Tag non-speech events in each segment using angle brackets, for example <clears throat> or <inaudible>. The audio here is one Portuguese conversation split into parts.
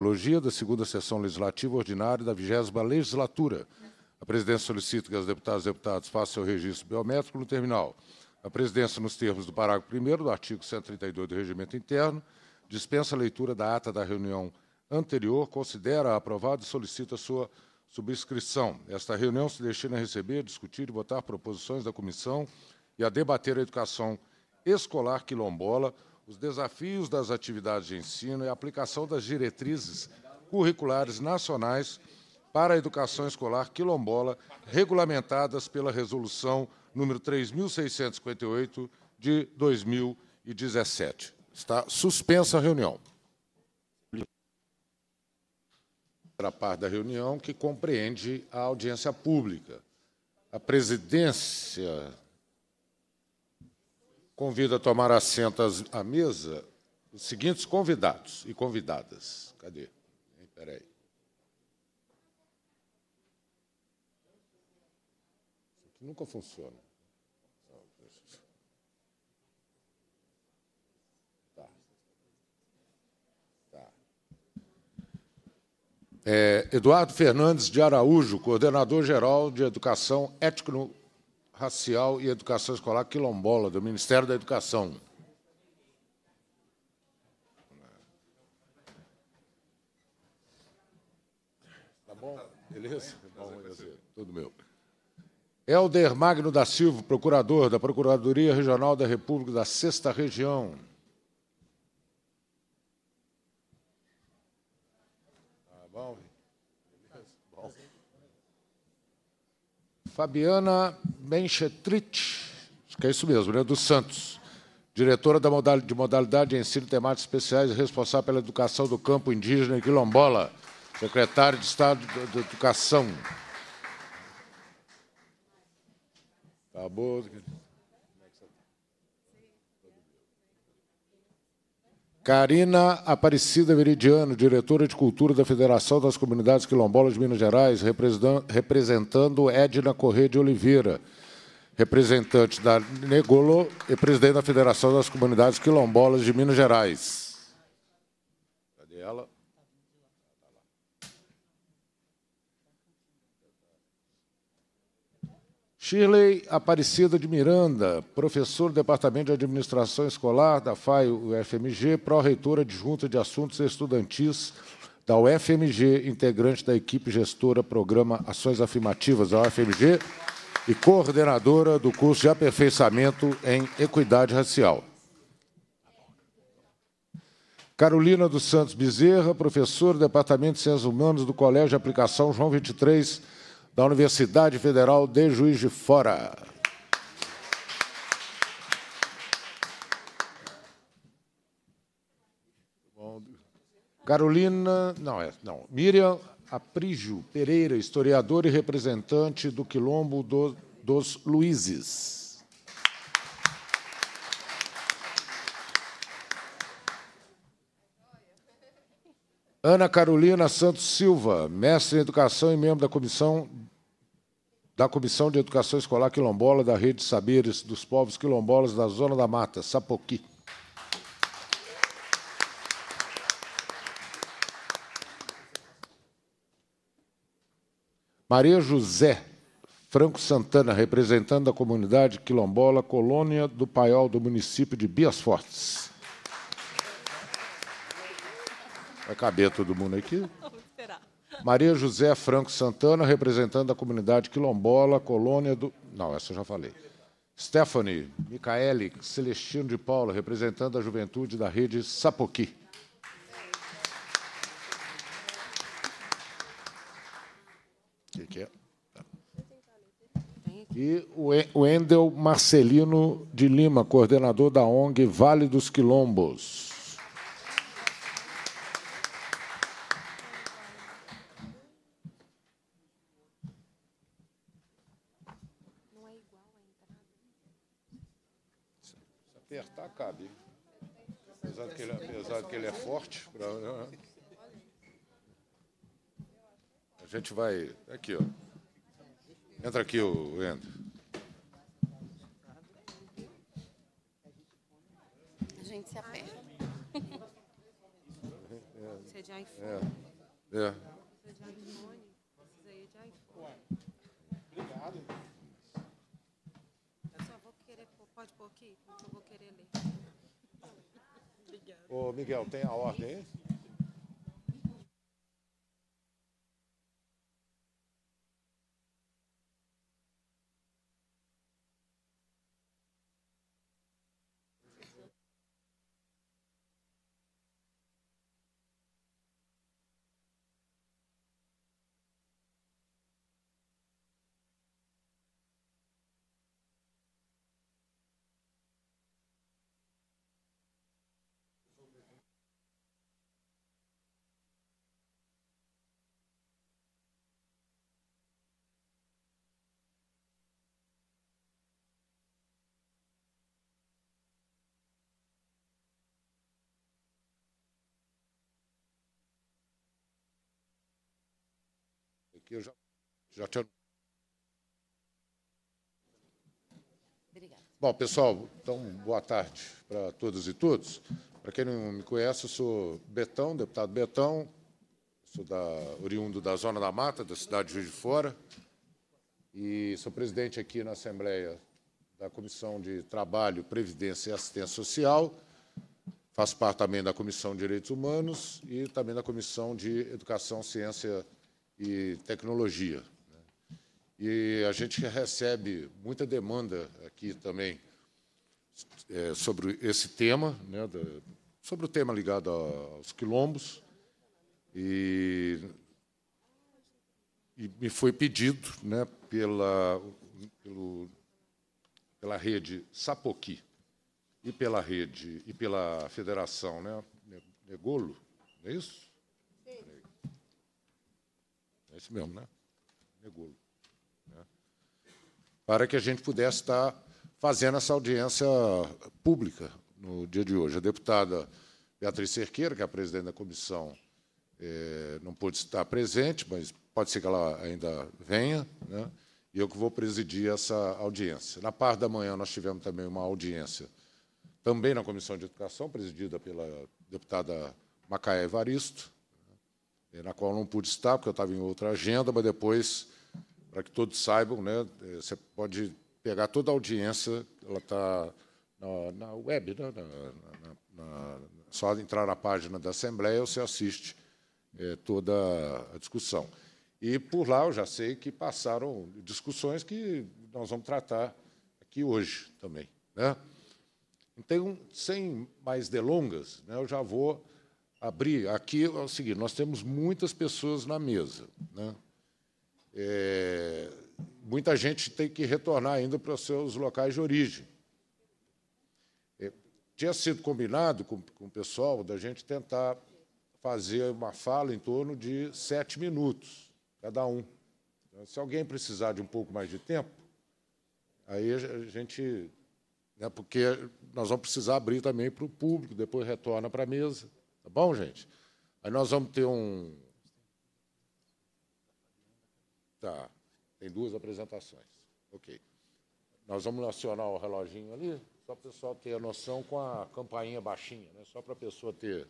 Logia da segunda sessão legislativa ordinária da vigésima legislatura. A presidência solicita que as deputadas e deputados façam o registro biométrico no terminal. A presidência, nos termos do parágrafo 1 do artigo 132 do Regimento Interno, dispensa a leitura da ata da reunião anterior, considera aprovada e solicita sua subscrição. Esta reunião se destina a receber, discutir e votar proposições da comissão e a debater a educação escolar quilombola os desafios das atividades de ensino e a aplicação das diretrizes curriculares nacionais para a educação escolar quilombola, regulamentadas pela Resolução número 3.658 de 2017. Está suspensa a reunião. a parte da reunião que compreende a audiência pública. A presidência Convido a tomar assento à mesa os seguintes convidados e convidadas. Cadê? Espera aí. Isso aqui nunca funciona. Tá. Tá. É, Eduardo Fernandes de Araújo, coordenador-geral de Educação Étnico Racial e Educação Escolar Quilombola, do Ministério da Educação. Tá bom? Beleza? Bom, tudo meu. Helder Magno da Silva, procurador da Procuradoria Regional da República da Sexta Região. Fabiana Benchetrit, que é isso mesmo, né, dos Santos, diretora da de modalidade de ensino temático especiais e responsável pela educação do campo indígena e quilombola, secretária de Estado de Educação. Acabou. Tá Karina Aparecida Veridiano, diretora de Cultura da Federação das Comunidades Quilombolas de Minas Gerais, representando Edna Corrêa de Oliveira, representante da Negolo e presidente da Federação das Comunidades Quilombolas de Minas Gerais. Cadê ela? Shirley Aparecida de Miranda, professor do Departamento de Administração Escolar da FAI UFMG, pró-reitora adjunta de Assuntos Estudantis da UFMG, integrante da equipe gestora Programa Ações Afirmativas da UFMG e coordenadora do curso de aperfeiçoamento em Equidade Racial. Carolina dos Santos Bezerra, professora do Departamento de Ciências Humanas do Colégio de Aplicação João 23, da Universidade Federal de Juiz de Fora. Carolina, não é, não, Miriam Aprígio Pereira, historiadora e representante do Quilombo do, dos Luizes. Ana Carolina Santos Silva, mestre em Educação e membro da Comissão da Comissão de Educação Escolar Quilombola da Rede Saberes dos Povos Quilombolas da Zona da Mata, Sapoqui. Maria José Franco Santana, representando a comunidade quilombola Colônia do Paiol do município de Bias Fortes. Vai caber todo mundo aqui? Maria José Franco Santana, representando a comunidade quilombola, colônia do. Não, essa eu já falei. Stephanie Micaele Celestino de Paula, representando a juventude da rede Sapoqui. que, que é? E o Wendel Marcelino de Lima, coordenador da ONG Vale dos Quilombos. apesar de que ele, é- apesar de que ele é forte. Pra, né? A gente vai. Aqui, ó. Entra aqui, o André. A gente se aperta. Isso é. é de iPhone. É. é. Isso aí é de iPhone. Obrigado. Eu só vou querer. Pode pôr aqui? Eu vou querer ler. Ô, Miguel, tem a ordem aí? que eu já, já Bom, pessoal, então, boa tarde para todas e todos. Para quem não me conhece, eu sou Betão, deputado Betão, sou da, oriundo da Zona da Mata, da cidade de Juiz de Fora, e sou presidente aqui na Assembleia da Comissão de Trabalho, Previdência e Assistência Social, faço parte também da Comissão de Direitos Humanos e também da Comissão de Educação, Ciência e e tecnologia. Né? E a gente recebe muita demanda aqui também é, sobre esse tema, né, da, sobre o tema ligado aos quilombos. E, e me foi pedido né, pela, pelo, pela rede Sapoqui e pela rede e pela federação né, Negolo, não é isso? esse mesmo, né? Negolo. Né? Para que a gente pudesse estar fazendo essa audiência pública no dia de hoje. A deputada Beatriz Cerqueira, que é a presidente da comissão, é, não pôde estar presente, mas pode ser que ela ainda venha, né? e eu que vou presidir essa audiência. Na parte da manhã, nós tivemos também uma audiência, também na Comissão de Educação, presidida pela deputada Macaé Evaristo, é, na qual não pude estar, porque eu estava em outra agenda, mas depois, para que todos saibam, né, é, você pode pegar toda a audiência, ela está na, na, web, né, na, na, só entrar na página da Assembleia, você assiste é, toda a discussão. E por lá eu já sei que passaram discussões que nós vamos tratar aqui hoje também. Né? Então, sem mais delongas, né, eu já vou abrir. Aqui é o seguinte: nós temos muitas pessoas na mesa. Né? É, muita gente tem que retornar ainda para os seus locais de origem. É, tinha sido combinado com, com o pessoal da gente tentar fazer uma fala em torno de sete minutos, cada um. Então, se alguém precisar de um pouco mais de tempo, aí a gente. Né, porque nós vamos precisar abrir também para o público, depois retorna para a mesa. Tá bom, gente? Aí nós vamos ter um. Tá. Tem duas apresentações. Ok. Nós vamos acionar o reloginho ali, só para o pessoal ter a noção com a campainha baixinha, né? só para a pessoa ter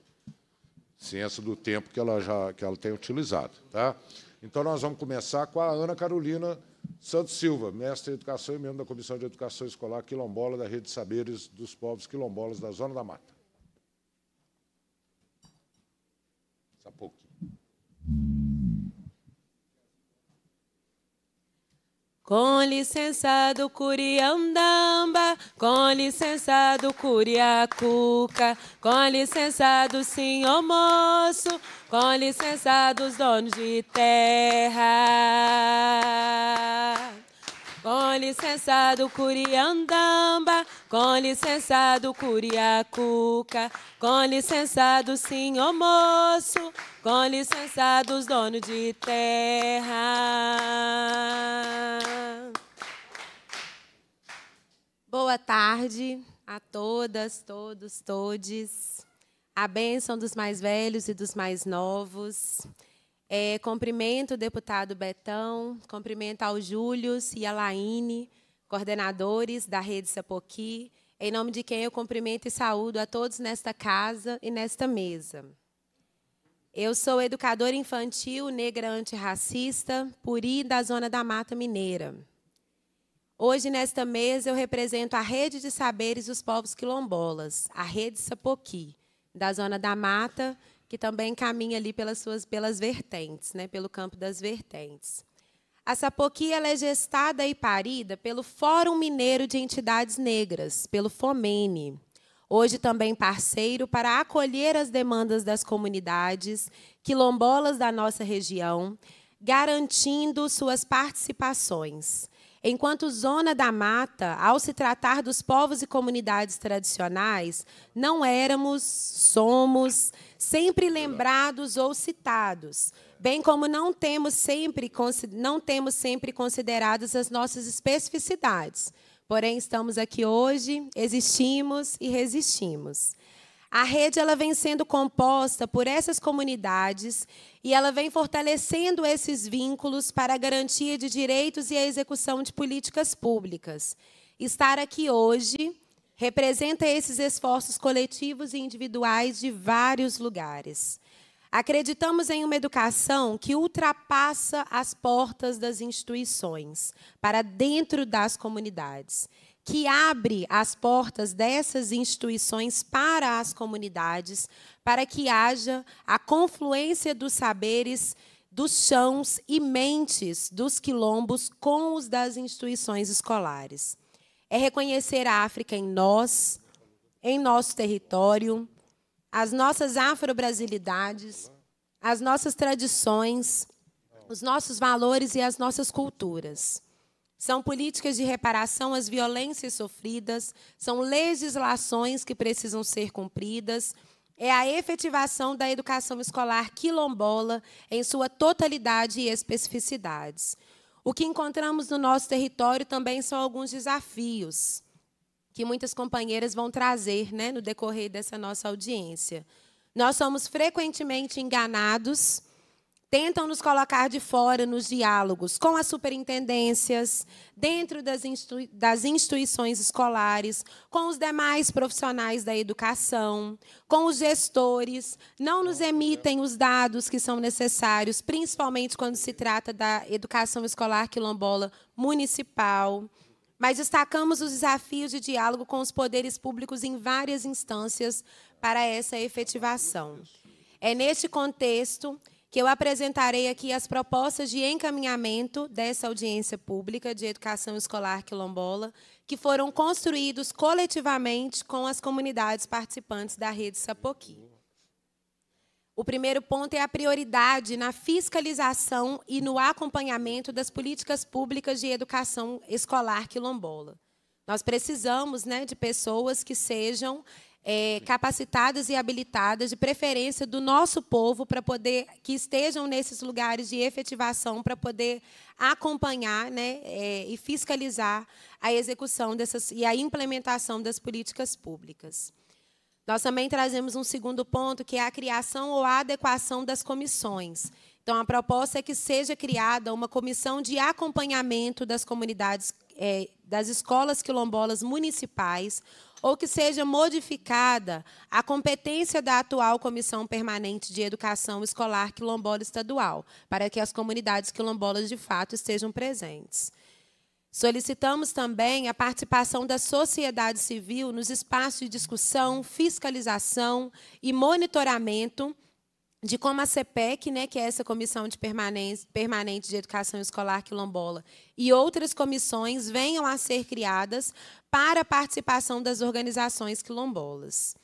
ciência do tempo que ela já que ela tem utilizado. Tá? Então, nós vamos começar com a Ana Carolina Santos Silva, mestre em Educação e membro da Comissão de Educação Escolar Quilombola da Rede Saberes dos Povos Quilombolas da Zona da Mata. Com licença do Curiandamba, com licença do Curiacuca, com licença do senhor moço, com licença dos donos de terra. Com licença do Curiandamba, com licença do Curiacuca, com licença do senhor moço, com licença dos donos de terra. Boa tarde a todas, todos, todes. A bênção dos mais velhos e dos mais novos. É, cumprimento o deputado Betão, cumprimento ao Júlio e a Laine, coordenadores da Rede Sapoqui, em nome de quem eu cumprimento e saúdo a todos nesta casa e nesta mesa. Eu sou educadora infantil negra antirracista, puri da Zona da Mata Mineira. Hoje, nesta mesa, eu represento a Rede de Saberes dos Povos Quilombolas, a Rede Sapoqui, da Zona da Mata, que também caminha ali pelas suas pelas vertentes, né, pelo campo das vertentes. A Sapoqui é gestada e parida pelo Fórum Mineiro de Entidades Negras, pelo Fomene, hoje também parceiro para acolher as demandas das comunidades quilombolas da nossa região, garantindo suas participações Enquanto zona da mata, ao se tratar dos povos e comunidades tradicionais, não éramos, somos, sempre lembrados ou citados, bem como não temos sempre, não temos sempre consideradas as nossas especificidades. Porém, estamos aqui hoje, existimos e resistimos. A rede ela vem sendo composta por essas comunidades e ela vem fortalecendo esses vínculos para a garantia de direitos e a execução de políticas públicas. Estar aqui hoje representa esses esforços coletivos e individuais de vários lugares. Acreditamos em uma educação que ultrapassa as portas das instituições para dentro das comunidades que abre as portas dessas instituições para as comunidades, para que haja a confluência dos saberes dos chãos e mentes dos quilombos com os das instituições escolares. É reconhecer a África em nós, em nosso território, as nossas afro-brasilidades, as nossas tradições, os nossos valores e as nossas culturas. São políticas de reparação às violências sofridas, são legislações que precisam ser cumpridas, é a efetivação da educação escolar quilombola em sua totalidade e especificidades. O que encontramos no nosso território também são alguns desafios que muitas companheiras vão trazer né, no decorrer dessa nossa audiência. Nós somos frequentemente enganados tentam nos colocar de fora nos diálogos com as superintendências, dentro das, institui das, instituições escolares, com os demais profissionais da educação, com os gestores, não nos emitem os dados que são necessários, principalmente quando se trata da educação escolar quilombola municipal. Mas destacamos os desafios de diálogo com os poderes públicos em várias instâncias para essa efetivação. É neste contexto que eu apresentarei aqui as propostas de encaminhamento dessa audiência pública de educação escolar quilombola, que foram construídos coletivamente com as comunidades participantes da rede Sapoqui. O primeiro ponto é a prioridade na fiscalização e no acompanhamento das políticas públicas de educação escolar quilombola. Nós precisamos né, de pessoas que sejam é, capacitadas e habilitadas, de preferência do nosso povo, para poder que estejam nesses lugares de efetivação, para poder acompanhar né, é, e fiscalizar a execução dessas e a implementação das políticas públicas. Nós também trazemos um segundo ponto, que é a criação ou a adequação das comissões. Então, a proposta é que seja criada uma comissão de acompanhamento das comunidades, é, das escolas quilombolas municipais, ou que seja modificada a competência da atual Comissão Permanente de Educação Escolar Quilombola Estadual, para que as comunidades quilombolas de fato estejam presentes. Solicitamos também a participação da sociedade civil nos espaços de discussão, fiscalização e monitoramento de como a CPEC, né, que é essa Comissão de Permanente de Educação Escolar Quilombola, e outras comissões venham a ser criadas para a participação das organizações quilombolas.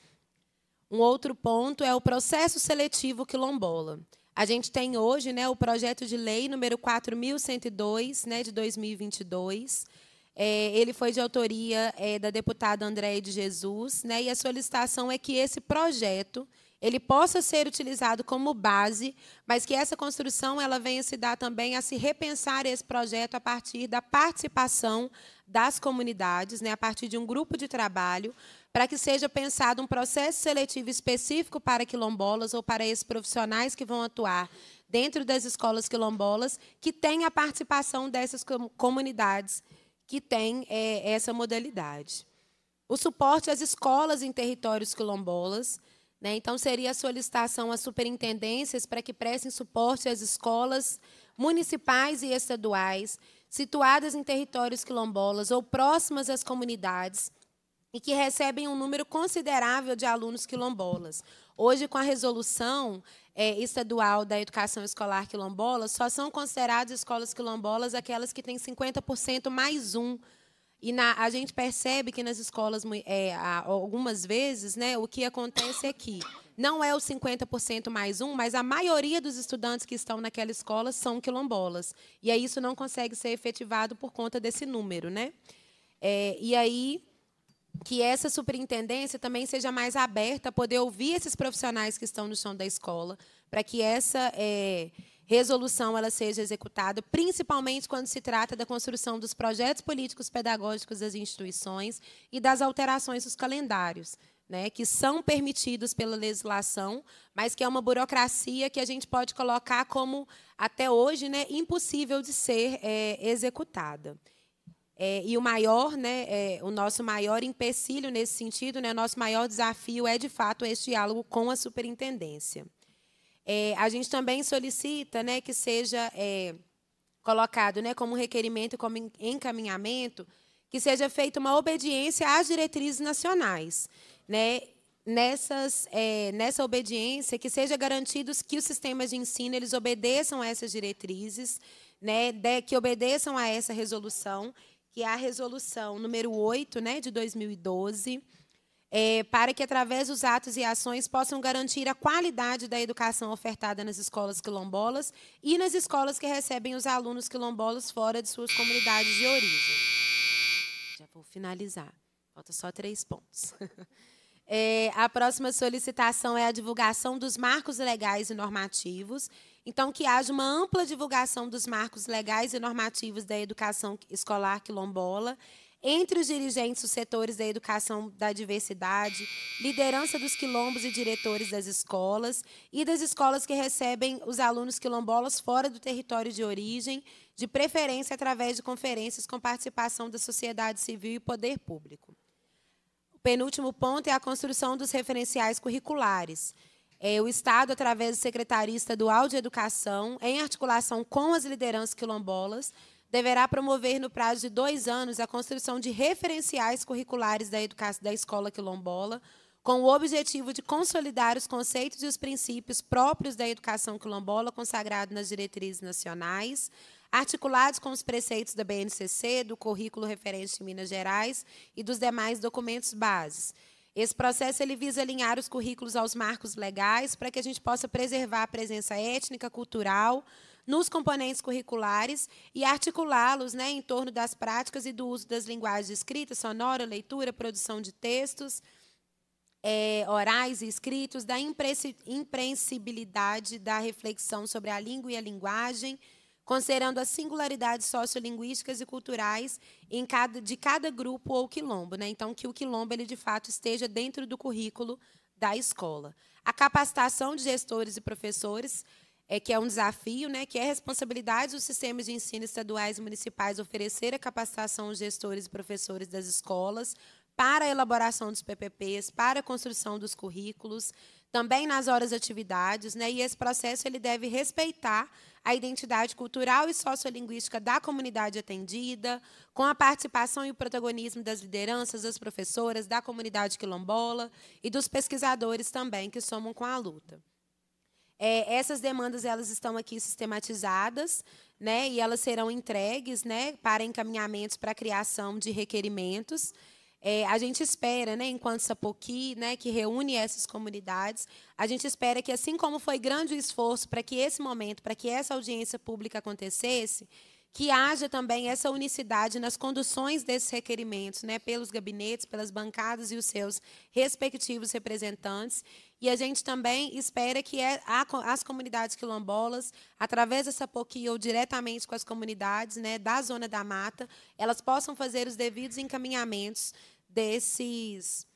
Um outro ponto é o processo seletivo quilombola. A gente tem hoje né, o projeto de lei número 4.102, né, de 2022. É, ele foi de autoria é, da deputada Andréia de Jesus, né, e a solicitação é que esse projeto ele possa ser utilizado como base, mas que essa construção ela venha se dar também a se repensar esse projeto a partir da participação das comunidades, né, a partir de um grupo de trabalho, para que seja pensado um processo seletivo específico para quilombolas ou para esses profissionais que vão atuar dentro das escolas quilombolas, que tenha a participação dessas comunidades que têm é, essa modalidade. O suporte às escolas em territórios quilombolas, né? Então, seria a solicitação às superintendências para que prestem suporte às escolas municipais e estaduais situadas em territórios quilombolas ou próximas às comunidades e que recebem um número considerável de alunos quilombolas. Hoje, com a resolução é, estadual da educação escolar quilombola, só são consideradas escolas quilombolas aquelas que têm 50% mais um e na, a gente percebe que nas escolas, é, algumas vezes, né, o que acontece é que não é o 50% mais um, mas a maioria dos estudantes que estão naquela escola são quilombolas. E aí isso não consegue ser efetivado por conta desse número. Né? É, e aí que essa superintendência também seja mais aberta a poder ouvir esses profissionais que estão no chão da escola, para que essa. É, resolução ela seja executada, principalmente quando se trata da construção dos projetos políticos pedagógicos das instituições e das alterações dos calendários. Né, que são permitidos pela legislação, mas que é uma burocracia que a gente pode colocar como, até hoje, né, impossível de ser é, executada. É, e o maior, né, é, o nosso maior empecilho nesse sentido, né, o nosso maior desafio é, de fato, esse diálogo com a superintendência. É, a gente também solicita né, que seja é, colocado né, como requerimento, como encaminhamento, que seja feita uma obediência às diretrizes nacionais. Né? Nessas, é, nessa obediência, que seja garantidos que os sistemas de ensino eles obedeçam a essas diretrizes, né, de, que obedeçam a essa resolução, que é a resolução número 8 né, de 2012, é, para que, através dos atos e ações, possam garantir a qualidade da educação ofertada nas escolas quilombolas e nas escolas que recebem os alunos quilombolas fora de suas comunidades de origem. Já vou finalizar. Falta só três pontos. <laughs> É, a próxima solicitação é a divulgação dos marcos legais e normativos. Então, que haja uma ampla divulgação dos marcos legais e normativos da educação escolar quilombola entre os dirigentes dos setores da educação da diversidade, liderança dos quilombos e diretores das escolas e das escolas que recebem os alunos quilombolas fora do território de origem, de preferência através de conferências com participação da sociedade civil e poder público. O penúltimo ponto é a construção dos referenciais curriculares. É, o Estado, através do Secretaria Estadual de Educação, em articulação com as lideranças quilombolas, deverá promover no prazo de dois anos a construção de referenciais curriculares da educação da escola quilombola, com o objetivo de consolidar os conceitos e os princípios próprios da educação quilombola consagrados nas diretrizes nacionais, articulados com os preceitos da BNCC, do currículo referente de Minas Gerais e dos demais documentos bases. Esse processo ele visa alinhar os currículos aos marcos legais para que a gente possa preservar a presença étnica, cultural, nos componentes curriculares e articulá-los né, em torno das práticas e do uso das linguagens escrita, sonora, leitura, produção de textos é, orais e escritos, da imprensibilidade da reflexão sobre a língua e a linguagem, considerando as singularidades sociolinguísticas e culturais em cada, de cada grupo ou quilombo. Né? Então, que o quilombo, ele de fato, esteja dentro do currículo da escola. A capacitação de gestores e professores é que é um desafio, né, que é responsabilidade dos sistemas de ensino estaduais e municipais oferecer a capacitação aos gestores e professores das escolas para a elaboração dos PPPs, para a construção dos currículos, também nas horas de atividades, né? E esse processo ele deve respeitar a identidade cultural e sociolinguística da comunidade atendida, com a participação e o protagonismo das lideranças, das professoras, da comunidade quilombola e dos pesquisadores também que somam com a luta. É, essas demandas elas estão aqui sistematizadas, né? E elas serão entregues, né? Para encaminhamentos para a criação de requerimentos. É, a gente espera, né, enquanto Sapoqui, né, que reúne essas comunidades, a gente espera que, assim como foi grande o esforço para que esse momento, para que essa audiência pública acontecesse, que haja também essa unicidade nas conduções desses requerimentos, né, pelos gabinetes, pelas bancadas e os seus respectivos representantes, e a gente também espera que é as comunidades quilombolas, através dessa POCI ou diretamente com as comunidades né, da Zona da Mata, elas possam fazer os devidos encaminhamentos desses,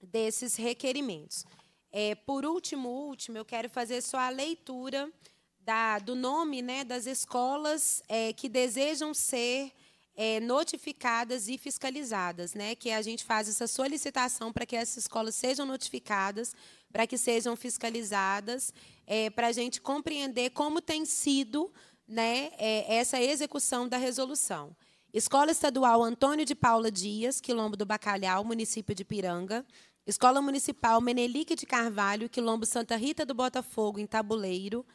desses requerimentos. É, por último, último, eu quero fazer só a leitura da, do nome né, das escolas é, que desejam ser é, notificadas e fiscalizadas, né, que a gente faz essa solicitação para que essas escolas sejam notificadas para que sejam fiscalizadas, é, para a gente compreender como tem sido né, é, essa execução da resolução. Escola Estadual Antônio de Paula Dias, Quilombo do Bacalhau, município de Piranga. Escola Municipal Menelique de Carvalho, Quilombo Santa Rita do Botafogo, em Tabuleiro.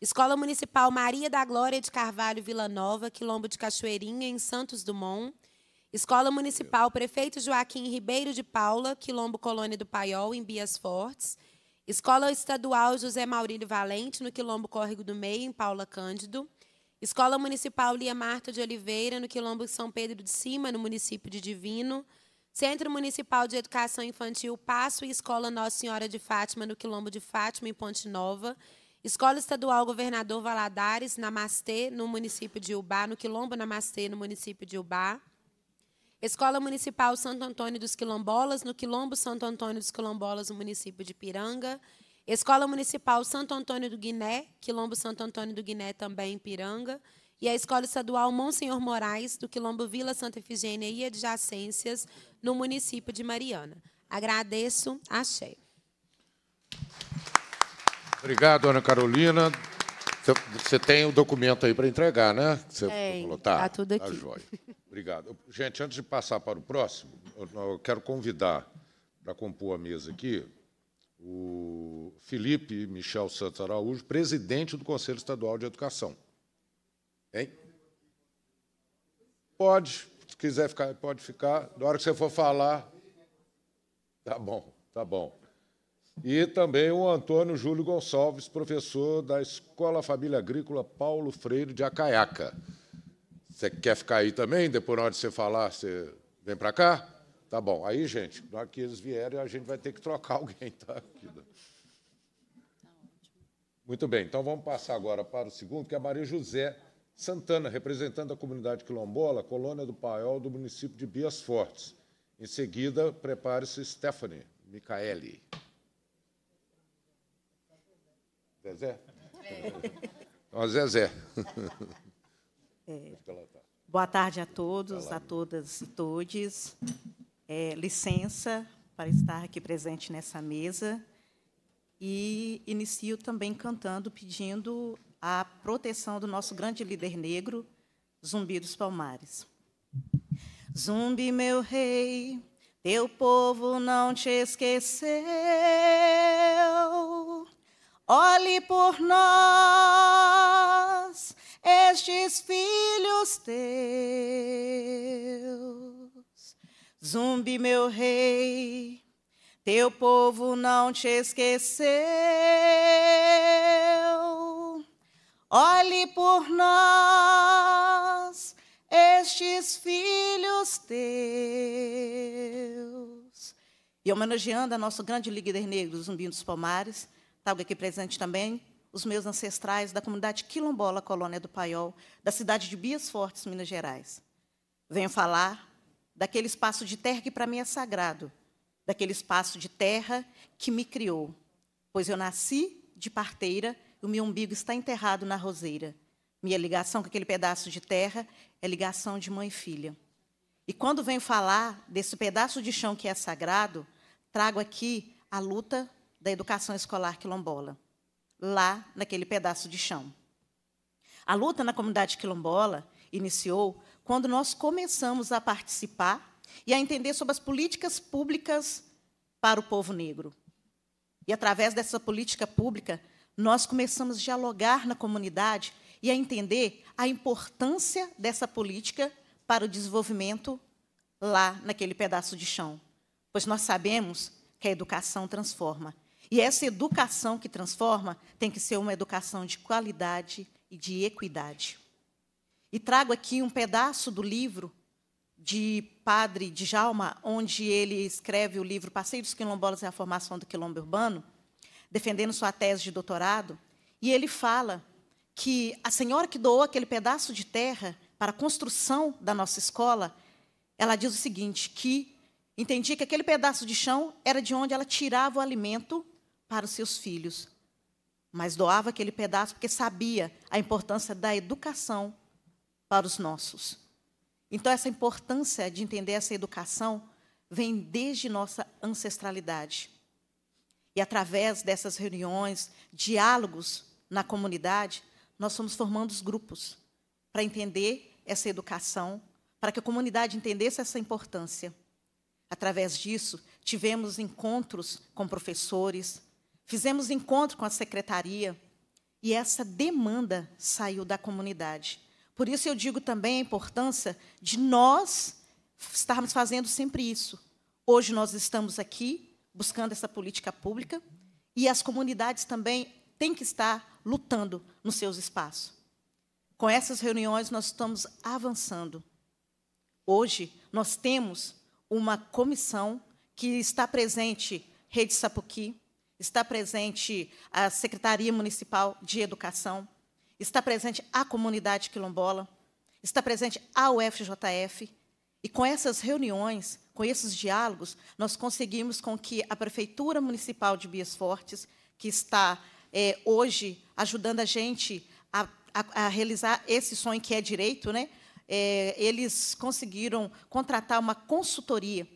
Escola Municipal Maria da Glória de Carvalho, Vila Nova, Quilombo de Cachoeirinha, em Santos Dumont. Escola Municipal Prefeito Joaquim Ribeiro de Paula, Quilombo Colônia do Paiol, em Bias Fortes. Escola Estadual José Maurílio Valente, no Quilombo Córrego do Meio, em Paula Cândido. Escola Municipal Lia Marta de Oliveira, no Quilombo São Pedro de Cima, no município de Divino. Centro Municipal de Educação Infantil Passo e Escola Nossa Senhora de Fátima, no Quilombo de Fátima, em Ponte Nova. Escola Estadual Governador Valadares, Namastê, no município de Ubá, no Quilombo Namastê, no município de Ubá. Escola Municipal Santo Antônio dos Quilombolas, no Quilombo Santo Antônio dos Quilombolas, no município de Piranga. Escola Municipal Santo Antônio do Guiné, Quilombo Santo Antônio do Guiné, também em Piranga. E a Escola Estadual Monsenhor Moraes, do Quilombo Vila Santa Efigênia e adjacências, no município de Mariana. Agradeço. achei. Obrigado, Ana Carolina. Você tem o documento aí para entregar, né? Você tem, está tá tudo tá aqui. Tá joia. <laughs> Obrigado. Gente, antes de passar para o próximo, eu quero convidar para compor a mesa aqui o Felipe Michel Santos Araújo, presidente do Conselho Estadual de Educação. Hein? Pode, se quiser ficar, pode ficar. Na hora que você for falar. Tá bom, tá bom. E também o Antônio Júlio Gonçalves, professor da Escola Família Agrícola Paulo Freire de Acaiaca. Você quer ficar aí também? Depois, na hora de você falar, você vem para cá? Tá bom. Aí, gente, na hora que eles vierem, a gente vai ter que trocar <laughs> alguém. Tá? Muito bem, então vamos passar agora para o segundo, que é a Maria José Santana, representando a comunidade quilombola, colônia do Paiol, do município de Bias Fortes. Em seguida, prepare-se Stephanie Micaeli. Zezé? É. Então, Zezé. <laughs> É, boa tarde a todos, a todas e todes. É, licença para estar aqui presente nessa mesa. E inicio também cantando, pedindo a proteção do nosso grande líder negro, Zumbi dos Palmares. Zumbi, meu rei, teu povo não te esqueceu. Olhe por nós estes filhos teus. Zumbi, meu rei, teu povo não te esqueceu. Olhe por nós, estes filhos teus. E homenageando a nosso grande líder negro, Zumbi dos Palmares, está aqui presente também, os meus ancestrais da comunidade quilombola Colônia do Paiol, da cidade de Bias Fortes, Minas Gerais. Venho falar daquele espaço de terra que para mim é sagrado, daquele espaço de terra que me criou, pois eu nasci de parteira e o meu umbigo está enterrado na roseira. Minha ligação com aquele pedaço de terra é ligação de mãe e filha. E quando venho falar desse pedaço de chão que é sagrado, trago aqui a luta da educação escolar quilombola lá naquele pedaço de chão. A luta na comunidade quilombola iniciou quando nós começamos a participar e a entender sobre as políticas públicas para o povo negro. E através dessa política pública, nós começamos a dialogar na comunidade e a entender a importância dessa política para o desenvolvimento lá naquele pedaço de chão. Pois nós sabemos que a educação transforma e essa educação que transforma tem que ser uma educação de qualidade e de equidade. E trago aqui um pedaço do livro de Padre Djalma, onde ele escreve o livro Passeio dos Quilombolas e a Formação do Quilombo Urbano, defendendo sua tese de doutorado, e ele fala que a senhora que doou aquele pedaço de terra para a construção da nossa escola, ela diz o seguinte, que entendia que aquele pedaço de chão era de onde ela tirava o alimento para os seus filhos, mas doava aquele pedaço porque sabia a importância da educação para os nossos. Então, essa importância de entender essa educação vem desde nossa ancestralidade. E através dessas reuniões, diálogos na comunidade, nós fomos formando os grupos para entender essa educação, para que a comunidade entendesse essa importância. Através disso, tivemos encontros com professores, Fizemos encontro com a secretaria e essa demanda saiu da comunidade. Por isso eu digo também a importância de nós estarmos fazendo sempre isso. Hoje nós estamos aqui buscando essa política pública e as comunidades também têm que estar lutando nos seus espaços. Com essas reuniões nós estamos avançando. Hoje nós temos uma comissão que está presente Rede Sapuqui, está presente a Secretaria Municipal de Educação, está presente a comunidade quilombola, está presente a UFJF. E com essas reuniões, com esses diálogos, nós conseguimos com que a Prefeitura Municipal de Bias Fortes, que está é, hoje ajudando a gente a, a, a, realizar esse sonho que é direito, né? É, eles conseguiram contratar uma consultoria.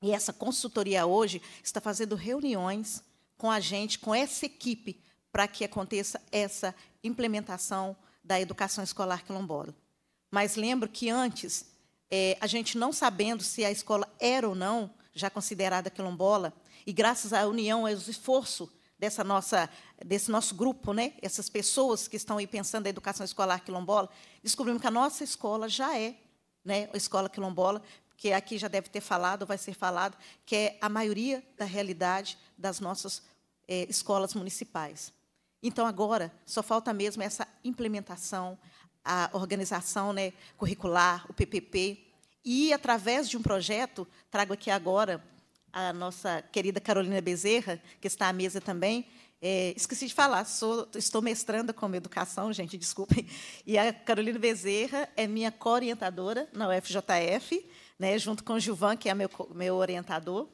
E essa consultoria hoje está fazendo reuniões com a gente, com essa equipe, para que aconteça essa implementação da educação escolar quilombola. Mas lembro que antes, é, a gente não sabendo se a escola era ou não já considerada quilombola, e graças à união, e ao esforço dessa nossa, desse nosso grupo, né, essas pessoas que estão aí pensando na educação escolar quilombola, descobrimos que a nossa escola já é né, a escola quilombola, que aqui já deve ter falado, vai ser falado, que é a maioria da realidade das nossas é, escolas municipais. Então, agora, só falta mesmo essa implementação, a organização né, curricular, o PPP, e, através de um projeto, trago aqui agora a nossa querida Carolina Bezerra, que está à mesa também, é, esqueci de falar, sou, estou mestrando como educação, gente, desculpem. E a Carolina Bezerra é minha co-orientadora na UFJF, né, junto com o Gilvan, que é meu, meu orientador.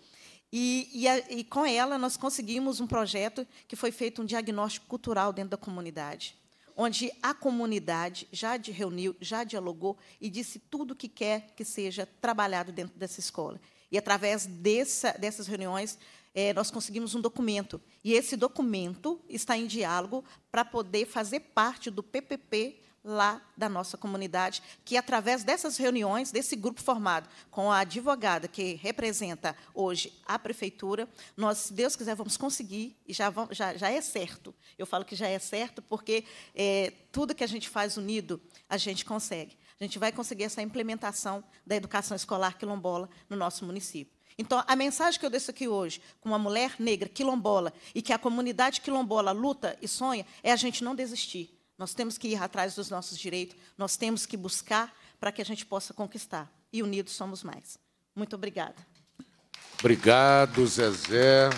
E, e, a, e, com ela, nós conseguimos um projeto que foi feito um diagnóstico cultural dentro da comunidade, onde a comunidade já reuniu, já dialogou e disse tudo o que quer que seja trabalhado dentro dessa escola. E, através dessa, dessas reuniões, é, nós conseguimos um documento. E esse documento está em diálogo para poder fazer parte do PPP lá da nossa comunidade, que através dessas reuniões, desse grupo formado com a advogada que representa hoje a prefeitura, nós, se Deus quiser, vamos conseguir e já, vamos, já, já é certo. Eu falo que já é certo porque é, tudo que a gente faz unido, a gente consegue. A gente vai conseguir essa implementação da educação escolar quilombola no nosso município. Então, a mensagem que eu deixo aqui hoje, com uma mulher negra quilombola e que a comunidade quilombola luta e sonha, é a gente não desistir nós temos que ir atrás dos nossos direitos, nós temos que buscar para que a gente possa conquistar. E unidos somos mais. Muito obrigada. Obrigado, Zezé.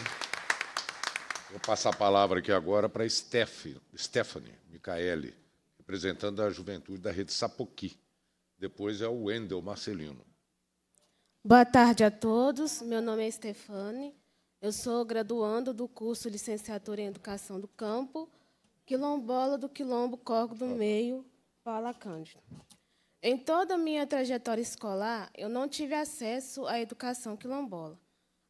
Vou passar a palavra aqui agora para Steph, Stephanie Micaele, representando a juventude da rede Sapoqui. Depois é o Wendel Marcelino. Boa tarde a todos. Meu nome é Stephanie. Eu sou graduando do curso Licenciatura em Educação do Campo quilombola do Quilombo Corgo do tá Meio, Paula Cândido. Em toda a minha trajetória escolar, eu não tive acesso à educação quilombola.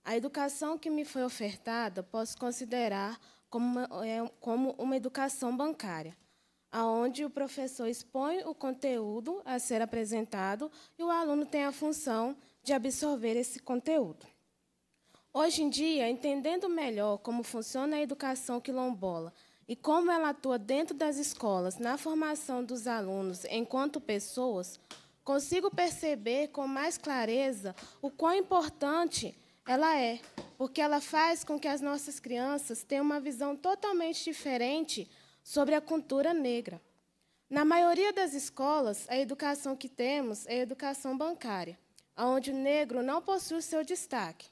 A educação que me foi ofertada posso considerar como uma, é, como uma educação bancária, aonde o professor expõe o conteúdo a ser apresentado e o aluno tem a função de absorver esse conteúdo. Hoje em dia, entendendo melhor como funciona a educação quilombola e como ela atua dentro das escolas na formação dos alunos enquanto pessoas, consigo perceber com mais clareza o quão importante ela é, porque ela faz com que as nossas crianças tenham uma visão totalmente diferente sobre a cultura negra. Na maioria das escolas, a educação que temos é a educação bancária, onde o negro não possui o seu destaque.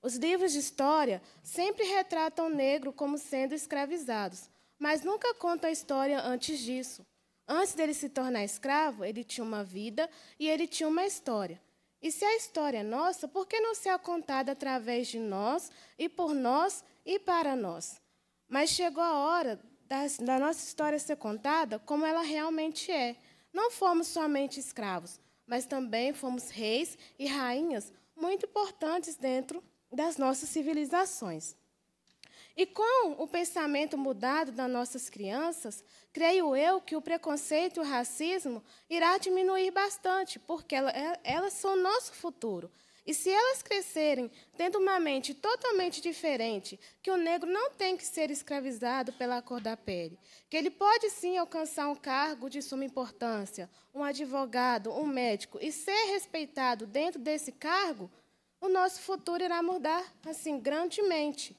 Os livros de história sempre retratam o negro como sendo escravizados, mas nunca conta a história antes disso. Antes dele se tornar escravo, ele tinha uma vida e ele tinha uma história. E se a história é nossa, por que não ser é contada através de nós e por nós e para nós? Mas chegou a hora da, da nossa história ser contada como ela realmente é. Não fomos somente escravos, mas também fomos reis e rainhas muito importantes dentro das nossas civilizações. E com o pensamento mudado das nossas crianças, creio eu que o preconceito e o racismo irá diminuir bastante, porque é, elas são nosso futuro. E se elas crescerem tendo uma mente totalmente diferente, que o negro não tem que ser escravizado pela cor da pele, que ele pode sim alcançar um cargo de suma importância, um advogado, um médico, e ser respeitado dentro desse cargo, o nosso futuro irá mudar assim grandemente.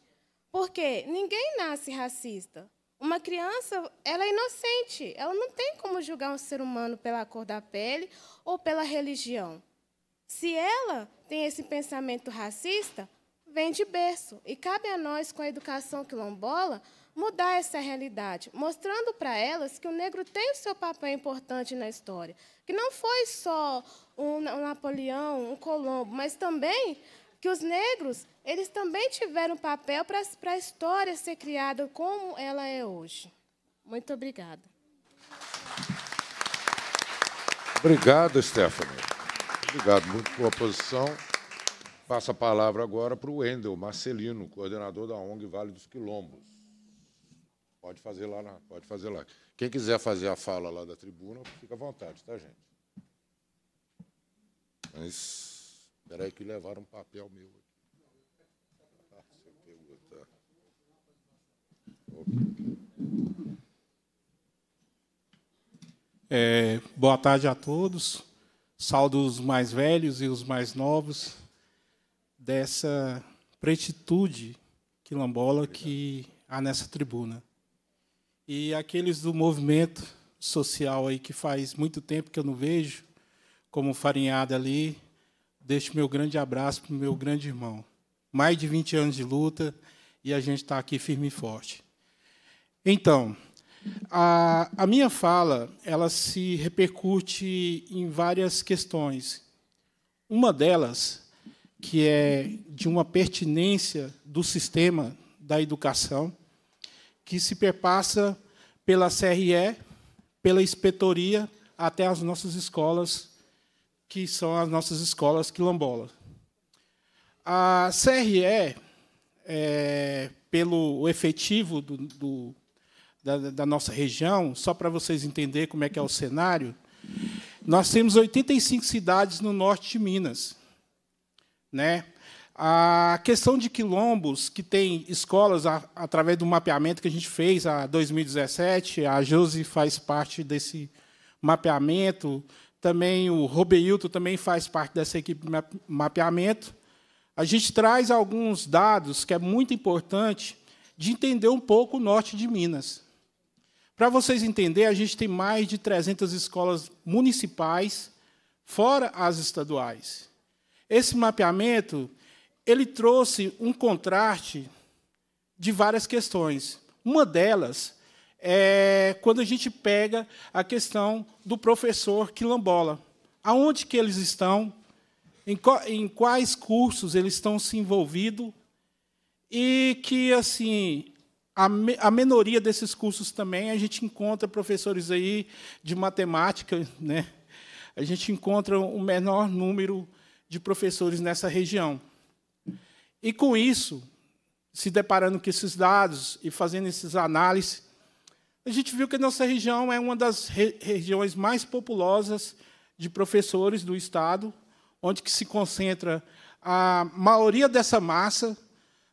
Porque ninguém nasce racista. Uma criança, ela é inocente. Ela não tem como julgar um ser humano pela cor da pele ou pela religião. Se ela tem esse pensamento racista, vem de berço. E cabe a nós, com a educação quilombola, mudar essa realidade, mostrando para elas que o negro tem o seu papel importante na história, que não foi só um Napoleão, um Colombo, mas também que os negros, eles também tiveram papel para a história ser criada como ela é hoje. Muito obrigada. Obrigado, Stephanie. Obrigado, muito boa posição. Passa a palavra agora para o Wendel Marcelino, coordenador da ONG Vale dos Quilombos. Pode fazer lá, na, pode fazer lá. Quem quiser fazer a fala lá da tribuna, fica à vontade, tá, gente? Mas Espera aí que levaram um papel meu aqui. Ah, É, boa tarde a todos. Saldo os mais velhos e os mais novos dessa pretitude quilombola Obrigado. que há nessa tribuna. E aqueles do movimento social aí que faz muito tempo que eu não vejo, como Farinhada ali, deixo meu grande abraço para o meu grande irmão. Mais de 20 anos de luta e a gente está aqui firme e forte. Então, a, a, minha fala ela se repercute em várias questões. Uma delas, que é de uma pertinência do sistema da educação, que se perpassa pela CRE, pela inspetoria, até as nossas escolas que são as nossas escolas quilombolas. A CRE, é, pelo efetivo do, do, da, da nossa região, só para vocês entenderem como é que é o cenário, nós temos 85 cidades no norte de Minas. Né? A questão de quilombos, que tem escolas, a, através do mapeamento que a gente fez em 2017, a Josi faz parte desse mapeamento, também o Robeilto também faz parte dessa equipe de mapeamento. A gente traz alguns dados que é muito importante de entender um pouco o norte de Minas. Para vocês entenderem, a gente tem mais de 300 escolas municipais, fora as estaduais. Esse mapeamento ele trouxe um contraste de várias questões. Uma delas é quando a gente pega a questão do professor quilombola. Aonde que eles estão? Em, em quais cursos eles estão se envolvidos? E que, assim, a, menoria a minoria desses cursos também, a gente encontra professores aí de matemática, né? a gente encontra o um menor número de professores nessa região. E, com isso, se deparando com esses dados e fazendo essas análises, a gente viu que a nossa região é uma das re regiões mais populosas de professores do Estado, onde que se concentra a maioria dessa massa,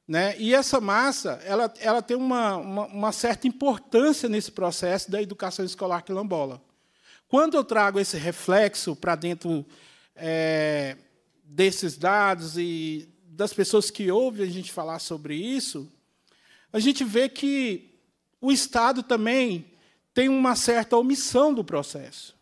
né? e essa massa ela, ela tem uma, uma, uma certa importância nesse processo da educação escolar quilombola. Quando eu trago esse reflexo para dentro é, desses dados e das pessoas que ouvem a gente falar sobre isso, a gente vê que o Estado também tem uma certa omissão do processo.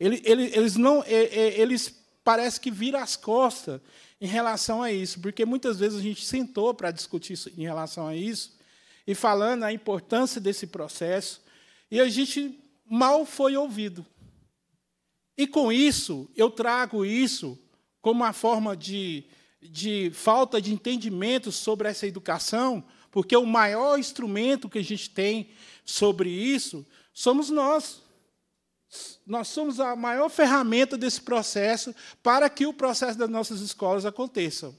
Ele, ele, eles não, eles parece que viram as costas em relação a isso, porque muitas vezes a gente sentou para discutir em relação a isso e falando a importância desse processo e a gente mal foi ouvido. E com isso eu trago isso como uma forma de, de falta de entendimento sobre essa educação, porque o maior instrumento que a gente tem sobre isso somos nós. Nós somos a maior ferramenta desse processo para que o processo das nossas escolas aconteça.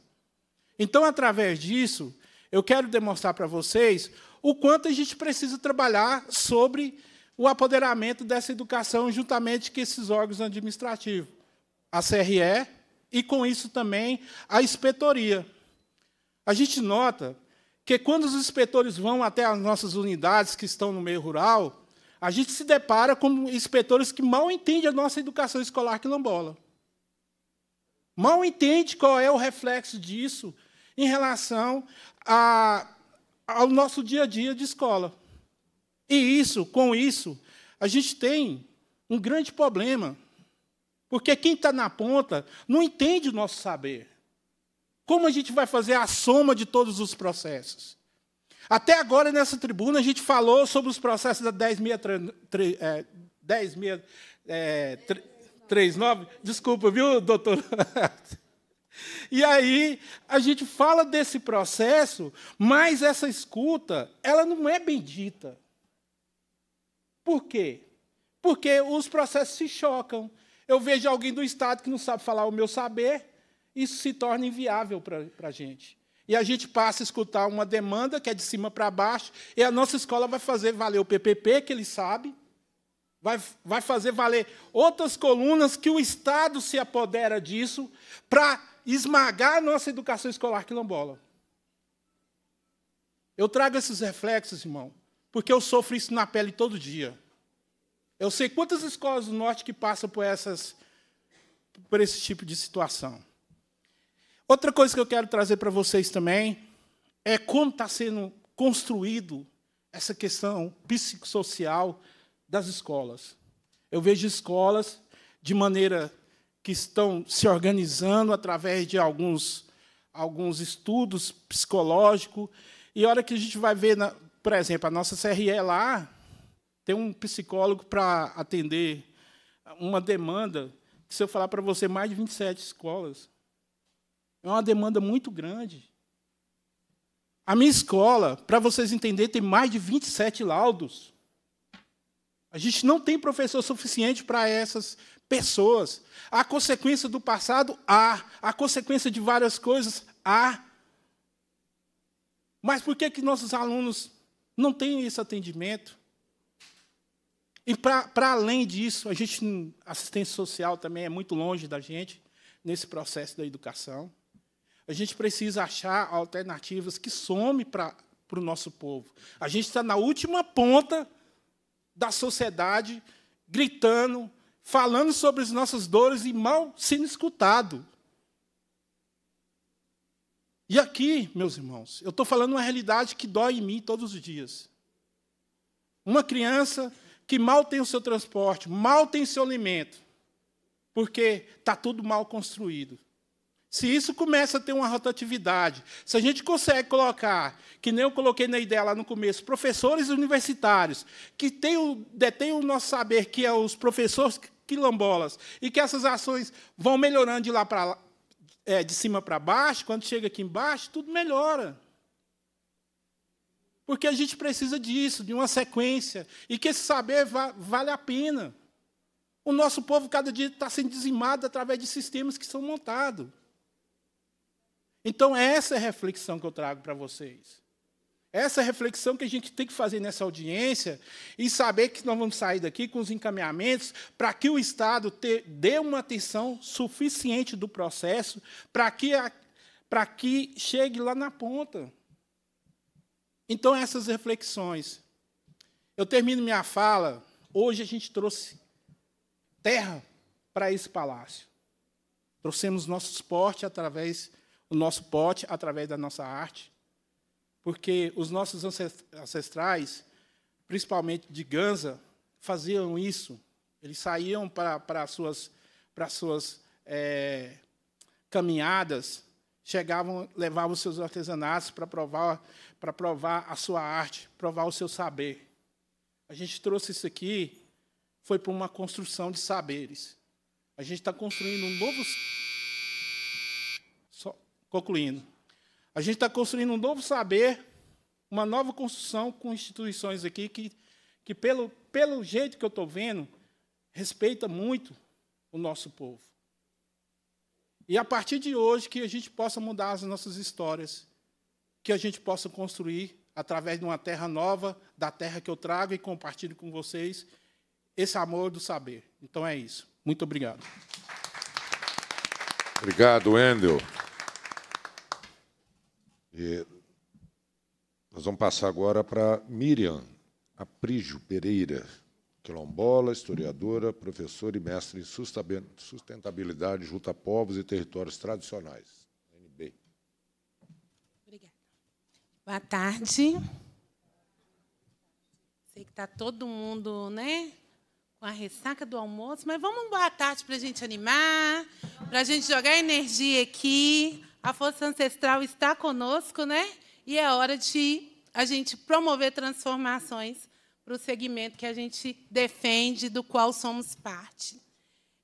Então, através disso, eu quero demonstrar para vocês o quanto a gente precisa trabalhar sobre o apoderamento dessa educação juntamente com esses órgãos administrativos, a CRE e, com isso, também a inspetoria. A gente nota que quando os inspetores vão até as nossas unidades que estão no meio rural, a gente se depara com inspetores que mal entendem a nossa educação escolar quilombola. Mal entende qual é o reflexo disso em relação a, ao nosso dia a dia de escola. E isso, com isso, a gente tem um grande problema. Porque quem está na ponta não entende o nosso saber. Como a gente vai fazer a soma de todos os processos? Até agora, nessa tribuna, a gente falou sobre os processos da 10.639. 10, é, é, Desculpa, viu, doutor? <laughs> E aí a gente fala desse processo, mas essa escuta, ela não é bendita. Por quê? Porque os processos se chocam. Eu vejo alguém do Estado que não sabe falar o meu saber, isso se torna inviável para a gente. E a gente passa a escutar uma demanda que é de cima para baixo, e a nossa escola vai fazer valer o PPP, que ele sabe, vai, vai fazer valer outras colunas que o Estado se apodera disso para esmagar a nossa educação escolar quilombola. Eu trago esses reflexos, irmão, porque eu sofro isso na pele todo dia. Eu sei quantas escolas do Norte que passam por, essas, por esse tipo de situação. Outra coisa que eu quero trazer para vocês também é como está sendo construído essa questão psicossocial das escolas. Eu vejo escolas de maneira que estão se organizando através de alguns, alguns estudos psicológicos. E a hora que a gente vai ver, na, por exemplo, a nossa CRE lá, tem um psicólogo para atender uma demanda, se eu falar para você, mais de 27 escolas. É uma demanda muito grande. A minha escola, para vocês entenderem, tem mais de 27 laudos. A gente não tem professor suficiente para essas pessoas. A consequência do passado há, a consequência de várias coisas há. Mas por que que nossos alunos não têm esse atendimento? E para além disso, a gente assistência social também é muito longe da gente nesse processo da educação. A gente precisa achar alternativas que some para o nosso povo. A gente está na última ponta da sociedade, gritando, falando sobre as nossas dores e mal sendo escutado. E aqui, meus irmãos, eu estou falando uma realidade que dói em mim todos os dias. Uma criança que mal tem o seu transporte, mal tem o seu alimento, porque está tudo mal construído. Se isso começa a ter uma rotatividade, se a gente consegue colocar, que nem eu coloquei na ideia lá no começo, professores universitários, que têm o, detêm o nosso saber, que é os professores quilombolas, e que essas ações vão melhorando de lá para é, de cima para baixo, quando chega aqui embaixo, tudo melhora. Porque a gente precisa disso, de uma sequência, e que esse saber va vale a pena. O nosso povo, cada dia, está sendo dizimado através de sistemas que são montados. Então, é essa é a reflexão que eu trago para vocês. É essa reflexão que a gente tem que fazer nessa audiência e saber que nós vamos sair daqui com os encaminhamentos para que o Estado dê uma atenção suficiente do processo para que, a, para que chegue lá na ponta. Então, essas reflexões. Eu termino minha fala. Hoje a gente trouxe terra para esse palácio. Trouxemos nosso esporte através o nosso pote através da nossa arte, porque os nossos ancestrais, principalmente de Ganza, faziam isso. Eles saíam para, as suas, para suas é, caminhadas, chegavam, levavam os seus artesanatos para provar, para provar a sua arte, provar o seu saber. A gente trouxe isso aqui, foi por uma construção de saberes. A gente está construindo um novo Concluindo, a gente está construindo um novo saber, uma nova construção com instituições aqui que, que pelo, pelo jeito que eu estou vendo, respeita muito o nosso povo. E a partir de hoje, que a gente possa mudar as nossas histórias, que a gente possa construir, através de uma terra nova, da terra que eu trago e compartilho com vocês, esse amor do saber. Então é isso. Muito obrigado. Obrigado, Wendel. E nós vamos passar agora para Miriam Aprígio Pereira, quilombola, historiadora, professora e mestre em sustentabilidade junto a povos e territórios tradicionais. NB. Obrigada. Boa tarde. Sei que está todo mundo, né? Com a ressaca do almoço, mas vamos boa tarde para a gente animar, para a gente jogar energia aqui a força ancestral está conosco, né? E é hora de a gente promover transformações para o segmento que a gente defende, do qual somos parte.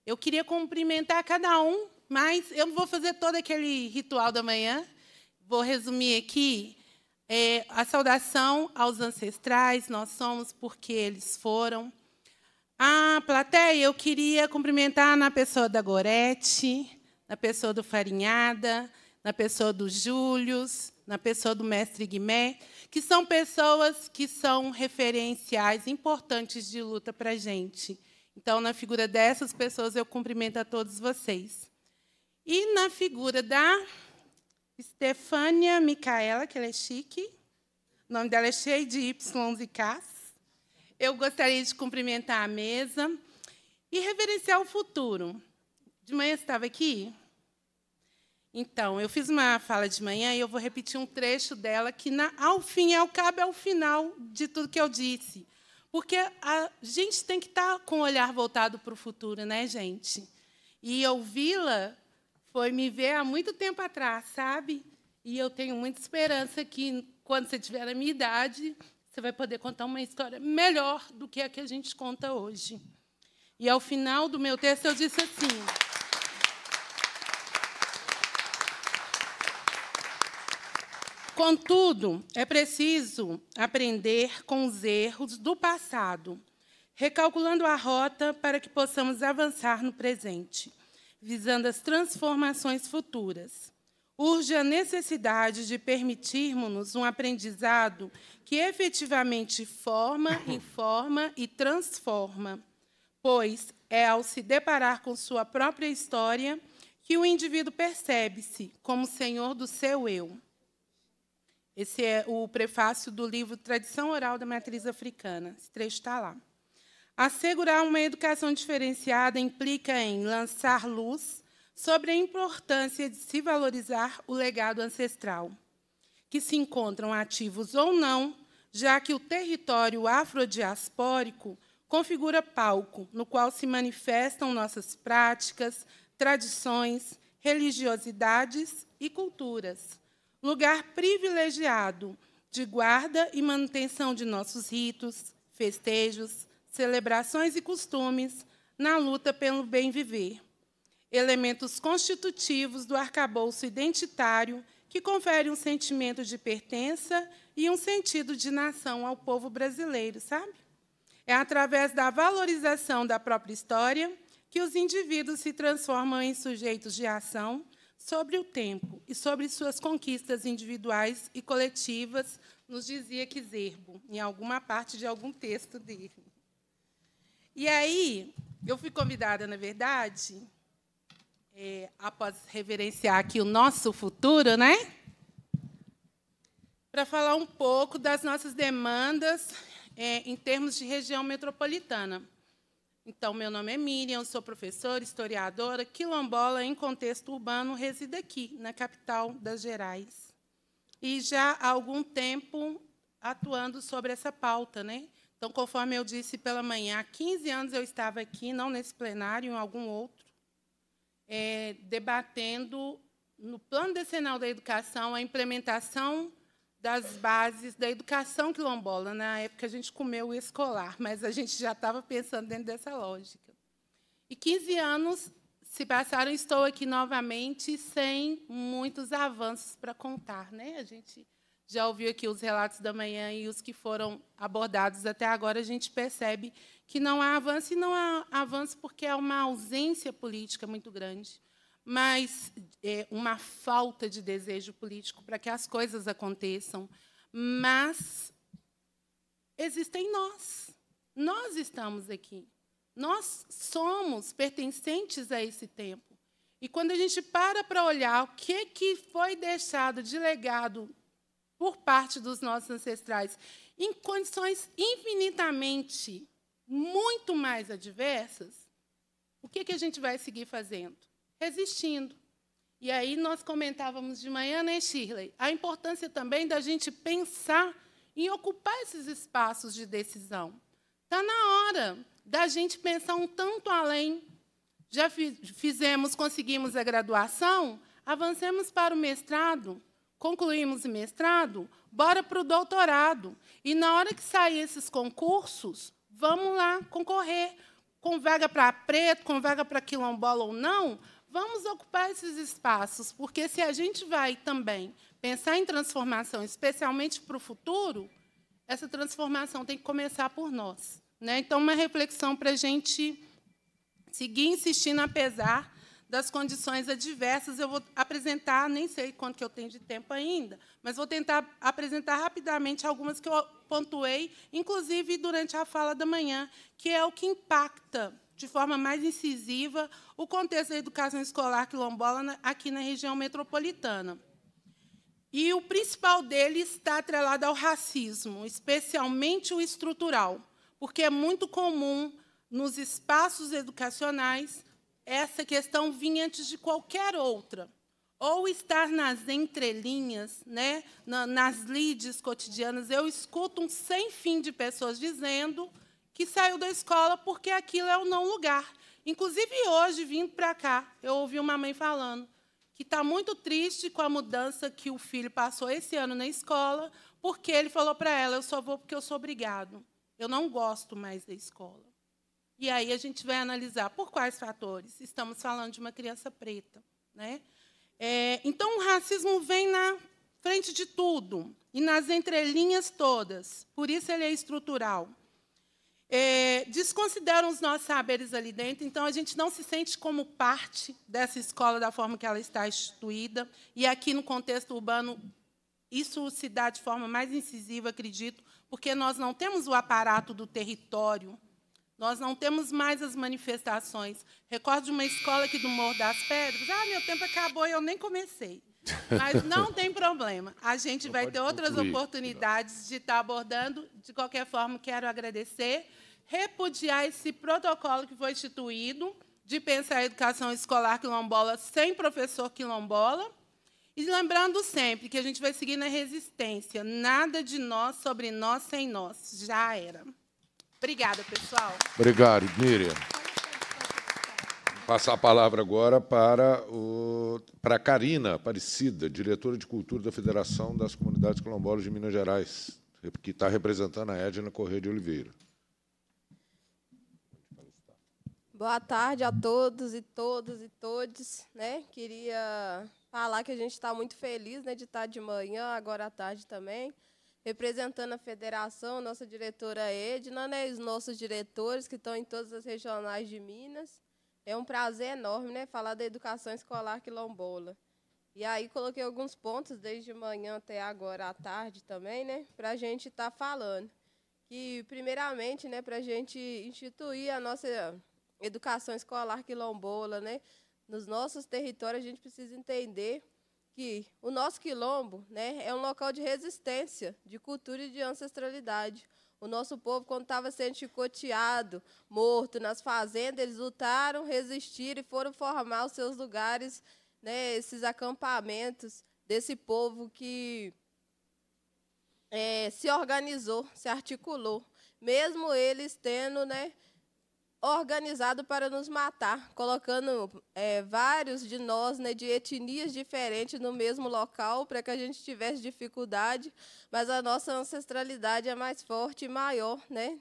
Eu queria cumprimentar cada um, mas eu não vou fazer todo aquele ritual da manhã. Vou resumir aqui é, a saudação aos ancestrais, nós somos porque eles foram. A plateia, eu queria cumprimentar na pessoa da Gorete, na pessoa do Farinhada, na pessoa do Júlio, na pessoa do mestre Guimé, que são pessoas que são referenciais importantes de luta para a gente. Então, na figura dessas pessoas, eu cumprimento a todos vocês. E na figura da Stefânia Micaela, que ela é chique, o nome dela é cheio de Ys e Ks, eu gostaria de cumprimentar a mesa e reverenciar o futuro. De manhã você estava aqui? Então, eu fiz uma fala de manhã e eu vou repetir um trecho dela que, na, ao fim, ao cabo, é o final de tudo que eu disse. Porque a gente tem que estar tá com o olhar voltado para o futuro, né, gente? E ouvi-la foi me ver há muito tempo atrás, sabe? E eu tenho muita esperança que, quando você tiver a minha idade, você vai poder contar uma história melhor do que a que a gente conta hoje. E, ao final do meu texto, eu disse assim. Contudo, é preciso aprender com os erros do passado, recalculando a rota para que possamos avançar no presente, visando as transformações futuras. Urge a necessidade de permitirmos-nos um aprendizado que efetivamente forma, <coughs> informa e transforma, pois é ao se deparar com sua própria história que o indivíduo percebe-se como senhor do seu eu. Esse é o prefácio do livro Tradição Oral da Matriz Africana. Esse trecho está lá. Assegurar uma educação diferenciada implica em lançar luz sobre a importância de se valorizar o legado ancestral, que se encontram ativos ou não, já que o território afrodiaspórico configura palco no qual se manifestam nossas práticas, tradições, religiosidades e culturas lugar privilegiado de guarda e manutenção de nossos ritos, festejos, celebrações e costumes na luta pelo bem viver. Elementos constitutivos do arcabouço identitário que confere um sentimento de pertença e um sentido de nação ao povo brasileiro, sabe? É através da valorização da própria história que os indivíduos se transformam em sujeitos de ação sobre o tempo e sobre suas conquistas individuais e coletivas, nos dizia que Zerbo, em alguma parte de algum texto dele. E aí, eu fui convidada, na verdade, é, após reverenciar aqui o nosso futuro, né? Para falar um pouco das nossas demandas é, em termos de região metropolitana. Então, meu nome é Miriam, sou professora, historiadora, quilombola em contexto urbano, resido aqui, na capital das Gerais. E já há algum tempo atuando sobre essa pauta. Né? Então, conforme eu disse pela manhã, há 15 anos eu estava aqui, não nesse plenário, em algum outro, é, debatendo, no plano decenal da educação, a implementação das bases da educação quilombola. Na né? época, a gente comeu escolar, mas a gente já estava pensando dentro dessa lógica. E 15 anos se passaram, estou aqui novamente sem muitos avanços para contar. Né? A gente já ouviu aqui os relatos da manhã e os que foram abordados até agora, a gente percebe que não há avanço, e não há avanço porque há uma ausência política muito grande mas é, uma falta de desejo político para que as coisas aconteçam. Mas existem nós. Nós estamos aqui. Nós somos pertencentes a esse tempo. E quando a gente para para olhar o que, que foi deixado de legado por parte dos nossos ancestrais em condições infinitamente muito mais adversas, o que, que a gente vai seguir fazendo? resistindo. E aí nós comentávamos de manhã, né, Shirley, a importância também da gente pensar em ocupar esses espaços de decisão. Está na hora da gente pensar um tanto além. Já fizemos, conseguimos a graduação, avancemos para o mestrado, concluímos o mestrado, bora para o doutorado. E na hora que sair esses concursos, vamos lá concorrer. Com vaga para preto, com vaga para quilombola ou não, Vamos ocupar esses espaços, porque se a gente vai também pensar em transformação, especialmente para o futuro, essa transformação tem que começar por nós. Né? Então, uma reflexão para a gente seguir insistindo, apesar das condições adversas. Eu vou apresentar, nem sei quanto que eu tenho de tempo ainda, mas vou tentar apresentar rapidamente algumas que eu pontuei, inclusive durante a fala da manhã, que é o que impacta de forma mais incisiva o contexto da educação escolar quilombola aqui na região metropolitana. E o principal dele está atrelado ao racismo, especialmente o estrutural, porque é muito comum nos espaços educacionais essa questão vir antes de qualquer outra, ou estar nas entrelinhas, né, nas lides cotidianas. Eu escuto um sem fim de pessoas dizendo que saiu da escola porque aquilo é o não lugar. Inclusive hoje, vindo para cá, eu ouvi uma mãe falando que está muito triste com a mudança que o filho passou esse ano na escola, porque ele falou para ela: eu só vou porque eu sou obrigado. Eu não gosto mais da escola. E aí a gente vai analisar por quais fatores. Estamos falando de uma criança preta, né? É, então o racismo vem na frente de tudo e nas entrelinhas todas. Por isso ele é estrutural é, desconsideram os nossos saberes ali dentro, então a gente não se sente como parte dessa escola da forma que ela está instituída. E aqui no contexto urbano, isso se dá de forma mais incisiva, acredito, porque nós não temos o aparato do território, nós não temos mais as manifestações. Recordo de uma escola aqui do Morro das Pedras, ah, meu tempo acabou e eu nem comecei. Mas <laughs> não tem problema. A gente vai ter outras concluir. oportunidades de estar abordando. De qualquer forma, quero agradecer repudiar esse protocolo que foi instituído de pensar a educação escolar quilombola sem professor quilombola. E lembrando sempre que a gente vai seguir na resistência. Nada de nós sobre nós sem nós. Já era. Obrigada, pessoal. Obrigado, Miriam. Passar a palavra agora para, o, para a Karina Aparecida, diretora de Cultura da Federação das Comunidades Quilombolas de Minas Gerais, que está representando a Edna Correia de Oliveira. Boa tarde a todos e todas e todes. Né? Queria falar que a gente está muito feliz né, de estar tá de manhã, agora à tarde também, representando a federação, nossa diretora Edna, né, os nossos diretores que estão em todas as regionais de Minas. É um prazer enorme né, falar da educação escolar quilombola. E aí coloquei alguns pontos desde manhã até agora à tarde também, né, para a gente estar tá falando. E primeiramente, né, para a gente instituir a nossa educação escolar quilombola, né? Nos nossos territórios a gente precisa entender que o nosso quilombo, né, é um local de resistência, de cultura e de ancestralidade. O nosso povo, quando estava sendo chicoteado, morto nas fazendas, eles lutaram, resistiram e foram formar os seus lugares, né, esses acampamentos desse povo que é, se organizou, se articulou, mesmo eles tendo, né, organizado para nos matar, colocando é, vários de nós né, de etnias diferentes no mesmo local para que a gente tivesse dificuldade, mas a nossa ancestralidade é mais forte e maior, né?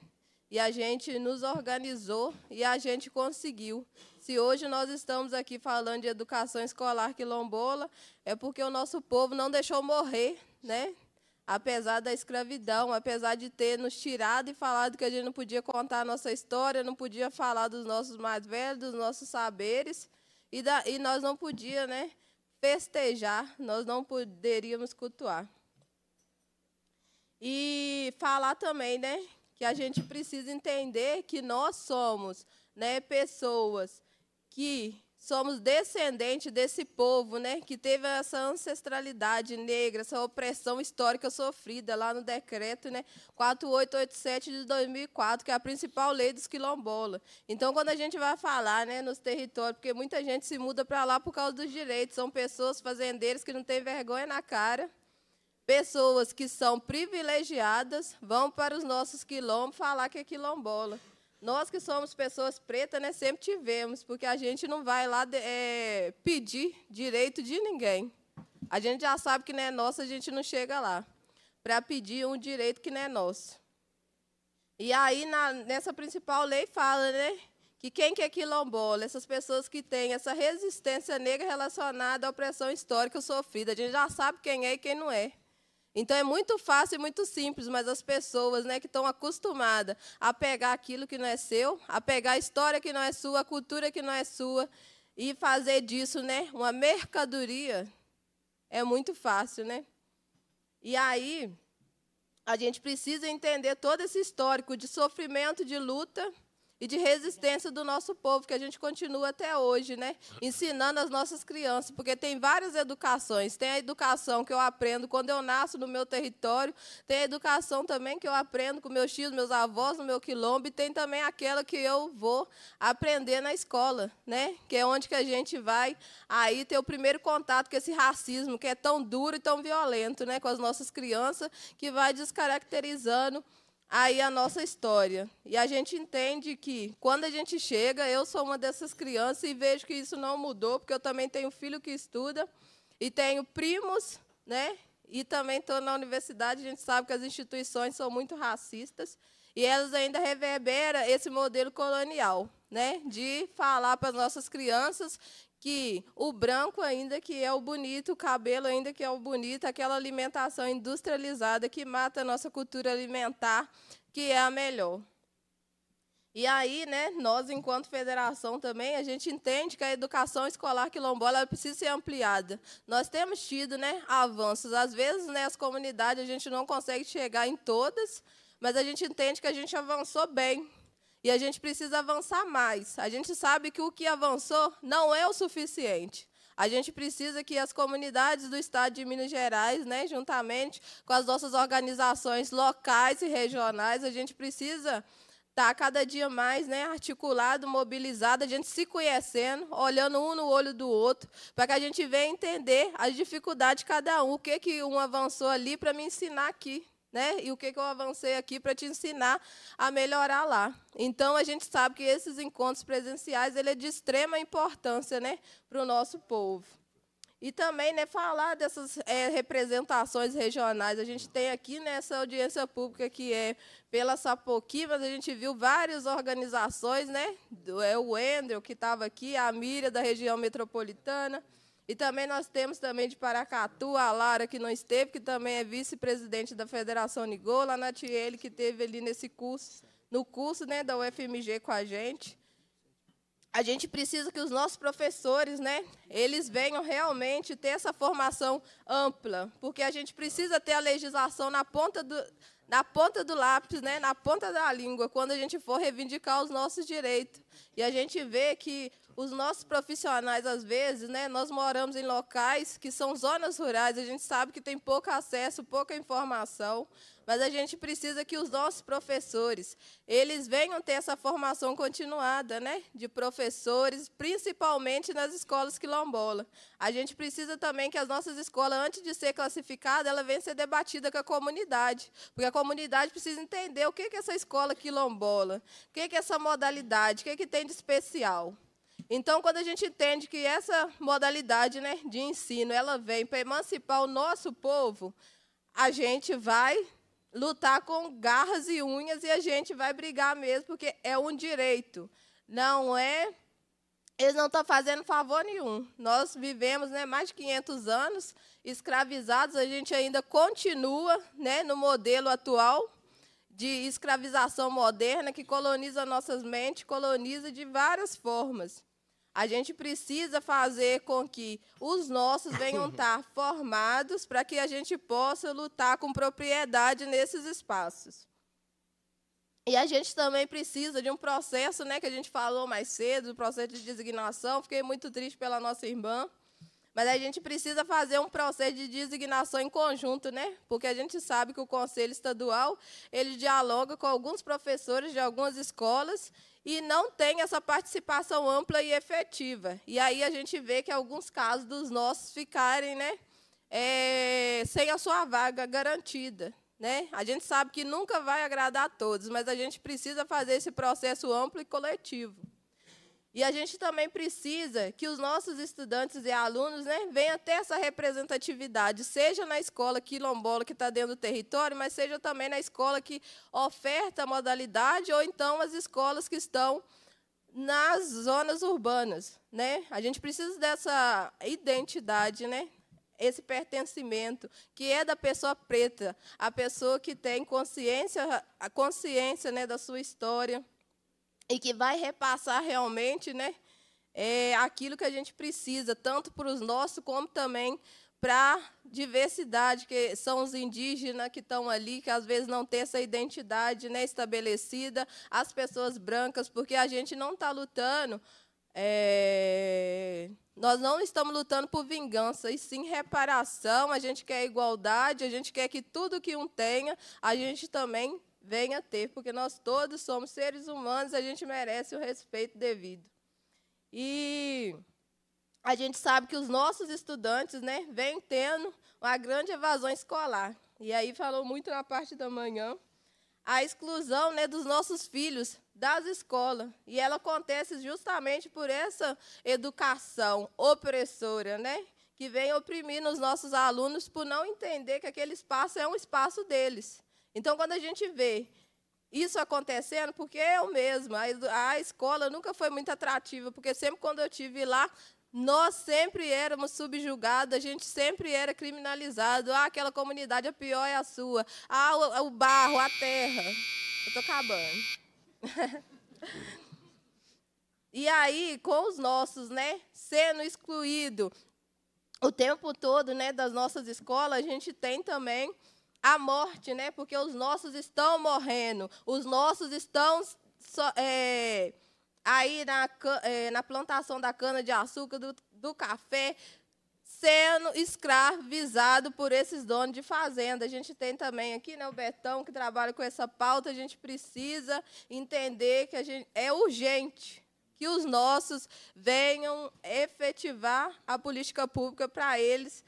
E a gente nos organizou e a gente conseguiu. Se hoje nós estamos aqui falando de educação escolar quilombola, é porque o nosso povo não deixou morrer, né? apesar da escravidão, apesar de ter nos tirado e falado que a gente não podia contar a nossa história, não podia falar dos nossos mais velhos, dos nossos saberes, e, da, e nós não podíamos né, festejar, nós não poderíamos cultuar. E falar também né, que a gente precisa entender que nós somos né, pessoas que somos descendentes desse povo, né, que teve essa ancestralidade negra, essa opressão histórica sofrida lá no decreto, né, 4887 de 2004, que é a principal lei dos quilombola. Então, quando a gente vai falar, né, nos territórios, porque muita gente se muda para lá por causa dos direitos, são pessoas fazendeiras que não têm vergonha na cara. Pessoas que são privilegiadas vão para os nossos quilombos falar que é quilombola. Nós que somos pessoas pretas, né, sempre tivemos, porque a gente não vai lá de, é, pedir direito de ninguém. A gente já sabe que não é nosso, a gente não chega lá para pedir um direito que não é nosso. E aí, na, nessa principal lei, fala né, que quem que é quilombola, essas pessoas que têm essa resistência negra relacionada à opressão histórica sofrida, a gente já sabe quem é e quem não é. Então é muito fácil e muito simples, mas as pessoas né, que estão acostumadas a pegar aquilo que não é seu, a pegar a história que não é sua, a cultura que não é sua, e fazer disso né, uma mercadoria, é muito fácil, né? E aí a gente precisa entender todo esse histórico de sofrimento, de luta, e de resistência do nosso povo, que a gente continua até hoje, né? Ensinando as nossas crianças, porque tem várias educações. Tem a educação que eu aprendo quando eu nasço no meu território, tem a educação também que eu aprendo com meus tios, meus avós, no meu quilombo, e tem também aquela que eu vou aprender na escola, né? Que é onde que a gente vai aí ter o primeiro contato com esse racismo que é tão duro e tão violento, né, com as nossas crianças, que vai descaracterizando aí a nossa história. E a gente entende que, quando a gente chega, eu sou uma dessas crianças e vejo que isso não mudou, porque eu também tenho filho que estuda e tenho primos, né? E também estou na universidade, a gente sabe que as instituições são muito racistas e elas ainda reverberam esse modelo colonial, né? De falar para as nossas crianças que o branco ainda que é o bonito, o cabelo ainda que é o bonito, aquela alimentação industrializada que mata a nossa cultura alimentar, que é a melhor. E aí, né, nós, enquanto federação também, a gente entende que a educação escolar quilombola precisa ser ampliada. Nós temos tido né, avanços. Às vezes, né, as comunidades, a gente não consegue chegar em todas, mas a gente entende que a gente avançou bem e a gente precisa avançar mais. A gente sabe que o que avançou não é o suficiente. A gente precisa que as comunidades do Estado de Minas Gerais, né, juntamente com as nossas organizações locais e regionais, a gente precisa estar tá cada dia mais né, articulado, mobilizado, a gente se conhecendo, olhando um no olho do outro, para que a gente venha entender as dificuldades de cada um, o que, que um avançou ali para me ensinar aqui. Né? E o que, que eu avancei aqui para te ensinar a melhorar lá. Então a gente sabe que esses encontros presenciais ele é de extrema importância, né, para o nosso povo. E também né, falar dessas é, representações regionais. A gente tem aqui nessa né, audiência pública que é pela Sapoqui, mas a gente viu várias organizações, né? É o Wendel, que estava aqui, a Miriam da região metropolitana. E também nós temos também de Paracatu a Lara, que não esteve, que também é vice-presidente da Federação Nigola, a Natiele, que esteve ali nesse curso, no curso né, da UFMG com a gente. A gente precisa que os nossos professores, né, eles venham realmente ter essa formação ampla, porque a gente precisa ter a legislação na ponta do, na ponta do lápis, né, na ponta da língua, quando a gente for reivindicar os nossos direitos. E a gente vê que os nossos profissionais, às vezes, né, nós moramos em locais que são zonas rurais, a gente sabe que tem pouco acesso, pouca informação mas a gente precisa que os nossos professores, eles venham ter essa formação continuada, né, de professores, principalmente nas escolas quilombola. A gente precisa também que as nossas escolas, antes de ser classificada, ela venha ser debatida com a comunidade, porque a comunidade precisa entender o que é essa escola quilombola, o que é essa modalidade, o que, é que tem de especial. Então, quando a gente entende que essa modalidade né, de ensino ela vem para emancipar o nosso povo, a gente vai lutar com garras e unhas e a gente vai brigar mesmo, porque é um direito. Não é. Eles não estão fazendo favor nenhum. Nós vivemos né, mais de 500 anos escravizados, a gente ainda continua né, no modelo atual de escravização moderna que coloniza nossas mentes, coloniza de várias formas. A gente precisa fazer com que os nossos venham <laughs> estar formados para que a gente possa lutar com propriedade nesses espaços. E a gente também precisa de um processo, né, que a gente falou mais cedo, o processo de designação. Fiquei muito triste pela nossa irmã, mas a gente precisa fazer um processo de designação em conjunto, né? Porque a gente sabe que o Conselho Estadual, ele dialoga com alguns professores de algumas escolas e não tem essa participação ampla e efetiva. E aí a gente vê que alguns casos dos nossos ficarem né, é, sem a sua vaga garantida. Né? A gente sabe que nunca vai agradar a todos, mas a gente precisa fazer esse processo amplo e coletivo. E a gente também precisa que os nossos estudantes e alunos né, venham ter essa representatividade, seja na escola quilombola que está dentro do território, mas seja também na escola que oferta a modalidade, ou então as escolas que estão nas zonas urbanas. Né? A gente precisa dessa identidade, né? esse pertencimento que é da pessoa preta, a pessoa que tem consciência, a consciência né, da sua história e que vai repassar realmente né, é, aquilo que a gente precisa, tanto para os nossos como também para a diversidade, que são os indígenas que estão ali, que às vezes não têm essa identidade né, estabelecida, as pessoas brancas, porque a gente não está lutando. É, nós não estamos lutando por vingança, e sim reparação. A gente quer igualdade, a gente quer que tudo que um tenha, a gente também venha ter, porque nós todos somos seres humanos, a gente merece o respeito devido. E a gente sabe que os nossos estudantes né, vêm tendo uma grande evasão escolar. E aí falou muito na parte da manhã a exclusão né, dos nossos filhos das escolas. E ela acontece justamente por essa educação opressora, né? Que vem oprimindo os nossos alunos por não entender que aquele espaço é um espaço deles. Então, quando a gente vê isso acontecendo, porque eu mesma, a escola nunca foi muito atrativa, porque sempre quando eu tive lá, nós sempre éramos subjugados, a gente sempre era criminalizado. Ah, aquela comunidade, a pior é a sua. Ah, o, o barro, a terra. Eu estou acabando. <laughs> e aí, com os nossos, né, sendo excluído o tempo todo, né, das nossas escolas, a gente tem também a morte, né? Porque os nossos estão morrendo, os nossos estão so, é, aí na, é, na plantação da cana de açúcar, do, do café, sendo escravizado por esses donos de fazenda. A gente tem também aqui né, o Betão, que trabalha com essa pauta. A gente precisa entender que a gente, é urgente que os nossos venham efetivar a política pública para eles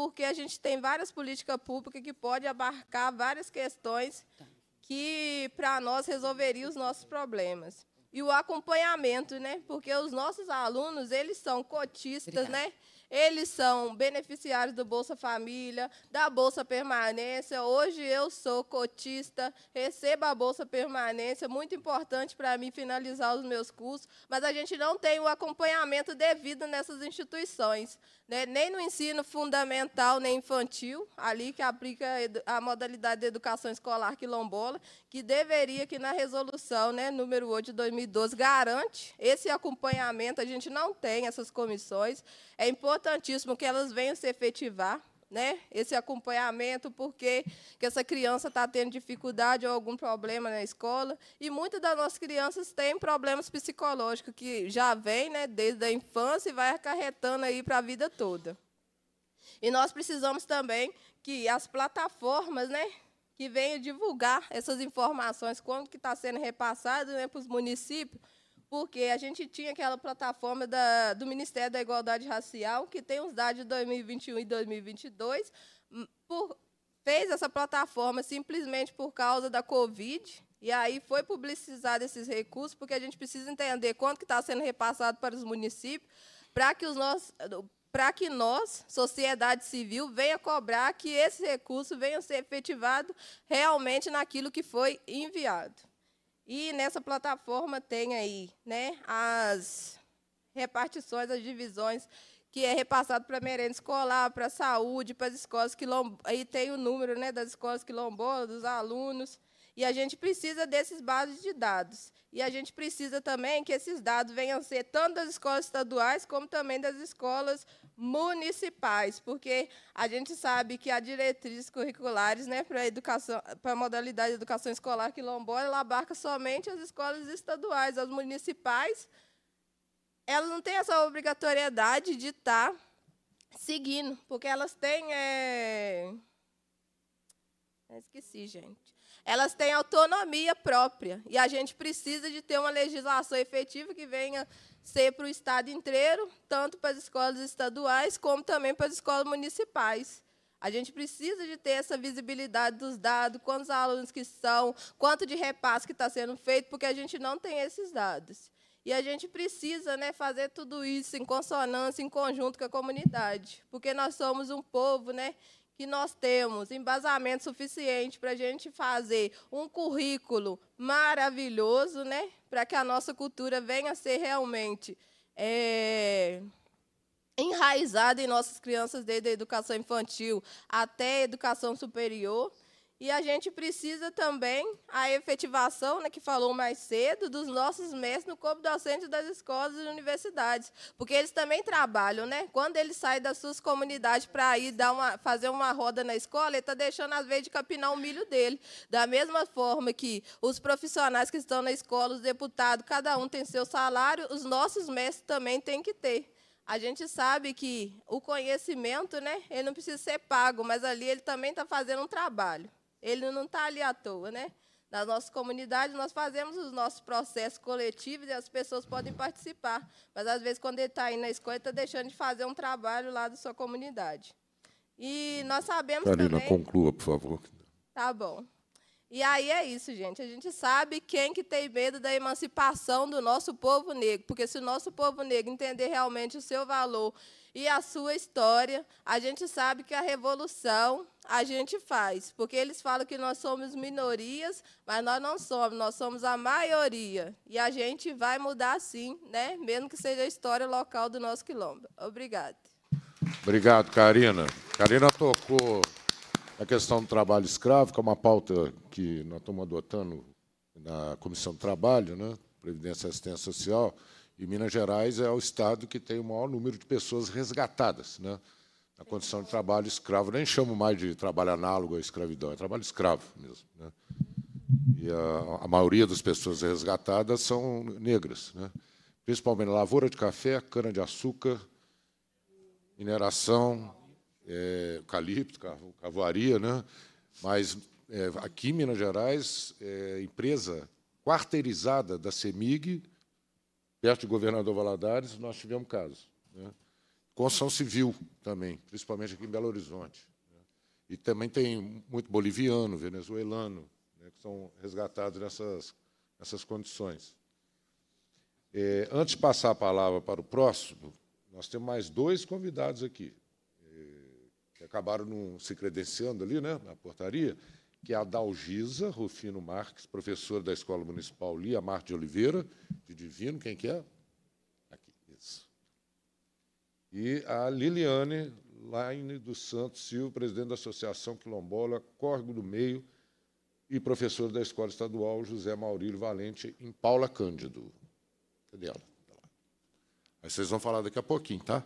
porque a gente tem várias políticas públicas que podem abarcar várias questões que, para nós, resolveria os nossos problemas. E o acompanhamento, né? porque os nossos alunos eles são cotistas, né? eles são beneficiários do Bolsa Família, da Bolsa Permanência. Hoje eu sou cotista, recebo a Bolsa Permanência, muito importante para mim finalizar os meus cursos, mas a gente não tem o acompanhamento devido nessas instituições né, nem no ensino fundamental nem infantil, ali que aplica a modalidade de educação escolar quilombola, que deveria, que na resolução né, número 8 de 2012, garante esse acompanhamento. A gente não tem essas comissões. É importantíssimo que elas venham se efetivar né, esse acompanhamento, porque que essa criança está tendo dificuldade ou algum problema na escola. E muitas das nossas crianças têm problemas psicológicos, que já vem né, desde a infância e vai acarretando aí para a vida toda. E nós precisamos também que as plataformas né, que venham divulgar essas informações, quando que está sendo repassado né, para os municípios, porque a gente tinha aquela plataforma da, do Ministério da Igualdade Racial, que tem os dados de 2021 e 2022, hum, por, fez essa plataforma simplesmente por causa da Covid, e aí foi publicizado esses recursos, porque a gente precisa entender quanto que está sendo repassado para os municípios, para que os nossos para que nós, sociedade civil, venha cobrar que esse recurso venha ser efetivado realmente naquilo que foi enviado. E nessa plataforma tem aí né, as repartições, as divisões que é repassado para merenda escolar, para a saúde, para as escolas quilombolas. Aí tem o número né, das escolas quilombolas, dos alunos. E a gente precisa desses bases de dados. E a gente precisa também que esses dados venham a ser tanto das escolas estaduais como também das escolas municipais, porque a gente sabe que há diretrizes curriculares né, para a educação, para a modalidade de educação escolar quilombola, ela abarca somente as escolas estaduais, as municipais. Elas não têm essa obrigatoriedade de estar tá seguindo, porque elas têm. É... Esqueci, gente elas têm autonomia própria. E a gente precisa de ter uma legislação efetiva que venha ser para o Estado inteiro, tanto para as escolas estaduais como também para as escolas municipais. A gente precisa de ter essa visibilidade dos dados, quantos alunos que são, quanto de repasse que está sendo feito, porque a gente não tem esses dados. E a gente precisa né, fazer tudo isso em consonância, em conjunto com a comunidade, porque nós somos um povo né, que nós temos embasamento suficiente para a gente fazer um currículo maravilhoso, né? Para que a nossa cultura venha a ser realmente é, enraizada em nossas crianças desde a educação infantil até a educação superior. E a gente precisa também a efetivação, né, que falou mais cedo, dos nossos mestres no corpo docente das escolas e universidades, porque eles também trabalham, né? Quando eles saem das suas comunidades para ir dar uma, fazer uma roda na escola, ele está deixando às vezes de capinar o milho dele. Da mesma forma que os profissionais que estão na escola, os deputados, cada um tem seu salário, os nossos mestres também têm que ter. A gente sabe que o conhecimento, né, ele não precisa ser pago, mas ali ele também está fazendo um trabalho. Ele não está ali à toa, né? Nas nossas comunidades, nós fazemos os nossos processos coletivos e as pessoas podem participar. Mas, às vezes, quando ele está indo na escola, está deixando de fazer um trabalho lá da sua comunidade. E nós sabemos Carina, também... conclua, por favor. Tá bom. E aí é isso, gente. A gente sabe quem que tem medo da emancipação do nosso povo negro, porque se o nosso povo negro entender realmente o seu valor e a sua história, a gente sabe que a revolução a gente faz, porque eles falam que nós somos minorias, mas nós não somos, nós somos a maioria. E a gente vai mudar sim, né? mesmo que seja a história local do nosso quilombo. Obrigada. Obrigado, Karina. Karina tocou a questão do trabalho escravo, que é uma pauta que nós estamos adotando na Comissão do Trabalho, né? Previdência e Assistência Social, e Minas Gerais é o estado que tem o maior número de pessoas resgatadas. Né? A condição de trabalho escravo. Nem chamo mais de trabalho análogo à escravidão, é trabalho escravo mesmo. Né? E a, a, maioria das pessoas resgatadas são negras, né? principalmente lavoura de café, cana-de-açúcar, mineração, é, eucalipto, cavoaria, né? mas é, aqui em Minas Gerais, é, empresa quarteirizada da CEMIG, perto de Governador Valadares, nós tivemos caso. Né? Construção civil também, principalmente aqui em Belo Horizonte. Né? E também tem muito boliviano, venezuelano, né, que são resgatados nessas, nessas condições. É, antes de passar a palavra para o próximo, nós temos mais dois convidados aqui, é, que acabaram se credenciando ali né, na portaria, que é a Dalgisa Rufino Marques, professora da Escola Municipal Lia Marte de Oliveira, de Divino, quem que é? e a Liliane Laine dos Santos Silva, presidente da Associação Quilombola Córrego do Meio e professor da Escola Estadual José Maurílio Valente, em Paula Cândido. Cadê ela? Tá Aí vocês vão falar daqui a pouquinho, tá?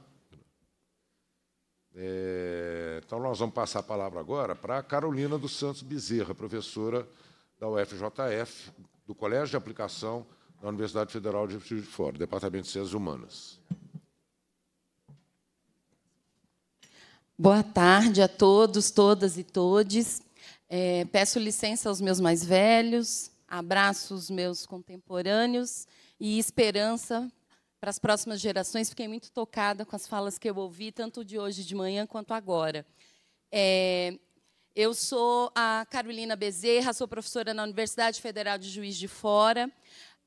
É, então, nós vamos passar a palavra agora para a Carolina dos Santos Bezerra, professora da UFJF, do Colégio de Aplicação da Universidade Federal de Juiz de Fora, Departamento de Ciências Humanas. Boa tarde a todos, todas e todes. É, peço licença aos meus mais velhos, abraço os meus contemporâneos e esperança para as próximas gerações. Fiquei muito tocada com as falas que eu ouvi, tanto de hoje de manhã quanto agora. É, eu sou a Carolina Bezerra, sou professora na Universidade Federal de Juiz de Fora,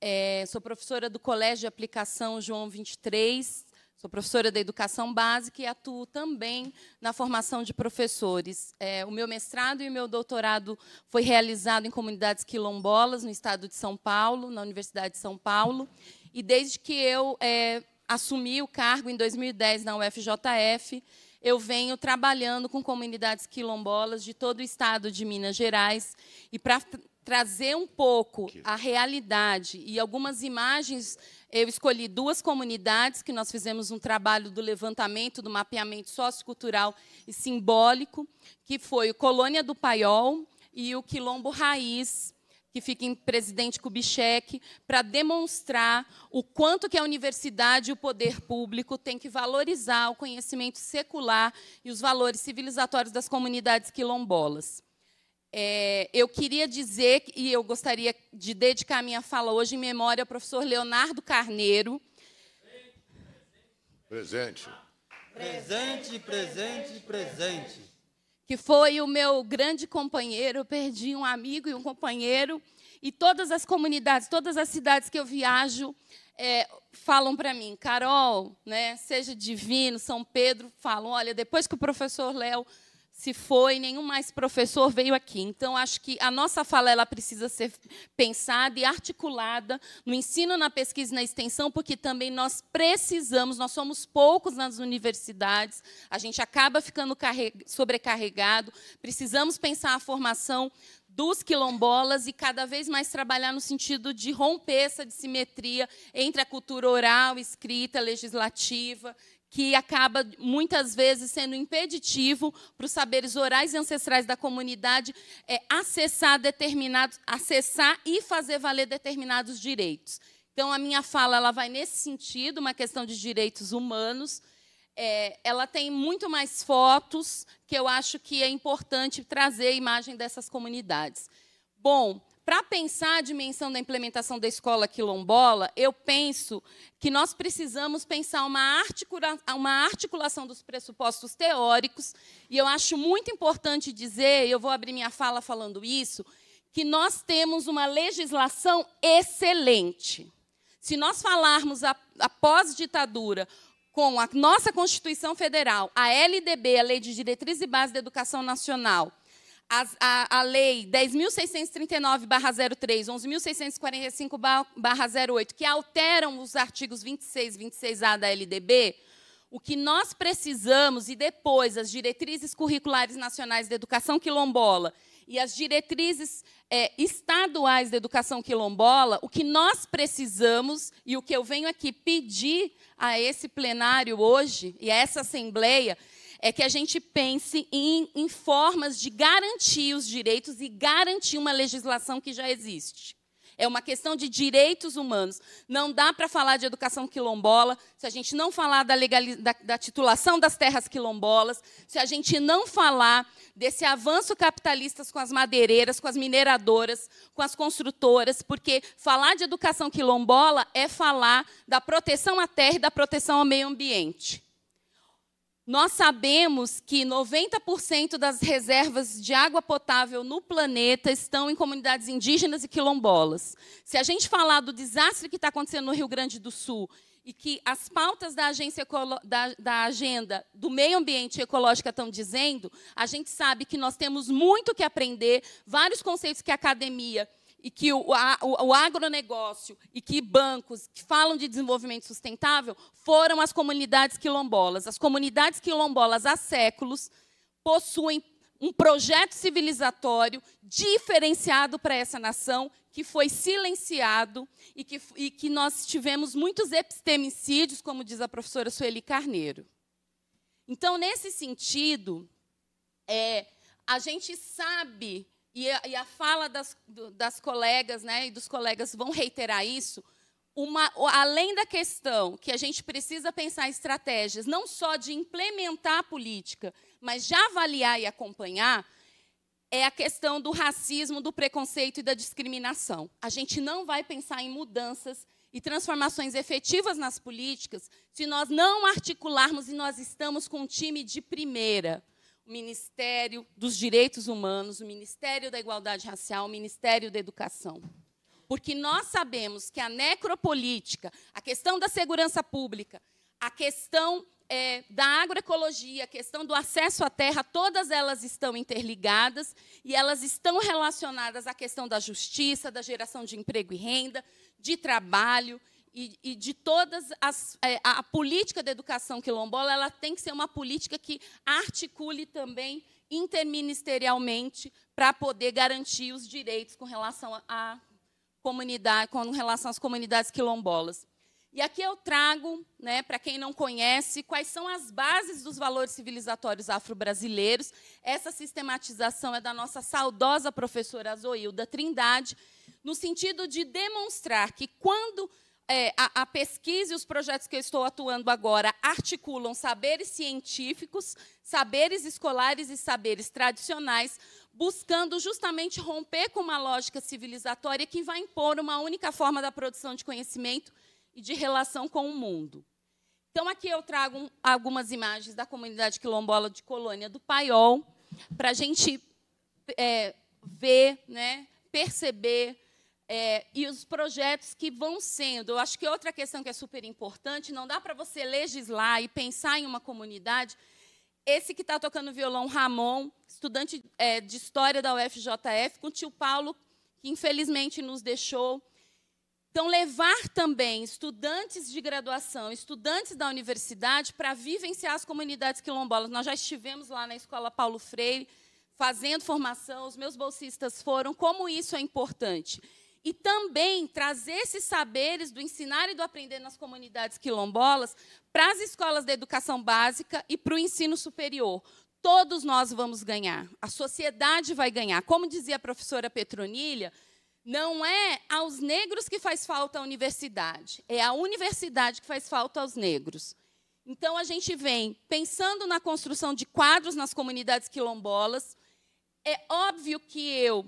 é, sou professora do Colégio de Aplicação João 23, Sou professora da educação básica e atuo também na formação de professores. É, o meu mestrado e o meu doutorado foi realizado em comunidades quilombolas, no estado de São Paulo, na Universidade de São Paulo. E desde que eu é, assumi o cargo, em 2010, na UFJF, eu venho trabalhando com comunidades quilombolas de todo o estado de Minas Gerais. E para trazer um pouco a realidade e algumas imagens. Eu escolhi duas comunidades que nós fizemos um trabalho do levantamento, do mapeamento sociocultural e simbólico, que foi o Colônia do Paiol e o Quilombo Raiz, que fica em Presidente Kubitschek, para demonstrar o quanto que a universidade e o poder público têm que valorizar o conhecimento secular e os valores civilizatórios das comunidades quilombolas. É, eu queria dizer, e eu gostaria de dedicar minha fala hoje em memória ao professor Leonardo Carneiro. Presente. Presente, presente, presente. Que foi o meu grande companheiro. Eu perdi um amigo e um companheiro. E todas as comunidades, todas as cidades que eu viajo, é, falam para mim, Carol, né, seja divino, São Pedro, falam: olha, depois que o professor Léo se foi, nenhum mais professor veio aqui. Então, acho que a nossa fala ela precisa ser pensada e articulada no ensino, na pesquisa e na extensão, porque também nós precisamos, nós somos poucos nas universidades, a gente acaba ficando sobrecarregado, precisamos pensar a formação dos quilombolas e cada vez mais trabalhar no sentido de romper essa dissimetria entre a cultura oral, escrita, legislativa que acaba muitas vezes sendo impeditivo para os saberes orais e ancestrais da comunidade é, acessar determinados, acessar e fazer valer determinados direitos. Então a minha fala ela vai nesse sentido, uma questão de direitos humanos. É, ela tem muito mais fotos que eu acho que é importante trazer a imagem dessas comunidades. Bom, para pensar a dimensão da implementação da escola quilombola, eu penso que nós precisamos pensar uma, articulação dos pressupostos teóricos, e eu acho muito importante dizer, e eu vou abrir minha fala falando isso, que nós temos uma legislação excelente. Se nós falarmos após ditadura com a nossa Constituição Federal, a LDB, a Lei de Diretriz e Base da Educação Nacional, a, a, a Lei 10.639-03, 11.645-08, que alteram os artigos 26 e 26A da LDB, o que nós precisamos, e depois as diretrizes curriculares nacionais da educação quilombola e as diretrizes é, estaduais da educação quilombola, o que nós precisamos e o que eu venho aqui pedir a esse plenário hoje e a essa assembleia é que a gente pense em, em formas de garantir os direitos e garantir uma legislação que já existe. É uma questão de direitos humanos. Não dá para falar de educação quilombola se a gente não falar da, da, da, titulação das terras quilombolas, se a gente não falar desse avanço capitalista com as madeireiras, com as mineradoras, com as construtoras, porque falar de educação quilombola é falar da proteção à terra e da proteção ao meio ambiente. Nós sabemos que 90% das reservas de água potável no planeta estão em comunidades indígenas e quilombolas. Se a gente falar do desastre que está acontecendo no Rio Grande do Sul e que as pautas da, agência, da, da agenda do meio ambiente e ecológica estão dizendo, a gente sabe que nós temos muito que aprender, vários conceitos que a academia e que o, o, o agronegócio e que bancos que falam de desenvolvimento sustentável foram as comunidades quilombolas. As comunidades quilombolas há séculos possuem um projeto civilizatório diferenciado para essa nação, que foi silenciado e que, e que nós tivemos muitos epistemicídios, como diz a professora Sueli Carneiro. Então, nesse sentido, é, a gente sabe e a, e a fala das, das colegas né, e dos colegas vão reiterar isso, uma, além da questão que a gente precisa pensar estratégias, não só de implementar a política, mas de avaliar e acompanhar, é a questão do racismo, do preconceito e da discriminação. A gente não vai pensar em mudanças e transformações efetivas nas políticas se nós não articularmos e nós estamos com um time de primeira o Ministério dos Direitos Humanos, o Ministério da Igualdade Racial, o Ministério da Educação. Porque nós sabemos que a necropolítica, a questão da segurança pública, a questão é, da agroecologia, a questão do acesso à terra, todas elas estão interligadas e elas estão relacionadas à questão da justiça, da geração de emprego e renda, de trabalho e, e de todas as é, a política da educação quilombola, ela tem que ser uma política que articule também interministerialmente para poder garantir os direitos com relação à comunidade, com relação às comunidades quilombolas. E aqui eu trago, né, para quem não conhece, quais são as bases dos valores civilizatórios afro-brasileiros. Essa sistematização é da nossa saudosa professora Zoilda Trindade, no sentido de demonstrar que quando é, a, a, pesquisa e os projetos que eu estou atuando agora articulam saberes científicos, saberes escolares e saberes tradicionais, buscando justamente romper com uma lógica civilizatória que vai impor uma única forma da produção de conhecimento e de relação com o mundo. Então, aqui eu trago algumas imagens da comunidade quilombola de Colônia do Paiol, para a gente é, ver, né, perceber é, e os projetos que vão sendo. Eu acho que outra questão que é super importante, não dá para você legislar e pensar em uma comunidade. Esse que está tocando violão, Ramon, estudante é, de História da UFJF, com o tio Paulo, que infelizmente nos deixou. Então, levar também estudantes de graduação, estudantes da universidade, para vivenciar as comunidades quilombolas. Nós já estivemos lá na Escola Paulo Freire, fazendo formação, os meus bolsistas foram, como isso é importante e também trazer esses saberes do ensinar e do aprender nas comunidades quilombolas para as escolas da educação básica e para o ensino superior. Todos nós vamos ganhar, a sociedade vai ganhar. Como dizia a professora Petronilha, não é aos negros que faz falta a universidade, é a universidade que faz falta aos negros. Então, a gente vem pensando na construção de quadros nas comunidades quilombolas. É óbvio que eu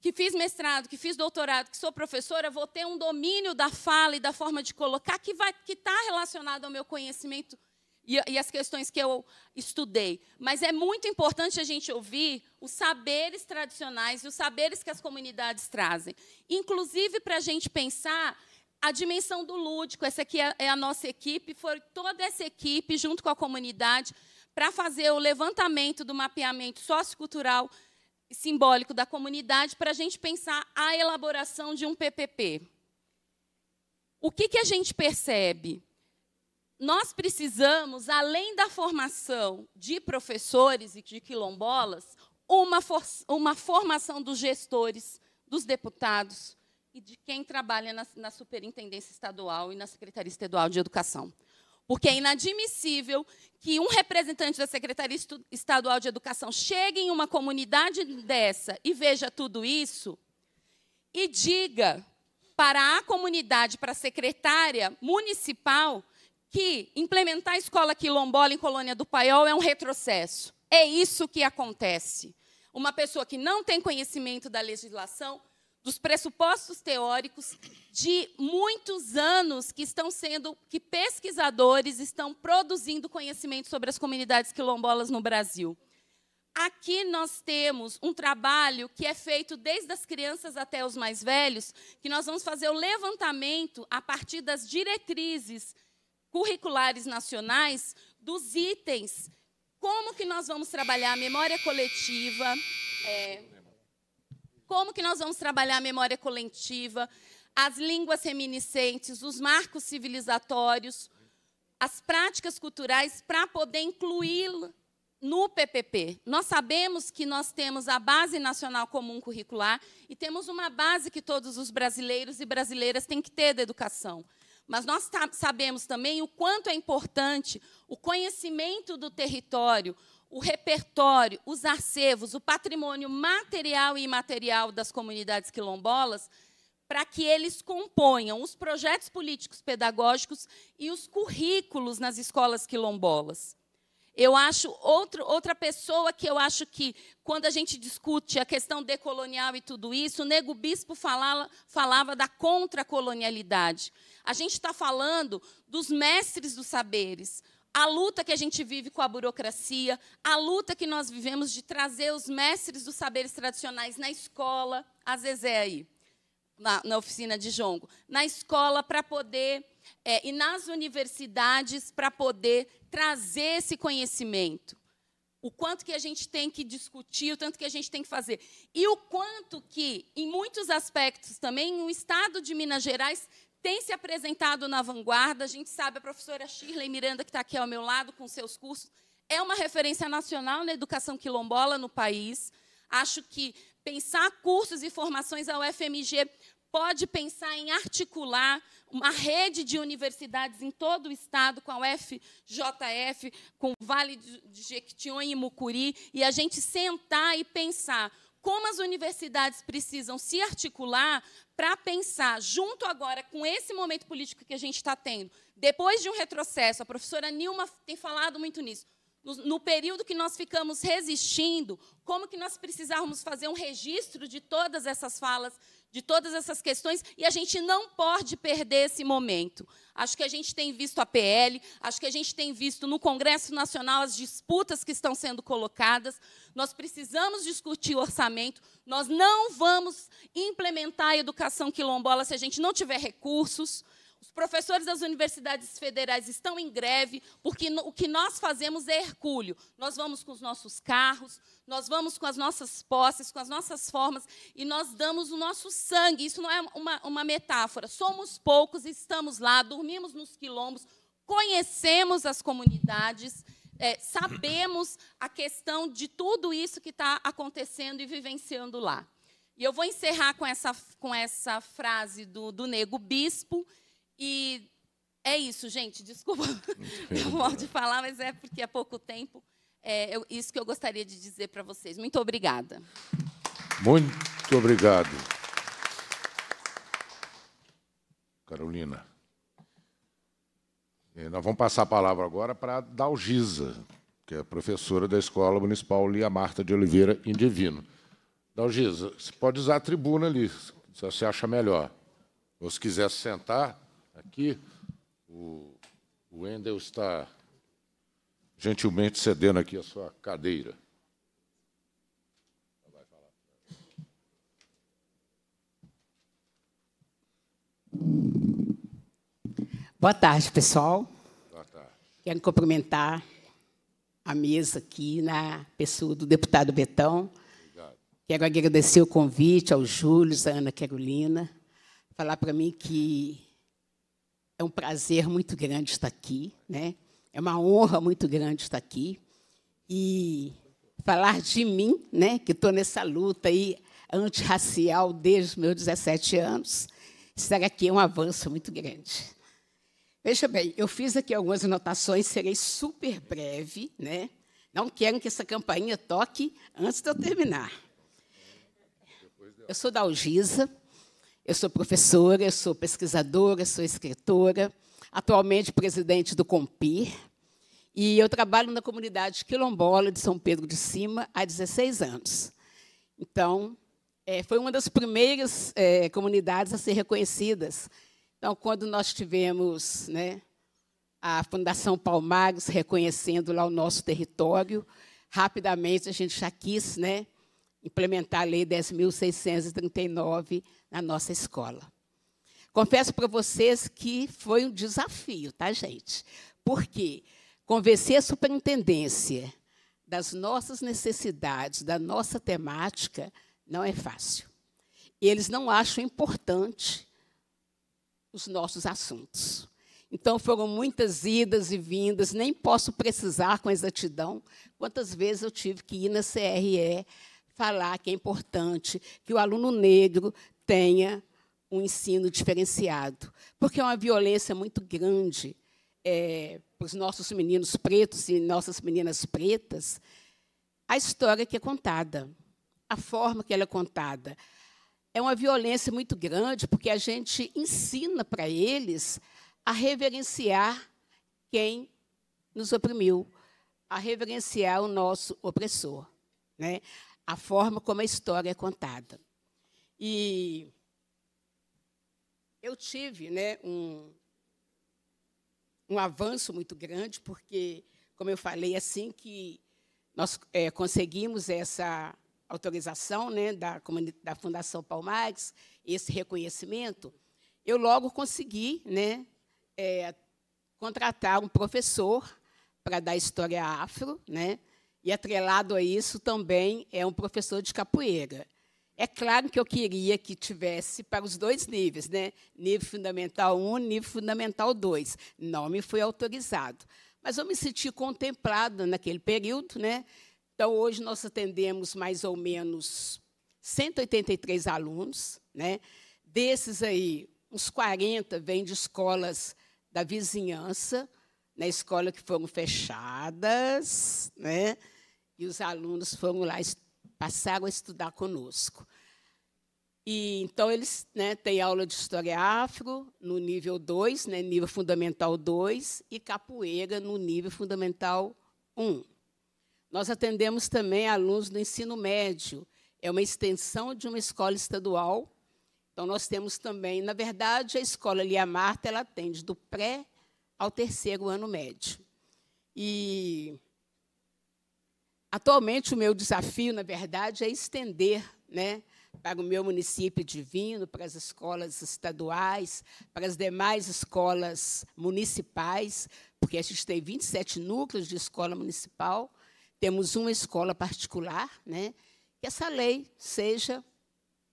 que fiz mestrado, que fiz doutorado, que sou professora, vou ter um domínio da fala e da forma de colocar que que está relacionado ao meu conhecimento e, e as questões que eu estudei. Mas é muito importante a gente ouvir os saberes tradicionais e os saberes que as comunidades trazem, inclusive para a gente pensar a dimensão do lúdico. Essa aqui é, é a nossa equipe, foi toda essa equipe junto com a comunidade para fazer o levantamento do mapeamento sociocultural simbólico da comunidade para a gente pensar a elaboração de um PPP. O que, que a gente percebe? Nós precisamos, além da formação de professores e de quilombolas, uma, for uma formação dos gestores, dos deputados e de quem trabalha na, na Superintendência Estadual e na Secretaria Estadual de Educação. Porque é inadmissível que um representante da Secretaria Estadual de Educação chegue em uma comunidade dessa e veja tudo isso e diga para a comunidade, para a secretária municipal, que implementar a escola quilombola em Colônia do Paiol é um retrocesso. É isso que acontece. Uma pessoa que não tem conhecimento da legislação dos pressupostos teóricos de muitos anos que estão sendo que pesquisadores estão produzindo conhecimento sobre as comunidades quilombolas no Brasil. Aqui nós temos um trabalho que é feito desde as crianças até os mais velhos, que nós vamos fazer o levantamento a partir das diretrizes curriculares nacionais dos itens. Como que nós vamos trabalhar a memória coletiva? É, como que nós vamos trabalhar a memória coletiva, as línguas reminiscentes, os marcos civilizatórios, as práticas culturais para poder incluí-lo no PPP. Nós sabemos que nós temos a Base Nacional Comum Curricular e temos uma base que todos os brasileiros e brasileiras têm que ter da educação. Mas nós sabemos também o quanto é importante o conhecimento do território, o repertório, os arcevos, o patrimônio material e imaterial das comunidades quilombolas, para que eles componham os projetos políticos pedagógicos e os currículos nas escolas quilombolas. Eu acho outro, outra pessoa que eu acho que, quando a gente discute a questão decolonial e tudo isso, o Nego Bispo falava, falava da contracolonialidade. A gente está falando dos mestres dos saberes, a luta que a gente vive com a burocracia, a luta que nós vivemos de trazer os mestres dos saberes tradicionais na escola, a Zezé aí, na, na oficina de jongo, na escola para poder, é, e nas universidades para poder trazer esse conhecimento. O quanto que a gente tem que discutir, o tanto que a gente tem que fazer. E o quanto que, em muitos aspectos também, o Estado de Minas Gerais tem se apresentado na vanguarda. A gente sabe, a professora Shirley Miranda, que está aqui ao meu lado com seus cursos, é uma referência nacional na educação quilombola no país. Acho que pensar cursos e formações ao FMG pode pensar em articular uma rede de universidades em todo o estado, com a UFJF, com o Vale de Jequitinhonha e Mucuri, e a gente sentar e pensar como as universidades precisam se articular para pensar, junto agora com esse momento político que a gente está tendo, depois de um retrocesso, a professora Nilma tem falado muito nisso, no, no, período que nós ficamos resistindo, como que nós precisávamos fazer um registro de todas essas falas, de todas essas questões e a gente não pode perder esse momento. Acho que a gente tem visto a PL, acho que a gente tem visto no Congresso Nacional as disputas que estão sendo colocadas. Nós precisamos discutir o orçamento. Nós não vamos implementar a educação quilombola se a gente não tiver recursos. Os professores das universidades federais estão em greve, porque o que nós fazemos é hercúleo. Nós vamos com os nossos carros, nós vamos com as nossas posses, com as nossas formas, e nós damos o nosso sangue. Isso não é uma, uma metáfora. Somos poucos, estamos lá, dormimos nos quilombos, conhecemos as comunidades. É, sabemos a questão de tudo isso que está acontecendo e vivenciando lá. E eu vou encerrar com essa, com essa frase do, do Nego Bispo, e é isso, gente. Desculpa o <laughs> mal de falar, mas é porque é pouco tempo. É eu, isso que eu gostaria de dizer para vocês. Muito obrigada. Muito obrigado. Carolina. É, nós vamos passar a palavra agora para a Dalgisa, que é professora da Escola Municipal Lia Marta de Oliveira, em Divino. Dalgisa, você pode usar a tribuna ali, se você acha melhor. Ou se quiser sentar, aqui. O, Wendel está gentilmente cedendo aqui a sua cadeira. Boa tarde, pessoal. Boa tarde. Quero cumprimentar a mesa aqui na né, pessoa do deputado Betão. Obrigado. Quero agradecer o convite ao Júlio, à Ana Carolina. Falar para mim que é um prazer muito grande estar aqui, né? É uma honra muito grande estar aqui e falar de mim, né? Que estou nessa luta aí antirracial desde os meus 17 anos. Estar aqui é um avanço muito grande. Veja bem, eu fiz aqui algumas anotações, serei super breve, né? Não quero que essa campainha toque antes de eu terminar. Eu sou da Algisa, eu sou professora, eu sou pesquisadora, sou escritora, atualmente presidente do COMPIR, e eu trabalho na comunidade quilombola de São Pedro de Cima há 16 anos. Então, é, foi uma das primeiras é, comunidades a ser reconhecidas. Então, quando nós tivemos né, a Fundação Palmares reconhecendo lá o nosso território, rapidamente a gente já quis né, implementar a Lei 10.639 na nossa escola. Confesso para vocês que foi um desafio, tá, gente? Porque convencer a superintendência das nossas necessidades, da nossa temática, não é fácil. E eles não acham importante os nossos assuntos. Então foram muitas idas e vindas, nem posso precisar com exatidão quantas vezes eu tive que ir na CRE falar que é importante que o aluno negro tenha um ensino diferenciado, porque é uma violência muito grande é, para os nossos meninos pretos e nossas meninas pretas, a história que é contada, a forma que ela é contada. É uma violência muito grande, porque a gente ensina para eles a reverenciar quem nos oprimiu, a reverenciar o nosso opressor. Né? a forma como a história é contada. E eu tive né, um, um avanço muito grande, porque, como eu falei, assim que nós é, conseguimos essa autorização né, da, da Fundação Palmares, esse reconhecimento, eu logo consegui né, é, contratar um professor para dar história afro, né, e atrelado a isso também é um professor de capoeira. É claro que eu queria que tivesse para os dois níveis, né? nível fundamental 1, nível fundamental 2. Não me foi autorizado. Mas eu me senti contemplada naquele período. Né? Então, hoje nós atendemos mais ou menos 183 alunos. Né? Desses aí, uns 40 vêm de escolas da vizinhança, na escola que foram fechadas, né? e os alunos foram lá, passaram a estudar conosco. E, então, eles né, têm aula de história afro no nível 2, né, nível fundamental 2, e capoeira no nível fundamental 1. Um. Nós atendemos também alunos do ensino médio, é uma extensão de uma escola estadual. Então, nós temos também, na verdade, a escola Lia Marta ela atende do pré ao terceiro ano médio. E atualmente o meu desafio, na verdade, é estender, né, para o meu município divino, para as escolas estaduais, para as demais escolas municipais, porque a gente tem 27 núcleos de escola municipal, temos uma escola particular, né? Que essa lei seja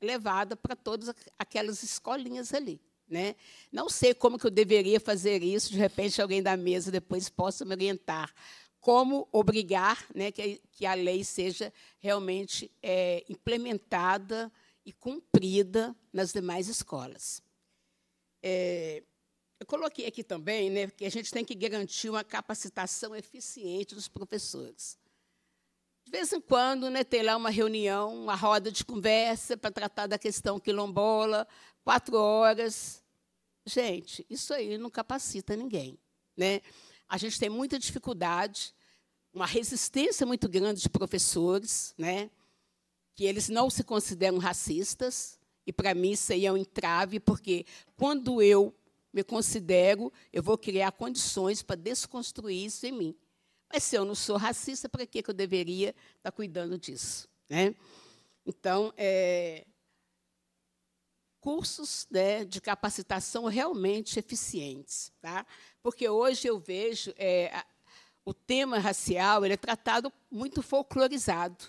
levada para todas aquelas escolinhas ali. Né? Não sei como que eu deveria fazer isso, de repente alguém da mesa depois possa me orientar. Como obrigar né, que, que a lei seja realmente é, implementada e cumprida nas demais escolas. É, eu coloquei aqui também né, que a gente tem que garantir uma capacitação eficiente dos professores. De vez em quando, né, tem lá uma reunião, uma roda de conversa para tratar da questão quilombola, quatro horas. Gente, isso aí não capacita ninguém. Né? A gente tem muita dificuldade, uma resistência muito grande de professores, né? que eles não se consideram racistas, e para mim isso aí é um entrave, porque quando eu me considero, eu vou criar condições para desconstruir isso em mim. Mas se eu não sou racista, para que eu deveria estar tá cuidando disso? Né? Então, é, cursos né, de capacitação realmente eficientes. Tá? Porque hoje eu vejo é, a, o tema racial ele é tratado muito folclorizado.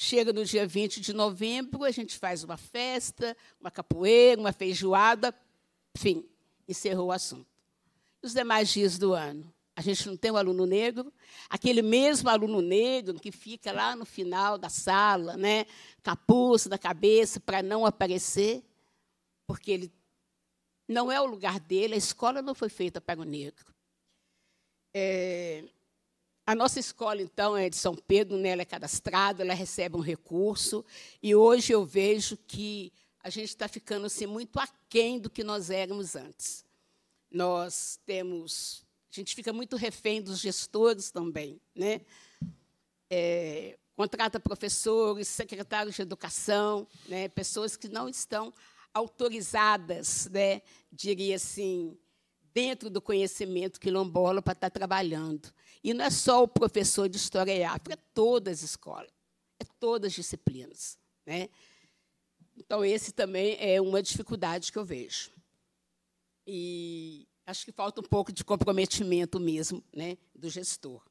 Chega no dia 20 de novembro, a gente faz uma festa, uma capoeira, uma feijoada, enfim, encerrou o assunto. E os demais dias do ano? A gente não tem o um aluno negro, aquele mesmo aluno negro que fica lá no final da sala, né, capuz da cabeça para não aparecer, porque ele não é o lugar dele, a escola não foi feita para o negro. É, a nossa escola, então, é de São Pedro, né? ela é cadastrada, ela recebe um recurso, e hoje eu vejo que a gente está ficando assim, muito aquém do que nós éramos antes. Nós temos a gente fica muito refém dos gestores também. Né? É, contrata professores, secretários de educação, né? pessoas que não estão autorizadas, né? diria assim, dentro do conhecimento quilombola para estar trabalhando. E não é só o professor de História e África, é todas as escolas, é todas as disciplinas. Né? Então, esse também é uma dificuldade que eu vejo. E Acho que falta um pouco de comprometimento mesmo né, do gestor.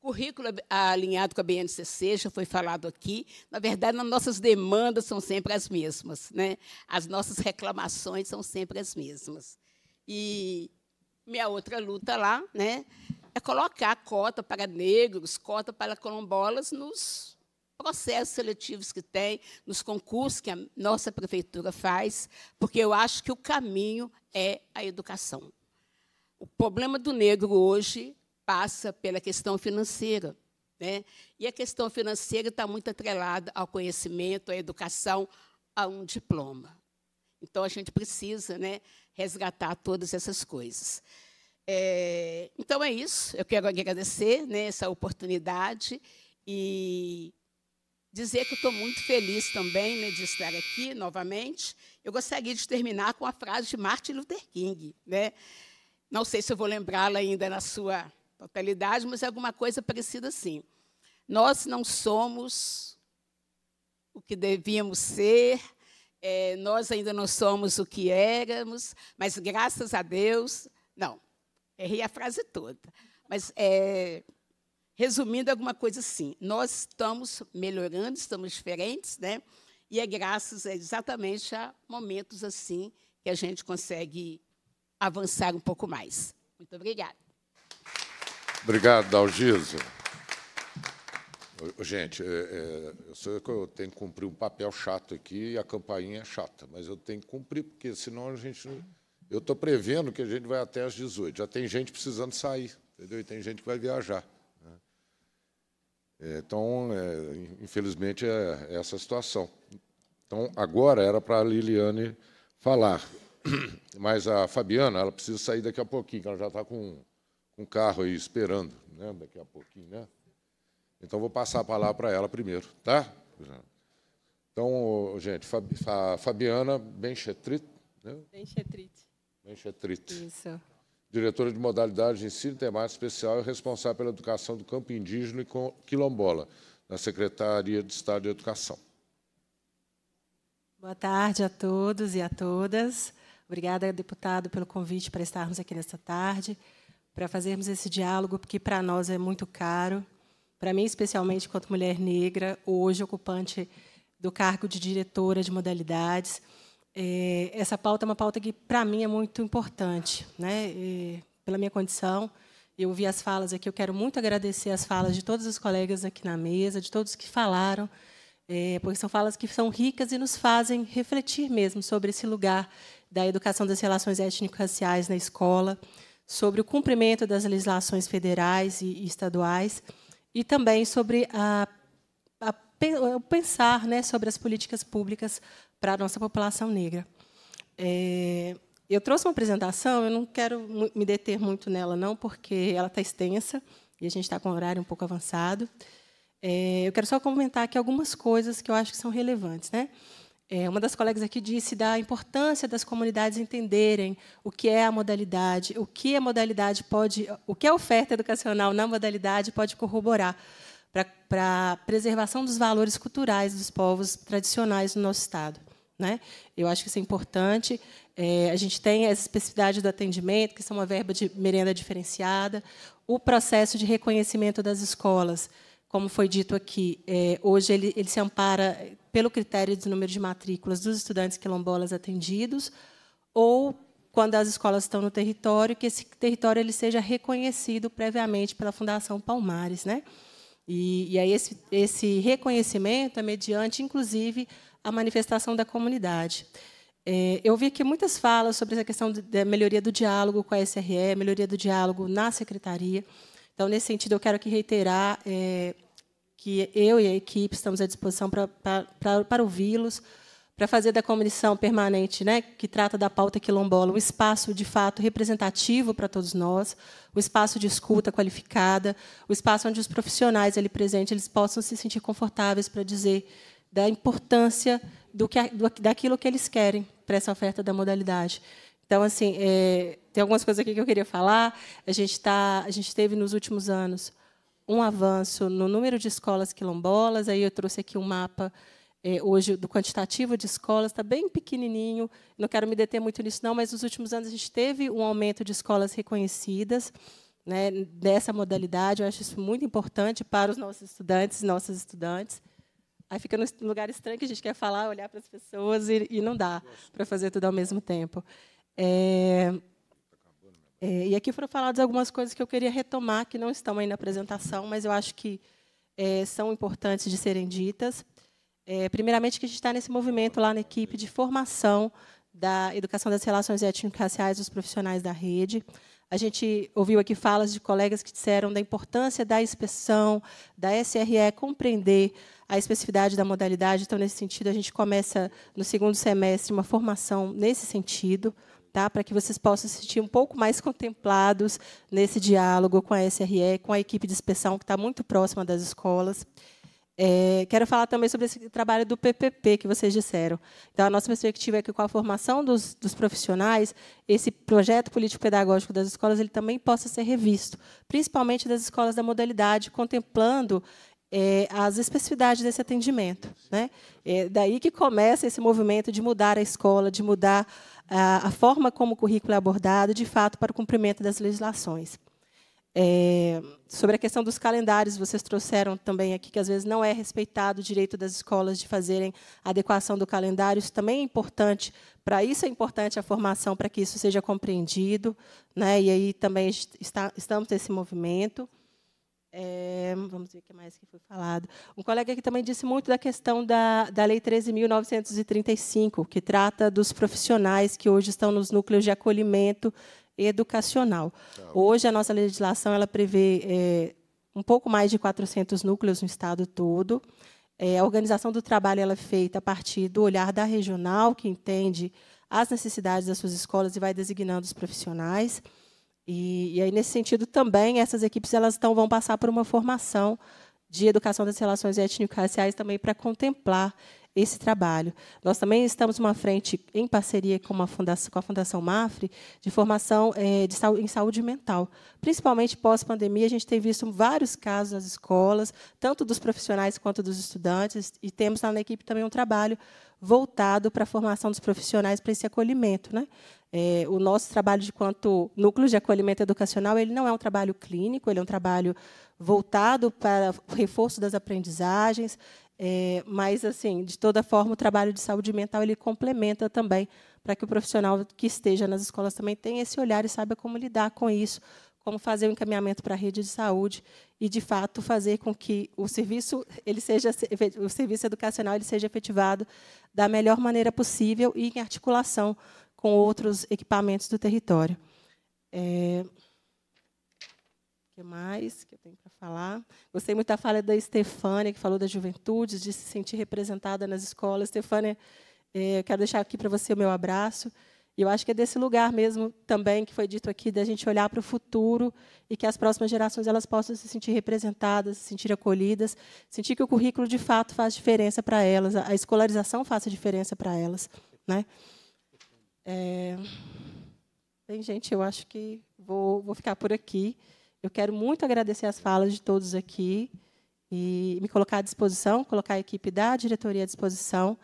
Currículo alinhado com a BNCC, já foi falado aqui. Na verdade, as nossas demandas são sempre as mesmas. Né? As nossas reclamações são sempre as mesmas. E minha outra luta lá né, é colocar cota para negros, cota para colombolas nos processos seletivos que tem, nos concursos que a nossa prefeitura faz, porque eu acho que o caminho é a educação. O problema do negro hoje passa pela questão financeira. Né? E a questão financeira está muito atrelada ao conhecimento, à educação, a um diploma. Então, a gente precisa né, resgatar todas essas coisas. É, então, é isso. Eu quero agradecer né, essa oportunidade e dizer que estou muito feliz também né, de estar aqui novamente. Eu gostaria de terminar com a frase de Martin Luther King. Né? Não sei se eu vou lembrá-la ainda na sua totalidade, mas é alguma coisa parecida assim. Nós não somos o que devíamos ser, é, nós ainda não somos o que éramos, mas graças a Deus. Não, errei a frase toda. Mas é, Resumindo, é alguma coisa assim. Nós estamos melhorando, estamos diferentes, né? E é graças a, exatamente a momentos assim que a gente consegue avançar um pouco mais. Muito obrigada. Obrigado, Dalgisa. Gente, é, é eu sei que eu tenho que cumprir um papel chato aqui e a campainha é chata, mas eu tenho que cumprir, porque senão a gente. Eu estou prevendo que a gente vai até às 18. Já tem gente precisando sair, entendeu? E tem gente que vai viajar. É, então, é, infelizmente, é, é essa a situação. Então, agora era para a Liliane falar, <clears throat> mas a Fabiana ela precisa sair daqui a pouquinho, ela já está com, um o carro aí esperando, né? daqui a pouquinho. Né? Então, vou passar a palavra para ela primeiro, tá? Então, gente, a Fabiana Benchetrit. Né? Benchetrit. Benchetrit. Isso diretora de modalidade de ensino temático especial e responsável pela educação do campo indígena e quilombola, na Secretaria de Estado de Educação. Boa tarde a todos e a todas. Obrigada, deputado, pelo convite para estarmos aqui nesta tarde, para fazermos esse diálogo que para nós é muito caro. Para mim, especialmente enquanto mulher negra, hoje ocupante do cargo de diretora de modalidades, é, essa pauta é uma pauta que, para mim, é muito importante, né? E, pela minha condição. Eu ouvi as falas aqui, eu quero muito agradecer as falas de todos os colegas aqui na mesa, de todos que falaram, é, porque são falas que são ricas e nos fazem refletir mesmo sobre esse lugar da educação das relações étnico-raciais na escola, sobre o cumprimento das legislações federais e, estaduais, e também sobre a, a, o pensar né, sobre as políticas públicas para a nossa população negra. É, eu trouxe uma apresentação, eu não quero me deter muito nela, não, porque ela está extensa e a gente está com o horário um pouco avançado. É, eu quero só comentar aqui algumas coisas que eu acho que são relevantes. Né? É, uma das colegas aqui disse da importância das comunidades entenderem o que é a modalidade, o que a modalidade pode, o que a oferta educacional na modalidade pode corroborar para a preservação dos valores culturais dos povos tradicionais do nosso estado. Né? Eu acho que isso é importante. É, a gente tem as especificidades do atendimento, que são uma verba de merenda diferenciada, o processo de reconhecimento das escolas, como foi dito aqui, é, hoje ele, ele se ampara pelo critério do número de matrículas dos estudantes quilombolas atendidos, ou quando as escolas estão no território, que esse território ele seja reconhecido previamente pela Fundação Palmares. Né? E, e aí esse, esse reconhecimento é mediante, inclusive, a manifestação da comunidade. É, eu vi aqui muitas falas sobre essa questão da melhoria do diálogo com a SRE, melhoria do diálogo na secretaria. Então, nesse sentido, eu quero aqui reiterar é, que eu e a equipe estamos à disposição para, ouvi-los, para fazer da comissão permanente, né, que trata da pauta quilombola, um espaço de fato representativo para todos nós, um espaço de escuta qualificada, um espaço onde os profissionais ali presentes eles possam se sentir confortáveis para dizer da importância do que, do, daquilo que eles querem para essa oferta da modalidade. Então, assim, é, tem algumas coisas aqui que eu queria falar. A gente, tá, a gente teve nos últimos anos um avanço no número de escolas quilombolas. Aí eu trouxe aqui um mapa é, hoje do quantitativo de escolas, está bem pequenininho. Não quero me deter muito nisso, não, mas nos últimos anos a gente teve um aumento de escolas reconhecidas né, dessa modalidade. Eu acho isso muito importante para os nossos estudantes e nossas estudantes. Aí fica num lugar estranho que a gente quer falar, olhar para as pessoas e, e não dá para fazer tudo ao mesmo tempo. É, é, e aqui foram faladas algumas coisas que eu queria retomar, que não estão aí na apresentação, mas eu acho que é, são importantes de serem ditas. É, primeiramente, que a gente está nesse movimento lá na equipe de formação da educação das relações étnico-raciais dos profissionais da rede. A gente ouviu aqui falas de colegas que disseram da importância da inspeção, da SRE, compreender a especificidade da modalidade. Então, nesse sentido, a gente começa no segundo semestre uma formação nesse sentido, tá? para que vocês possam se sentir um pouco mais contemplados nesse diálogo com a SRE, com a equipe de inspeção, que está muito próxima das escolas. É, quero falar também sobre esse trabalho do PPP que vocês disseram. Então, a nossa perspectiva é que, com a formação dos, dos profissionais, esse projeto político-pedagógico das escolas ele também possa ser revisto, principalmente das escolas da modalidade, contemplando é, as especificidades desse atendimento. Né? É daí que começa esse movimento de mudar a escola, de mudar a, a forma como o currículo é abordado, de fato, para o cumprimento das legislações. É, sobre a questão dos calendários, vocês trouxeram também aqui que às vezes não é respeitado o direito das escolas de fazerem adequação do calendário. Isso também é importante. Para isso é importante a formação para que isso seja compreendido, né? E aí também está, estamos nesse movimento. É, vamos ver o que mais que foi falado. Um colega aqui também disse muito da questão da, da Lei 13.935, que trata dos profissionais que hoje estão nos núcleos de acolhimento educacional. Tá. Hoje, a nossa legislação ela prevê é, um pouco mais de 400 núcleos no estado todo. É, a organização do trabalho ela é feita a partir do olhar da regional, que entende as necessidades das suas escolas e vai designando os profissionais. E, e aí, nesse sentido, também essas equipes elas então, vão passar por uma formação de educação das relações étnico-raciais também para contemplar esse trabalho. Nós também estamos uma frente em parceria com, fundação, com a Fundação Mafre de formação é, de saúde, em saúde mental. Principalmente pós-pandemia, a gente tem visto vários casos nas escolas, tanto dos profissionais quanto dos estudantes, e temos lá na equipe também um trabalho voltado para a formação dos profissionais para esse acolhimento, né? É, o nosso trabalho de quanto núcleo de acolhimento educacional ele não é um trabalho clínico ele é um trabalho voltado para reforço das aprendizagens é, mas, assim, de toda forma, o trabalho de saúde mental ele complementa também para que o profissional que esteja nas escolas também tenha esse olhar e saiba como lidar com isso, como fazer o encaminhamento para a rede de saúde e, de fato, fazer com que o serviço ele seja o serviço educacional ele seja efetivado da melhor maneira possível e em articulação com outros equipamentos do território. É... O que mais que eu tenho falar. Gostei muito da fala da Estefânia, que falou da juventude, de se sentir representada nas escolas. Estefânia, é, eu quero deixar aqui para você o meu abraço. E eu acho que é desse lugar mesmo também que foi dito aqui, da gente olhar para o futuro e que as próximas gerações elas possam se sentir representadas, se sentir acolhidas, sentir que o currículo de fato faz diferença para elas, a escolarização faça diferença para elas. Né? É... Bem, gente, eu acho que vou, vou ficar por aqui. Eu quero muito agradecer as falas de todos aqui e me colocar à disposição, colocar a equipe da diretoria à disposição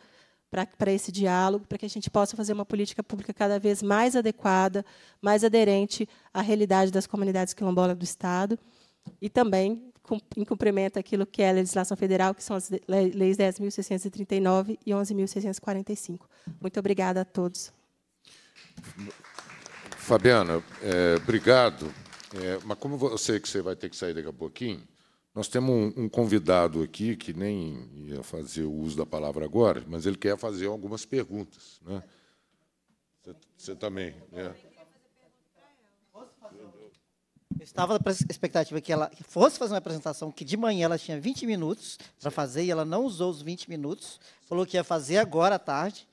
para esse diálogo, para que a gente possa fazer uma política pública cada vez mais adequada, mais aderente à realidade das comunidades quilombolas do Estado, e também em cumprimento àquilo que é a legislação federal, que são as leis 10.639 e 11.645. Muito obrigada a todos. Fabiana, é, obrigado é, mas como eu sei que você vai ter que sair daqui a pouquinho, nós temos um, um, convidado aqui que nem ia fazer o uso da palavra agora, mas ele quer fazer algumas perguntas. Né? Você, você também. É. Né? Eu estava na expectativa que ela fosse fazer uma apresentação que de manhã ela tinha 20 minutos para fazer e ela não usou os 20 minutos. Falou que ia fazer agora à tarde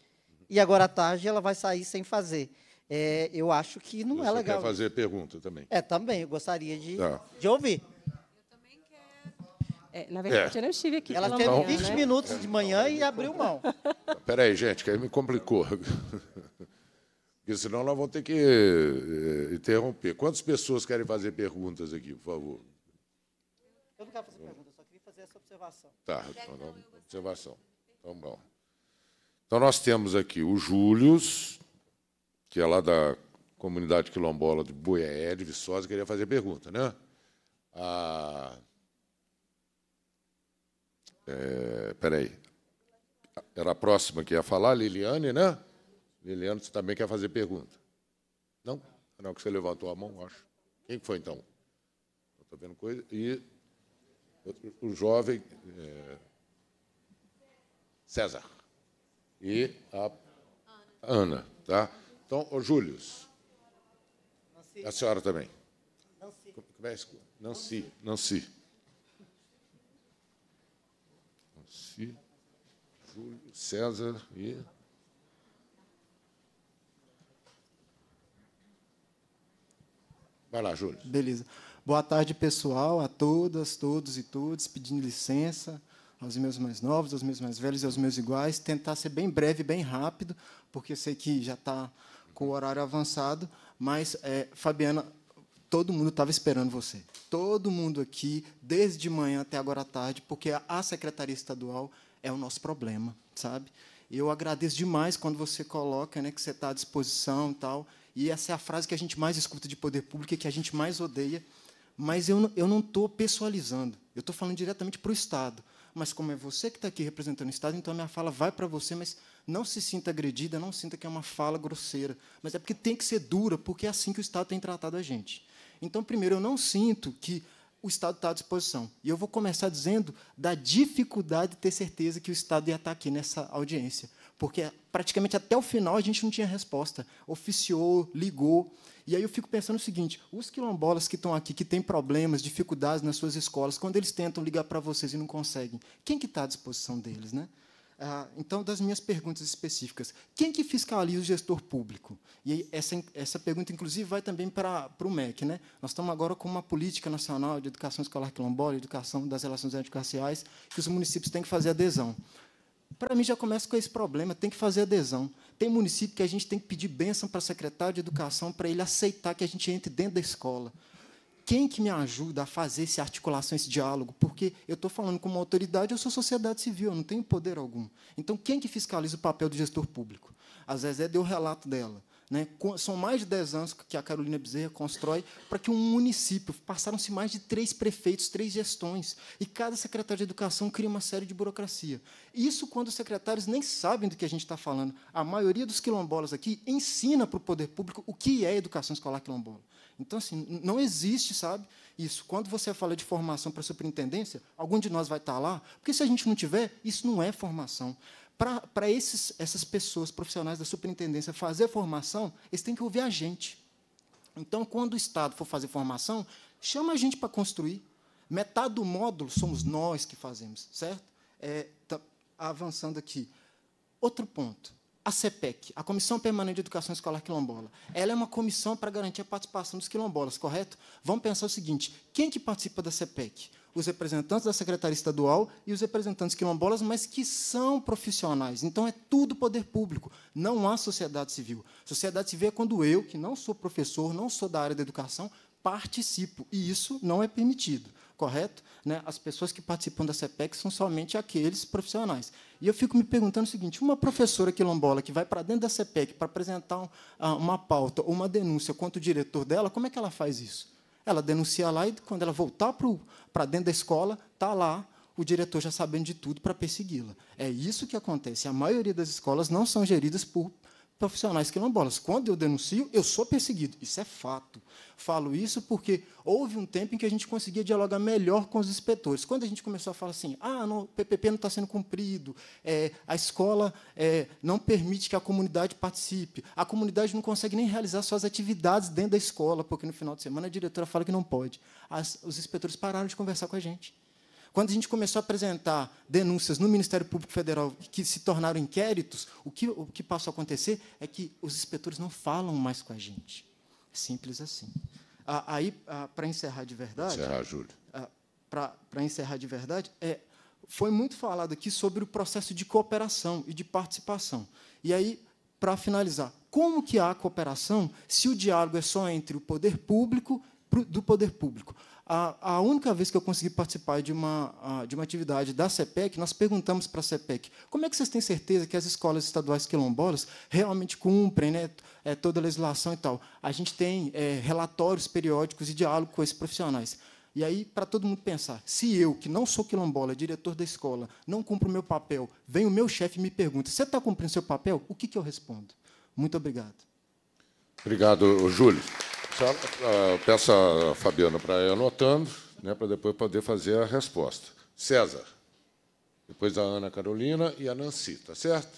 e agora à tarde ela vai sair sem fazer é, eu acho que não é Você é legal. Quer fazer pergunta também? É, também. Eu gostaria de, tá. de ouvir. É, na verdade, é. eu não estive aqui. Ela teve manhã, 20 né? minutos de manhã e abriu mão. Espera aí, gente, que aí me complicou. <laughs> Porque senão nós vamos ter que é, interromper. Quantas pessoas querem fazer perguntas aqui, por favor? Eu não quero fazer pergunta, só queria fazer essa observação. Tá, então, observação. Então, bom. Então, nós temos aqui o Július, que é lá da comunidade quilombola de Boiaé, de Viçosa, queria fazer pergunta. Né? A... Ah, é, peraí. Era a próxima que ia falar, Liliane, né? Liliane, você também quer fazer pergunta? Não? Não, que você levantou a mão, acho. Quem foi, então? Estou vendo coisa. E o jovem é... César. E a Ana, tá? Então, o Júlio. A senhora também. Nancy. Como é que Nancy. Nancy. Nancy. Júlio, César e... Vai lá, Júlio. Beleza. Boa tarde, pessoal, a todas, todos e todas, pedindo licença aos meus mais novos, aos meus mais velhos e aos meus iguais, tentar ser bem breve, bem rápido, porque sei que já está com o horário avançado, mas, é, Fabiana, todo mundo estava esperando você. Todo mundo aqui, desde de manhã até agora à tarde, porque a Secretaria Estadual é o nosso problema, sabe? Eu agradeço demais quando você coloca né, que você está à disposição e tal. E essa é a frase que a gente mais escuta de poder público e que a gente mais odeia. Mas eu, eu não estou pessoalizando. Eu estou falando diretamente para o Estado. Mas como é você que está aqui representando o Estado, então a minha fala vai para você, mas não se sinta agredida, não sinta que é uma fala grosseira, mas é porque tem que ser dura, porque é assim que o Estado tem tratado a gente. Então, primeiro, eu não sinto que o Estado está à disposição. E eu vou começar dizendo da dificuldade de ter certeza que o Estado ia estar aqui nessa audiência, porque praticamente até o final a gente não tinha resposta. Oficiou, ligou. E aí eu fico pensando o seguinte: os quilombolas que estão aqui, que têm problemas, dificuldades nas suas escolas, quando eles tentam ligar para vocês e não conseguem, quem que está à disposição deles, né? Ah, então, das minhas perguntas específicas, quem que fiscaliza o gestor público? E essa, essa pergunta, inclusive, vai também para, para o MEC. Né? Nós estamos agora com uma política nacional de educação escolar quilombola, educação das relações étnico-raciais, que os municípios têm que fazer adesão. Para mim, já começa com esse problema, tem que fazer adesão. Tem município que a gente tem que pedir bênção para o secretário de Educação para ele aceitar que a gente entre dentro da escola quem que me ajuda a fazer essa articulação, esse diálogo? Porque eu estou falando com uma autoridade, eu sou sociedade civil, eu não tenho poder algum. Então, quem que fiscaliza o papel do gestor público? A Zezé deu o relato dela. Né? São mais de 10 anos que a Carolina Bezerra constrói para que um município. Passaram-se mais de três prefeitos, três gestões. E cada secretário de educação cria uma série de burocracia. Isso quando os secretários nem sabem do que a gente está falando. A maioria dos quilombolas aqui ensina para o poder público o que é educação escolar quilombola. Então, assim, não existe, sabe, isso. Quando você fala de formação para superintendência, algum de nós vai estar tá lá, porque se a gente não tiver, isso não é formação. Para, para esses, essas pessoas profissionais da superintendência fazer formação, eles têm que ouvir a gente. Então, quando o Estado for fazer formação, chama a gente para construir. Metade do módulo somos nós que fazemos, certo? É, tá avançando aqui. Outro ponto a CEPEC, a Comissão Permanente de Educação Escolar Quilombola, ela é uma comissão para garantir a participação dos quilombolas, correto? Vamos pensar o seguinte: quem que participa da CEPEC? Os representantes da Secretaria Estadual e os representantes quilombolas, mas que são profissionais. Então é tudo poder público, não há sociedade civil. Sociedade civil é quando eu, que não sou professor, não sou da área da educação, participo, e isso não é permitido correto? Né? As pessoas que participam da CEPEC são somente aqueles profissionais. E eu fico me perguntando o seguinte: uma professora quilombola que vai para dentro da CEPEC para apresentar ah, uma pauta ou uma denúncia contra o diretor dela, como é que ela faz isso? Ela denuncia lá e, quando ela voltar para dentro da escola, está lá o diretor já sabendo de tudo para persegui-la. É isso que acontece. A maioria das escolas não são geridas por profissionais quilombolas. Quando eu denuncio, eu sou perseguido. Isso é fato. Falo isso porque houve um tempo em que a gente conseguia dialogar melhor com os inspetores. Quando a gente começou a falar assim, ah, o PPP não está sendo cumprido, é, a escola é, não permite que a comunidade participe, a comunidade não consegue nem realizar suas atividades dentro da escola, porque no final de semana a diretora fala que não pode. As, os inspetores pararam de conversar com a gente. Quando a gente começou a apresentar denúncias no Ministério Público Federal que se tornaram inquéritos, o que, o que passou a acontecer é que os inspetores não falam mais com a gente. Simples assim. Ah, aí, ah, para encerrar de verdade. Encerrar, Júlio. Ah, para encerrar de verdade, é, foi muito falado aqui sobre o processo de cooperação e de participação. E aí, para finalizar, como que há cooperação se o diálogo é só entre o poder público do poder público? A, a única vez que eu consegui participar de uma, de uma atividade da CEPEC, nós perguntamos para a CEPEC como é que vocês têm certeza que as escolas estaduais quilombolas realmente cumprem né, é, toda a legislação e tal. A gente tem é, relatórios periódicos e diálogo com esses profissionais. E aí, para todo mundo pensar, se eu, que não sou quilombola, diretor da escola, não cumpro o meu papel, vem o meu chefe e me pergunta: você está cumprindo seu papel? O que, que eu respondo? Muito obrigado. Obrigado, Júlio. Ah, peço a Fabiana para ir anotando, né, para depois poder fazer a resposta. César, depois a Ana Carolina e a Nancy, está certo?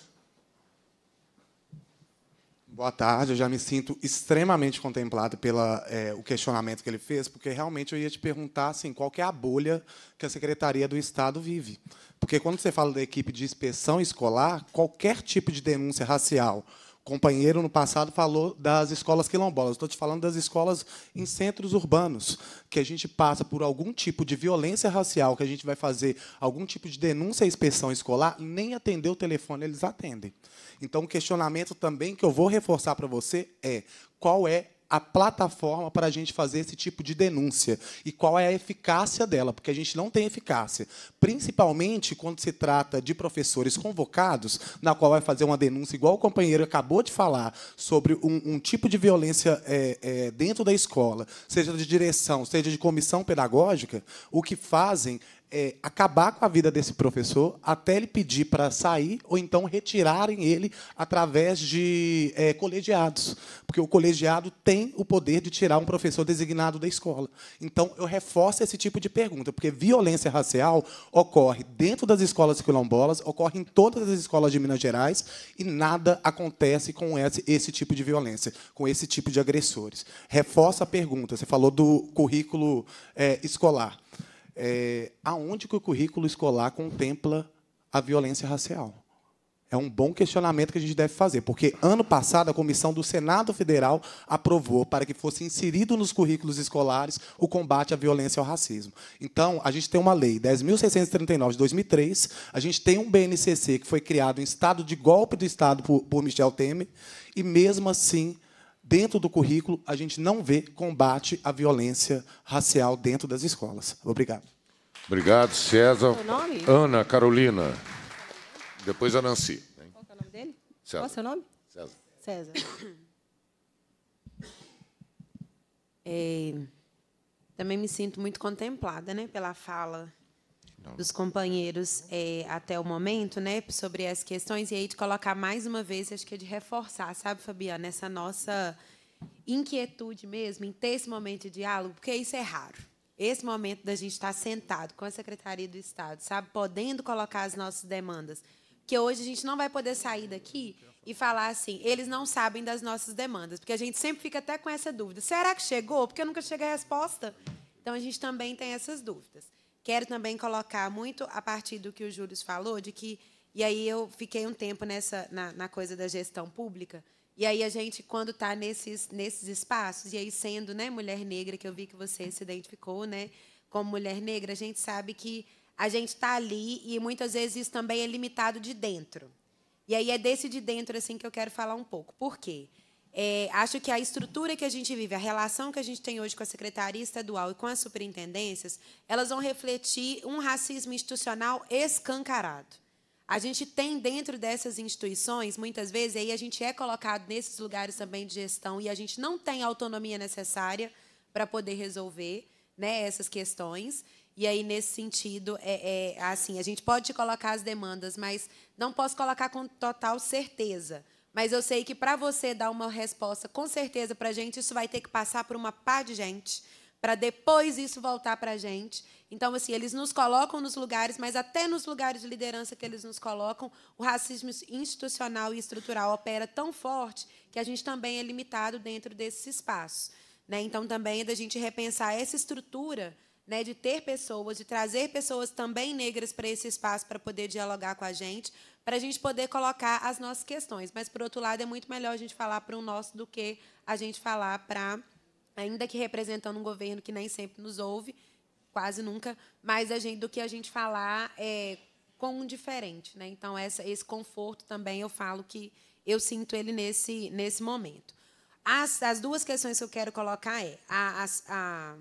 Boa tarde, eu já me sinto extremamente contemplado pelo é, eh, o questionamento que ele fez, porque realmente eu ia te perguntar assim, qual é a bolha que a Secretaria do Estado vive. Porque quando você fala da equipe de inspeção escolar, qualquer tipo de denúncia racial companheiro no passado falou das escolas quilombolas. Estou te falando das escolas em centros urbanos, que a gente passa por algum tipo de violência racial, que a gente vai fazer algum tipo de denúncia à inspeção escolar, nem atender o telefone eles atendem. Então, o questionamento também que eu vou reforçar para você é qual é a plataforma para a gente fazer esse tipo de denúncia e qual é a eficácia dela, porque a gente não tem eficácia, principalmente quando se trata de professores convocados, na qual vai fazer uma denúncia, igual o companheiro acabou de falar, sobre um, um tipo de violência é, é, dentro da escola, seja de direção, seja de comissão pedagógica, o que fazem é, acabar com a vida desse professor até ele pedir para sair ou então retirarem ele através de é, colegiados, porque o colegiado tem o poder de tirar um professor designado da escola. Então, eu reforço esse tipo de pergunta, porque violência racial ocorre dentro das escolas quilombolas, ocorre em todas as escolas de Minas Gerais e nada acontece com esse, esse tipo de violência, com esse tipo de agressores. Reforça a pergunta, você falou do currículo é, escolar é, aonde que o currículo escolar contempla a violência racial? É um bom questionamento que a gente deve fazer, porque ano passado a comissão do Senado Federal aprovou para que fosse inserido nos currículos escolares o combate à violência e ao racismo. Então, a gente tem uma lei 10.639 de 2003, a gente tem um BNCC que foi criado em estado de golpe do Estado por, por Michel Temer, e mesmo assim dentro do currículo, a gente não vê combate à violência racial dentro das escolas. Obrigado. Obrigado, César. É Ana Carolina. Depois a Nancy. Qual é o nome dele? César. Qual é o seu nome? César. César. É, também me sinto muito contemplada né, pela fala dos companheiros é, até o momento, né, sobre as questões e aí de colocar mais uma vez, acho que é de reforçar, sabe, Fabiana, essa nossa inquietude mesmo em ter esse momento de diálogo, porque isso é raro. Esse momento da gente estar sentado com a Secretaria do Estado, sabe, podendo colocar as nossas demandas, que hoje a gente não vai poder sair daqui e falar assim, eles não sabem das nossas demandas, porque a gente sempre fica até com essa dúvida. Será que chegou? Porque nunca chega a resposta. Então a gente também tem essas dúvidas. Quero também colocar muito a partir do que o Júlio falou, de que. E aí eu fiquei um tempo nessa na, na coisa da gestão pública. E aí a gente, quando está nesses, nesses espaços, e aí sendo né, mulher negra, que eu vi que você se identificou né, como mulher negra, a gente sabe que a gente está ali e muitas vezes isso também é limitado de dentro. E aí é desse de dentro assim que eu quero falar um pouco. Por quê? Porque é, acho que a estrutura que a gente vive, a relação que a gente tem hoje com a Secretaria Estadual e com as superintendências, elas vão refletir um racismo institucional escancarado. A gente tem dentro dessas instituições, muitas vezes, e aí a gente é colocado nesses lugares também de gestão e a gente não tem a autonomia necessária para poder resolver né, essas questões. E aí, nesse sentido, é, é assim, a gente pode colocar as demandas, mas não posso colocar com total certeza mas eu sei que para você dar uma resposta, com certeza para a gente, isso vai ter que passar por uma pá de gente, para depois isso voltar para a gente. Então, assim, eles nos colocam nos lugares, mas até nos lugares de liderança que eles nos colocam, o racismo institucional e estrutural opera tão forte que a gente também é limitado dentro desses espaços. Né? Então, também é da gente repensar essa estrutura né, de ter pessoas, de trazer pessoas também negras para esse espaço para poder dialogar com a gente, para a gente poder colocar as nossas questões. Mas, por outro lado, é muito melhor a gente falar para o nosso do que a gente falar para, ainda que representando um governo que nem sempre nos ouve, quase nunca, mas a gente, do que a gente falar é, com um diferente. Né? Então, essa, esse conforto também eu falo que eu sinto ele nesse, nesse momento. As, as duas questões que eu quero colocar é a, a, a,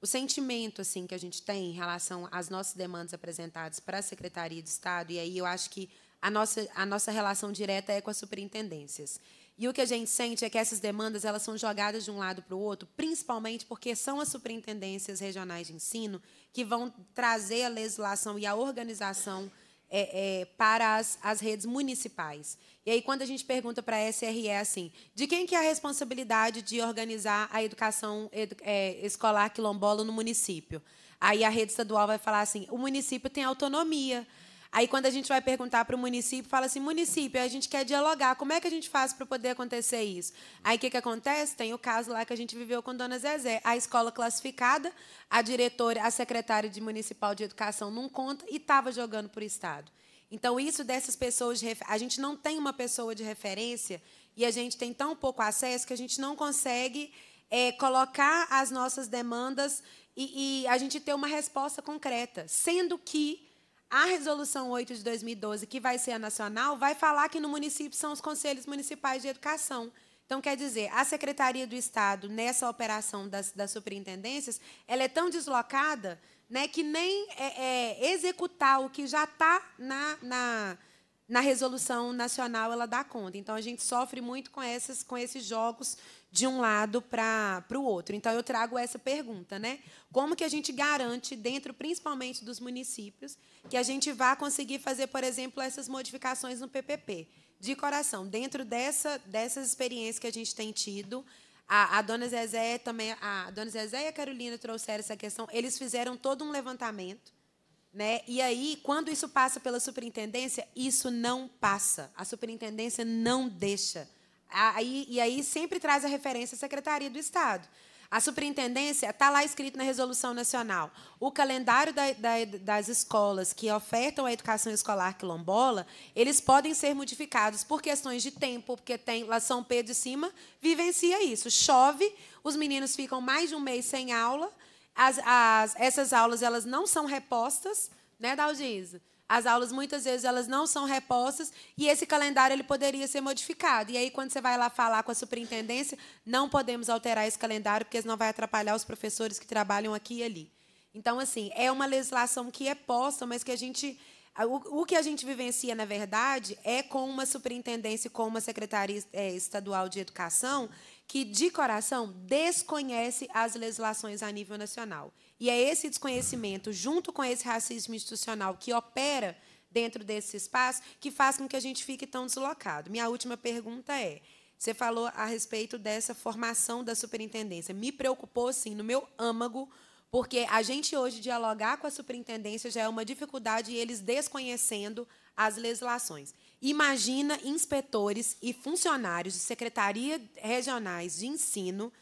o sentimento assim que a gente tem em relação às nossas demandas apresentadas para a Secretaria de Estado, e aí eu acho que a nossa, a nossa relação direta é com as superintendências. E o que a gente sente é que essas demandas elas são jogadas de um lado para o outro, principalmente porque são as superintendências regionais de ensino que vão trazer a legislação e a organização é, é, para as, as redes municipais. E aí, quando a gente pergunta para a SRE é assim, de quem que é a responsabilidade de organizar a educação edu é, escolar quilombola no município? Aí a rede estadual vai falar assim, o município tem autonomia. Aí, quando a gente vai perguntar para o município, fala assim: município, a gente quer dialogar, como é que a gente faz para poder acontecer isso? Aí, o que, que acontece? Tem o caso lá que a gente viveu com Dona Zezé. A escola classificada, a diretora, a secretária de municipal de educação não conta e estava jogando por Estado. Então, isso dessas pessoas. De a gente não tem uma pessoa de referência e a gente tem tão pouco acesso que a gente não consegue é, colocar as nossas demandas e, e a gente ter uma resposta concreta. Sendo que a resolução 8 de 2012, que vai ser a nacional, vai falar que no município são os conselhos municipais de educação. Então, quer dizer, a Secretaria do Estado, nessa operação das, das superintendências, ela é tão deslocada né, que nem é, é, executar o que já está na, na, na resolução nacional ela dá conta. Então, a gente sofre muito com, essas, com esses jogos de um lado para o outro. Então, eu trago essa pergunta, né? Como que a gente garante, dentro principalmente dos municípios, que a gente vá conseguir fazer, por exemplo, essas modificações no PPP? De coração, dentro dessa, dessas experiências que a gente tem tido, a, a dona Zezé também, a dona Zezé e a Carolina trouxeram essa questão, eles fizeram todo um levantamento. Né? E aí, quando isso passa pela superintendência, isso não passa. A superintendência não deixa Aí, e aí sempre traz a referência à Secretaria do Estado. A superintendência está lá escrito na Resolução Nacional. O calendário da, da, das escolas que ofertam a educação escolar quilombola, eles podem ser modificados por questões de tempo, porque tem lá São Pedro de cima, vivencia isso. Chove, os meninos ficam mais de um mês sem aula, as, as, essas aulas elas não são repostas, né, audiência. As aulas muitas vezes elas não são repostas e esse calendário ele poderia ser modificado. E aí quando você vai lá falar com a superintendência, não podemos alterar esse calendário porque senão vai atrapalhar os professores que trabalham aqui e ali. Então assim, é uma legislação que é posta, mas que a gente o, que a gente vivencia, na verdade, é com uma superintendência, com uma secretaria é, estadual de educação que, de coração, desconhece as legislações a nível nacional. E é esse desconhecimento, junto com esse racismo institucional que opera dentro desse espaço, que faz com que a gente fique tão deslocado. Minha última pergunta é: você falou a respeito dessa formação da superintendência. Me preocupou, sim, no meu âmago, porque a gente hoje dialogar com a superintendência já é uma dificuldade e eles desconhecendo as legislações. Imagina inspetores e funcionários de secretaria regionais de ensino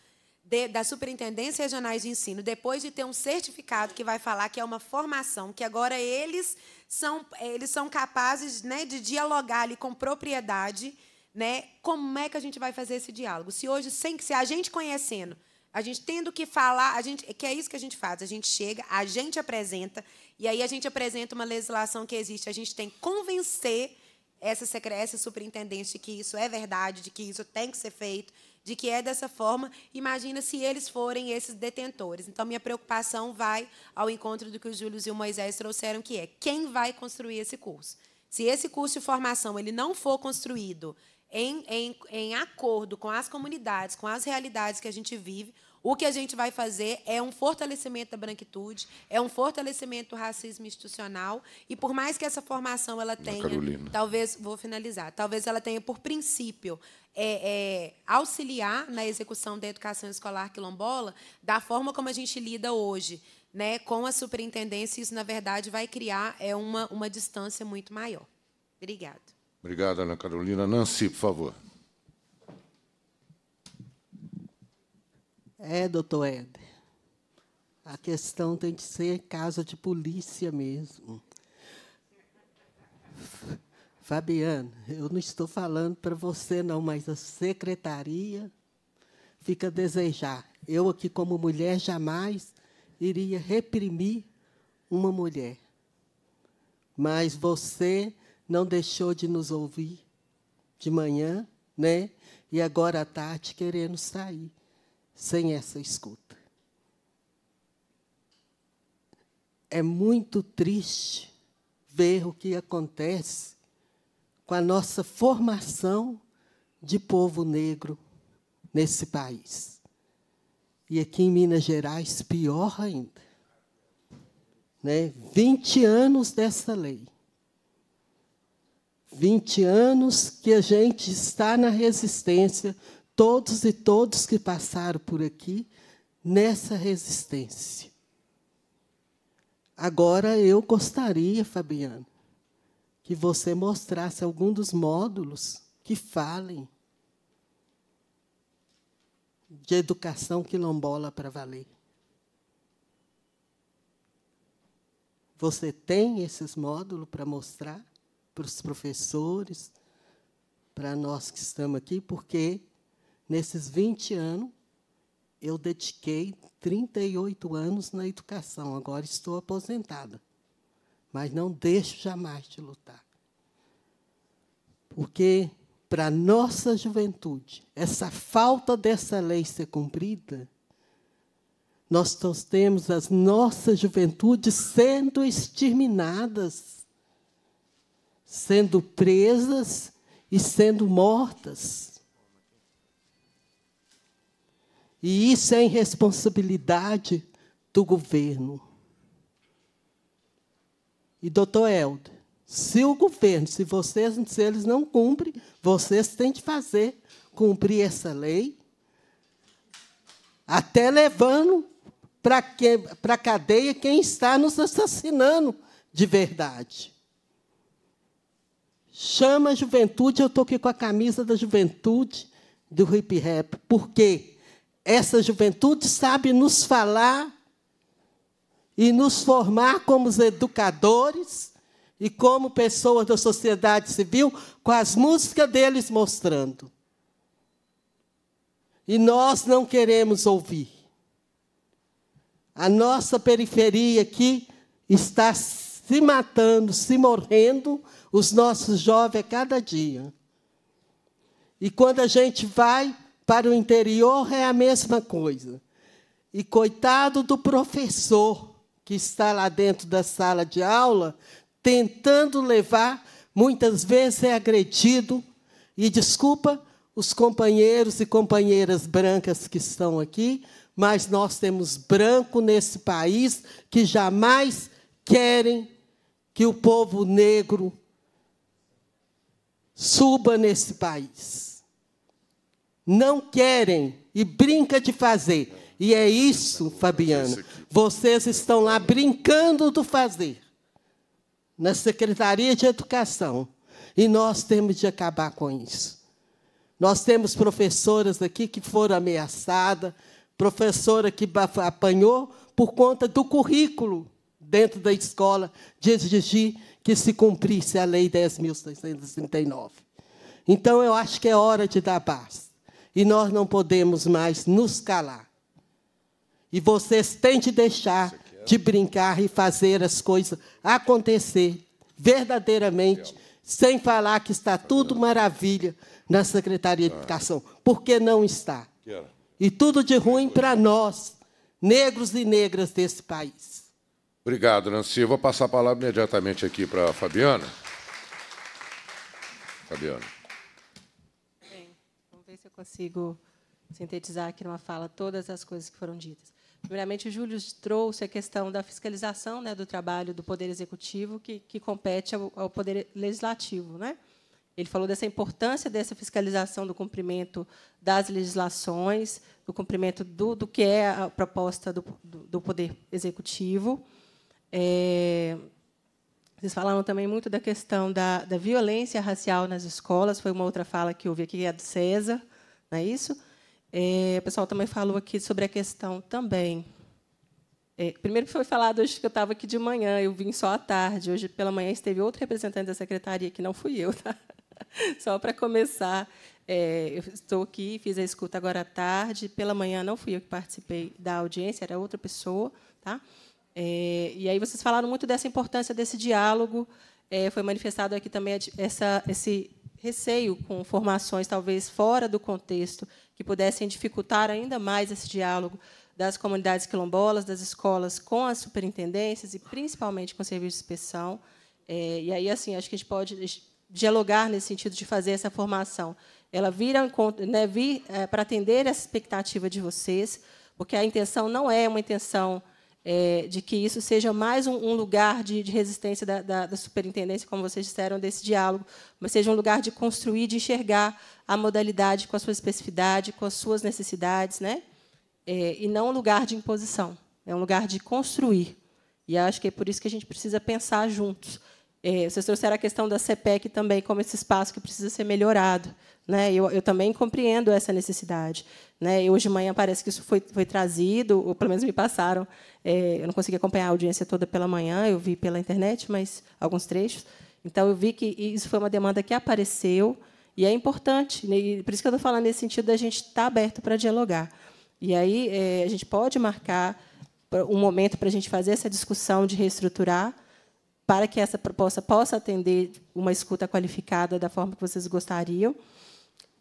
de, da Superintendência Regionais de Ensino, depois de ter um certificado que vai falar que é uma formação, que agora eles são, eles são capazes né, de dialogar ali com propriedade, né? Como é que a gente vai fazer esse diálogo? Se hoje, sem que se a gente conhecendo, a gente tendo que falar, a gente, que é isso que a gente faz, a gente chega, a gente apresenta, e aí a gente apresenta uma legislação que existe, a gente tem que convencer essa, essa Superintendência de que isso é verdade, de que isso tem que ser feito, de que é dessa forma, imagina se eles forem esses detentores. Então, minha preocupação vai ao encontro do que o Júlio e o Moisés trouxeram, que é quem vai construir esse curso. Se esse curso de formação ele não for construído em, em, em acordo com as comunidades, com as realidades que a gente vive, o que a gente vai fazer é um fortalecimento da branquitude, é um fortalecimento do racismo institucional, e por mais que essa formação ela tenha, Carolina. talvez vou finalizar, talvez ela tenha por princípio é, é, auxiliar na execução da educação escolar quilombola da forma como a gente lida hoje, né, com a superintendência, isso na verdade vai criar é uma uma distância muito maior. Obrigado. Obrigada, Ana Carolina. Nancy, por favor. É, doutor Éder. A questão tem que ser caso de polícia mesmo. Fabiano, eu não estou falando para você, não, mas a secretaria fica a desejar. Eu, aqui, como mulher, jamais iria reprimir uma mulher. Mas você não deixou de nos ouvir de manhã, né? E agora à tarde querendo sair sem essa escuta. É muito triste ver o que acontece com a nossa formação de povo negro nesse país. E aqui em Minas Gerais, pior ainda. Né? 20 anos dessa lei. 20 anos que a gente está na resistência todos e todos que passaram por aqui nessa resistência. Agora eu gostaria, Fabiana, que você mostrasse algum dos módulos que falem de educação quilombola para valer. Você tem esses módulos para mostrar para os professores, para nós que estamos aqui, porque Nesses 20 anos, eu dediquei 38 anos na educação. Agora estou aposentada. Mas não deixo jamais de lutar. Porque, para a nossa juventude, essa falta dessa lei ser cumprida, nós temos as nossas juventudes sendo exterminadas, sendo presas e sendo mortas. E isso é irresponsabilidade do governo. E, doutor Helder, se o governo, se vocês, se eles não cumprem, vocês têm de fazer cumprir essa lei, até levando para a cadeia quem está nos assassinando de verdade. Chama a juventude, eu estou aqui com a camisa da juventude do hip hop. Por quê? essa juventude sabe nos falar e nos formar como educadores e como pessoas da sociedade civil, com as músicas deles mostrando. E nós não queremos ouvir. A nossa periferia aqui está se matando, se morrendo, os nossos jovens a cada dia. E quando a gente vai para o interior é a mesma coisa. E coitado do professor que está lá dentro da sala de aula, tentando levar, muitas vezes é agredido. E desculpa os companheiros e companheiras brancas que estão aqui, mas nós temos branco nesse país que jamais querem que o povo negro suba nesse país não querem e brinca de fazer. E é isso, Fabiano. Vocês estão lá brincando do fazer na Secretaria de Educação. E nós temos de acabar com isso. Nós temos professoras aqui que foram ameaçadas, professora que apanhou por conta do currículo dentro da escola de exigir que se cumprisse a Lei 10.639. Então, eu acho que é hora de dar basta. E nós não podemos mais nos calar. E vocês têm de deixar é de brincar e fazer as coisas acontecer verdadeiramente, sem falar que está tudo maravilha na Secretaria de ah. Educação, porque não está. E tudo de ruim para nós, negros e negras desse país. Obrigado, Nancy. Eu vou passar a palavra imediatamente aqui para a Fabiana. Fabiana consigo sintetizar aqui numa fala todas as coisas que foram ditas. Primeiramente, o Júlio trouxe a questão da fiscalização né, do trabalho do Poder Executivo, que, que compete ao, ao, Poder Legislativo. Né? Ele falou dessa importância dessa fiscalização do cumprimento das legislações, do cumprimento do, do que é a proposta do, do, do Poder Executivo. É, vocês falaram também muito da questão da, da violência racial nas escolas, foi uma outra fala que houve aqui, é a do César. Não é isso? É, o pessoal também falou aqui sobre a questão também. É, primeiro foi falado hoje que eu estava aqui de manhã, eu vim só à tarde. Hoje pela manhã esteve outro representante da secretaria, que não fui eu, <laughs> tá? Só para começar, é, eu estou aqui, fiz a escuta agora à tarde. Pela manhã não fui eu que participei da audiência, era outra pessoa, tá? É, e aí vocês falaram muito dessa importância desse diálogo. É, foi manifestado aqui também essa, esse receio com formações talvez fora do contexto que pudessem dificultar ainda mais esse diálogo das comunidades quilombolas, das escolas com as superintendências e principalmente com o serviço de inspeção. É, e aí, assim, acho que a gente pode dialogar nesse sentido de fazer essa formação. Ela vir, né, vir é, para atender essa expectativa de vocês, porque a intenção não é uma intenção é, de que isso seja mais um, um lugar de, de resistência da, da, da, superintendência, como vocês disseram, desse diálogo, mas seja um lugar de construir, de enxergar a modalidade com a sua especificidade, com as suas necessidades, né? É, e não um lugar de imposição, é um lugar de construir. E acho que é por isso que a gente precisa pensar juntos. É, vocês trouxeram a questão da CPEC também como esse espaço que precisa ser melhorado. Né? Eu, eu também compreendo essa necessidade. Né? E hoje de manhã parece que isso foi, foi trazido, ou pelo menos me passaram. É, eu não consegui acompanhar a audiência toda pela manhã, eu vi pela internet, mas alguns trechos. Então, eu vi que isso foi uma demanda que apareceu e é importante. Né? E por isso que eu estou falando nesse sentido da gente estar tá aberto para dialogar. E aí é, a gente pode marcar um momento para a gente fazer essa discussão de reestruturar para que essa proposta possa atender uma escuta qualificada da forma que vocês gostariam.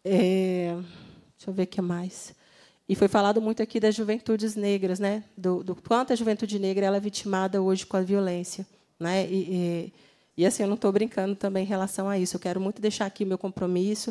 É, deixa eu ver o que mais. E foi falado muito aqui das juventudes negras, né? Do, do quanto a juventude negra ela é vitimada hoje com a violência, né? E, e, e assim, eu não estou brincando também em relação a isso. Eu quero muito deixar aqui meu compromisso.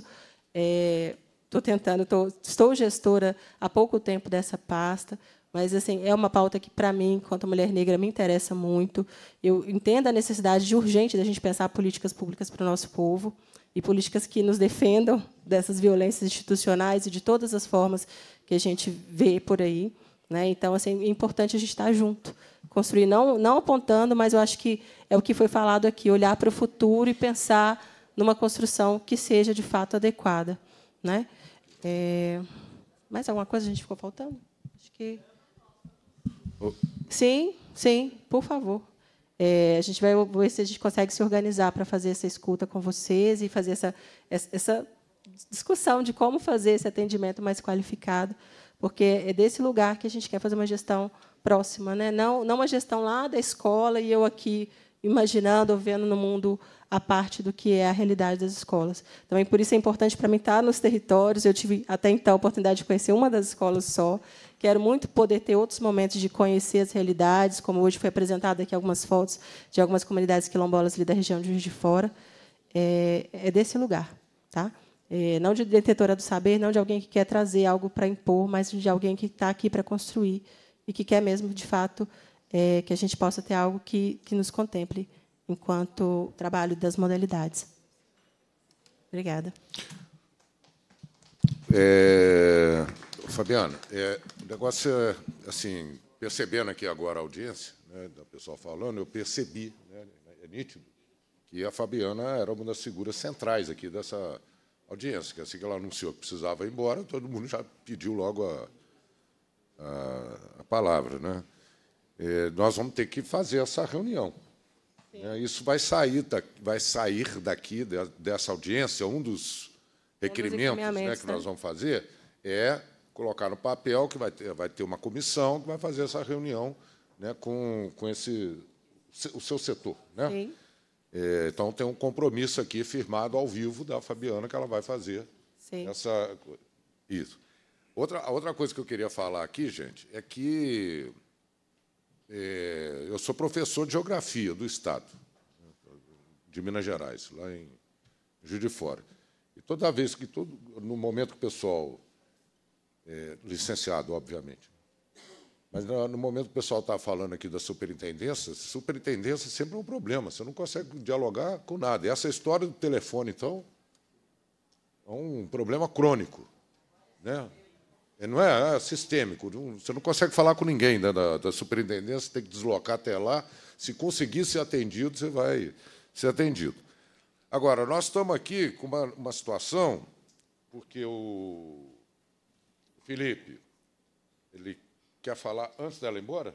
Estou é, tentando, tô, estou gestora há pouco tempo dessa pasta, mas assim é uma pauta que para mim, enquanto mulher negra, me interessa muito. Eu entendo a necessidade de urgente da gente pensar políticas públicas para o nosso povo e políticas que nos defendam dessas violências institucionais e de todas as formas que a gente vê por aí. Né? Então, assim, é importante a gente estar junto, construir, não, não apontando, mas eu acho que é o que foi falado aqui, olhar para o futuro e pensar numa construção que seja, de fato, adequada. Né? É... Mais alguma coisa a gente ficou faltando? Acho que... Sim, sim, por favor. É, a gente vai ver se a gente consegue se organizar para fazer essa escuta com vocês e fazer essa, essa discussão de como fazer esse atendimento mais qualificado, porque é desse lugar que a gente quer fazer uma gestão próxima, né? não, não uma gestão lá da escola e eu aqui imaginando, vendo no mundo a parte do que é a realidade das escolas. Também por isso é importante para mim estar nos territórios. Eu tive até então a oportunidade de conhecer uma das escolas só. Quero muito poder ter outros momentos de conhecer as realidades, como hoje foi apresentado aqui algumas fotos de algumas comunidades quilombolas ali da região de Juiz de Fora. É, é desse lugar, tá? É, não de detetora do saber, não de alguém que quer trazer algo para impor, mas de alguém que está aqui para construir e que quer mesmo, de fato, é, que a gente possa ter algo que, que nos contemple enquanto trabalho das modalidades. Obrigada. É, Fabiana, é, o negócio é, assim, percebendo aqui agora a audiência, né, pessoal falando, eu percebi, né, é nítido, que a Fabiana era uma das figuras centrais aqui dessa audiência, que assim que ela anunciou que precisava ir embora, todo mundo já pediu logo a, a, a palavra. Né? É, nós vamos ter que fazer essa reunião. É, isso vai sair, vai sair daqui, dessa audiência, um dos requerimentos é um dos né, que né? nós vamos fazer é colocar no papel que vai ter, vai ter uma comissão que vai fazer essa reunião né, com, com esse, o seu setor. Né? Sim. É, então, tem um compromisso aqui firmado ao vivo da Fabiana que ela vai fazer Sim. essa isso. Outra, outra coisa que eu queria falar aqui, gente, é que é, eu sou professor de geografia do Estado, de Minas Gerais, lá em Juiz de Fora. E toda vez que, todo, no momento que o pessoal, é, licenciado, obviamente, mas no momento que o pessoal está falando aqui da superintendência, superintendência é sempre é um problema, você não consegue dialogar com nada. E essa história do telefone, então, é um problema crônico. Né? É, não é, é sistêmico. Você não consegue falar com ninguém né, da, da superintendência, tem que deslocar até lá. Se conseguir ser atendido, você vai ser atendido. Agora, nós estamos aqui com uma, uma situação, porque o Felipe, ele quer falar antes dela ir embora?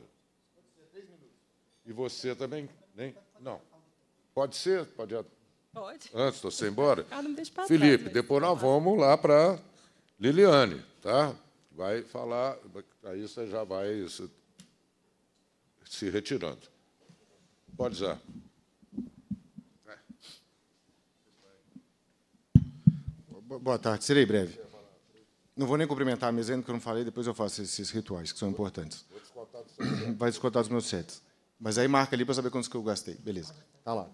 E você também? Nem? Não. Pode ser? Pode. Pode. Antes de você ir embora? Ah, não me deixa passar, Felipe, depois tá nós vamos lá para Liliane, tá? vai falar, aí você já vai se, se retirando. Pode já. Boa tarde, serei breve. Não vou nem cumprimentar a mesa ainda, que eu não falei, depois eu faço esses rituais, que são importantes. vai descontar dos meus setes Mas aí marca ali para saber quantos que eu gastei. Beleza. Tá lá.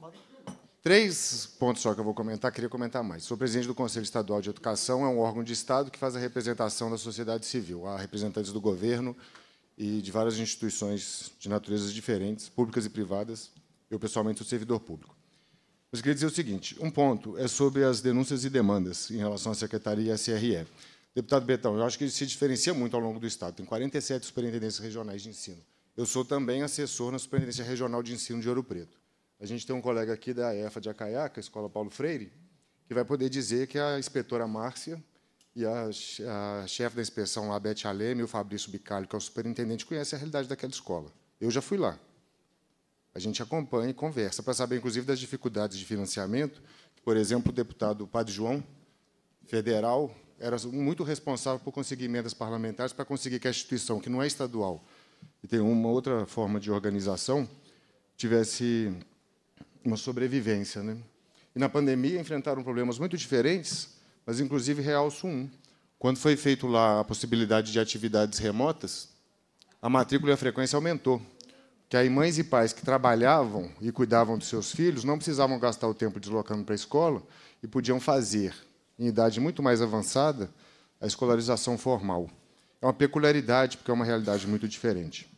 Três pontos só que eu vou comentar, queria comentar mais. Sou presidente do Conselho Estadual de Educação, é um órgão de Estado que faz a representação da sociedade civil. Há representantes do governo e de várias instituições de naturezas diferentes, públicas e privadas. Eu, pessoalmente, sou servidor público. Mas queria dizer o seguinte: um ponto é sobre as denúncias e demandas em relação à Secretaria e à CRE. Deputado Betão, eu acho que se diferencia muito ao longo do Estado. Tem 47 superintendências regionais de ensino. Eu sou também assessor na Superintendência Regional de Ensino de Ouro Preto. A gente tem um colega aqui da EFA de Acaiaca, é Escola Paulo Freire, que vai poder dizer que a inspetora Márcia e a, a chefe da inspeção, a Beth Aleme, e o Fabrício Bicalho, que é o superintendente, conhecem a realidade daquela escola. Eu já fui lá. A gente acompanha e conversa para saber, inclusive, das dificuldades de financiamento. Por exemplo, o deputado Padre João, federal, era muito responsável por conseguir emendas parlamentares para conseguir que a instituição, que não é estadual e tem uma outra forma de organização, tivesse uma sobrevivência. Né? E na pandemia enfrentaram problemas muito diferentes, mas inclusive realço um. Quando foi feito lá a possibilidade de atividades remotas, a matrícula e a frequência aumentou. Que aí mães e pais que trabalhavam e cuidavam dos seus filhos não precisavam gastar o tempo deslocando para a escola e podiam fazer, em idade muito mais avançada, a escolarização formal. É uma peculiaridade, porque é uma realidade muito diferente.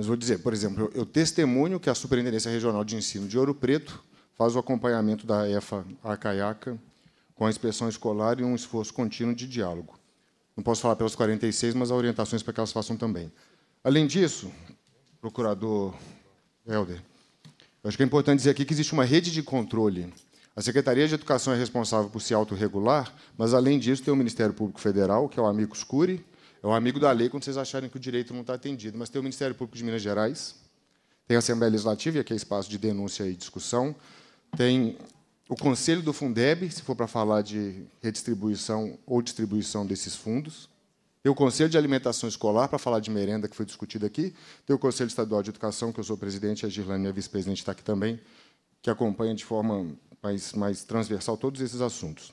Mas vou dizer, por exemplo, eu, testemunho que a Superintendência Regional de Ensino de Ouro Preto faz o acompanhamento da EFA Acaiaca com a inspeção escolar e um esforço contínuo de diálogo. Não posso falar pelas 46, mas há orientações para que elas façam também. Além disso, procurador Helder, eu acho que é importante dizer aqui que existe uma rede de controle. A Secretaria de Educação é responsável por se autorregular, mas, além disso, tem o Ministério Público Federal, que é o Amicus Curi, é um amigo da lei quando vocês acharem que o direito não está atendido. Mas tem o Ministério Público de Minas Gerais, tem a Assembleia Legislativa, que é espaço de denúncia e discussão, tem o Conselho do Fundeb, se for para falar de redistribuição ou distribuição desses fundos, tem o Conselho de Alimentação Escolar, para falar de merenda, que foi discutido aqui, tem o Conselho Estadual de Educação, que eu sou presidente, a Girlane, minha vice-presidente, está aqui também, que acompanha de forma mais, mais transversal todos esses assuntos.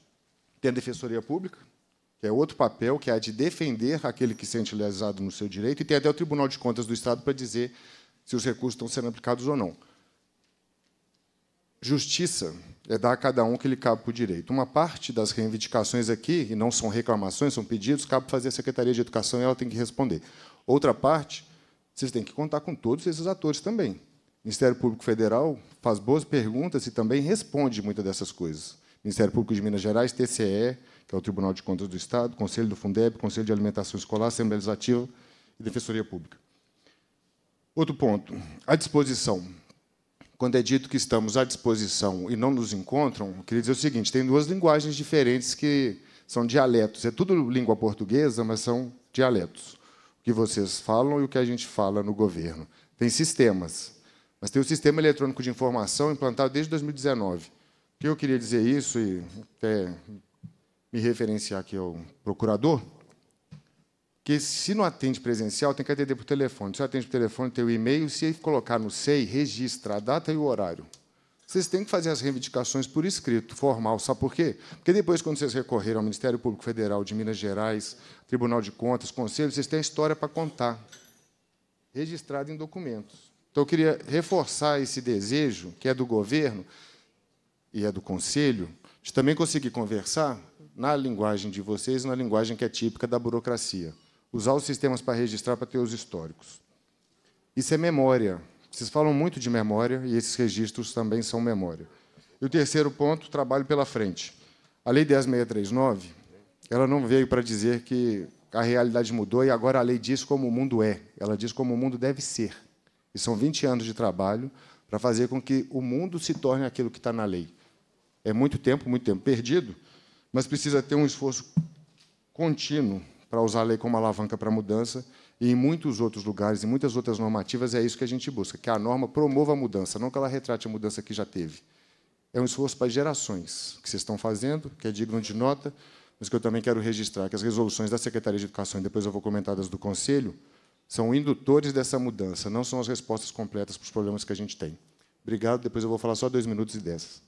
Tem a Defensoria Pública, que é outro papel, que é a de defender aquele que sente lesado no seu direito, e tem até o Tribunal de Contas do Estado para dizer se os recursos estão sendo aplicados ou não. Justiça é dar a cada um o que lhe cabe por direito. Uma parte das reivindicações aqui, e não são reclamações, são pedidos, cabe fazer a Secretaria de Educação e ela tem que responder. Outra parte, vocês têm que contar com todos esses atores também. O Ministério Público Federal faz boas perguntas e também responde muitas dessas coisas. Ministério Público de Minas Gerais, TCE, que é o Tribunal de Contas do Estado, Conselho do Fundeb, Conselho de Alimentação Escolar, Assembleia Legislativa e Defensoria Pública. Outro ponto, a disposição. Quando é dito que estamos à disposição e não nos encontram, eu queria dizer o seguinte, tem duas linguagens diferentes que são dialetos. É tudo língua portuguesa, mas são dialetos. O que vocês falam e o que a gente fala no governo. Tem sistemas, mas tem o Sistema Eletrônico de Informação implantado desde 2019. O que eu queria dizer isso, e até me referenciar aqui ao procurador, que se não atende presencial, tem que atender por telefone. Se atende por telefone, tem o e-mail. Se colocar no SEI, registra a data e o horário. Vocês têm que fazer as reivindicações por escrito, formal. Sabe por quê? Porque depois, quando vocês recorreram ao Ministério Público Federal de Minas Gerais, Tribunal de Contas, Conselho, vocês têm a história para contar, registrada em documentos. Então, eu queria reforçar esse desejo, que é do governo e é do Conselho, de também conseguir conversar na linguagem de vocês, na linguagem que é típica da burocracia. Usar os sistemas para registrar para ter os históricos. Isso é memória. Vocês falam muito de memória e esses registros também são memória. E o terceiro ponto, trabalho pela frente. A Lei 10.639, ela não veio para dizer que a realidade mudou e agora a lei diz como o mundo é. Ela diz como o mundo deve ser. E são 20 anos de trabalho para fazer com que o mundo se torne aquilo que está na lei. É muito tempo, muito tempo perdido, mas precisa ter um esforço contínuo para usar a lei como alavanca para a mudança, e em muitos outros lugares, em muitas outras normativas, é isso que a gente busca, que a norma promova a mudança, não que ela retrate a mudança que já teve. É um esforço para gerações que vocês estão fazendo, que é digno de nota, mas que eu também quero registrar que as resoluções da Secretaria de Educação, e depois eu vou comentar das do Conselho, são indutores dessa mudança, não são as respostas completas para os problemas que a gente tem. Obrigado, depois eu vou falar só dois minutos e dessas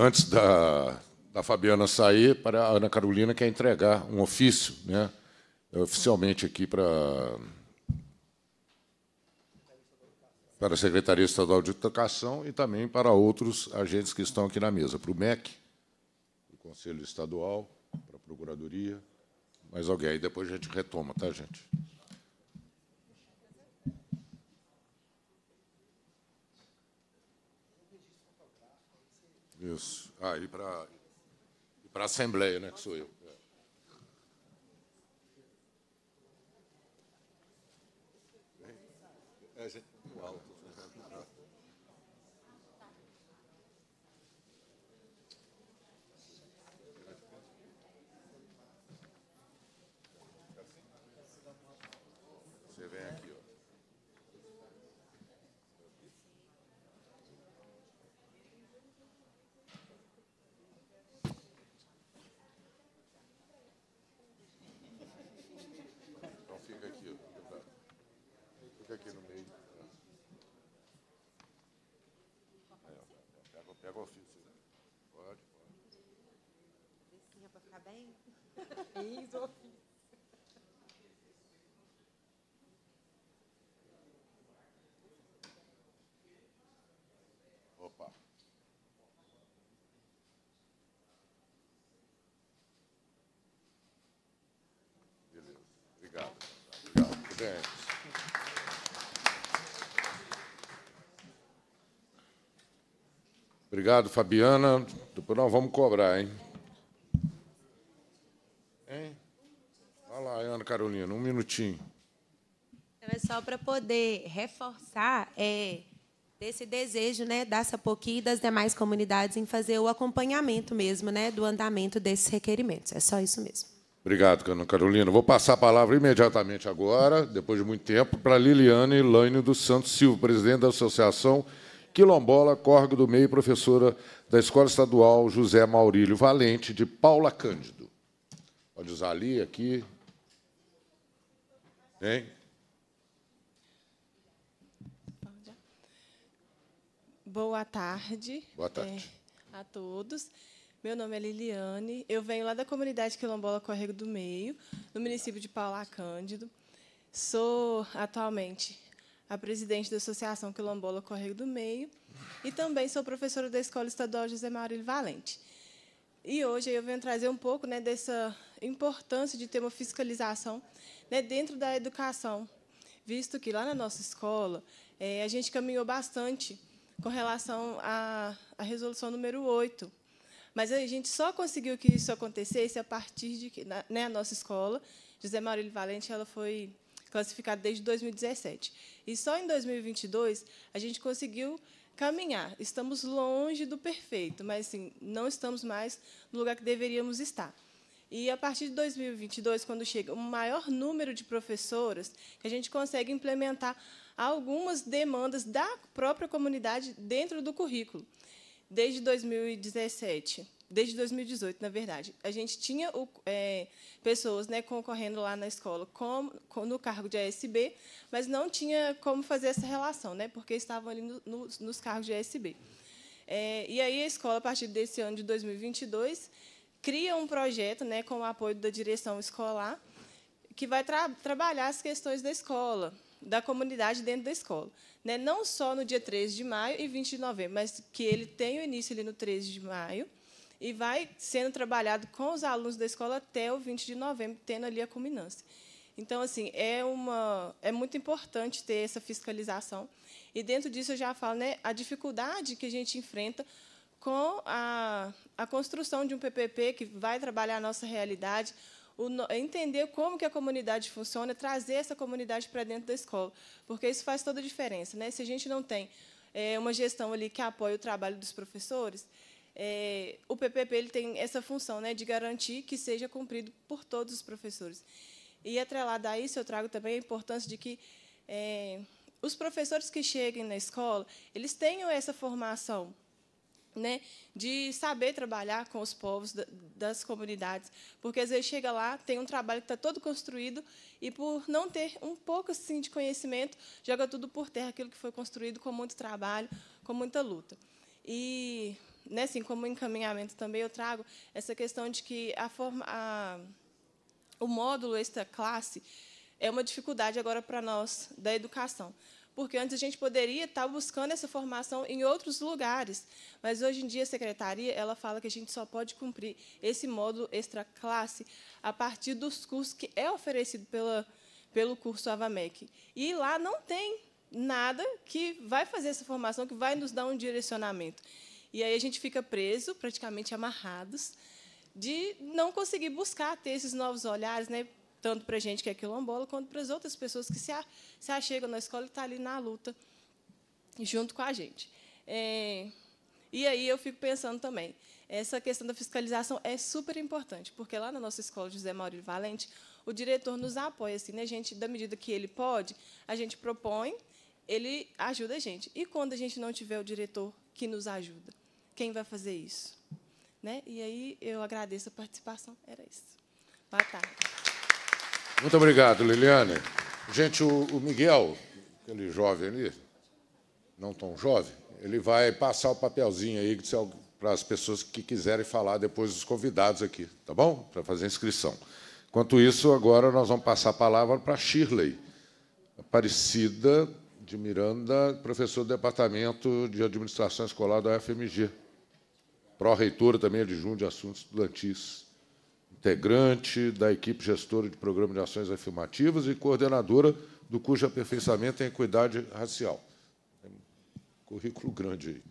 antes da, da Fabiana sair, para a Ana Carolina quer entregar um ofício, né, oficialmente aqui para para a Secretaria Estadual de Educação e também para outros agentes que estão aqui na mesa, para o MEC, para o Conselho Estadual, para a Procuradoria, mais alguém. Aí depois a gente retoma, tá, gente? Isso. Ah, e para a Assembleia, né, que sou eu. bem? Fiz <laughs> ou fiz? Opa. Beleza. Obrigado. Obrigado. Muito bem. Obrigado, Fabiana. Não, vamos cobrar, hein? Carolina, um minutinho. Então, é só para poder reforçar é, desse desejo né, da Sapoqui e das demais comunidades em fazer o acompanhamento mesmo né, do andamento desses requerimentos. É só isso mesmo. Obrigado, Ana Carolina. Vou passar a palavra imediatamente agora, depois de muito tempo, para Liliane Laine dos Santos Silva, presidente da Associação Quilombola Corgo do Meio, professora da Escola Estadual José Maurílio Valente, de Paula Cândido. Pode usar ali, aqui, Hein? Boa tarde. Boa tarde. É, a todos. Meu nome é Liliane. Eu venho lá da comunidade quilombola Corrego do Meio, no município de Paula Cândido. Sou atualmente a presidente da Associação Quilombola Corrego do Meio e também sou professora da Escola Estadual José Maurílio Valente. E hoje eu venho trazer um pouco né, dessa importância de ter uma fiscalização né, dentro da educação, visto que lá na nossa escola é, a gente caminhou bastante com relação à, à resolução número 8. Mas a gente só conseguiu que isso acontecesse a partir de que na, né, a nossa escola, José Maurílio Valente, ela foi classificada desde 2017. E só em 2022 a gente conseguiu caminhar. Estamos longe do perfeito, mas assim, não estamos mais no lugar que deveríamos estar. E a partir de 2022, quando chega o um maior número de professoras, a gente consegue implementar algumas demandas da própria comunidade dentro do currículo. Desde 2017, desde 2018, na verdade, a gente tinha o, é, pessoas né, concorrendo lá na escola com, com, no cargo de ASB, mas não tinha como fazer essa relação, né, porque estavam ali no, no, nos cargos de ASB. É, e aí a escola, a partir desse ano de 2022, cria um projeto, né, com o apoio da direção escolar, que vai tra trabalhar as questões da escola, da comunidade dentro da escola. Né? Não só no dia 13 de maio e 20 de novembro, mas que ele tem o início ali no 13 de maio e vai sendo trabalhado com os alunos da escola até o 20 de novembro, tendo ali a culminância. Então, assim, é, uma, é muito importante ter essa fiscalização. E, dentro disso, eu já falo né, a dificuldade que a gente enfrenta com a, a construção de um PPP que vai trabalhar a nossa realidade, o, entender como que a comunidade funciona, trazer essa comunidade para dentro da escola, porque isso faz toda a diferença. Né? Se a gente não tem é, uma gestão ali que apoie o trabalho dos professores, é, o PPP ele tem essa função né, de garantir que seja cumprido por todos os professores. E, atrelado a isso, eu trago também a importância de que é, os professores que cheguem na escola, eles tenham essa formação né, de saber trabalhar com os povos das comunidades, porque às vezes chega lá, tem um trabalho que está todo construído e por não ter um pouco assim de conhecimento, joga tudo por terra aquilo que foi construído com muito trabalho, com muita luta. E, né, assim, como encaminhamento também eu trago essa questão de que a forma, a, o módulo extra classe é uma dificuldade agora para nós da educação porque antes a gente poderia estar buscando essa formação em outros lugares, mas hoje em dia a secretaria ela fala que a gente só pode cumprir esse módulo extra classe a partir dos cursos que é oferecido pela, pelo curso Avamec. E lá não tem nada que vai fazer essa formação, que vai nos dar um direcionamento. E aí a gente fica preso, praticamente amarrados, de não conseguir buscar ter esses novos olhares, né? tanto para a gente que é quilombola, quanto para as outras pessoas que se, a, se achegam na escola e estão tá ali na luta junto com a gente. É, e aí eu fico pensando também, essa questão da fiscalização é super importante, porque lá na nossa escola José Maurílio Valente, o diretor nos apoia assim, né? A gente, da medida que ele pode, a gente propõe, ele ajuda a gente. E quando a gente não tiver o diretor que nos ajuda, quem vai fazer isso? Né? E aí eu agradeço a participação. Era isso. Boa tarde. Muito obrigado, Liliane. Gente, o, Miguel, aquele jovem ali, não tão jovem, ele vai passar o papelzinho aí para as pessoas que quiserem falar depois dos convidados aqui, tá bom? Para fazer inscrição. Enquanto isso, agora nós vamos passar a palavra para Shirley, Aparecida de Miranda, professor do Departamento de Administração Escolar da UFMG, pró-reitora também de Junho de Assuntos Estudantis integrante da equipe gestora de Programa de Ações Afirmativas e coordenadora do curso de aperfeiçoamento em equidade racial. Currículo grande aí.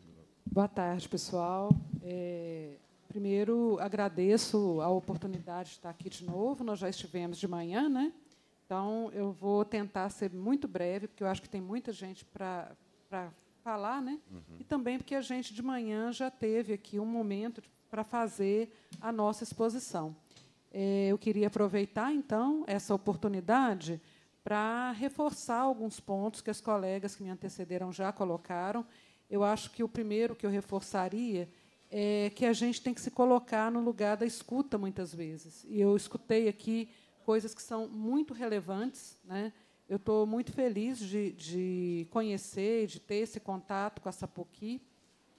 Boa tarde, pessoal. É, primeiro, agradeço a oportunidade de estar aqui de novo. Nós já estivemos de manhã, né? Então, eu vou tentar ser muito breve, porque eu acho que tem muita gente para falar, né? Uhum. E também porque a gente de manhã já teve aqui um momento para fazer a nossa exposição. Eh, eu queria aproveitar, então, essa oportunidade para reforçar alguns pontos que as colegas que me antecederam já colocaram. Eu acho que o primeiro que eu reforçaria é que a gente tem que se colocar no lugar da escuta, muitas vezes. E eu escutei aqui coisas que são muito relevantes. Né? Eu estou muito feliz de, de conhecer, de ter esse contato com a Sapoqui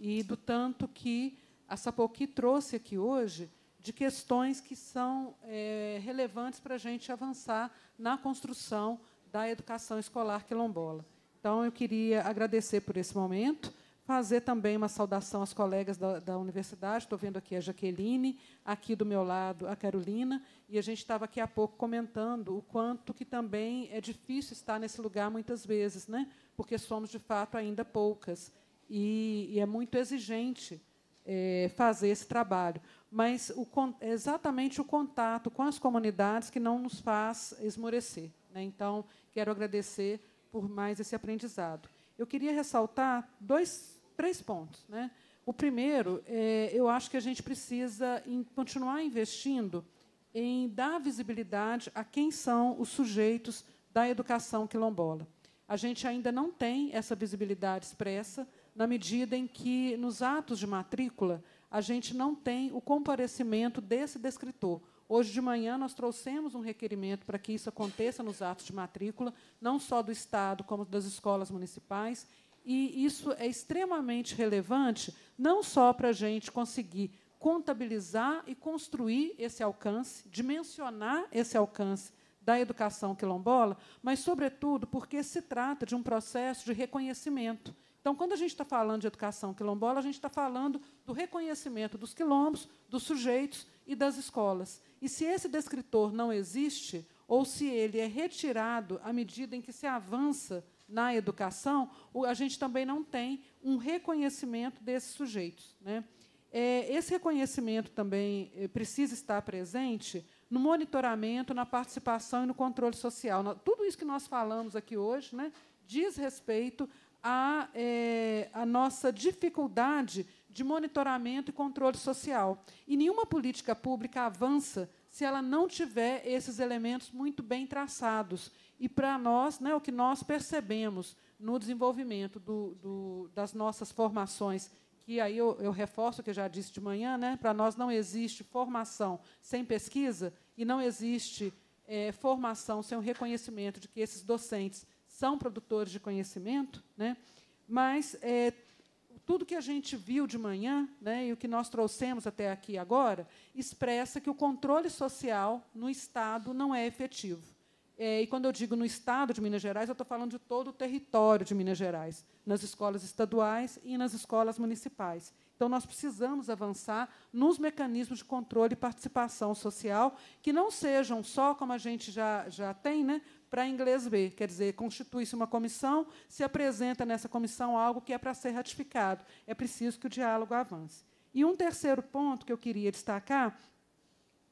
e do tanto que a Sapoqui trouxe aqui hoje de questões que são é, relevantes para a gente avançar na construção da educação escolar quilombola. Então, eu queria agradecer por esse momento, fazer também uma saudação às colegas da, da universidade. Estou vendo aqui a Jaqueline, aqui do meu lado a Carolina, e a gente estava aqui há pouco comentando o quanto que também é difícil estar nesse lugar muitas vezes, né? porque somos, de fato, ainda poucas. E, e é muito exigente é, fazer esse trabalho mas o, exatamente o contato com as comunidades que não nos faz esmorecer. Né? Então, quero agradecer por mais esse aprendizado. Eu queria ressaltar dois, três pontos. Né? O primeiro, é, eu acho que a gente precisa em, continuar investindo em dar visibilidade a quem são os sujeitos da educação quilombola. A gente ainda não tem essa visibilidade expressa na medida em que, nos atos de matrícula, a gente não tem o comparecimento desse descritor. Hoje de manhã nós trouxemos um requerimento para que isso aconteça nos atos de matrícula, não só do Estado, como das escolas municipais, e isso é extremamente relevante, não só para a gente conseguir contabilizar e construir esse alcance, dimensionar esse alcance da educação quilombola, mas, sobretudo, porque se trata de um processo de reconhecimento então, quando a gente está falando de educação quilombola, a gente está falando do reconhecimento dos quilombos, dos sujeitos e das escolas. E se esse descritor não existe, ou se ele é retirado à medida em que se avança na educação, a gente também não tem um reconhecimento desses sujeitos. Né? É, esse reconhecimento também eh, precisa estar presente no monitoramento, na participação e no controle social. Tudo isso que nós falamos aqui hoje né, diz respeito a, é, a nossa dificuldade de monitoramento e controle social. E nenhuma política pública avança se ela não tiver esses elementos muito bem traçados. E para nós, né, o que nós percebemos no desenvolvimento do, do, das nossas formações, que aí eu, eu reforço o que eu já disse de manhã, né, para nós não existe formação sem pesquisa e não existe é, formação sem o reconhecimento de que esses docentes são produtores de conhecimento, né? mas é, tudo que a gente viu de manhã né, e o que nós trouxemos até aqui agora expressa que o controle social no Estado não é efetivo. É, e quando eu digo no Estado de Minas Gerais, eu estou falando de todo o território de Minas Gerais, nas escolas estaduais e nas escolas municipais. Então, nós precisamos avançar nos mecanismos de controle e participação social que não sejam só, como a gente já, já tem, né, para inglês ver. Quer dizer, constitui-se uma comissão, se apresenta nessa comissão algo que é para ser ratificado. É preciso que o diálogo avance. E um terceiro ponto que eu queria destacar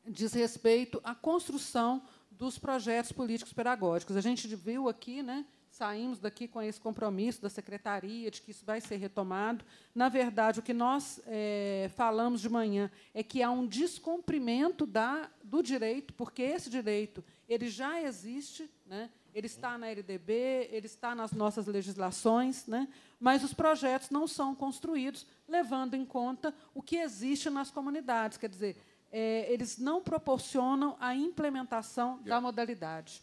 diz respeito à construção dos projetos políticos pedagógicos. A gente viu aqui, né, saímos daqui com esse compromisso da secretaria de que isso vai ser retomado. Na verdade, o que nós é, falamos de manhã é que há um descumprimento da, do direito, porque esse direito ele já existe, né? ele está na LDB, ele está nas nossas legislações, né? mas os projetos não são construídos levando em conta o que existe nas comunidades, quer dizer, é, eles não proporcionam a implementação da modalidade.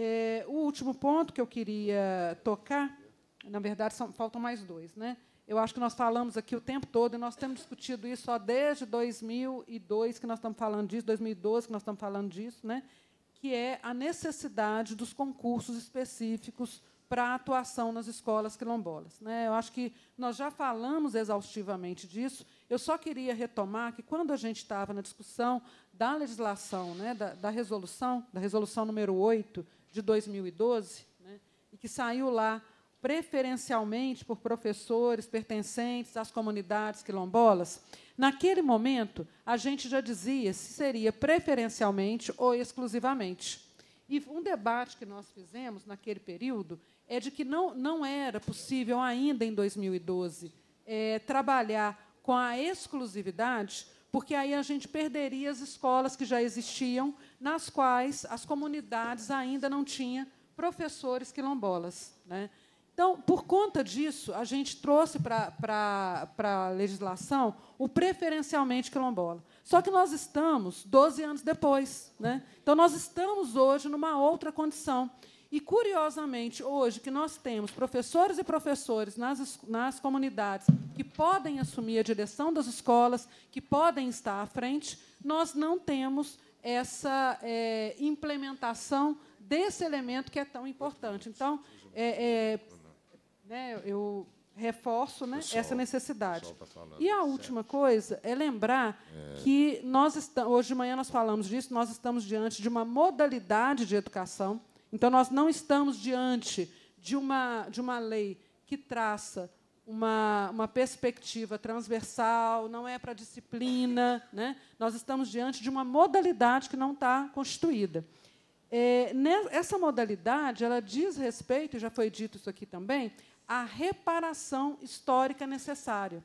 É, o último ponto que eu queria tocar, na verdade, são, faltam mais dois. Né? Eu acho que nós falamos aqui o tempo todo, e nós temos discutido isso só desde 2002 que nós estamos falando disso, 2012 que nós estamos falando disso, né? que é a necessidade dos concursos específicos para a atuação nas escolas quilombolas. Né? Eu acho que nós já falamos exaustivamente disso. Eu só queria retomar que, quando a gente estava na discussão da legislação, né, da, da resolução, da resolução número 8 de 2012, né, e que saiu lá preferencialmente por professores pertencentes às comunidades quilombolas, naquele momento a gente já dizia se seria preferencialmente ou exclusivamente. E um debate que nós fizemos naquele período é de que não, não era possível ainda em 2012 é, trabalhar com a exclusividade, porque aí a gente perderia as escolas que já existiam nas quais as comunidades ainda não tinham professores quilombolas. Né? Então, por conta disso, a gente trouxe para a legislação o preferencialmente quilombola. Só que nós estamos 12 anos depois. Né? Então, nós estamos hoje numa outra condição. E, curiosamente, hoje que nós temos professores e professores nas, nas comunidades que podem assumir a direção das escolas, que podem estar à frente, nós não temos essa é, implementação desse elemento que é tão importante. Então, é, é né, eu reforço né, essa necessidade. Tá e a última certo. coisa é lembrar é. que nós estamos, hoje de manhã nós falamos disso, nós estamos diante de uma modalidade de educação. Então nós não estamos diante de uma de uma lei que traça uma, uma perspectiva transversal, não é para disciplina. Né? Nós estamos diante de uma modalidade que não está constituída. É, essa modalidade ela diz respeito, já foi dito isso aqui também, à reparação histórica necessária.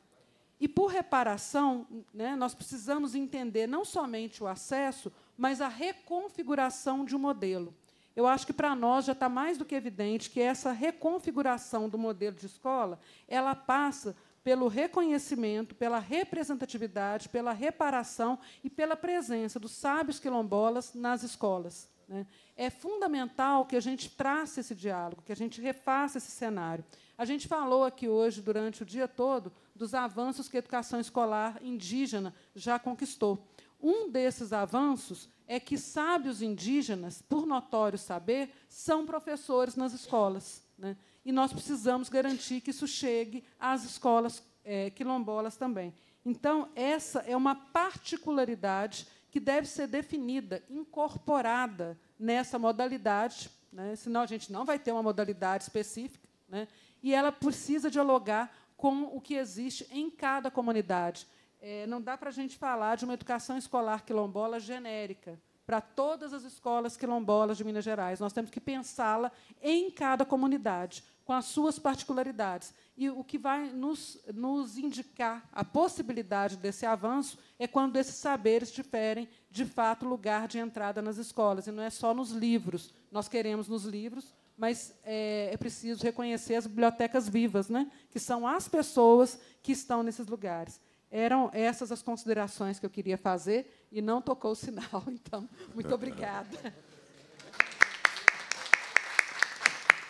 E por reparação, né, nós precisamos entender não somente o acesso, mas a reconfiguração de um modelo eu acho que para nós já está mais do que evidente que essa reconfiguração do modelo de escola ela passa pelo reconhecimento, pela representatividade, pela reparação e pela presença dos sábios quilombolas nas escolas. Né? É fundamental que a gente trace esse diálogo, que a gente refaça esse cenário. A gente falou aqui hoje, durante o dia todo, dos avanços que a educação escolar indígena já conquistou. Um desses avanços é que sábios indígenas, por notório saber, são professores nas escolas. Né? E nós precisamos garantir que isso chegue às escolas é, quilombolas também. Então, essa é uma particularidade que deve ser definida, incorporada nessa modalidade, né? senão a gente não vai ter uma modalidade específica, né? e ela precisa dialogar com o que existe em cada comunidade é, não dá para a gente falar de uma educação escolar quilombola genérica para todas as escolas quilombolas de Minas Gerais. Nós temos que pensá-la em cada comunidade, com as suas particularidades. E o que vai nos, nos indicar a possibilidade desse avanço é quando esses saberes tiverem, de fato, lugar de entrada nas escolas. E não é só nos livros. Nós queremos nos livros, mas é, é, preciso reconhecer as bibliotecas vivas, né? que são as pessoas que estão nesses lugares. Eram essas as considerações que eu queria fazer e não tocou o sinal. <laughs> Então, muito obrigada.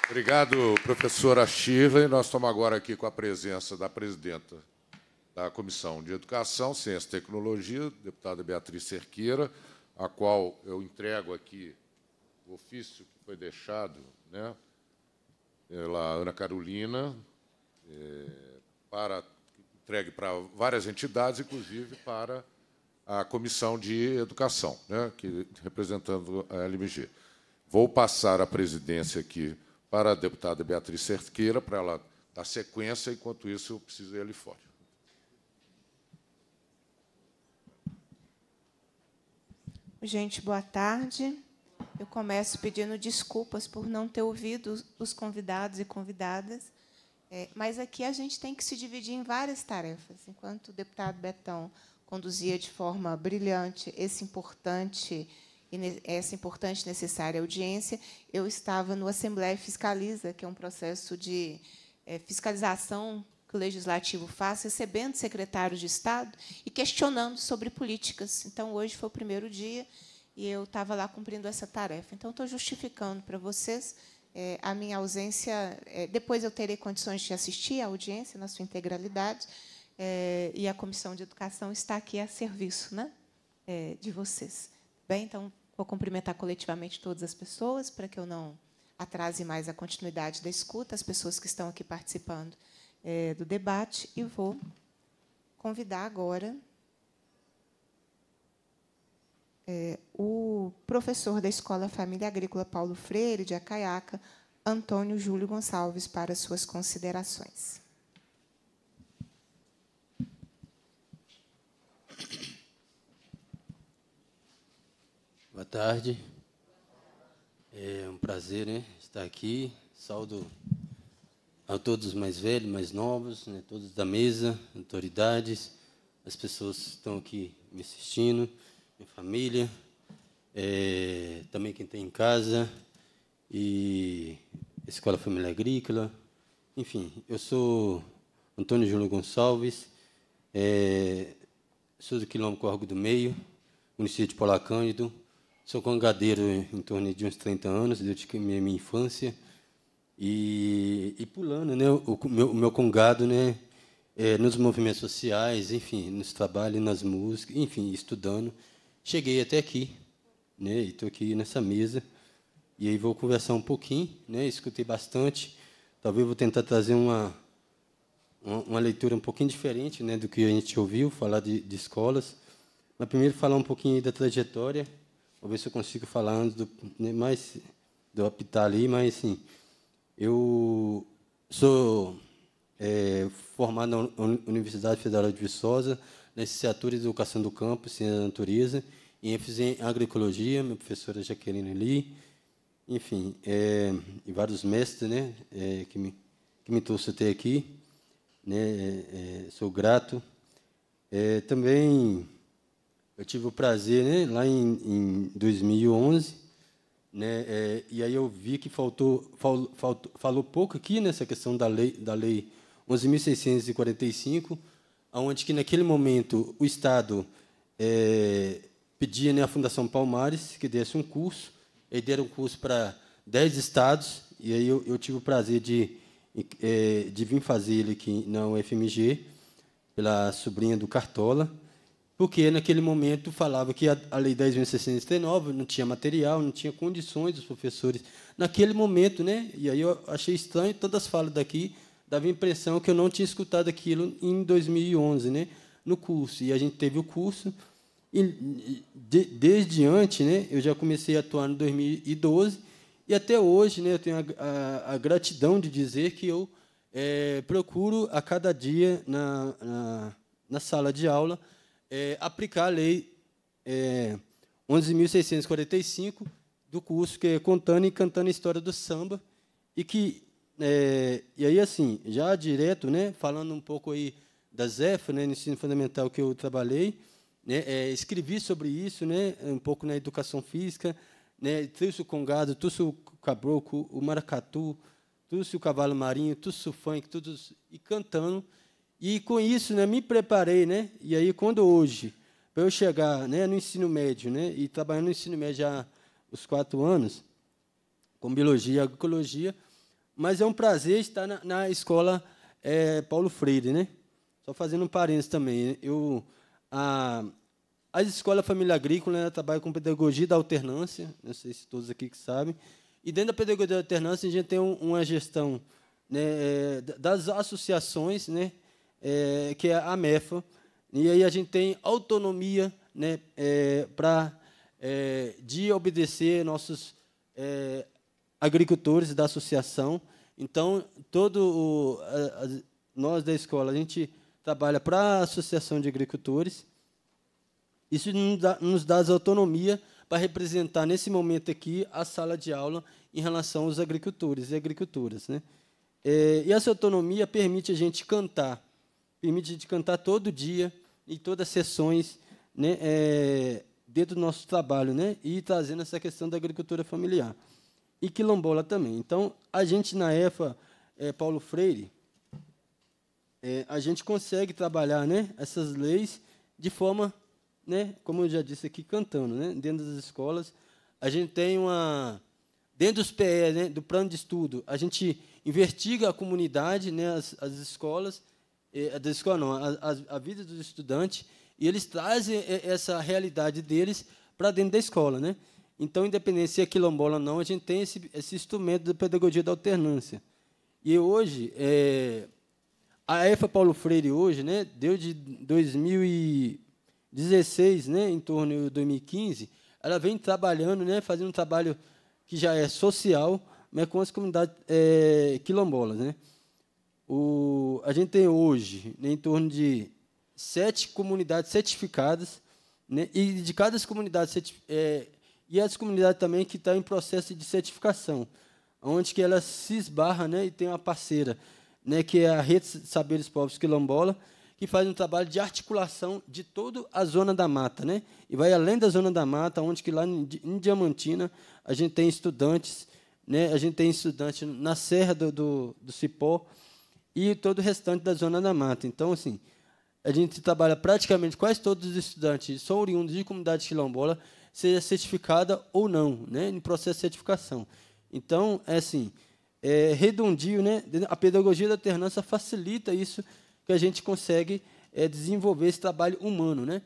Obrigado, professora Shirley. Nós estamos agora aqui com a presença da presidenta da Comissão de Educação, Ciência e Tecnologia, deputada Beatriz Cerqueira, a qual eu entrego aqui o ofício que foi deixado né, pela Ana Carolina, é, para entregue para várias entidades, inclusive para a Comissão de Educação, né, que, representando a LMG. Vou passar a presidência aqui para a deputada Beatriz Cerqueira, para ela dar sequência, enquanto isso eu preciso ir ali fora. Gente, boa tarde. Eu começo pedindo desculpas por não ter ouvido os convidados e convidadas. É, mas aqui a gente tem que se dividir em várias tarefas. Enquanto o deputado Betão conduzia de forma brilhante esse importante essa importante e necessária audiência, eu estava no Assembleia Fiscaliza, que é um processo de é, fiscalização que o legislativo faz, recebendo secretários de Estado e questionando sobre políticas. Então, hoje foi o primeiro dia e eu estava lá cumprindo essa tarefa. Então, estou justificando para vocês é, a minha ausência. É, depois eu terei condições de assistir à audiência na sua integralidade, é, e a Comissão de Educação está aqui a serviço né, é, de vocês. Bem, então, vou cumprimentar coletivamente todas as pessoas, para que eu não atrase mais a continuidade da escuta, as pessoas que estão aqui participando é, do debate, e vou convidar agora é, o professor da Escola Família Agrícola Paulo Freire, de Acaiaca, Antônio Júlio Gonçalves, para suas considerações. Boa tarde. É um prazer né, estar aqui. Saúdo a todos mais velhos, mais novos, né, todos da mesa, autoridades, as pessoas que estão aqui me assistindo minha família, é, também quem tem em casa, e Escola Família Agrícola. Enfim, eu sou Antônio Júlio Gonçalves, é, sou do quilômetro Corgo do Meio, município de Polacândido, sou congadeiro em torno de uns 30 anos, desde a minha, minha infância, e, e pulando né, o, meu, o meu congado, né, é, nos movimentos sociais, enfim, nos trabalhos, nas músicas, enfim, estudando cheguei até aqui, né? E estou aqui nessa mesa e aí vou conversar um pouquinho, né? Escutei bastante, talvez vou tentar trazer uma uma leitura um pouquinho diferente, né, do que a gente ouviu falar de, de escolas. Mas primeiro falar um pouquinho da trajetória, vou ver se eu consigo falar antes do né, mais do apitar ali, mas assim, eu sou é, formado na Universidade Federal de Viçosa, licenciatura em Educação do Campo, Ciência da Natureza, ênfase em Agroecologia, minha professora Jaqueline Lee, enfim, é, e vários mestres né, é, que, me, que me trouxe até aqui. Né, é, é sou grato. É, também eu tive o prazer, né, lá em, em 2011, né, é, e aí eu vi que faltou, fal, faltou, falou pouco aqui nessa questão da lei, da lei 11.645, onde que naquele momento o Estado é, pedia né, à Fundação Palmares que desse um curso, e deram um curso para 10 estados, e aí eu, eu tive o prazer de, é, de vir fazer ele aqui na UFMG, pela sobrinha do Cartola, porque naquele momento falava que a, a Lei 10.639 não tinha material, não tinha condições dos professores. Naquele momento, né? e aí eu achei estranho todas as falas daqui, dava a impressão que eu não tinha escutado aquilo em 2011, né, no curso. E a gente teve o curso e de, desde antes, né, eu já comecei a atuar em 2012 e até hoje, né, eu tenho a, a, a gratidão de dizer que eu é, procuro a cada dia na, na, na sala de aula é, aplicar a lei é, eh, 11.645 do curso que é contando e cantando a história do samba e que é, e aí, assim, já direto, né, falando um pouco aí da ZEF, né, no ensino fundamental que eu trabalhei, né, é, escrevi sobre isso, né, um pouco na educação física, né, trouxe o congado, trouxe o o maracatu, trouxe o cavalo marinho, trouxe o funk, tudo, e cantando. E com isso, né, me preparei, né, e aí, quando hoje, para eu chegar né, no ensino médio, né, e trabalhando no ensino médio já os quatro anos, com biologia e agroecologia, mas é um prazer estar na, na escola é, Paulo Freire, né? Só fazendo um parênteses também. Né? Eu, a, a Escola Família Agrícola né, trabalha com pedagogia da alternância, não sei se todos aqui que sabem, e dentro da pedagogia da alternância a gente tem um, uma gestão né, é, das associações, né, é, que é a MEFA, e aí a gente tem autonomia né, é, para é, de obedecer nossos é, agricultores da associação. Então, todo o, a, a, nós da escola, a gente trabalha para a associação de agricultores. Isso nos dá, nos dá autonomia para representar, nesse momento aqui, a sala de aula em relação aos agricultores e agricultoras. Né? É, e essa autonomia permite a gente cantar, permite a gente cantar todo dia, em todas as sessões, né, é, dentro do nosso trabalho, né, e trazendo essa questão da agricultura familiar e quilombola também. Então, a gente na EFA é, Paulo Freire, é, a gente consegue trabalhar né, essas leis de forma, né, como eu já disse aqui, cantando, né, dentro das escolas. A gente tem uma. Dentro dos PE, né, do plano de estudo, a gente investiga a comunidade, né, as, as escolas, é, escola não, a, a vida dos estudantes, e eles trazem é, essa realidade deles para dentro da escola. Né? Então, independente se é quilombola ou não, a gente tem esse, esse instrumento da pedagogia da alternância. E hoje, é, a EFA Paulo Freire hoje, né, deu de 2016, né, em torno de 2015, ela vem trabalhando, né, fazendo um trabalho que já é social, mas com as comunidades é, quilombolas, né. O, a gente tem hoje né, em torno de sete comunidades certificadas, né, e de cada comunidade é, e as comunidades também que estão tá em processo de certificação, onde que ela se esbarra né, e tem uma parceira, né, que é a Rede Saberes Povos Quilombola, que faz um trabalho de articulação de toda a zona da mata, né? E vai além da zona da mata, onde que lá em Diamantina a gente tem estudantes, né? A gente tem estudantes na Serra do, do, do Cipó e todo o restante da zona da mata. Então, assim, a gente trabalha praticamente quase todos os estudantes são oriundos de comunidades quilombola seja certificada ou não, né, no processo de certificação. Então, é assim, é, redondinho, né, a pedagogia da alternância facilita isso que a gente consegue é, desenvolver esse trabalho humano. Né?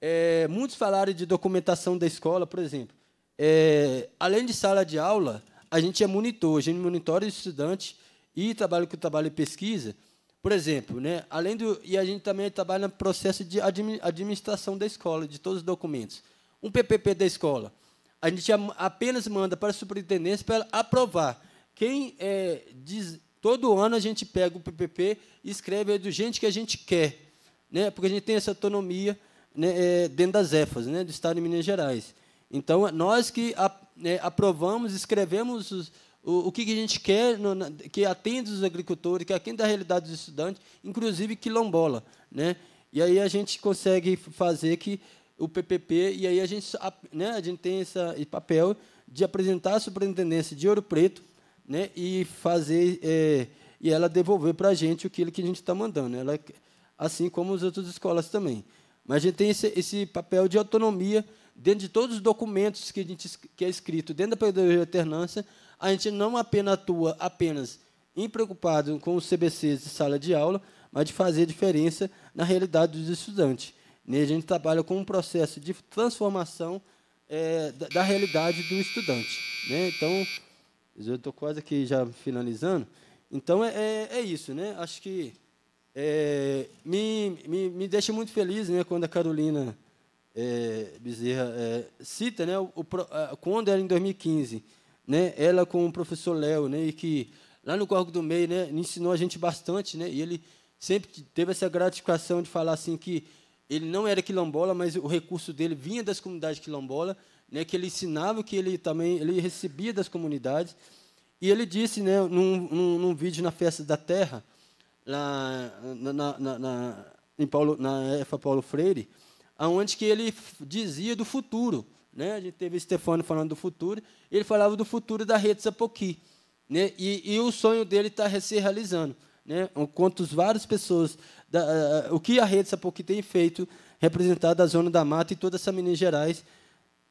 É, muitos falaram de documentação da escola, por exemplo. É, além de sala de aula, a gente é monitor, a gente monitora o estudante e trabalha com o trabalho de pesquisa. Por exemplo, né, além do, e a gente também trabalha no processo de administração da escola, de todos os documentos um PPP da escola. A gente apenas manda para a superintendência para aprovar. Quem é, diz, todo ano a gente pega o PPP e escreve do gente que a gente quer, né? porque a gente tem essa autonomia né, é, dentro das EFAS, né, do Estado de Minas Gerais. Então, nós que né, aprovamos, escrevemos os, o, o, que a gente quer no, na, que atenda os agricultores, que atenda a realidade dos estudantes, inclusive quilombola. Né? E aí a gente consegue fazer que o PPP, e aí a gente, né, a gente tem esse papel de apresentar a superintendência de Ouro Preto né, e fazer é, e ela devolver para a gente aquilo que a gente está mandando, ela, assim como as outras escolas também. Mas a gente tem esse, esse papel de autonomia dentro de todos os documentos que a gente que é escrito dentro da pedagogia de alternância, a gente não apenas atua apenas em preocupado com os CBCs de sala de aula, mas de fazer diferença na realidade dos estudantes. Nele, né, a gente trabalha com um processo de transformação é, da, da, realidade do estudante. Né? Então, eu estou quase aqui já finalizando. Então, é, é, é isso. Né? Acho que é, me, me, me, deixa muito feliz né, quando a Carolina é, Bezerra é, cita, né, o, o, quando era em 2015, né, ela com o professor Léo, né, e que lá no Corgo do Meio né, ensinou a gente bastante, né, e ele sempre teve essa gratificação de falar assim que ele não era quilombola, mas o recurso dele vinha das comunidades quilombola, né, que ele ensinava, que ele também ele recebia das comunidades. E ele disse, né, num, num, num vídeo na Festa da Terra, lá, na, na, na, em Paulo, na EFA Paulo Freire, aonde que ele dizia do futuro. Né? A gente teve Stefano falando do futuro, ele falava do futuro da rede Sapoqui. Né? E, e o sonho dele está se realizando. Né? Enquanto várias pessoas da, uh, o que a rede Sapuqui tem feito, representada a zona da mata e toda essa Minas Gerais.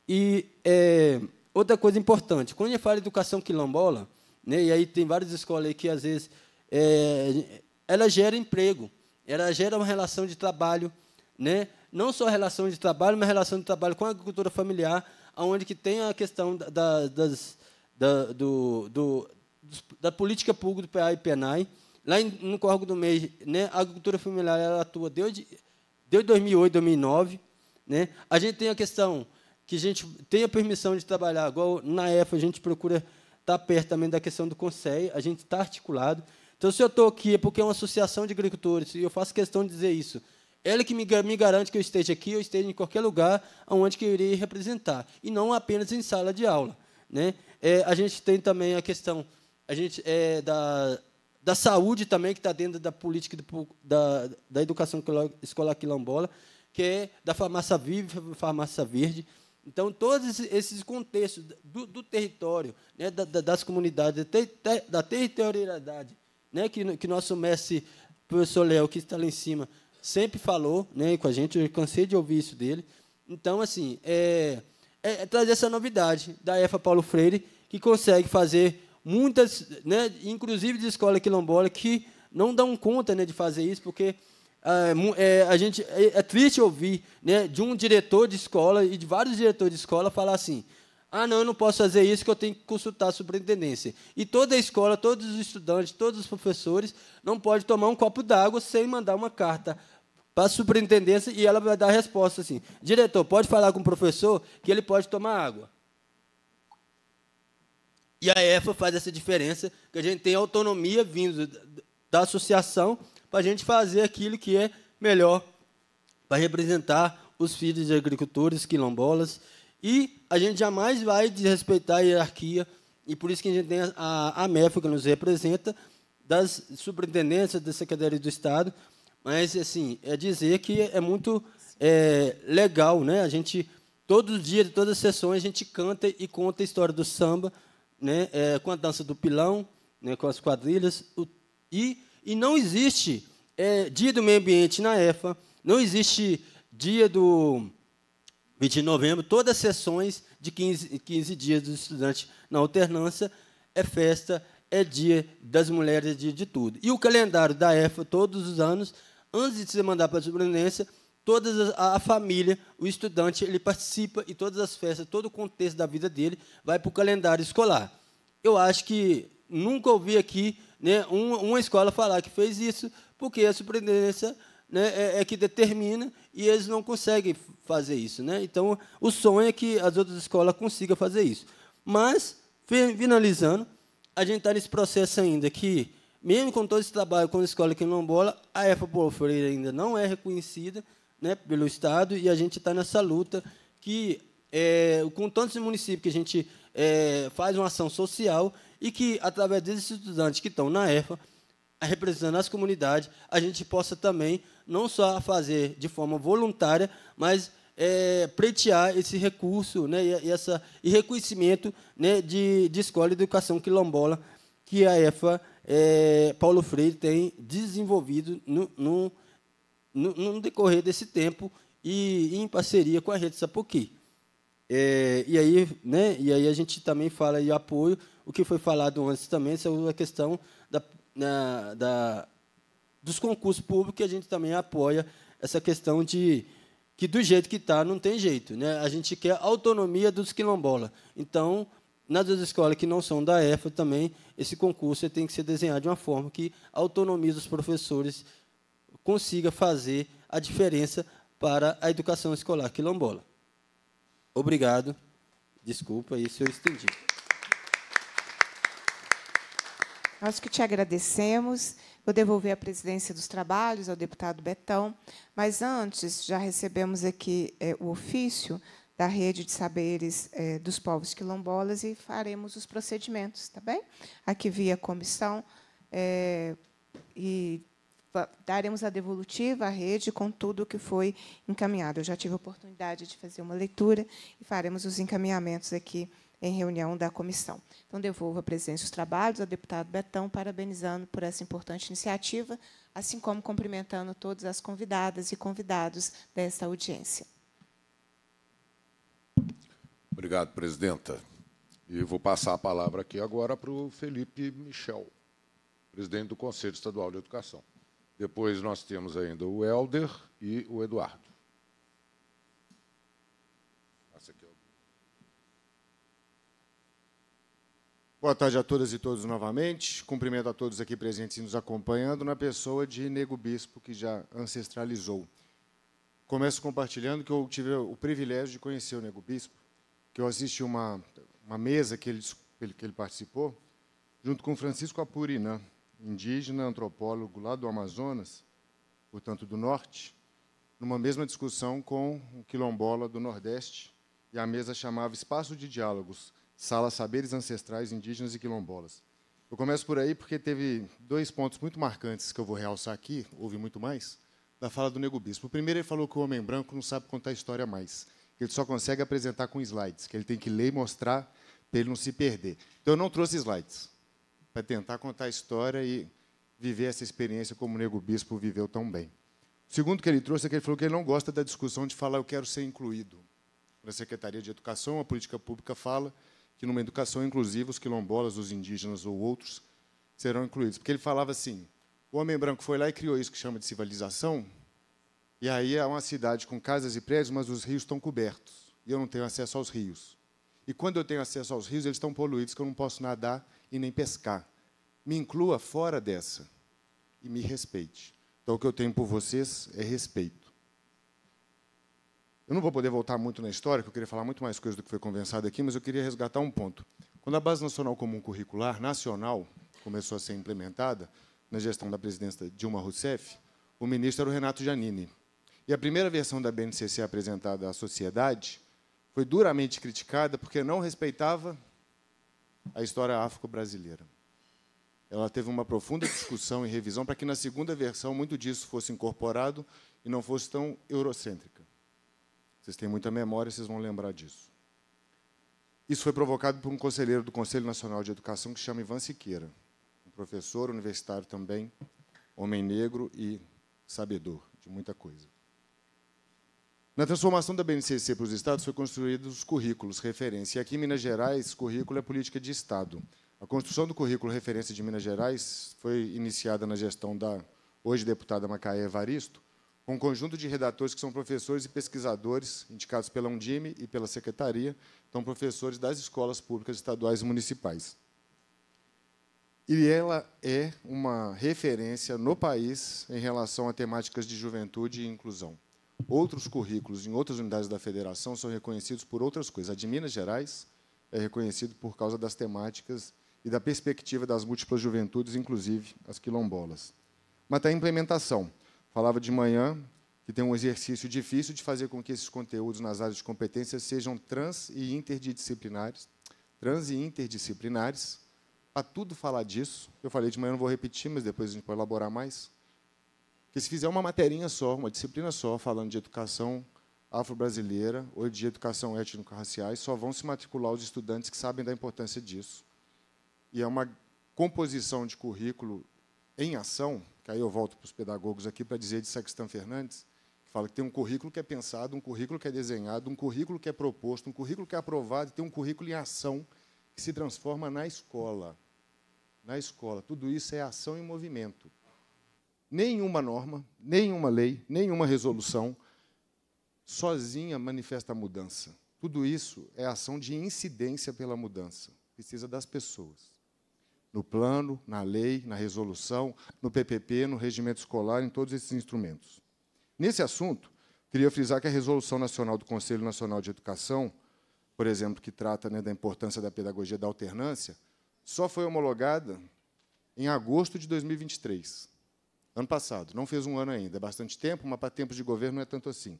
E é, outra coisa importante, quando a gente fala em educação quilombola, né, e aí tem várias escolas aí que, às vezes, é, ela gera emprego, ela gera uma relação de trabalho, né? não só relação de trabalho, mas relação de trabalho com a agricultura familiar, onde que tem a questão da, das, da, do, do, da política pública do PA e PNAE, Lá em, no Córrego do Mês, né, a agricultura familiar ela atua desde, desde 2008, 2009. Né? A gente tem a questão que a gente tem a permissão de trabalhar, igual na EFA, a gente procura estar tá perto também da questão do conselho, a gente está articulado. Então, se eu estou aqui é porque é uma associação de agricultores, e eu faço questão de dizer isso. Ela que me, me garante que eu esteja aqui, eu esteja em qualquer lugar onde que eu irei representar, e não apenas em sala de aula. Né? É, a gente tem também a questão a gente, é, da, da saúde também, que está dentro da política da, da educação escolar quilombola, que é da farmácia viva, farmácia verde. Então, todos esses contextos do, do território, né, da, das comunidades, da territorialidade, né, que, que nosso mestre, professor Léo, que está lá em cima, sempre falou né, com a gente, eu cansei de ouvir isso dele. Então, assim, é, é, é trazer essa novidade da EFA Paulo Freire, que consegue fazer muitas, né, inclusive de escola quilombola, que não dão conta né, de fazer isso, porque ah, é, a gente, é, é, triste ouvir né, de um diretor de escola e de vários diretores de escola falar assim: ah, não, eu não posso fazer isso, que eu tenho que consultar a superintendência. E toda a escola, todos os estudantes, todos os professores não pode tomar um copo d'água sem mandar uma carta para a superintendência e ela vai dar a resposta assim: diretor, pode falar com o professor que ele pode tomar água. E a EFA faz essa diferença, que a gente tem autonomia vindo da associação para a gente fazer aquilo que é melhor para representar os filhos de agricultores quilombolas. E a gente jamais vai desrespeitar a hierarquia, e por isso que a gente tem a AMEF, que nos representa, das superintendências da Secretaria do Estado. Mas, assim, é dizer que é muito é, legal, né? A gente, todos os dias, todas as sessões, a gente canta e conta a história do samba, né, é, com a dança do pilão, né, com as quadrilhas, o, e, e não existe é, dia do meio ambiente na EFA, não existe dia do 20 de novembro, todas as sessões de 15, 15 dias dos estudantes na alternância é festa, é dia das mulheres, é dia de tudo. E o calendário da EFA, todos os anos, antes de ser mandar para a Superintendência, toda a família, o estudante, ele participa e todas as festas, todo o contexto da vida dele vai para o calendário escolar. Eu acho que nunca ouvi aqui né, uma, escola falar que fez isso, porque a superintendência né, é, é, que determina e eles não conseguem fazer isso. Né? Então, o sonho é que as outras escolas consigam fazer isso. Mas, finalizando, a gente está nesse processo ainda que, mesmo com todo esse trabalho com a escola quilombola, a EFA Boa Freire ainda não é reconhecida, né, pelo Estado e a gente está nessa luta que, é, com tantos municípios que a gente é, faz uma ação social e que, através desses estudantes que estão na EFA, representando as comunidades, a gente possa também não só fazer de forma voluntária, mas é, esse recurso né, e, e, essa, e reconhecimento né, de, de escola e educação quilombola que a EFA é, Paulo Freire tem desenvolvido no, no, no, no decorrer desse tempo e, e, em parceria com a rede Sapuqui. É, e, aí, né, e aí a gente também fala de apoio, o que foi falado antes também, sobre é a questão da, na, da, dos concursos públicos, que a gente também apoia essa questão de que, do jeito que está, não tem jeito. Né? A gente quer autonomia dos quilombolas. Então, nas escolas que não são da EFA também, esse concurso tem que ser desenhado de uma forma que autonomize os professores consiga fazer a diferença para a educação escolar quilombola. Obrigado. Desculpa aí se eu estendi. Nós que te agradecemos. Vou devolver a presidência dos trabalhos ao deputado Betão, mas antes já recebemos aqui é, o ofício da Rede de Saberes é, dos Povos Quilombolas e faremos os procedimentos, tá bem? Aqui via comissão é, e daremos a devolutiva à rede com tudo o que foi encaminhado. Eu já tive a oportunidade de fazer uma leitura e faremos os encaminhamentos aqui em reunião da comissão. Então, devolvo a presença dos trabalhos ao deputado Betão, parabenizando por essa importante iniciativa, assim como cumprimentando todas as convidadas e convidados desta audiência. Obrigado, presidenta. E vou passar a palavra aqui agora para o Felipe Michel, presidente do Conselho Estadual de Educação. Depois nós temos ainda o Helder e o Eduardo. É Boa tarde a todas e todos novamente. Cumprimento a todos aqui presentes e nos acompanhando, na pessoa de Nego Bispo, que já ancestralizou. Começo compartilhando que eu tive o privilégio de conhecer o Nego Bispo, que eu assisti uma, uma mesa que ele, que ele participou, junto com Francisco Apurinã, indígena, antropólogo lá do Amazonas, portanto do Norte, numa mesma discussão com um quilombola do Nordeste, e a mesa chamava Espaço de Diálogos, Sala Saberes Ancestrais Indígenas e Quilombolas. Eu começo por aí porque teve dois pontos muito marcantes que eu vou realçar aqui, houve muito mais, da fala do Nego Bispo. O primeiro, ele falou que o homem é branco não sabe contar história mais, que ele só consegue apresentar com slides, que ele tem que ler e mostrar para ele não se perder. Então, eu não trouxe slides para tentar contar a história e viver essa experiência como o Nego Bispo viveu tão bem. O segundo que ele trouxe é que ele falou que ele não gosta da discussão de falar eu quero ser incluído. Na Secretaria de Educação, a política pública fala que numa educação inclusiva os quilombolas, os indígenas ou outros serão incluídos. Porque ele falava assim, o homem branco foi lá e criou isso que chama de civilização, e aí é uma cidade com casas e prédios, mas os rios estão cobertos, e eu não tenho acesso aos rios. E quando eu tenho acesso aos rios, eles estão poluídos, que eu não posso nadar, e nem pescar. Me inclua fora dessa e me respeite. Então, o que eu tenho por vocês é respeito. Eu não vou poder voltar muito na história, porque eu queria falar muito mais coisas do que foi conversado aqui, mas eu queria resgatar um ponto. Quando a Base Nacional Comum Curricular Nacional começou a ser implementada, na gestão da presidência Dilma Rousseff, o ministro era o Renato Janini. E a primeira versão da BNCC apresentada à sociedade foi duramente criticada porque não respeitava a história afro-brasileira. Ela teve uma profunda discussão e revisão para que na segunda versão muito disso fosse incorporado e não fosse tão eurocêntrica. Vocês têm muita memória, vocês vão lembrar disso. Isso foi provocado por um conselheiro do Conselho Nacional de Educação que se chama Ivan Siqueira, um professor universitário também, homem negro e sabedor de muita coisa. Na transformação da BNCC para os estados foi construídos os currículos referência. E aqui em Minas Gerais, currículo é política de estado. A construção do currículo referência de Minas Gerais foi iniciada na gestão da hoje deputada Macaé Evaristo, com um conjunto de redatores que são professores e pesquisadores indicados pela Undime e pela secretaria, então professores das escolas públicas estaduais e municipais. E ela é uma referência no país em relação a temáticas de juventude e inclusão. Outros currículos em outras unidades da federação são reconhecidos por outras coisas. A de Minas Gerais é reconhecido por causa das temáticas e da perspectiva das múltiplas juventudes, inclusive as quilombolas. Mas tem a implementação. Falava de manhã que tem um exercício difícil de fazer com que esses conteúdos nas áreas de competência sejam trans e interdisciplinares, trans e interdisciplinares. Para tudo falar disso, eu falei de manhã, não vou repetir, mas depois a gente pode elaborar mais. Porque se fizer uma materinha só, uma disciplina só, falando de educação afro-brasileira ou de educação étnico-raciais, só vão se matricular os estudantes que sabem da importância disso. E é uma composição de currículo em ação, que aí eu volto para os pedagogos aqui para dizer de Sextan Fernandes, que fala que tem um currículo que é pensado, um currículo que é desenhado, um currículo que é proposto, um currículo que é aprovado, e tem um currículo em ação que se transforma na escola. Na escola. Tudo isso é ação em movimento nenhuma norma, nenhuma lei, nenhuma resolução sozinha manifesta a mudança. Tudo isso é ação de incidência pela mudança. Precisa das pessoas. No plano, na lei, na resolução, no PPP, no regimento escolar, em todos esses instrumentos. Nesse assunto, queria frisar que a Resolução Nacional do Conselho Nacional de Educação, por exemplo, que trata né, da importância da pedagogia da alternância, só foi homologada em agosto de 2023 ano passado. Não fez um ano ainda, é bastante tempo, mas para tempos de governo não é tanto assim.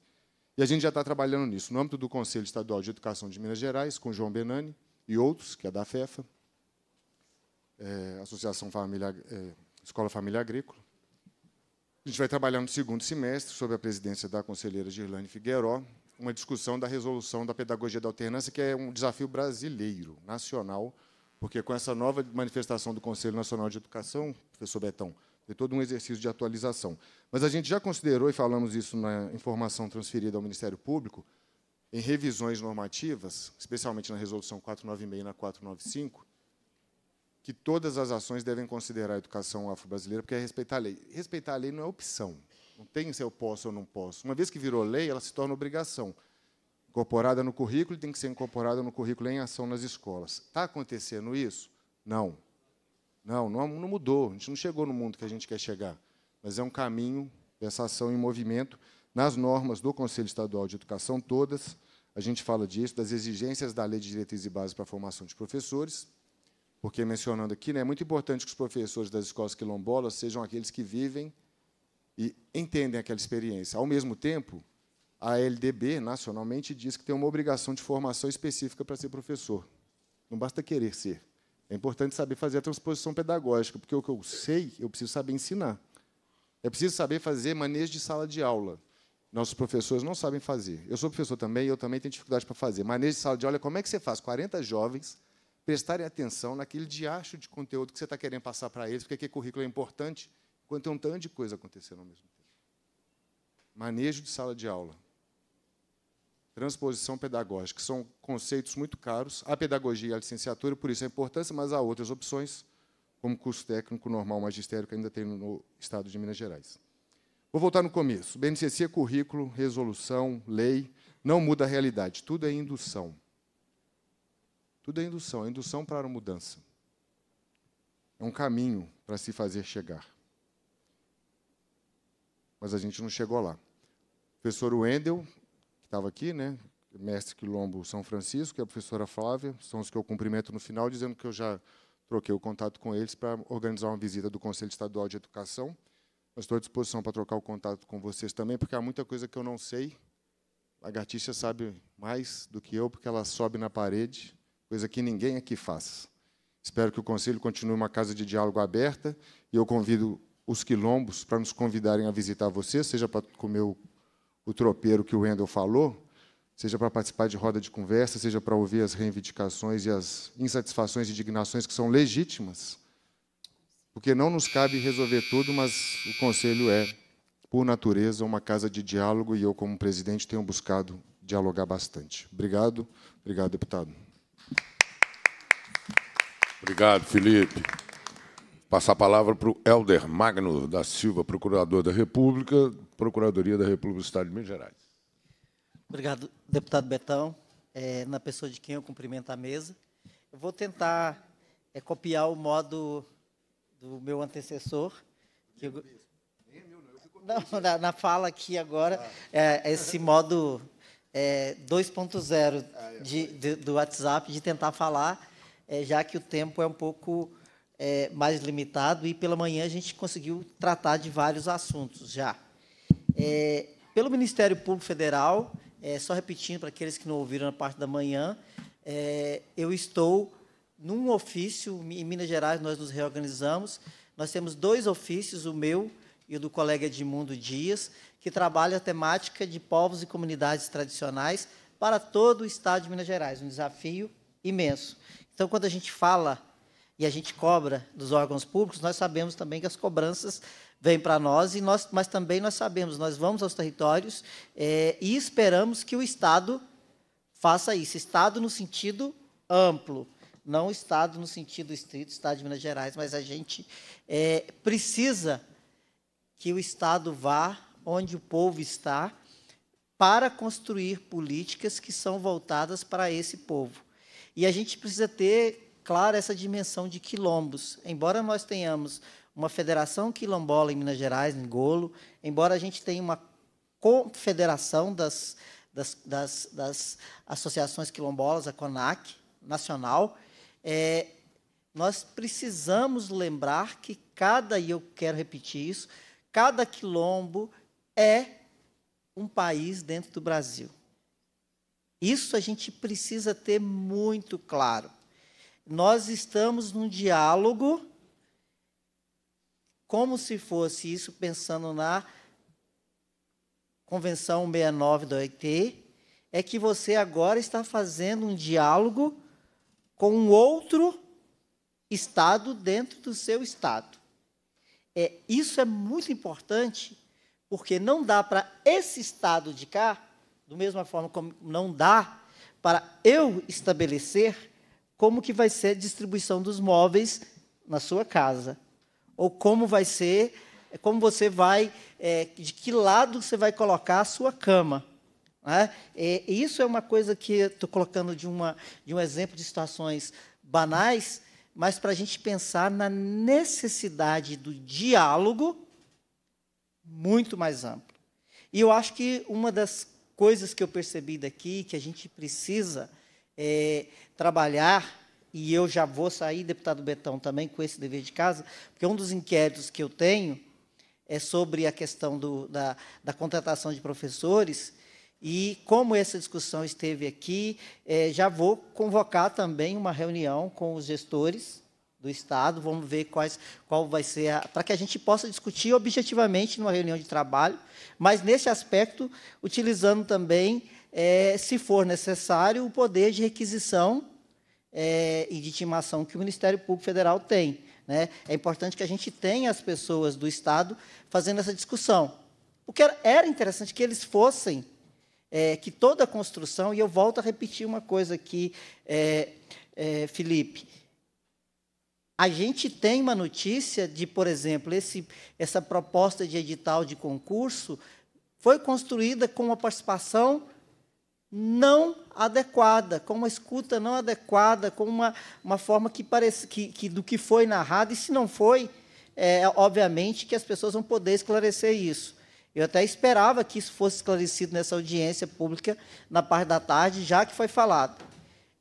E a gente já está trabalhando nisso. No âmbito do Conselho Estadual de Educação de Minas Gerais, com João Benani e outros, que é da FEFA, é, Associação é, Escola Família Agrícola. A gente vai trabalhar no segundo semestre, sob a presidência da conselheira Girlane Figueiró, uma discussão da resolução da pedagogia da alternância, que é um desafio brasileiro, nacional, porque com essa nova manifestação do Conselho Nacional de Educação, professor Betão, foi todo um exercício de atualização. Mas a gente já considerou, e falamos isso na informação transferida ao Ministério Público, em revisões normativas, especialmente na Resolução 496 e na 495, que todas as ações devem considerar a educação afro-brasileira, porque é respeitar a lei. Respeitar a lei não é opção. Não tem se eu posso ou não posso. Uma vez que virou lei, ela se torna obrigação. Incorporada no currículo, tem que ser incorporada no currículo em ação nas escolas. Está acontecendo isso? Não. Não, não, não mudou. A gente não chegou no mundo que a gente quer chegar. Mas é um caminho dessa ação em movimento. Nas normas do Conselho Estadual de Educação, todas, a gente fala disso, das exigências da Lei de Diretrizes e Bases para a Formação de Professores, porque, mencionando aqui, né, é muito importante que os professores das escolas quilombolas sejam aqueles que vivem e entendem aquela experiência. Ao mesmo tempo, a LDB, nacionalmente, diz que tem uma obrigação de formação específica para ser professor. Não basta querer ser. É importante saber fazer a transposição pedagógica, porque o que eu sei, eu preciso saber ensinar. É preciso saber fazer manejo de sala de aula. Nossos professores não sabem fazer. Eu sou professor também, eu também tenho dificuldade para fazer. Manejo de sala de aula é como é que você faz 40 jovens prestarem atenção naquele diacho de conteúdo que você está querendo passar para eles, porque aquele currículo é importante, quando tem um tanto de coisa acontecendo ao mesmo tempo. Manejo de sala de aula transposição pedagógica. que São conceitos muito caros. A pedagogia e a licenciatura, por isso a é importância, mas há outras opções, como curso técnico normal magistério, que ainda tem no Estado de Minas Gerais. Vou voltar no começo. BNCC é currículo, resolução, lei. Não muda a realidade. Tudo é indução. Tudo é indução. É indução para a mudança. É um caminho para se fazer chegar. Mas a gente não chegou lá. O professor Wendel, estava aqui, né? mestre Quilombo São Francisco e é a professora Flávia, são os que eu cumprimento no final, dizendo que eu já troquei o contato com eles para organizar uma visita do Conselho Estadual de Educação. Eu estou à disposição para trocar o contato com vocês também, porque há muita coisa que eu não sei. A lagartixa sabe mais do que eu, porque ela sobe na parede, coisa que ninguém aqui faz. Espero que o Conselho continue uma casa de diálogo aberta e eu convido os quilombos para nos convidarem a visitar vocês, seja para comer o o tropeiro que o Wendel falou, seja para participar de roda de conversa, seja para ouvir as reivindicações e as insatisfações e indignações que são legítimas, porque não nos cabe resolver tudo, mas o conselho é, por natureza, uma casa de diálogo e eu, como presidente, tenho buscado dialogar bastante. Obrigado. Obrigado, deputado. Obrigado, Felipe. Passar a palavra para o Helder Magno da Silva, procurador da República, Procuradoria da República do Estado de Minas Gerais. Obrigado, deputado Betão. É, na pessoa de quem eu cumprimento a mesa. Eu vou tentar é, copiar o modo do meu antecessor. Que eu, não, é na, na, fala aqui agora, ah. é, é, esse modo é, 2.0 ah, é. de, de, do WhatsApp, de tentar falar, é, já que o tempo é um pouco mais limitado e pela manhã a gente conseguiu tratar de vários assuntos já. É, pelo Ministério Público Federal, é, só repetindo para aqueles que não ouviram na parte da manhã, é, eu estou num ofício, em Minas Gerais nós nos reorganizamos, nós temos dois ofícios, o meu e o do colega Edmundo Dias, que trabalha a temática de povos e comunidades tradicionais para todo o Estado de Minas Gerais, um desafio imenso. Então, quando a gente fala e a gente cobra dos órgãos públicos, nós sabemos também que as cobranças vem para nós, e nós, mas também nós sabemos, nós vamos aos territórios é, e esperamos que o Estado faça isso. Estado no sentido amplo, não Estado no sentido estrito, Estado de Minas Gerais, mas a gente é, precisa que o Estado vá onde o povo está para construir políticas que são voltadas para esse povo. E a gente precisa ter claro essa dimensão de quilombos. Embora nós tenhamos uma federação quilombola em Minas Gerais, em Golo, embora a gente tenha uma confederação das, das, das, das associações quilombolas, a CONAC, nacional, é, nós precisamos lembrar que cada, e eu quero repetir isso, cada quilombo é um país dentro do Brasil. Isso a gente precisa ter muito claro. Nós estamos num diálogo como se fosse isso pensando na Convenção 69 da OIT, é que você agora está fazendo um diálogo com um outro Estado dentro do seu Estado. É, isso é muito importante, porque não dá para esse Estado de cá, da mesma forma como não dá para eu estabelecer como que vai ser a distribuição dos móveis na sua casa ou como vai ser, é como você vai, é, de que lado você vai colocar a sua cama. Né? E isso é uma coisa que estou colocando de, uma, de um exemplo de situações banais, mas para a gente pensar na necessidade do diálogo muito mais amplo. E eu acho que uma das coisas que eu percebi daqui, que a gente precisa é, trabalhar e eu já vou sair, deputado Betão, também com esse dever de casa, porque um dos inquéritos que eu tenho é sobre a questão do, da, da contratação de professores, e como essa discussão esteve aqui, é, já vou convocar também uma reunião com os gestores do Estado, vamos ver quais, qual vai ser, para que a gente possa discutir objetivamente numa reunião de trabalho, mas nesse aspecto, utilizando também, é, se for necessário, o poder de requisição é, e de intimação que o Ministério Público Federal tem. Né? É importante que a gente tenha as pessoas do Estado fazendo essa discussão. O que era interessante que eles fossem, é, que toda a construção, e eu volto a repetir uma coisa aqui, é, é, Felipe, a gente tem uma notícia de, por exemplo, esse, essa proposta de edital de concurso foi construída com a participação não adequada, com uma escuta não adequada, com uma, uma forma que parece que, que do que foi narrado, e se não foi, é, obviamente que as pessoas vão poder esclarecer isso. Eu até esperava que isso fosse esclarecido nessa audiência pública na parte da tarde, já que foi falado.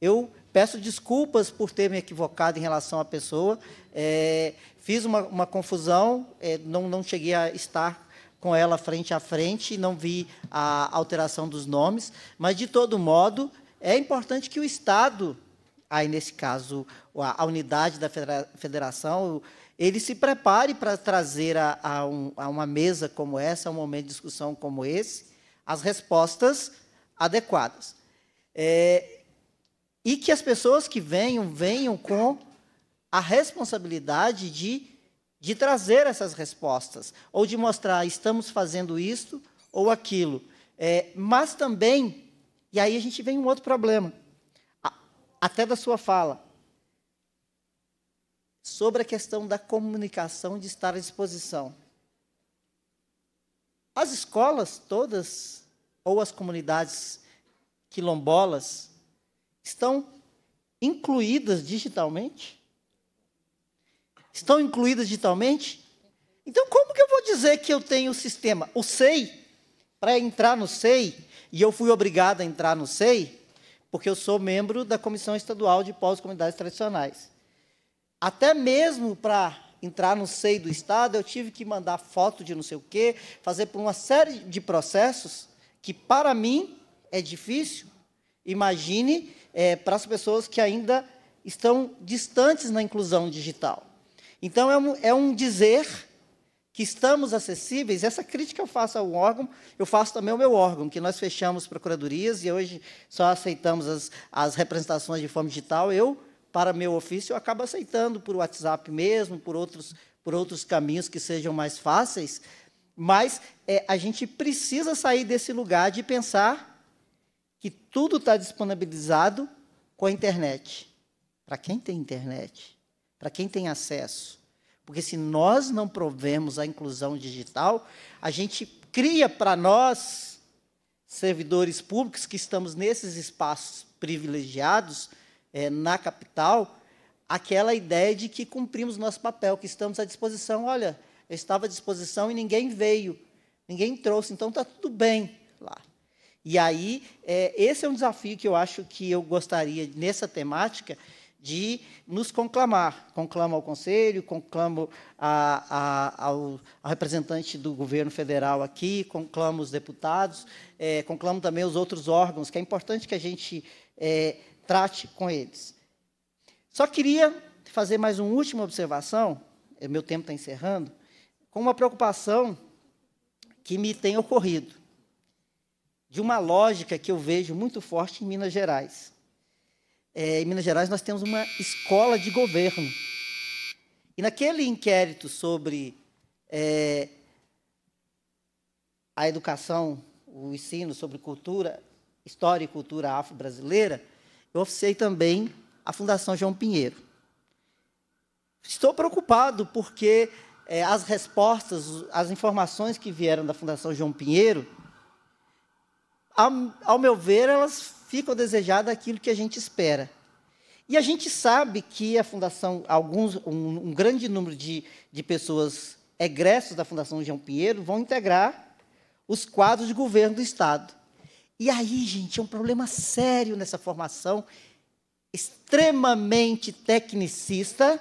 Eu peço desculpas por ter me equivocado em relação à pessoa, é, fiz uma, uma confusão, é, não, não cheguei a estar com ela frente a frente e não vi a alteração dos nomes, mas, de todo modo, é importante que o Estado, aí nesse caso, a unidade da federação, ele se prepare para trazer a, a, um, a, uma mesa como essa, a um momento de discussão como esse, as respostas adequadas. É, e que as pessoas que venham, venham com a responsabilidade de de trazer essas respostas, ou de mostrar, estamos fazendo isto ou aquilo. É, mas também, e aí a gente vem um outro problema, até da sua fala, sobre a questão da comunicação, de estar à disposição. As escolas todas, ou as comunidades quilombolas, estão incluídas digitalmente? estão incluídas digitalmente? Então, como que eu vou dizer que eu tenho o sistema? O SEI, para entrar no SEI, e eu fui obrigado a entrar no SEI, porque eu sou membro da Comissão Estadual de Pós-Comunidades Tradicionais. Até mesmo para entrar no SEI do Estado, eu tive que mandar foto de não sei o quê, fazer por uma série de processos que, para mim, é difícil. Imagine é, para as pessoas que ainda estão distantes na inclusão digital. Então, é um, é um dizer que estamos acessíveis. Essa crítica eu faço ao órgão, eu faço também ao meu órgão, que nós fechamos procuradorias e hoje só aceitamos as, as representações de forma digital. Eu, para meu ofício, eu acabo aceitando por WhatsApp mesmo, por outros, por outros caminhos que sejam mais fáceis, mas é, a gente precisa sair desse lugar de pensar que tudo está disponibilizado com a internet. Para quem tem internet? para quem tem acesso. Porque se nós não provemos a inclusão digital, a gente cria para nós, servidores públicos que estamos nesses espaços privilegiados, é, na capital, aquela ideia de que cumprimos nosso papel, que estamos à disposição. Olha, eu estava à disposição e ninguém veio, ninguém trouxe, então está tudo bem lá. E aí, é, esse é um desafio que eu acho que eu gostaria, nessa temática, de nos conclamar. conclamo ao Conselho, conclamo a, a, ao, ao, representante do governo federal aqui, conclamo os deputados, é, conclamo também os outros órgãos, que é importante que a gente é, trate com eles. Só queria fazer mais uma última observação, é, meu tempo está encerrando, com uma preocupação que me tem ocorrido, de uma lógica que eu vejo muito forte em Minas Gerais é, em Minas Gerais, nós temos uma escola de governo. E naquele inquérito sobre é, a educação, o ensino sobre cultura, história e cultura afro-brasileira, eu oficiei também a Fundação João Pinheiro. Estou preocupado porque é, as respostas, as informações que vieram da Fundação João Pinheiro, ao, ao meu ver, elas Fica o desejado aquilo que a gente espera. E a gente sabe que a Fundação, alguns, um, um grande número de, de pessoas egressos da Fundação João Pinheiro vão integrar os quadros de governo do Estado. E aí, gente, é um problema sério nessa formação extremamente tecnicista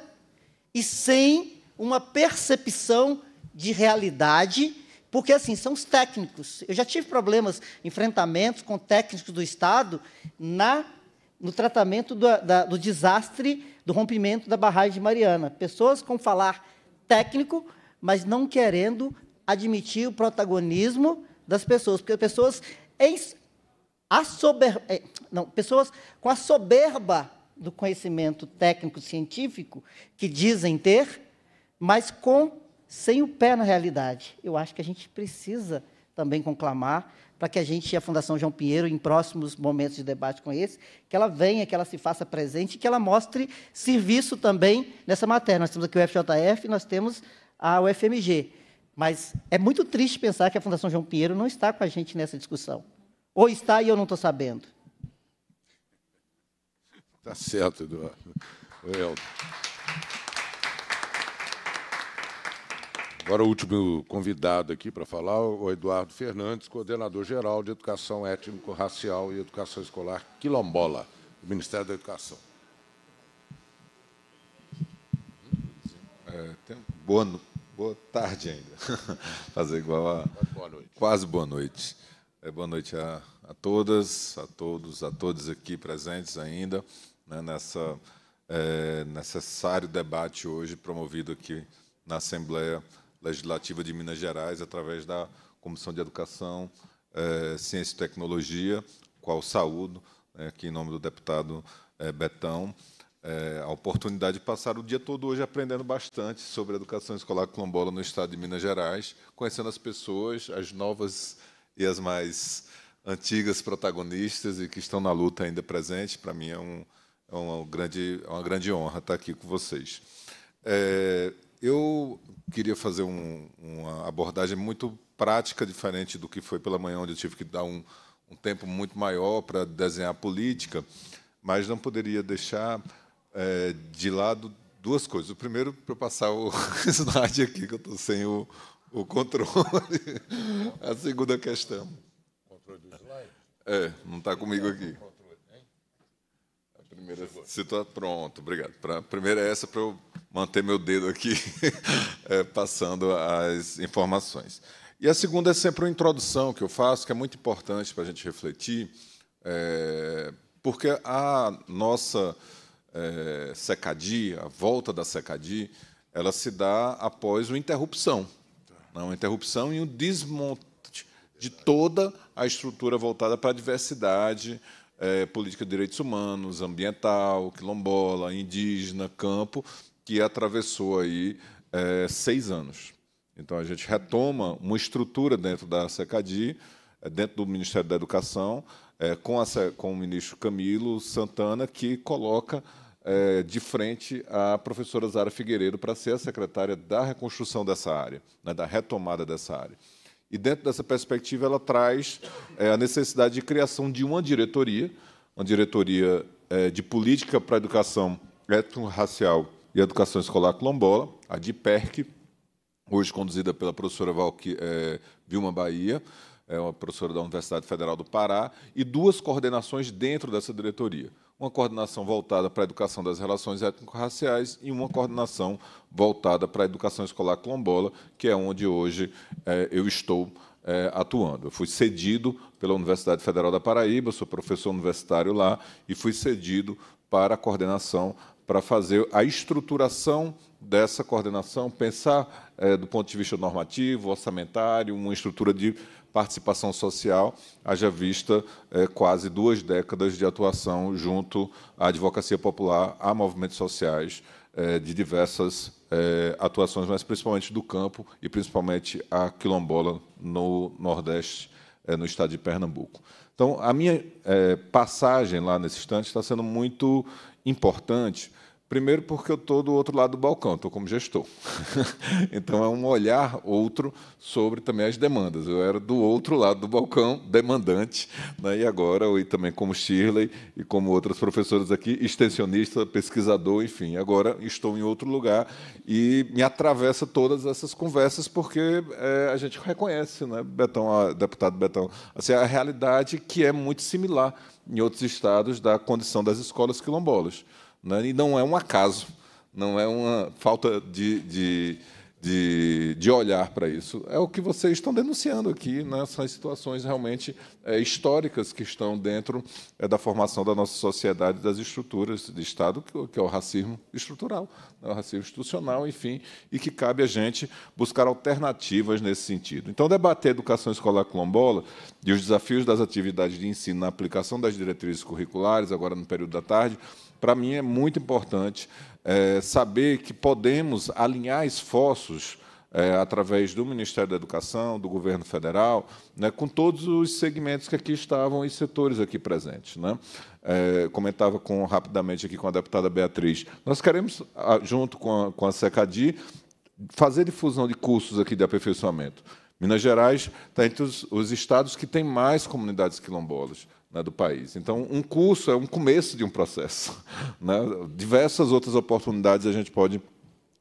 e sem uma percepção de realidade porque, assim, são os técnicos. Eu já tive problemas, enfrentamentos com técnicos do Estado na, no tratamento do, da, do desastre do rompimento da barragem de Mariana. Pessoas com falar técnico, mas não querendo admitir o protagonismo das pessoas. Porque pessoas, em, sober, é, não, pessoas com a soberba do conhecimento técnico-científico que dizem ter, mas com sem o pé na realidade. Eu acho que a gente precisa também conclamar para que a gente, a Fundação João Pinheiro, em próximos momentos de debate com esse, que ela venha, que ela se faça presente, que ela mostre serviço também nessa matéria. Nós temos aqui o FJF, nós temos a UFMG. Mas é muito triste pensar que a Fundação João Pinheiro não está com a gente nessa discussão. Ou está e eu não estou sabendo. Está certo, Eduardo. Well. Agora, o último convidado aqui para falar, o Eduardo Fernandes, coordenador-geral de Educação Étnico-Racial e Educação Escolar Quilombola, do Ministério da Educação. É, tem... boa, no... boa tarde ainda. <laughs> Fazer igual a... Boa noite. Quase boa noite. É, boa noite a, a todas, a todos, a todos aqui presentes ainda, né, nessa é, necessário debate hoje promovido aqui na Assembleia Legislativa de Minas Gerais, através da Comissão de Educação, eh, Ciência e Tecnologia, qual saúdo, eh, aqui em nome do deputado eh, Betão, eh, a oportunidade de passar o dia todo hoje aprendendo bastante sobre a educação escolar quilombola no estado de Minas Gerais, conhecendo as pessoas, as novas e as mais antigas protagonistas e que estão na luta ainda presente. Para mim é, um, é uma, grande, é uma grande honra estar aqui com vocês. Eh, eu queria fazer um, uma abordagem muito prática, diferente do que foi pela manhã, onde eu tive que dar um, um tempo muito maior para desenhar política, mas não poderia deixar é, de lado duas coisas. O primeiro, para passar o <laughs> slide aqui, que eu estou sem o, o controle. <laughs> A segunda questão. O controle do slide? É, não está comigo aqui primeira situação. Tá pronto, obrigado. Pra, a primeira é essa para eu manter meu dedo aqui <laughs> é, passando as informações. E a segunda é sempre uma introdução que eu faço, que é muito importante para a gente refletir, é, porque a nossa é, secadia, a volta da secadia, ela se dá após uma interrupção. Né, uma interrupção e um desmonte de toda a estrutura voltada para a diversidade, é, política de direitos humanos, ambiental, quilombola, indígena, campo, que atravessou aí é, seis anos. Então a gente retoma uma estrutura dentro da SECADI, é, dentro do Ministério da Educação, é, com, a, com, o ministro Camilo Santana, que coloca é, de frente a professora Zara Figueiredo para ser a secretária da reconstrução dessa área, né, da retomada dessa área. E dentro dessa perspectiva, ela traz é, a necessidade de criação de uma diretoria, uma diretoria é, de política para a educação étnico-racial e educação escolar quilombola, a DIPERC, hoje conduzida pela professora Valqui, é, Vilma Bahia, é uma professora da Universidade Federal do Pará, e duas coordenações dentro dessa diretoria uma coordenação voltada para a educação das relações étnico-raciais e uma coordenação voltada para a educação escolar quilombola, que é onde hoje é, eu estou é, atuando. Eu fui cedido pela Universidade Federal da Paraíba, sou professor universitário lá, e fui cedido para a coordenação, para fazer a estruturação dessa coordenação, pensar é, do ponto de vista normativo, orçamentário, uma estrutura de participação social, haja vista é, quase duas décadas de atuação junto à advocacia popular, a movimentos sociais é, de diversas é, atuações, mas principalmente do campo e principalmente a quilombola no Nordeste, no estado de Pernambuco. Então, a minha passagem lá nesse instante está sendo muito importante, Primeiro, porque eu estou do outro lado do balcão, estou como gestor. <laughs> então, é um olhar outro sobre também as demandas. Eu era do outro lado do balcão, demandante, né? e agora, e também como Shirley e como outras professoras aqui, extensionista, pesquisador, enfim. Agora estou em outro lugar e me atravessa todas essas conversas, porque é, a gente reconhece, né, Betão, a, deputado Betão, assim, a realidade que é muito similar em outros estados da condição das escolas quilombolas. Né? E não é um acaso, não é uma falta de, de, de, de olhar para isso. É o que vocês estão denunciando aqui, nessas né? situações realmente é, históricas que estão dentro é, da formação da nossa sociedade, das estruturas de Estado, que, que é o racismo estrutural, né? o racismo institucional, enfim, e que cabe a gente buscar alternativas nesse sentido. Então, debater a educação escolar colombola e os desafios das atividades de ensino na aplicação das diretrizes curriculares, agora no período da tarde, para mim é muito importante é, saber que podemos alinhar esforços é, através do Ministério da Educação, do governo federal, né, com todos os segmentos que aqui estavam e setores aqui presentes. Né? É, comentava com, rapidamente aqui com a deputada Beatriz. Nós queremos, junto com a, com a SECADI, fazer difusão de cursos aqui de aperfeiçoamento. Minas Gerais está entre os, os estados que têm mais comunidades quilombolas né, do país. Então, um curso é um começo de um processo. <laughs> Né? Diversas outras oportunidades a gente pode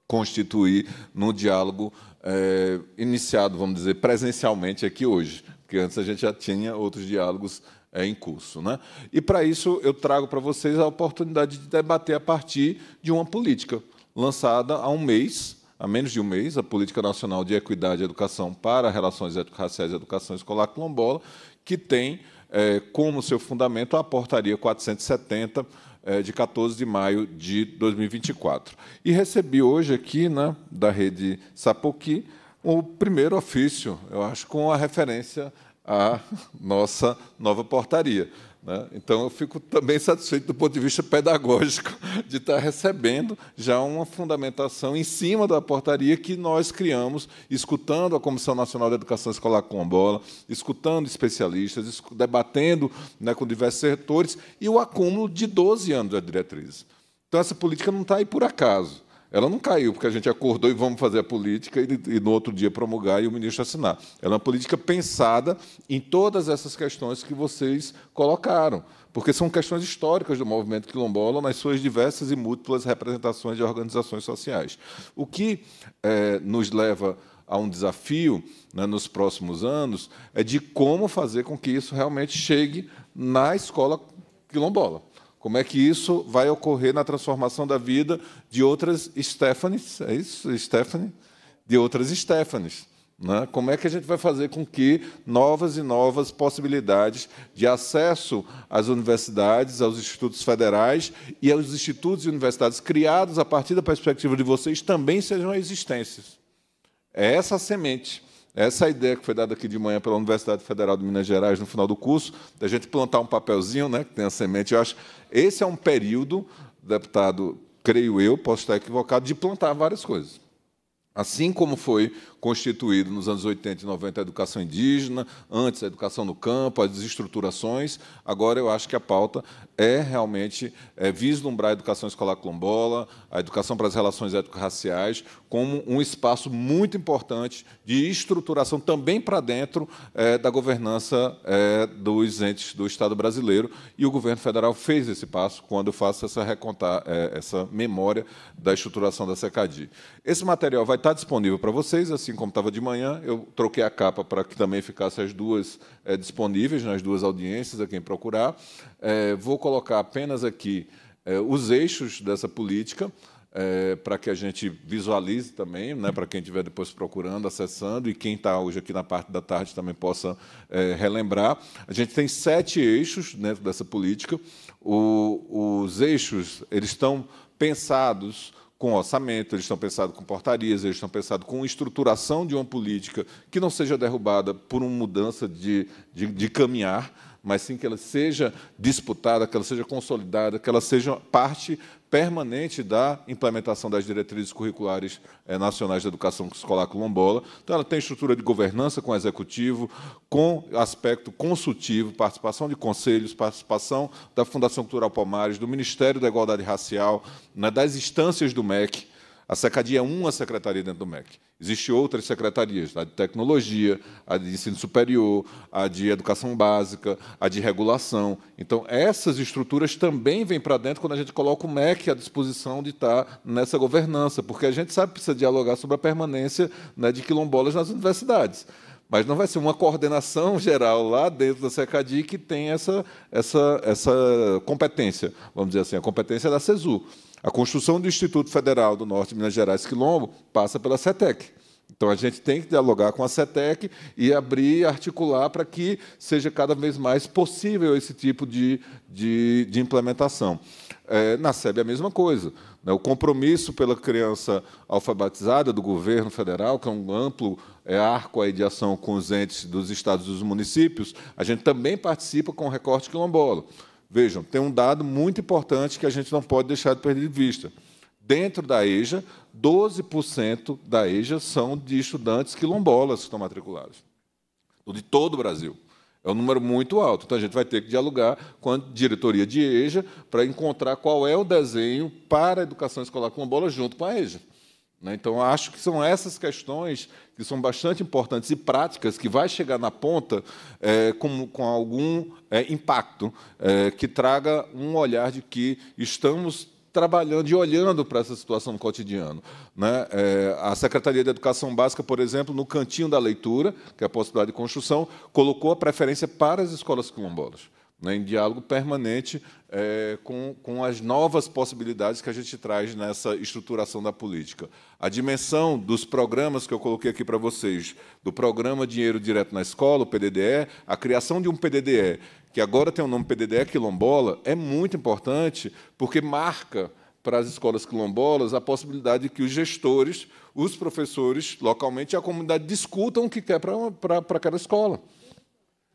constituir no diálogo é, iniciado, vamos dizer, presencialmente aqui hoje, porque antes a gente já tinha outros diálogos é, em curso. Né? E, para isso, eu trago para vocês a oportunidade de debater a partir de uma política lançada há um mês, há menos de um mês, a Política Nacional de Equidade e Educação para Relações Raciais e Educação Escolar Colombola, que tem é, como seu fundamento a portaria 470 é, de 14 de maio de 2024. E recebi hoje aqui, né, da rede Sapoqui, o primeiro ofício, eu acho, com a referência à <laughs> nossa nova portaria. Né? Então, eu fico também satisfeito do ponto de vista pedagógico <laughs> de estar recebendo já uma fundamentação em cima da portaria que nós criamos, escutando a Comissão Nacional de Educação Escolar com a bola, escutando especialistas, debatendo né, com diversos setores, e o acúmulo de 12 anos da diretriz. Então, essa política não está aí por acaso. Ela não caiu porque a gente acordou e vamos fazer a política e, e no outro dia promulgar e o ministro assinar. Ela é uma política pensada em todas essas questões que vocês colocaram, porque são questões históricas do movimento quilombola nas suas diversas e múltiplas representações de organizações sociais. O que é, nos leva a um desafio né, nos próximos anos é de como fazer com que isso realmente chegue na escola quilombola. Como é que isso vai ocorrer na transformação da vida de outras Stephanies? É isso, Stephanie? De outras Stephanies. Né? Como é que a gente vai fazer com que novas e novas possibilidades de acesso às universidades, aos institutos federais e aos institutos e universidades criados a partir da perspectiva de vocês também sejam existências? É essa a semente. Essa é ideia que foi dada aqui de manhã pela Universidade Federal de Minas Gerais no final do curso, da gente plantar um papelzinho, né, que tem a semente, eu acho, esse é um período, deputado, creio eu, posso estar equivocado, de plantar várias coisas. Assim como foi constituído nos anos 80 e 90 a educação indígena, antes a educação no campo, as estruturações, agora eu acho que a pauta é realmente é, vislumbrar a educação escolar quilombola, a educação para as relações étnico-raciais, como um espaço muito importante de estruturação também para dentro é, da governança é, dos entes do Estado brasileiro. E o governo federal fez esse passo quando eu faço essa, recontar, é, essa memória da estruturação da SECADI. Esse material vai estar está disponível para vocês, assim como estava de manhã. Eu troquei a capa para que também ficasse as duas é, disponíveis nas duas audiências, a quem procurar. É, vou colocar apenas aqui é, os eixos dessa política. É, para que a gente visualize também, né, para quem estiver depois procurando, acessando, e quem está hoje aqui na parte da tarde também possa é, relembrar. A gente tem sete eixos dentro dessa política. O, os eixos eles estão pensados com orçamento, eles estão pensados com portarias, eles estão pensados com estruturação de uma política que não seja derrubada por uma mudança de, de, de, caminhar, mas sim que ela seja disputada, que ela seja consolidada, que ela seja parte permanente da implementação das diretrizes curriculares eh, nacionais da educação escolar quilombola. Então, ela tem estrutura de governança com o executivo, com aspecto consultivo, participação de conselhos, participação da Fundação Cultural Palmares, do Ministério da Igualdade Racial, né, das instâncias do MEC. A SECADIA é uma secretaria dentro do MEC. Existem outras secretarias, a de tecnologia, a de ensino superior, a de educação básica, a de regulação. Então, essas estruturas também vêm para dentro quando a gente coloca o MEC à disposição de estar nessa governança, porque a gente sabe que precisa dialogar sobre a permanência né, de quilombolas nas universidades mas não vai ser uma coordenação <laughs> geral lá dentro da SECADI que tem essa, essa, essa competência, vamos dizer assim, a competência da CESU. A construção do Instituto Federal do Norte de Minas Gerais Quilombo passa pela CETEC. Então a gente tem que dialogar com a CETEC e abrir, articular para que seja cada vez mais possível esse tipo de, de, de implementação. É, na SEB é a mesma coisa. Né? O compromisso pela criança alfabetizada do governo federal, que é um amplo é, arco aí de ação com os entes dos estados e dos municípios, a gente também participa com o recorte quilombola. Vejam, tem um dado muito importante que a gente não pode deixar de perder de vista. Dentro da EJA, 12% da EJA são de estudantes quilombolas que estão matriculados, de todo o Brasil. É um número muito alto. Então a gente vai ter que dialogar com a diretoria de EJA para encontrar qual é o desenho para a educação escolar quilombola junto com a EJA. Né? Então, acho que são essas questões que são bastante importantes e práticas que vai chegar na ponta é, com, com, algum é, impacto é, que traga um olhar de que estamos trabalhando e olhando para essa situação no cotidiano. Né? É, a Secretaria de Educação Básica, por exemplo, no cantinho da leitura, que é a possibilidade de construção, colocou a preferência para as escolas quilombolas né, em diálogo permanente é, com, com as novas possibilidades que a gente traz nessa estruturação da política. A dimensão dos programas que eu coloquei aqui para vocês, do programa Dinheiro Direto na Escola, o PDDE, a criação de um PDDE, que agora tem o nome PDDE Quilombola, é muito importante porque marca para as escolas quilombolas a possibilidade de que os gestores, os professores localmente e a comunidade discutam o que quer para, para, para aquela escola.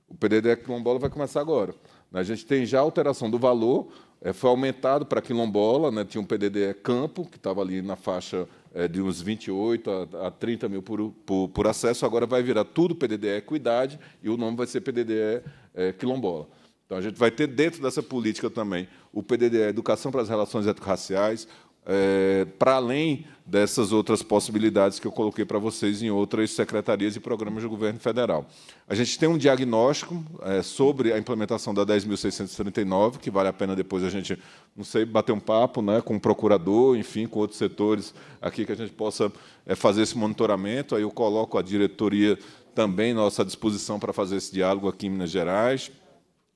O PDDE Quilombola vai começar agora. A gente tem já alteração do valor, é, foi aumentado para quilombola, né? tinha um PDD campo, que estava ali na faixa é, de uns 28 a, a 30 mil por, por, por, acesso, agora vai virar tudo PDD equidade e o nome vai ser PDD é, quilombola. Então, a gente vai ter dentro dessa política também o PDD Educação para as Relações Étnico-Raciais, é, para além dessas outras possibilidades que eu coloquei para vocês em outras secretarias e programas do governo federal. A gente tem um diagnóstico é, sobre a implementação da 10.639, que vale a pena depois a gente, não sei, bater um papo né, com o procurador, enfim, com outros setores aqui que a gente possa é, fazer esse monitoramento. Aí eu coloco a diretoria também nossa disposição para fazer esse diálogo aqui em Minas Gerais.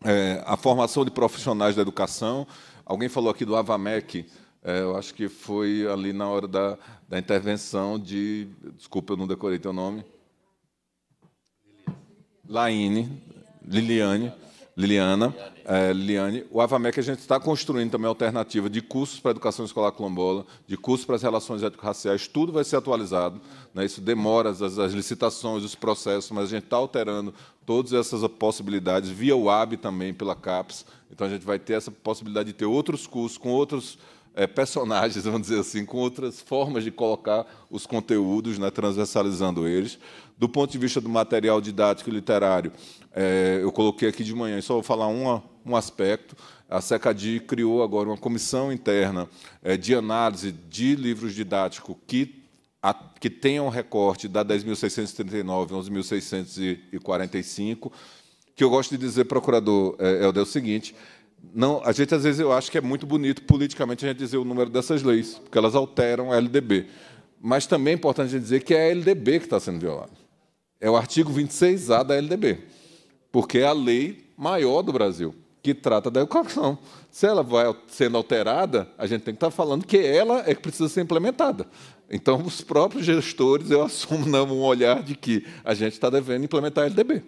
É, a formação de profissionais da educação. Alguém falou aqui do AVAMEC, é, eu acho que foi ali na hora da, da intervenção de. Desculpa, eu não decorei teu nome. Laine, Liliane, Liliana, é, Liliane. O Avamec, a gente está construindo também alternativa de cursos para a educação escolar colombola, de cursos para as relações étnico-raciais, tudo vai ser atualizado. Né? Isso demora as, as, licitações, os processos, mas a gente está alterando todas essas possibilidades, via UAB também, pela CAPES. Então, a gente vai ter essa possibilidade de ter outros cursos com outros é, personagens, <laughs> vamos dizer assim, com outras formas de colocar os conteúdos, né, transversalizando eles. Do ponto de vista do material didático e literário, é, eu coloquei aqui de manhã, só vou falar um um aspecto. A SECADI criou agora uma comissão interna é, de análise de livros didáticos que a, que tenham recorte da 10.639, a 11.645, que eu gosto de dizer, procurador, é, é o seguinte, não, a gente às vezes eu acho que é muito bonito politicamente a gente dizer o número dessas leis, porque elas alteram a LDB. Mas também é importante a gente dizer que é a LDB que está sendo violada. É o artigo 26A da LDB, porque é a lei maior do Brasil que trata da educação. Se ela vai sendo alterada, a gente tem que estar falando que ela é que precisa ser implementada. Então, os próprios gestores, eu assumo um olhar de que a gente está devendo implementar a LDB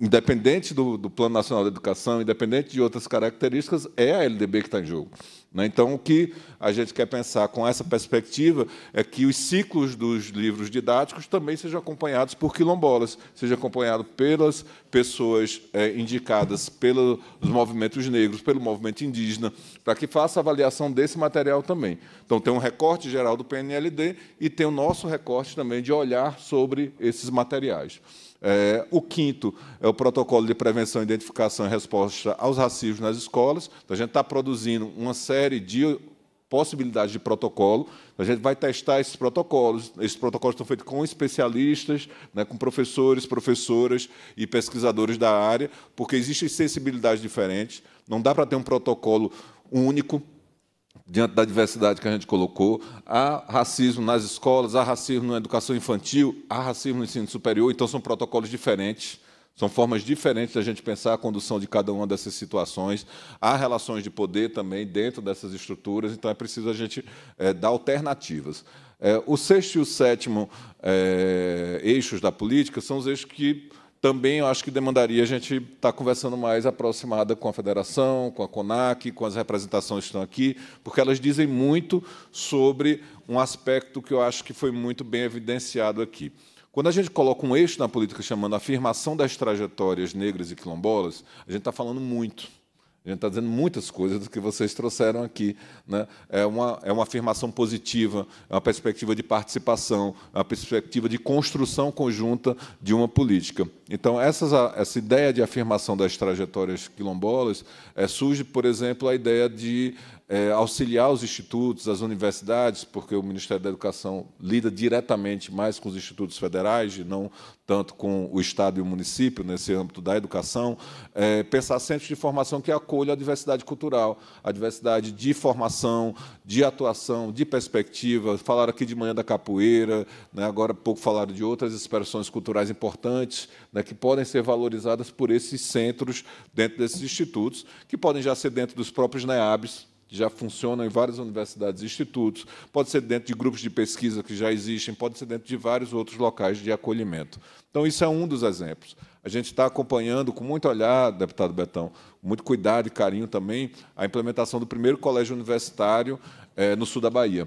independente do, do, Plano Nacional de Educação, independente de outras características, é a LDB que está em jogo. Né? Então, o que a gente quer pensar com essa perspectiva é que os ciclos dos livros didáticos também sejam acompanhados por quilombolas, sejam acompanhados pelas pessoas é, indicadas pelos movimentos negros, pelo movimento indígena, para que faça a avaliação desse material também. Então, tem um recorte geral do PNLD e tem o nosso recorte também de olhar sobre esses materiais. É, o quinto é o protocolo de prevenção, identificação e resposta aos racismos nas escolas. Então, a gente está produzindo uma série de possibilidades de protocolo. A gente vai testar esses protocolos. Esses protocolos estão feitos com especialistas, né, com professores, professoras e pesquisadores da área, porque existem sensibilidades diferentes. Não dá para ter um protocolo único diante da diversidade que a gente colocou, há racismo nas escolas, há racismo na educação infantil, há racismo no ensino superior, então são protocolos diferentes. São formas diferentes da gente pensar a condução de cada uma dessas situações. Há relações de poder também dentro dessas estruturas, então é preciso a gente é, dar alternativas. É, o sexto e o sétimo é, eixos da política são os eixos que também eu acho que demandaria a gente estar tá conversando mais aproximada com a federação, com a CONAC, com as representações que estão aqui, porque elas dizem muito sobre um aspecto que eu acho que foi muito bem evidenciado aqui. Quando a gente coloca um eixo na política chamando afirmação das trajetórias negras e quilombolas, a gente está falando muito a gente está dizendo muitas coisas do que vocês trouxeram aqui. Né? É, uma, é uma afirmação positiva, é uma perspectiva de participação, é uma perspectiva de construção conjunta de uma política. Então, essas, essa ideia de afirmação das trajetórias quilombolas é, surge, por exemplo, a ideia de é, auxiliar os institutos, as universidades, porque o Ministério da Educação lida diretamente mais com os institutos federais, e não tanto com o Estado e o município, nesse âmbito da educação, é, pensar centros de formação que acolham a diversidade cultural, a diversidade de formação, de atuação, de perspectiva. Falaram aqui de manhã da capoeira, né, agora pouco falaram de outras expressões culturais importantes né, que podem ser valorizadas por esses centros dentro desses institutos, que podem já ser dentro dos próprios NEABs, que já funcionam em várias universidades e institutos, pode ser dentro de grupos de pesquisa que já existem, pode ser dentro de vários outros locais de acolhimento. Então, isso é um dos exemplos. A gente está acompanhando com muito olhar, deputado Betão, muito cuidado e carinho também, a implementação do primeiro colégio universitário eh, no sul da Bahia.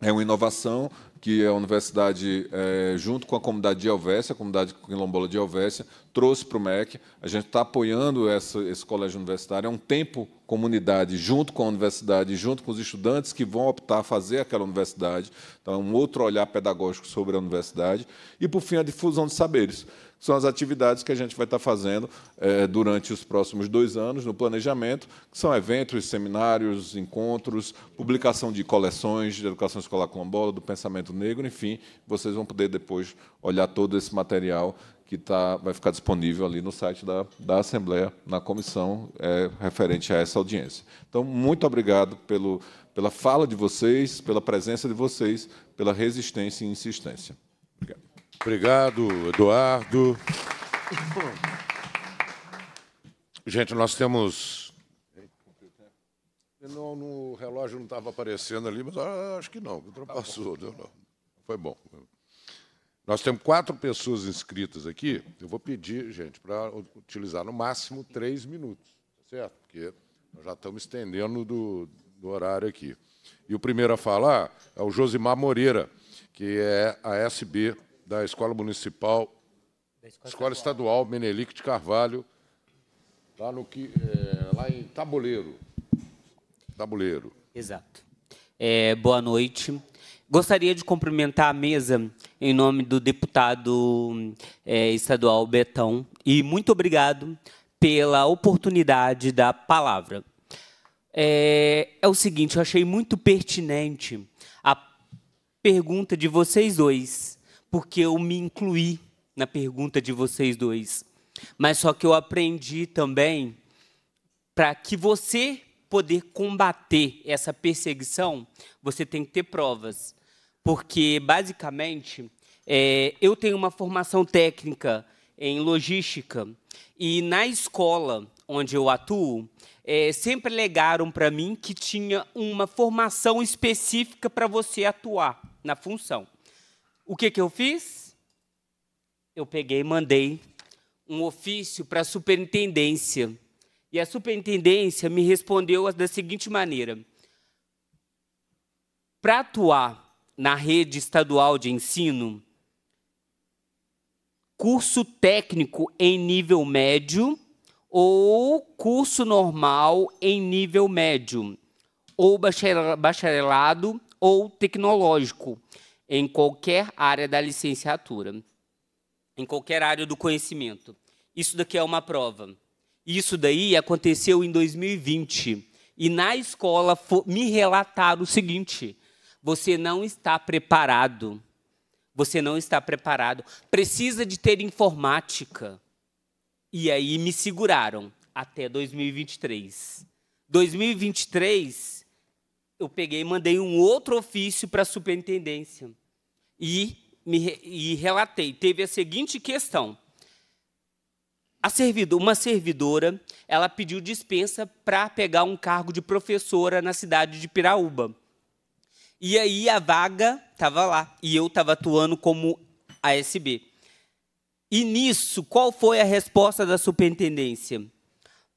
É uma inovação que a universidade, é, junto com a comunidade de Alvésia, a comunidade quilombola de Alvésia trouxe para o MEC. A gente está apoiando essa, esse colégio universitário. É um tempo comunidade, junto com a universidade, junto com os estudantes que vão optar a fazer aquela universidade. Então, é um outro olhar pedagógico sobre a universidade. E, por fim, a difusão de saberes são as atividades que a gente vai estar fazendo eh, durante os próximos dois anos no planejamento, que são eventos, seminários, encontros, publicação de coleções de educação escolar colombola, do pensamento negro, enfim, vocês vão poder depois olhar todo esse material que tá, vai ficar disponível ali no site da, da Assembleia, na comissão é, referente a essa audiência. Então, muito obrigado pelo, pela fala de vocês, pela presença de vocês, pela resistência e insistência. Obrigado. Obrigado, Eduardo. Gente, nós temos. Não, no relógio não estava aparecendo ali, mas ah, acho que não, ultrapassou. Deu, não. Foi bom. Nós temos quatro pessoas inscritas aqui. Eu vou pedir, gente, para utilizar no máximo três minutos, tá certo? Porque nós já estamos estendendo do, do horário aqui. E o primeiro a falar é o Josimar Moreira, que é a SB da Escola Municipal, da Escola, Escola Estadual. Menelique de Carvalho, lá, no, é, lá em Tabuleiro. Tabuleiro. Exato. É, boa noite. Gostaria de cumprimentar a mesa em nome do deputado é, estadual Betão e muito obrigado pela oportunidade da palavra. É, é, o seguinte, eu achei muito pertinente a pergunta de vocês dois porque eu me incluí na pergunta de vocês dois. Mas só que eu aprendi também para que você poder combater essa perseguição, você tem que ter provas. Porque, basicamente, é, eu tenho uma formação técnica em logística e na escola onde eu atuo, é, sempre legaram para mim que tinha uma formação específica para você atuar na função. O que, que eu fiz? Eu peguei e mandei um ofício para a superintendência. E a superintendência me respondeu da seguinte maneira: para atuar na rede estadual de ensino, curso técnico em nível médio ou curso normal em nível médio, ou bacharelado ou tecnológico em qualquer área da licenciatura, em qualquer área do conhecimento. Isso daqui é uma prova. Isso daí aconteceu em 2020. E na escola me relataram o seguinte: você não está preparado. Você não está preparado. Precisa de ter informática. E aí me seguraram até 2023. 2023, eu peguei e mandei um outro ofício para a superintendência e, me, e relatei. Teve a seguinte questão. A servidora, uma servidora, ela pediu dispensa para pegar um cargo de professora na cidade de Piraúba. E aí a vaga estava lá e eu estava atuando como ASB. E nisso, qual foi a resposta da superintendência?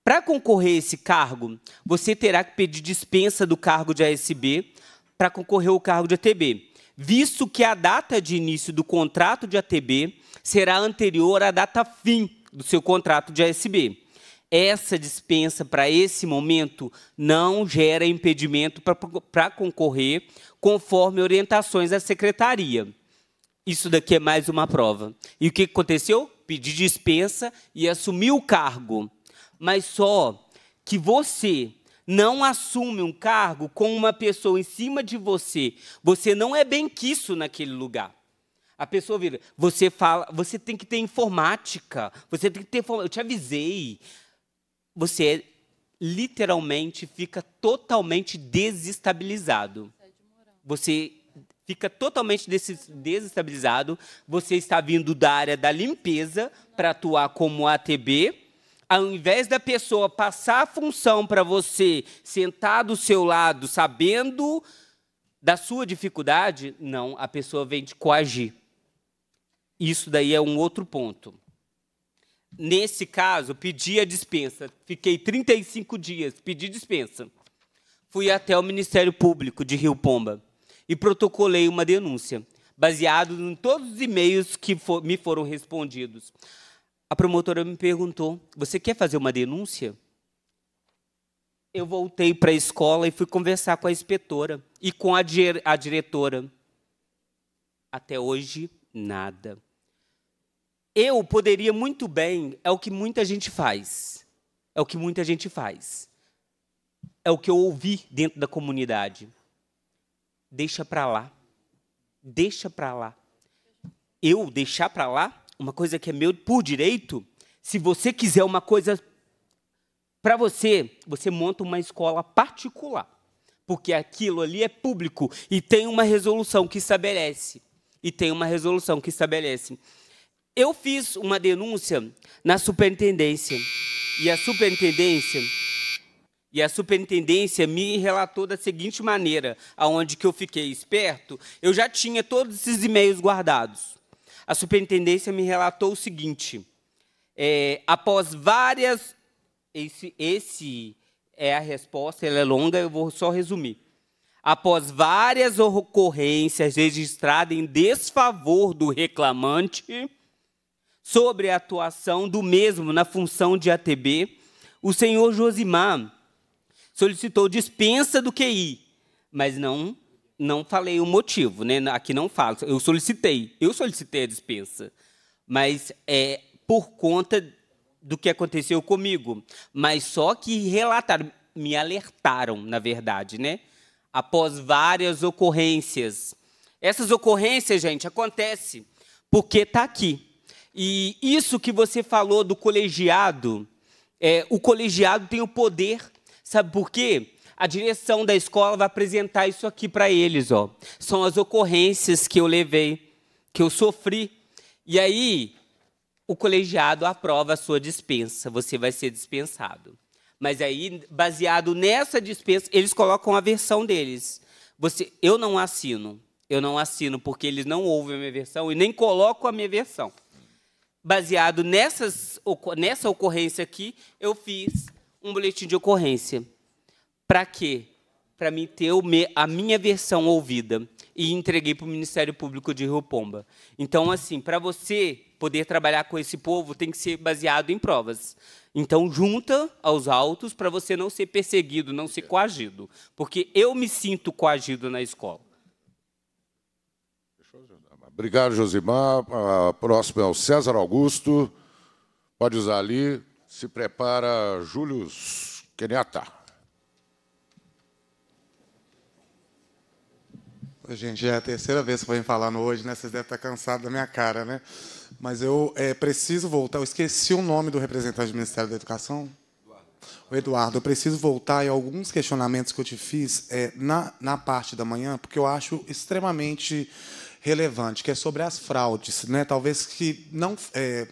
Para concorrer a esse cargo, você terá que pedir dispensa do cargo de ASB para concorrer ao cargo de ATB visto que a data de início do contrato de ATB será anterior à data fim do seu contrato de ASB. Essa dispensa para esse momento não gera impedimento para concorrer, conforme orientações da secretaria. Isso daqui é mais uma prova. E o que aconteceu? Pedi dispensa e assumi o cargo. Mas só que você não assume um cargo com uma pessoa em cima de você. Você não é bem quisto naquele lugar. A pessoa vira, você fala, você tem que ter informática, você tem que ter, eu te avisei. Você é, literalmente fica totalmente desestabilizado. Você fica totalmente desestabilizado. Você está vindo da área da limpeza para atuar como ATB ao invés da pessoa passar a função para você, sentar do seu lado, sabendo da sua dificuldade, não, a pessoa vem te coagir. Isso daí é um outro ponto. Nesse caso, pedi a dispensa. Fiquei 35 dias, pedi dispensa. Fui até o Ministério Público de Rio Pomba e protocolei uma denúncia, baseado em todos os e-mails que for, me foram respondidos a promotora me perguntou: Você quer fazer uma denúncia? Eu voltei para a escola e fui conversar com a inspetora e com a, dire a diretora. Até hoje, nada. Eu poderia muito bem, é o que muita gente faz. É o que muita gente faz. É o que eu ouvi dentro da comunidade. Deixa para lá. Deixa para lá. Eu deixar para lá? uma coisa que é meu por direito, se você quiser uma coisa para você, você monta uma escola particular, porque aquilo ali é público e tem uma resolução que estabelece. E tem uma resolução que estabelece. Eu fiz uma denúncia na superintendência e a superintendência e a superintendência me relatou da seguinte maneira, aonde que eu fiquei esperto, eu já tinha todos esses e-mails guardados a superintendência me relatou o seguinte: é, após várias. Esse, esse é a resposta, ela é longa, eu vou só resumir. Após várias ocorrências registradas em desfavor do reclamante sobre a atuação do mesmo na função de ATB, o senhor Josimar solicitou dispensa do QI, mas não não falei o motivo, né? Aqui não falo. Eu solicitei, eu solicitei a dispensa, mas é por conta do que aconteceu comigo. Mas só que relataram, me alertaram, na verdade, né? Após várias ocorrências. Essas ocorrências, gente, acontece porque está aqui. E isso que você falou do colegiado, é, o colegiado tem o poder, sabe por quê? A direção da escola vai apresentar isso aqui para eles, ó. São as ocorrências que eu levei, que eu sofri. E aí, o colegiado aprova a sua dispensa, você vai ser dispensado. Mas aí, baseado nessa dispensa, eles colocam a versão deles. Você, eu não assino. Eu não assino porque eles não ouvem a minha versão e nem colocam a minha versão. Baseado nessas, nessa ocorrência aqui, eu fiz um boletim de ocorrência. Para quê? Para mim ter a minha versão ouvida. E entreguei para o Ministério Público de Rio Pomba. Então, assim, para você poder trabalhar com esse povo, tem que ser baseado em provas. Então, junta aos autos para você não ser perseguido, não ser coagido. Porque eu me sinto coagido na escola. Obrigado, Josimar. A próxima é o César Augusto. Pode usar ali. Se prepara, Júlio Kenyatta. Gente, é a terceira vez que eu venho falando hoje, né? Vocês devem estar cansados da minha cara, né? Mas eu é, preciso voltar. Eu esqueci o nome do representante do Ministério da Educação. Eduardo. O Eduardo, eu preciso voltar em alguns questionamentos que eu te fiz é, na, na parte da manhã, porque eu acho extremamente relevante, que é sobre as fraudes, né? Talvez que não. É,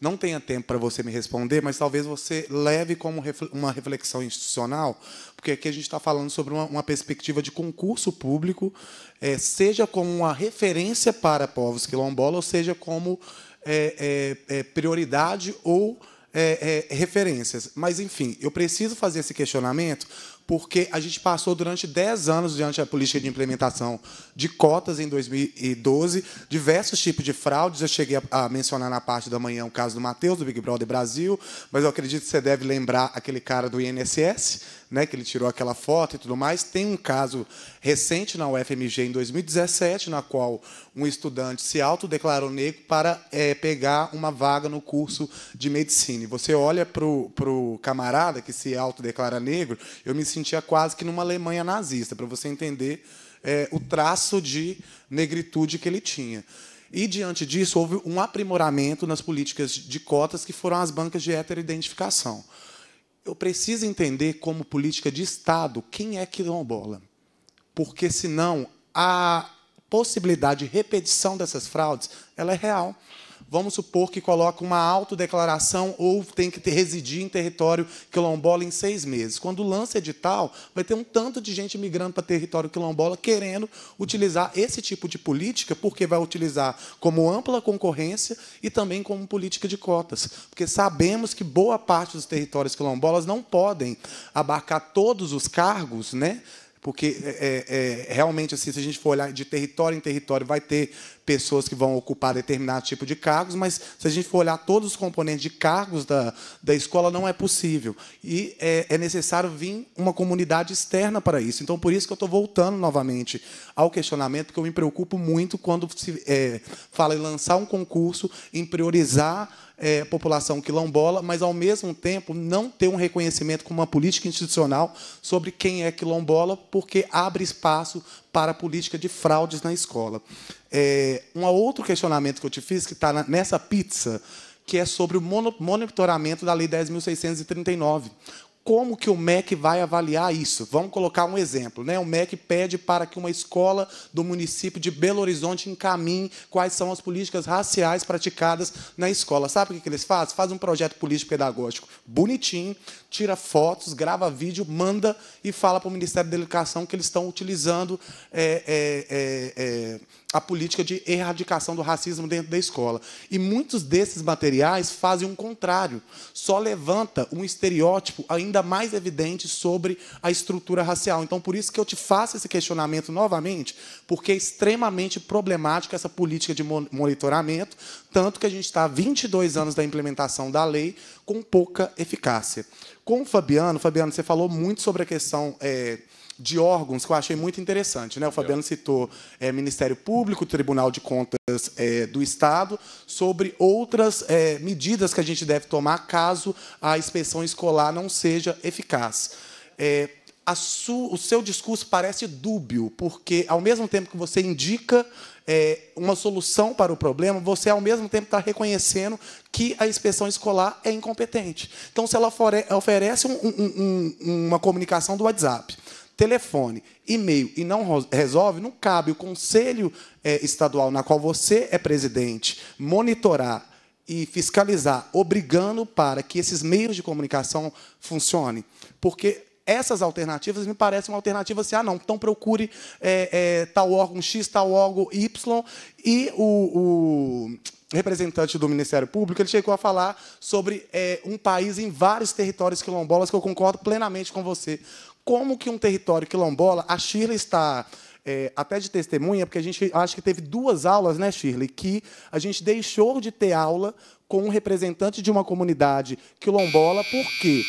não tenha tempo para você me responder, mas talvez você leve como uma reflexão institucional, porque aqui a gente está falando sobre uma, uma, perspectiva de concurso público, é, seja como uma referência para povos quilombolas, ou seja como é, é, é prioridade ou é, é, referências. Mas, enfim, eu preciso fazer esse questionamento porque a gente passou durante 10 anos diante da política de implementação de cotas em 2012, diversos tipos de fraudes. Eu cheguei a mencionar na parte da manhã o caso do Matheus, do Big Brother Brasil, mas eu acredito que você deve lembrar aquele cara do INSS, né, que ele tirou aquela foto e tudo mais. Tem um caso recente na UFMG, em 2017, na qual um estudante se autodeclarou negro para é, pegar uma vaga no curso de medicina. E você olha para o camarada que se autodeclara negro, eu me sentia quase que numa Alemanha nazista, para você entender é, o traço de negritude que ele tinha. E, diante disso, houve um aprimoramento nas políticas de cotas, que foram as bancas de heteroidentificação. identificação eu preciso entender como política de Estado quem é quilombola. Porque senão a possibilidade de repetição dessas fraudes, ela é real vamos supor que coloca uma autodeclaração ou tem que residir em território quilombola em seis meses. Quando lança edital, vai ter um tanto de gente migrando para território quilombola querendo utilizar esse tipo de política, porque vai utilizar como ampla concorrência e também como política de cotas. Porque sabemos que boa parte dos territórios quilombolas não podem abarcar todos os cargos, né? porque é, é, é, realmente, assim, se a gente for olhar de território em território, vai ter pessoas que vão ocupar determinado tipo de cargos, mas se a gente for olhar todos os componentes de cargos da, da escola, não é possível. E é, é necessário vir uma comunidade externa para isso. Então, por isso que eu estou voltando novamente ao questionamento, que eu me preocupo muito quando se é, fala em lançar um concurso, em priorizar é, população quilombola, mas, ao mesmo tempo, não ter um reconhecimento com uma política institucional sobre quem é quilombola, porque abre espaço para a política de fraudes na escola. É, um outro questionamento que eu te fiz, que está nessa pizza, que é sobre o monitoramento da Lei 10.639 como que o MEC vai avaliar isso? Vamos colocar um exemplo. Né? O MEC pede para que uma escola do município de Belo Horizonte encaminhe quais são as políticas raciais praticadas na escola. Sabe o que eles fazem? Faz um projeto político-pedagógico bonitinho, tira fotos, grava vídeo, manda e fala para o Ministério da Educação que eles estão utilizando é, é, é, é a política de erradicação do racismo dentro da escola. E muitos desses materiais fazem um contrário, só levanta um estereótipo ainda mais evidente sobre a estrutura racial. Então, por isso que eu te faço esse questionamento novamente, porque é extremamente problemática essa política de monitoramento, tanto que a gente está há 22 anos da implementação da lei com pouca eficácia. Com o Fabiano, Fabiano, você falou muito sobre a questão. É, de órgãos que eu achei muito interessante. Né? O Fabiano citou é, Ministério Público, Tribunal de Contas é, do Estado, sobre outras é, medidas que a gente deve tomar caso a inspeção escolar não seja eficaz. É, su, o seu discurso parece dúbio, porque, ao mesmo tempo que você indica é, uma solução para o problema, você, ao mesmo tempo, está reconhecendo que a inspeção escolar é incompetente. Então, se ela for, oferece um, um, um, uma comunicação do WhatsApp telefone, e-mail e não resolve, não cabe o Conselho é, Estadual, na qual você é presidente, monitorar e fiscalizar, obrigando para que esses meios de comunicação funcionem. Porque essas alternativas me parecem uma alternativa assim, ah, não, então procure é, é, tal órgão X, tal órgão Y, e o, o representante do Ministério Público, ele chegou a falar sobre é, um país em vários territórios quilombolas, que eu concordo plenamente com você como que um território quilombola, a Shirley está é, até de testemunha, porque a gente acho que teve duas aulas, né, Shirley, que a gente deixou de ter aula com um representante de uma comunidade quilombola, por quê?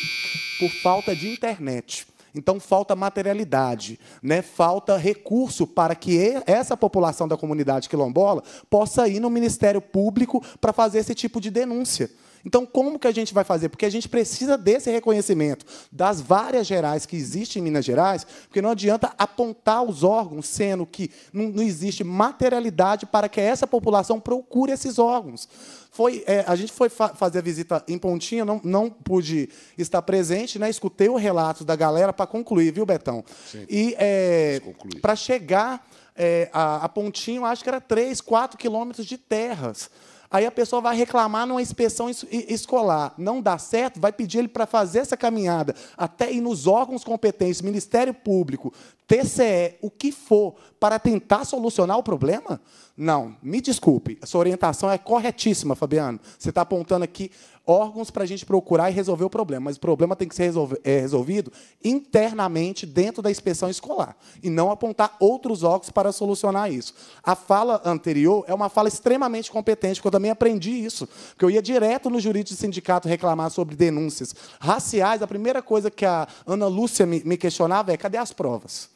Por falta de internet. Então falta materialidade, né? falta recurso para que essa população da comunidade quilombola possa ir no Ministério Público para fazer esse tipo de denúncia. Então, como que a gente vai fazer? Porque a gente precisa desse reconhecimento das várias gerais que existem em Minas Gerais, porque não adianta apontar os órgãos, sendo que não, existe materialidade para que essa população procure esses órgãos. Foi, é, a gente foi fa fazer a visita em Pontinha, não, não pude estar presente, né? escutei o relato da galera para concluir, viu, Betão? Sim. E é, para chegar é, a, a Pontinho, acho que era 3, 4 quilômetros de terras. Aí a pessoa vai reclamar numa inspeção escolar, não dá certo, vai pedir ele para fazer essa caminhada, até ir nos órgãos competentes, Ministério Público, TCE, o que for, para tentar solucionar o problema? Não, me desculpe, a sua orientação é corretíssima, Fabiano. Você está apontando aqui órgãos para a gente procurar e resolver o problema, mas o problema tem que ser é, resolvido internamente dentro da inspeção escolar e não apontar outros órgãos para solucionar isso. A fala anterior é uma fala extremamente competente, porque eu também aprendi isso, que eu ia direto no jurídico de sindicato reclamar sobre denúncias raciais. A primeira coisa que a Ana Lúcia me questionava é cadê as provas?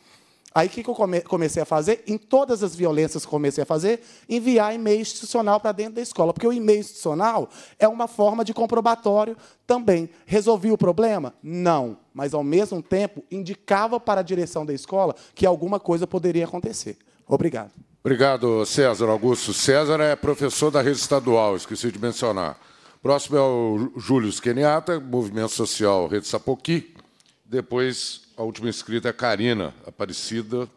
Aí o que, que eu come comecei a fazer? Em todas as violências que comecei a fazer, enviar e-mail institucional para dentro da escola, porque o e-mail institucional é uma forma de comprobatório também. Resolvi o problema? Não. Mas, ao mesmo tempo, indicava para a direção da escola que alguma coisa poderia acontecer. Obrigado. Obrigado, César Augusto. César é professor da rede estadual, esqueci de mencionar. Próximo é o Júlio Skeniata, Movimento Social Rede Sapoqui. Depois, a última inscrita é a Karina Aparecida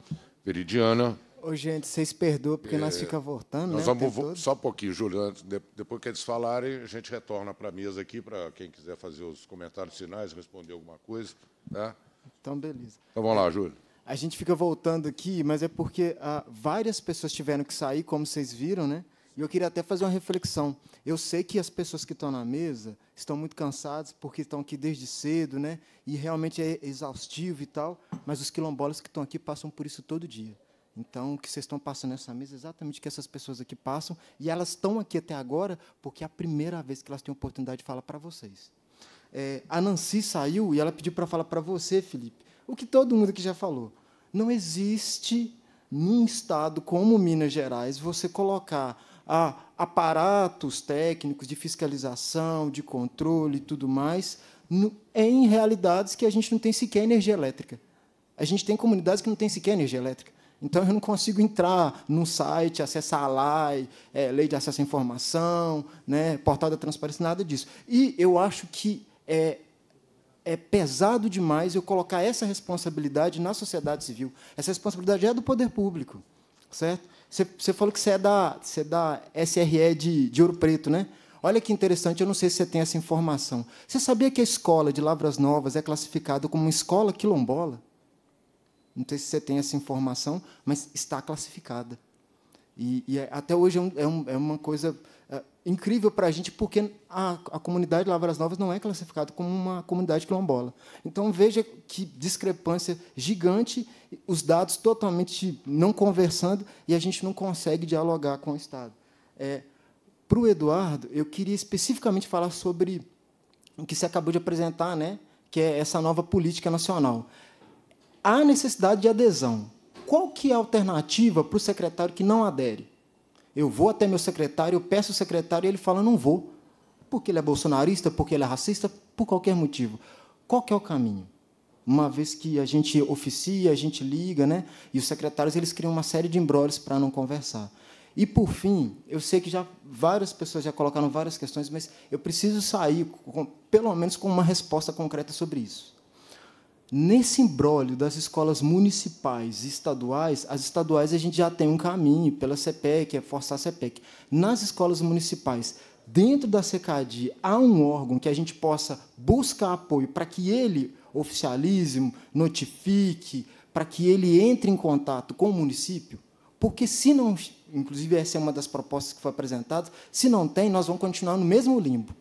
Veridiana. Ô, gente, vocês perdoam, porque é, nós ficamos voltando, nós né? Vamos, só um pouquinho, Júlio. Depois que eles falarem, a gente retorna para a mesa aqui, para quem quiser fazer os comentários finais, responder alguma coisa. Tá? Então, beleza. Então, vamos lá, Júlio. A gente fica voltando aqui, mas é porque ah, várias pessoas tiveram que sair, como vocês viram, né? E eu queria até fazer uma reflexão. Eu sei que as pessoas que estão na mesa estão muito cansadas porque estão aqui desde cedo, né? E realmente é exaustivo e tal, mas os quilombolas que estão aqui passam por isso todo dia. Então, o que vocês estão passando nessa mesa é exatamente o que essas pessoas aqui passam, e elas estão aqui até agora porque é a primeira vez que elas têm a oportunidade de falar para vocês. É, a Nancy saiu e ela pediu para falar para você, Felipe, o que todo mundo aqui já falou. Não existe num estado como Minas Gerais você colocar a aparatos técnicos de fiscalização, de controle e tudo mais, em realidades que a gente não tem sequer energia elétrica. A gente tem comunidades que não tem sequer energia elétrica. Então, eu não consigo entrar num site, acessar a LAI, é, Lei de Acesso à Informação, né, Portal da Transparência, nada disso. E eu acho que é, é pesado demais eu colocar essa responsabilidade na sociedade civil. Essa responsabilidade é do poder público, certo? Você, você falou que você é da, você é da SRE de, de Ouro Preto, né? Olha que interessante, eu não sei se você tem essa informação. Você sabia que a escola de Lavras Novas é classificada como uma escola quilombola? Não sei se você tem essa informação, mas está classificada. E, e é, até hoje é, um, é, é uma coisa incrível para a gente, porque a, a comunidade Lavras Novas não é classificada como uma comunidade quilombola. Então, veja que discrepância gigante, os dados totalmente não conversando, e a gente não consegue dialogar com o Estado. É, para o Eduardo, eu queria especificamente falar sobre o que você acabou de apresentar, né, que é essa nova política nacional. Há necessidade de adesão. Qual que é a alternativa para o secretário que não adere? Eu vou até meu secretário, eu peço o secretário e ele fala: não vou. Porque ele é bolsonarista, porque ele é racista, por qualquer motivo. Qual é o caminho? Uma vez que a gente oficia, a gente liga, né? E os secretários eles criam uma série de embrolhos para não conversar. E por fim, eu sei que já várias pessoas já colocaram várias questões, mas eu preciso sair com, pelo menos com uma resposta concreta sobre isso. Nesse imbróglio das escolas municipais e estaduais, as estaduais a gente já tem um caminho pela CPEC, é forçar a CPEC. Nas escolas municipais, dentro da CECADI, há um órgão que a gente possa buscar apoio para que ele oficialize, notifique, para que ele entre em contato com o município? Porque se não, inclusive essa é uma das propostas que foi apresentada, se não tem, nós vamos continuar no mesmo limbo.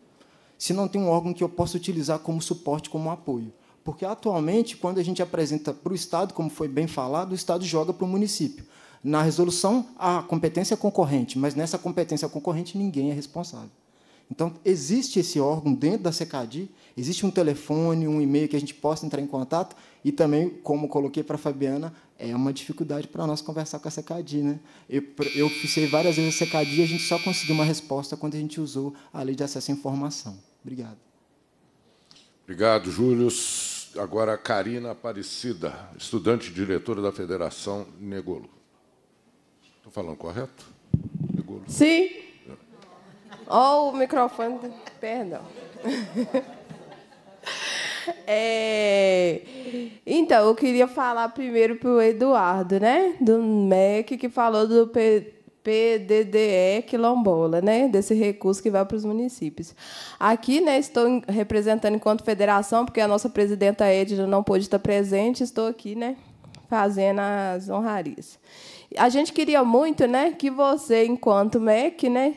Se não tem um órgão que eu possa utilizar como suporte, como apoio. Porque atualmente, quando a gente apresenta para o Estado, como foi bem falado, o Estado joga para o município. Na resolução, a competência é concorrente, mas nessa competência concorrente ninguém é responsável. Então, existe esse órgão dentro da SECADI, existe um telefone, um e-mail que a gente possa entrar em contato, e também, como coloquei para a Fabiana, é uma dificuldade para nós conversar com a SECADI. Né? Eu, eu fiz várias vezes a SECADI e a gente só conseguiu uma resposta quando a gente usou a lei de acesso à informação. Obrigado. Obrigado, Júlio. Agora, a Karina Aparecida, estudante e diretora da Federação Negolo. Estou falando correto? Negolo. Sim. Ó, é. oh, o microfone. Perdão. <laughs> É... Então, eu queria falar primeiro para o Eduardo, né? Do MEC, que falou do, P... PDDE quilombola, né, desse recurso que vai para os municípios. Aqui, né, estou representando enquanto federação, porque a nossa presidenta Edna não pôde estar presente, estou aqui, né, fazendo as honrarias. A gente queria muito, né, que você, enquanto MEC, né,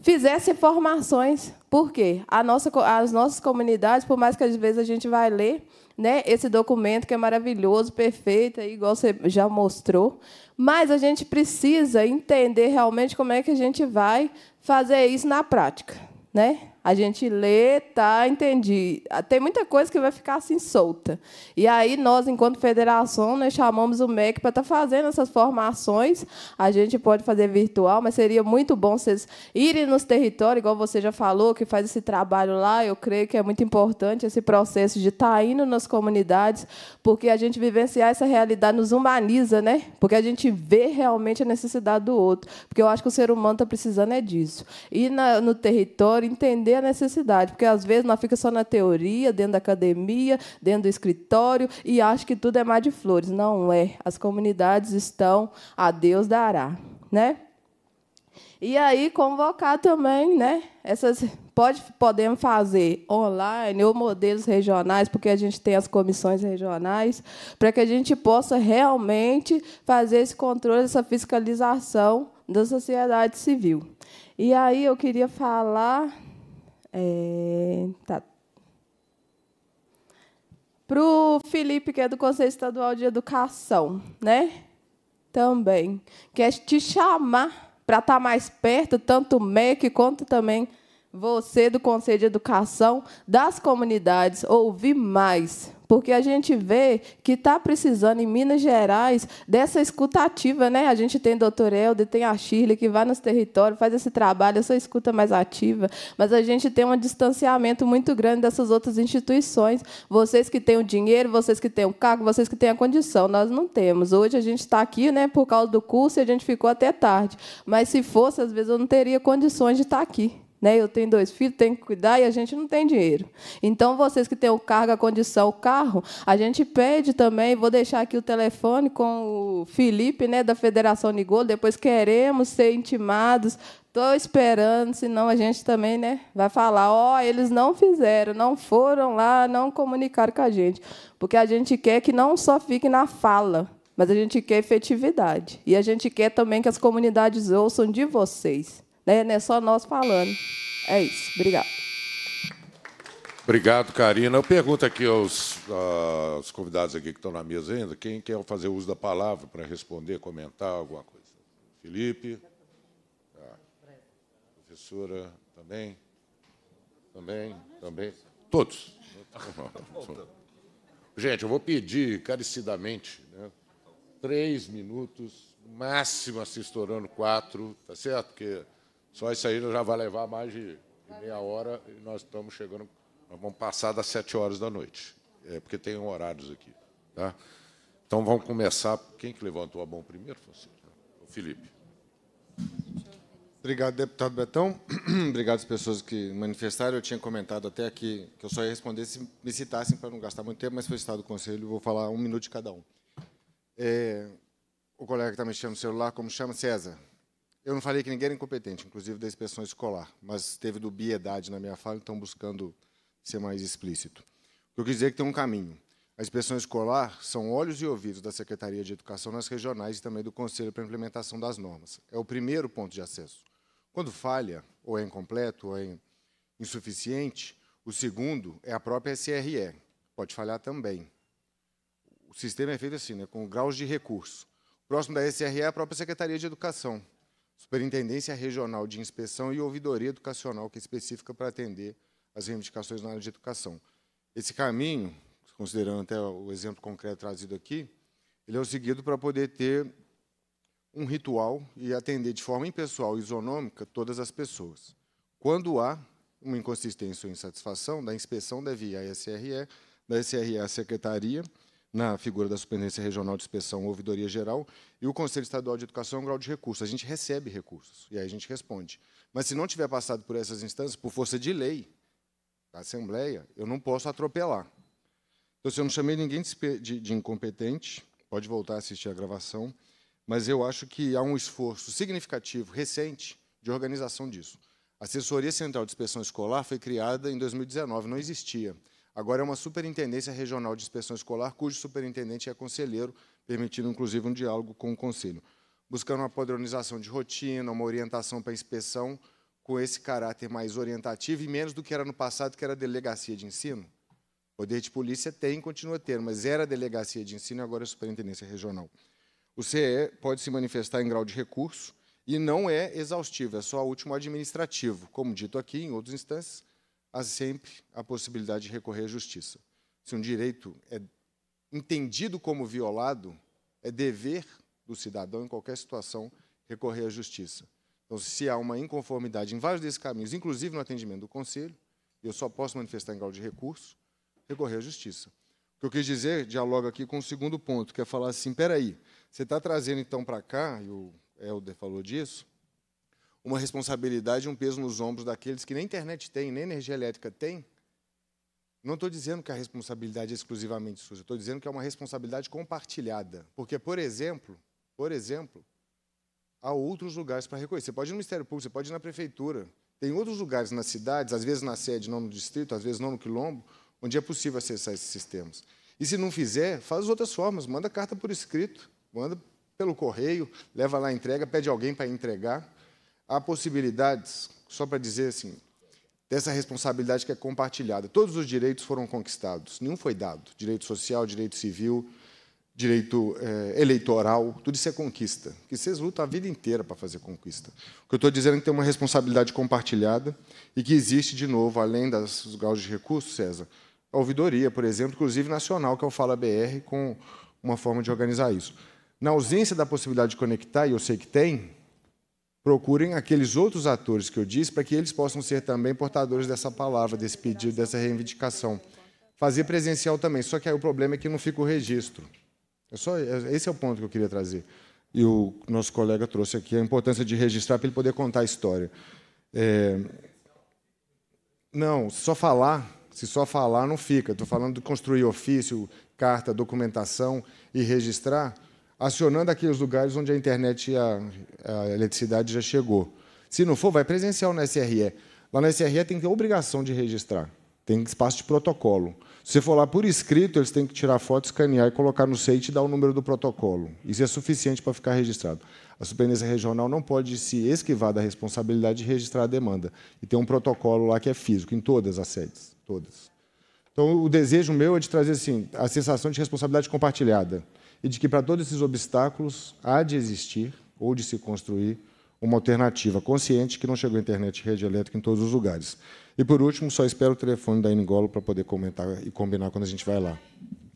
fizesse formações. Por quê? A nossa, as nossas comunidades, por mais que às vezes a gente vai ler, né, esse documento que é maravilhoso, perfeito, igual você já mostrou, mas a gente precisa entender realmente como é que a gente vai fazer isso na prática, né? A gente lê, tá, entendi. Tem muita coisa que vai ficar assim solta. E aí nós, enquanto federação, nós né, chamamos o MEC para estar tá fazendo essas formações. A gente pode fazer virtual, mas seria muito bom vocês irem nos territórios, igual você já falou, que faz esse trabalho lá. Eu creio que é muito importante esse processo de estar tá indo nas comunidades, porque a gente vivenciar essa realidade nos humaniza, né? Porque a gente vê realmente a necessidade do outro. Porque eu acho que o ser humano está precisando é disso. E no território entender a necessidade, porque às vezes nós fica só na teoria, dentro da academia, dentro do escritório e acha que tudo é mar de flores. Não é. As comunidades estão a Deus dará, né? E aí convocar também, né? Essas pode podemos fazer online ou modelos regionais, porque a gente tem as comissões regionais, para que a gente possa realmente fazer esse controle, essa fiscalização da sociedade civil. E aí eu queria falar é, tá. Para o Felipe, que é do Conselho Estadual de Educação, né? Também. Quer te chamar para estar tá mais perto, tanto o MEC quanto também você do Conselho de Educação das comunidades, ouvir mais porque a gente vê que está precisando em Minas Gerais dessa escutativa, né? A gente tem o doutor Helder, tem a Shirley, que vai nos territórios, faz esse trabalho, essa escuta mais ativa, mas a gente tem um distanciamento muito grande dessas outras instituições. Vocês que têm o dinheiro, vocês que têm o cargo, vocês que têm a condição, nós não temos. Hoje a gente está aqui né, por causa do curso e a gente ficou até tarde, mas se fosse, às vezes eu não teria condições de estar tá aqui. Né? Eu tenho dois filhos, tenho que cuidar e a gente não tem dinheiro. Então, vocês que têm o cargo, a condição, o carro, a gente pede também. Vou deixar aqui o telefone com o Felipe, né, da Federação Nigolo. Depois queremos ser intimados Estou esperando, senão a gente também né, vai falar, ó, oh, eles não fizeram, não foram lá, não comunicaram com a gente. Porque a gente quer que não só fique na fala, mas a gente quer efetividade. E a gente quer também que as comunidades ouçam de vocês. Né? Não é só nós falando. É isso. Obrigado. Obrigado, Karina. Eu pergunto aqui aos, aos convidados aqui que estão na mesa ainda, quem quer fazer uso da palavra para responder, comentar alguma coisa? Felipe? Ah. Professora também? Também? Também? Todos. <laughs> Gente, eu vou pedir carecidamente né, três minutos, máximo, se estourando quatro, tá certo? Porque só isso aí já vai levar mais de, meia hora e nós estamos chegando, nós vamos passar das sete horas da noite, é porque tem horários aqui. Tá? Então vamos começar. Quem que levantou a mão primeiro? Né? O Felipe. Obrigado, deputado Betão. <clears throat> Obrigado às pessoas que manifestaram. Eu tinha comentado até aqui que eu só ia responder se me citassem para não gastar muito tempo, mas foi estado do conselho, vou falar um minuto de cada um. É, o colega que está mexendo no celular, como chama? César. Eu não falei que ninguém era incompetente, inclusive da inspeção escolar, mas teve dubiedade na minha fala, então buscando ser mais explícito. O que eu quis dizer é que tem um caminho. A inspeção escolar são olhos e ouvidos da Secretaria de Educação nas regionais e também do Conselho para a implementação das normas. É o primeiro ponto de acesso. Quando falha, ou é incompleto, ou é insuficiente, o segundo é a própria SRE. Pode falhar também. O sistema é feito assim, né, com graus de recurso. Próximo da SRE é a própria Secretaria de Educação. Superintendência Regional de Inspeção e Ouvidoria Educacional, que é específica para atender as reivindicações na área de educação. Esse caminho, considerando até o exemplo concreto trazido aqui, ele é o seguido para poder ter um ritual e atender de forma impessoal e isonômica todas as pessoas. Quando há uma inconsistência ou insatisfação, da inspeção deve ir à SRE, da SRE à secretaria, na figura da Superintendência Regional de Inspeção ou Ouvidoria Geral, e o Conselho Estadual de Educação é um grau de recurso. A gente recebe recursos, e aí a gente responde. Mas se não tiver passado por essas instâncias, por força de lei, da Assembleia, eu não posso atropelar. Então, se eu não chamei ninguém de, de, de incompetente, pode voltar a assistir a gravação, mas eu acho que há um esforço significativo, recente, de organização disso. A Assessoria Central de Inspeção Escolar foi criada em 2019, não existia. Agora é uma superintendência regional de inspeção escolar, cujo superintendente é conselheiro, permitindo inclusive um diálogo com o conselho. Buscando uma padronização de rotina, uma orientação para a inspeção, com esse caráter mais orientativo e menos do que era no passado, que era delegacia de ensino. Poder de polícia tem e continua a ter, mas era delegacia de ensino e agora é superintendência regional. O CE pode se manifestar em grau de recurso e não é exaustivo, é só o último administrativo, como dito aqui em outras instâncias, há sempre a possibilidade de recorrer à justiça. Se um direito é entendido como violado, é dever do cidadão, em qualquer situação, recorrer à justiça. Então, se há uma inconformidade em vários desses caminhos, inclusive no atendimento do conselho, eu só posso manifestar em grau de recurso, recorrer à justiça. O que eu quis dizer, dialoga aqui com o segundo ponto, que é falar assim, espera aí, você está trazendo então para cá, e o Helder falou disso, uma responsabilidade e um peso nos ombros daqueles que nem internet tem, nem energia elétrica tem, não estou dizendo que a responsabilidade é exclusivamente sua, estou dizendo que é uma responsabilidade compartilhada. Porque, por exemplo, por exemplo, há outros lugares para recolher. Você pode ir no Ministério Público, você pode ir na Prefeitura. Tem outros lugares nas cidades, às vezes na sede, não no distrito, às vezes não no quilombo, onde é possível acessar esses sistemas. E se não fizer, faz outras formas. Manda carta por escrito, manda pelo correio, leva lá a entrega, pede alguém para entregar há possibilidades, só para dizer assim, dessa responsabilidade que é compartilhada. Todos os direitos foram conquistados, nenhum foi dado. Direito social, direito civil, direito é, eleitoral, tudo isso é conquista. Que vocês lutam a vida inteira para fazer conquista. O que eu estou dizendo é que tem uma responsabilidade compartilhada e que existe, de novo, além dos graus de recursos, César, a ouvidoria, por exemplo, inclusive nacional, que é o Fala BR, com uma forma de organizar isso. Na ausência da possibilidade de conectar, e eu sei que tem, procurem aqueles outros atores que eu disse para que eles possam ser também portadores dessa palavra, desse pedido, dessa reivindicação. Fazer presencial também, só que aí o problema é que não fica o registro. É só, é, esse é o ponto que eu queria trazer. E o nosso colega trouxe aqui a importância de registrar para ele poder contar a história. É... Não, só falar, se só falar não fica. Estou falando de construir ofício, carta, documentação e registrar acionando aqueles lugares onde a internet e a, a eletricidade já chegou. Se não for, vai presencial na SRE. Lá na SRE tem que ter obrigação de registrar. Tem espaço de protocolo. Se você for lá por escrito, eles têm que tirar foto, escanear e colocar no site e dar o número do protocolo. Isso é suficiente para ficar registrado. A superintendência regional não pode se esquivar da responsabilidade de registrar a demanda. E tem um protocolo lá que é físico, em todas as sedes. Todas. Então, o desejo meu é de trazer assim, a sensação de responsabilidade compartilhada e de que para todos esses obstáculos há de existir ou de se construir uma alternativa consciente que não chegou à internet e rede elétrica em todos os lugares. E, por último, só espero o telefone da Ingolo para poder comentar e combinar quando a gente vai lá.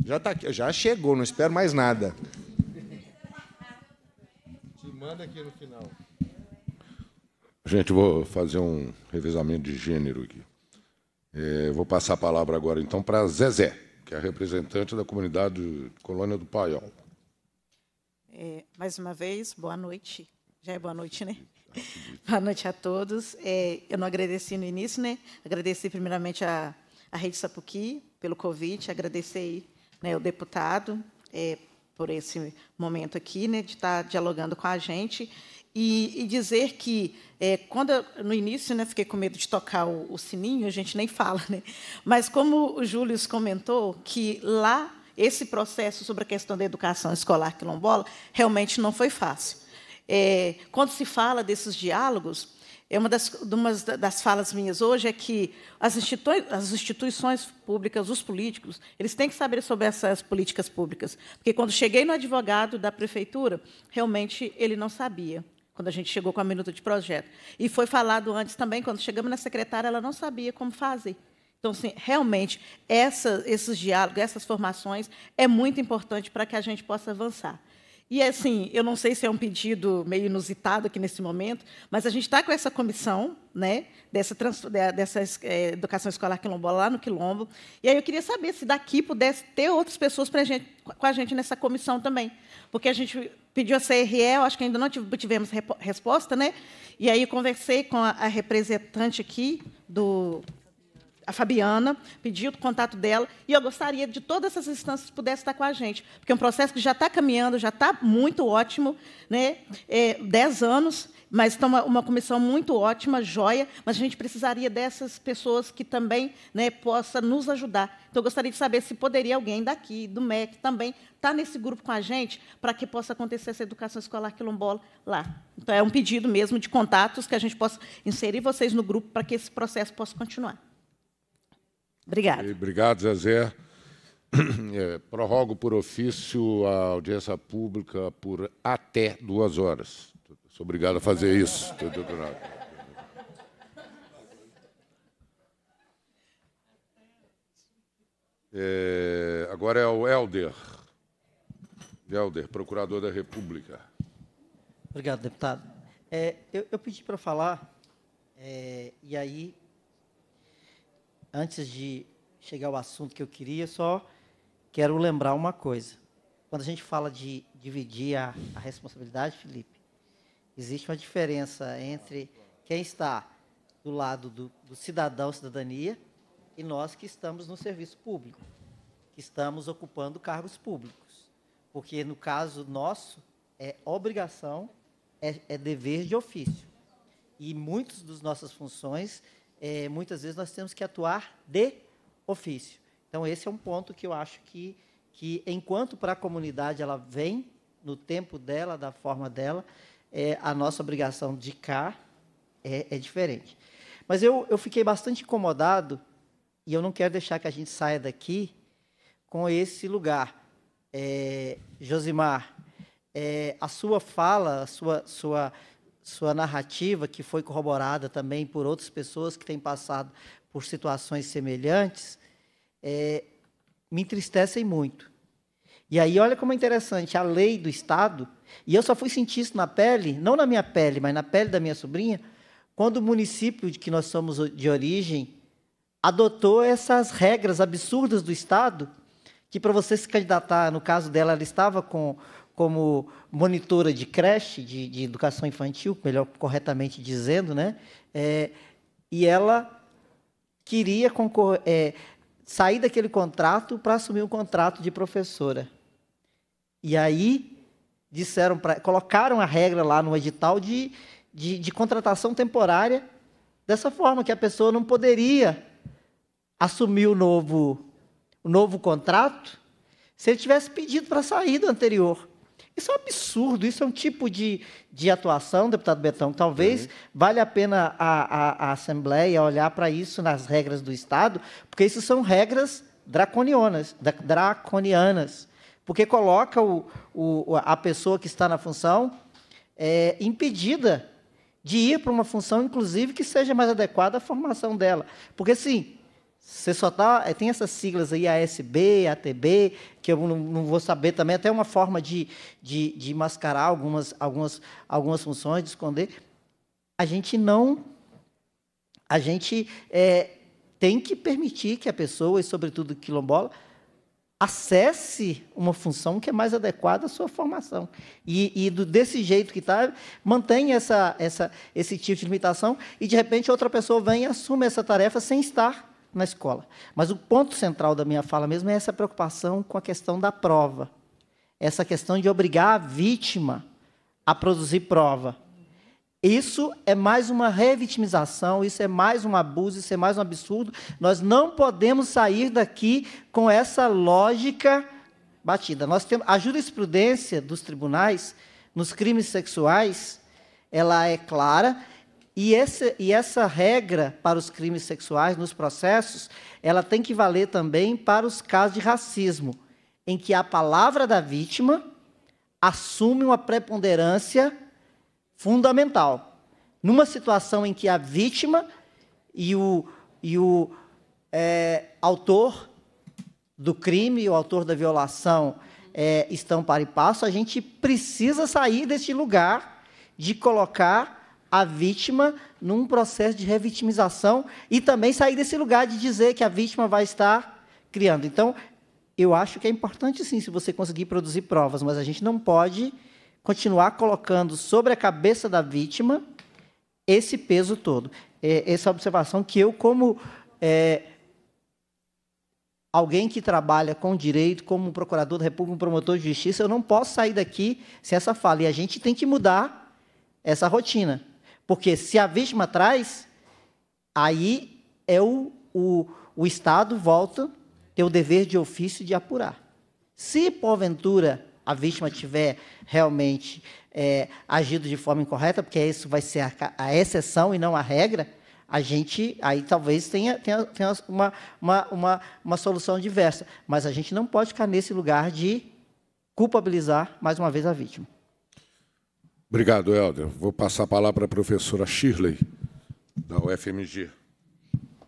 Já, tá aqui, já chegou, não espero mais nada. Te manda aqui no final. Gente, vou fazer um revezamento de gênero aqui. É, vou passar a palavra agora, então, para Zezé que é representante da comunidade Colônia do Paiol. É, mais uma vez, boa noite. Já é boa noite, né? Boa noite a todos. É, eu não agradeci no início, né? Agradeci primeiramente a, a Rede Sapuqui pelo convite, agradecer né, o deputado é, por esse momento aqui, né, de estar dialogando com a gente. E, e dizer que, é, quando eu, no início né, fiquei com medo de tocar o, o sininho, a gente nem fala, né? mas como o Júlio comentou, que lá esse processo sobre a questão da educação escolar quilombola realmente não foi fácil. É, quando se fala desses diálogos, é uma das, uma das falas minhas hoje é que as, institui as instituições públicas, os políticos, eles têm que saber sobre essas políticas públicas. Porque quando cheguei no advogado da prefeitura, realmente ele não sabia quando a gente chegou com a minuta de projeto. E foi falado antes também, quando chegamos na secretária, ela não sabia como fazer. Então, assim, realmente, essa, esses diálogos, essas formações, é muito importante para que a gente possa avançar. E, assim, eu não sei se é um pedido meio inusitado aqui nesse momento, mas a gente está com essa comissão né, dessa, trans, dessa é, educação escolar quilombola lá no Quilombo. E aí eu queria saber se daqui pudesse ter outras pessoas pra gente, com a gente nessa comissão também. Porque a gente pediu a CRE, acho que ainda não tivemos resposta, né? E aí eu conversei com a, a representante aqui do a Fabiana, pedi o contato dela, e eu gostaria de todas essas instâncias pudessem estar com a gente, porque é um processo que já está caminhando, já está muito ótimo, né? É, dez anos, mas está uma, uma, comissão muito ótima, joia, mas a gente precisaria dessas pessoas que também né, possam nos ajudar. Então, eu gostaria de saber se poderia alguém daqui, do MEC, também estar tá nesse grupo com a gente para que possa acontecer essa educação escolar quilombola lá. Então, é um pedido mesmo de contatos que a gente possa inserir vocês no grupo para que esse processo possa continuar. Obrigada. E obrigado, Zezé. <clears throat> É, prorrogo por ofício a audiência pública por até duas horas. Sou obrigado a fazer isso, <laughs> É, agora é o Helder. Helder, procurador da República. Obrigado, deputado. É, eu, eu, pedi para falar, é, e aí antes de chegar ao assunto que eu queria, só quero lembrar uma coisa. Quando a gente fala de dividir a, a responsabilidade, Felipe, existe uma diferença entre quem está do lado do, do cidadão, cidadania, e nós que estamos no serviço público, que estamos ocupando cargos públicos. Porque, no caso nosso, é obrigação, é, é dever de ofício. E muitas das nossas funções é, muitas vezes nós temos que atuar de ofício. Então, esse é um ponto que eu acho que, que enquanto para a comunidade ela vem no tempo dela, da forma dela, é, a nossa obrigação de cá é, é diferente. Mas eu, eu fiquei bastante incomodado, e eu não quero deixar que a gente saia daqui com esse lugar. É, Josimar, é, a sua fala, a sua, sua, sua narrativa, que foi corroborada também por outras pessoas que têm passado por situações semelhantes, é, me entristecem muito. E aí, olha como é interessante, a lei do Estado, e eu só fui sentir isso na pele, não na minha pele, mas na pele da minha sobrinha, quando o município de que nós somos de origem adotou essas regras absurdas do Estado, que para você se candidatar, no caso dela, ela estava com como monitora de creche, de, de educação infantil, melhor corretamente dizendo, né? É, e ela queria é, sair daquele contrato para assumir um contrato de professora. E aí disseram pra, colocaram a regra lá no edital de, de, de contratação temporária dessa forma que a pessoa não poderia assumir o novo, o novo contrato se ele tivesse pedido para sair do anterior. Isso é um absurdo, isso é um tipo de, de atuação, deputado Betão, talvez uhum. vale a pena a, a, a Assembleia olhar para isso nas regras do Estado, porque isso são regras draconianas, draconianas porque coloca o, o, a pessoa que está na função é, impedida de ir para uma função, inclusive, que seja mais adequada à formação dela. Porque, sim, você só tá, eh, tem essas siglas aí, ASB, ATB, que eu não, não vou saber também, até uma forma de, de, de mascarar algumas, algumas, algumas funções, de esconder. A gente não. A gente é, tem que permitir que a pessoa, e sobretudo quilombola, acesse uma função que é mais adequada à sua formação. E, e do, desse jeito que está, mantém essa, essa, esse tipo de limitação, e de repente outra pessoa vem e assume essa tarefa sem estar na escola. Mas o ponto central da minha fala mesmo é essa preocupação com a questão da prova. Essa questão de obrigar a vítima a produzir prova. Isso é mais uma revitimização, isso é mais um abuso, isso é mais um absurdo. Nós não podemos sair daqui com essa lógica batida. Nós temos a jurisprudência dos tribunais nos crimes sexuais, ela é clara e, e essa regra para os crimes sexuais nos processos, ela tem que valer também para os casos de racismo, em que a palavra da vítima assume uma preponderância fundamental. Numa situação em que a vítima e o, e o é, autor do crime, o autor da violação, é, estão para e passo, a gente precisa sair desse lugar de colocar a vítima num processo de revitimização e também sair desse lugar de dizer que a vítima vai estar criando. Então, eu acho que é importante sim se você conseguir produzir provas, mas a gente não pode continuar colocando sobre a cabeça da vítima esse peso todo. É, essa é observação que eu, como é, alguém que trabalha com direito, como procurador da República, como promotor de justiça, eu não posso sair daqui sem essa fala. E a gente tem que mudar essa rotina. Porque se a vítima traz, aí é o, o, o Estado volta ter o dever de ofício de apurar. Se, porventura, a vítima tiver realmente é, agido de forma incorreta, porque isso vai ser a, a, exceção e não a regra, a gente aí talvez tenha, tenha, tenha uma, uma, uma, uma solução diversa. Mas a gente não pode ficar nesse lugar de culpabilizar mais uma vez a vítima. Obrigado, Helder. Vou passar a palavra para a professora Shirley, da UFMG.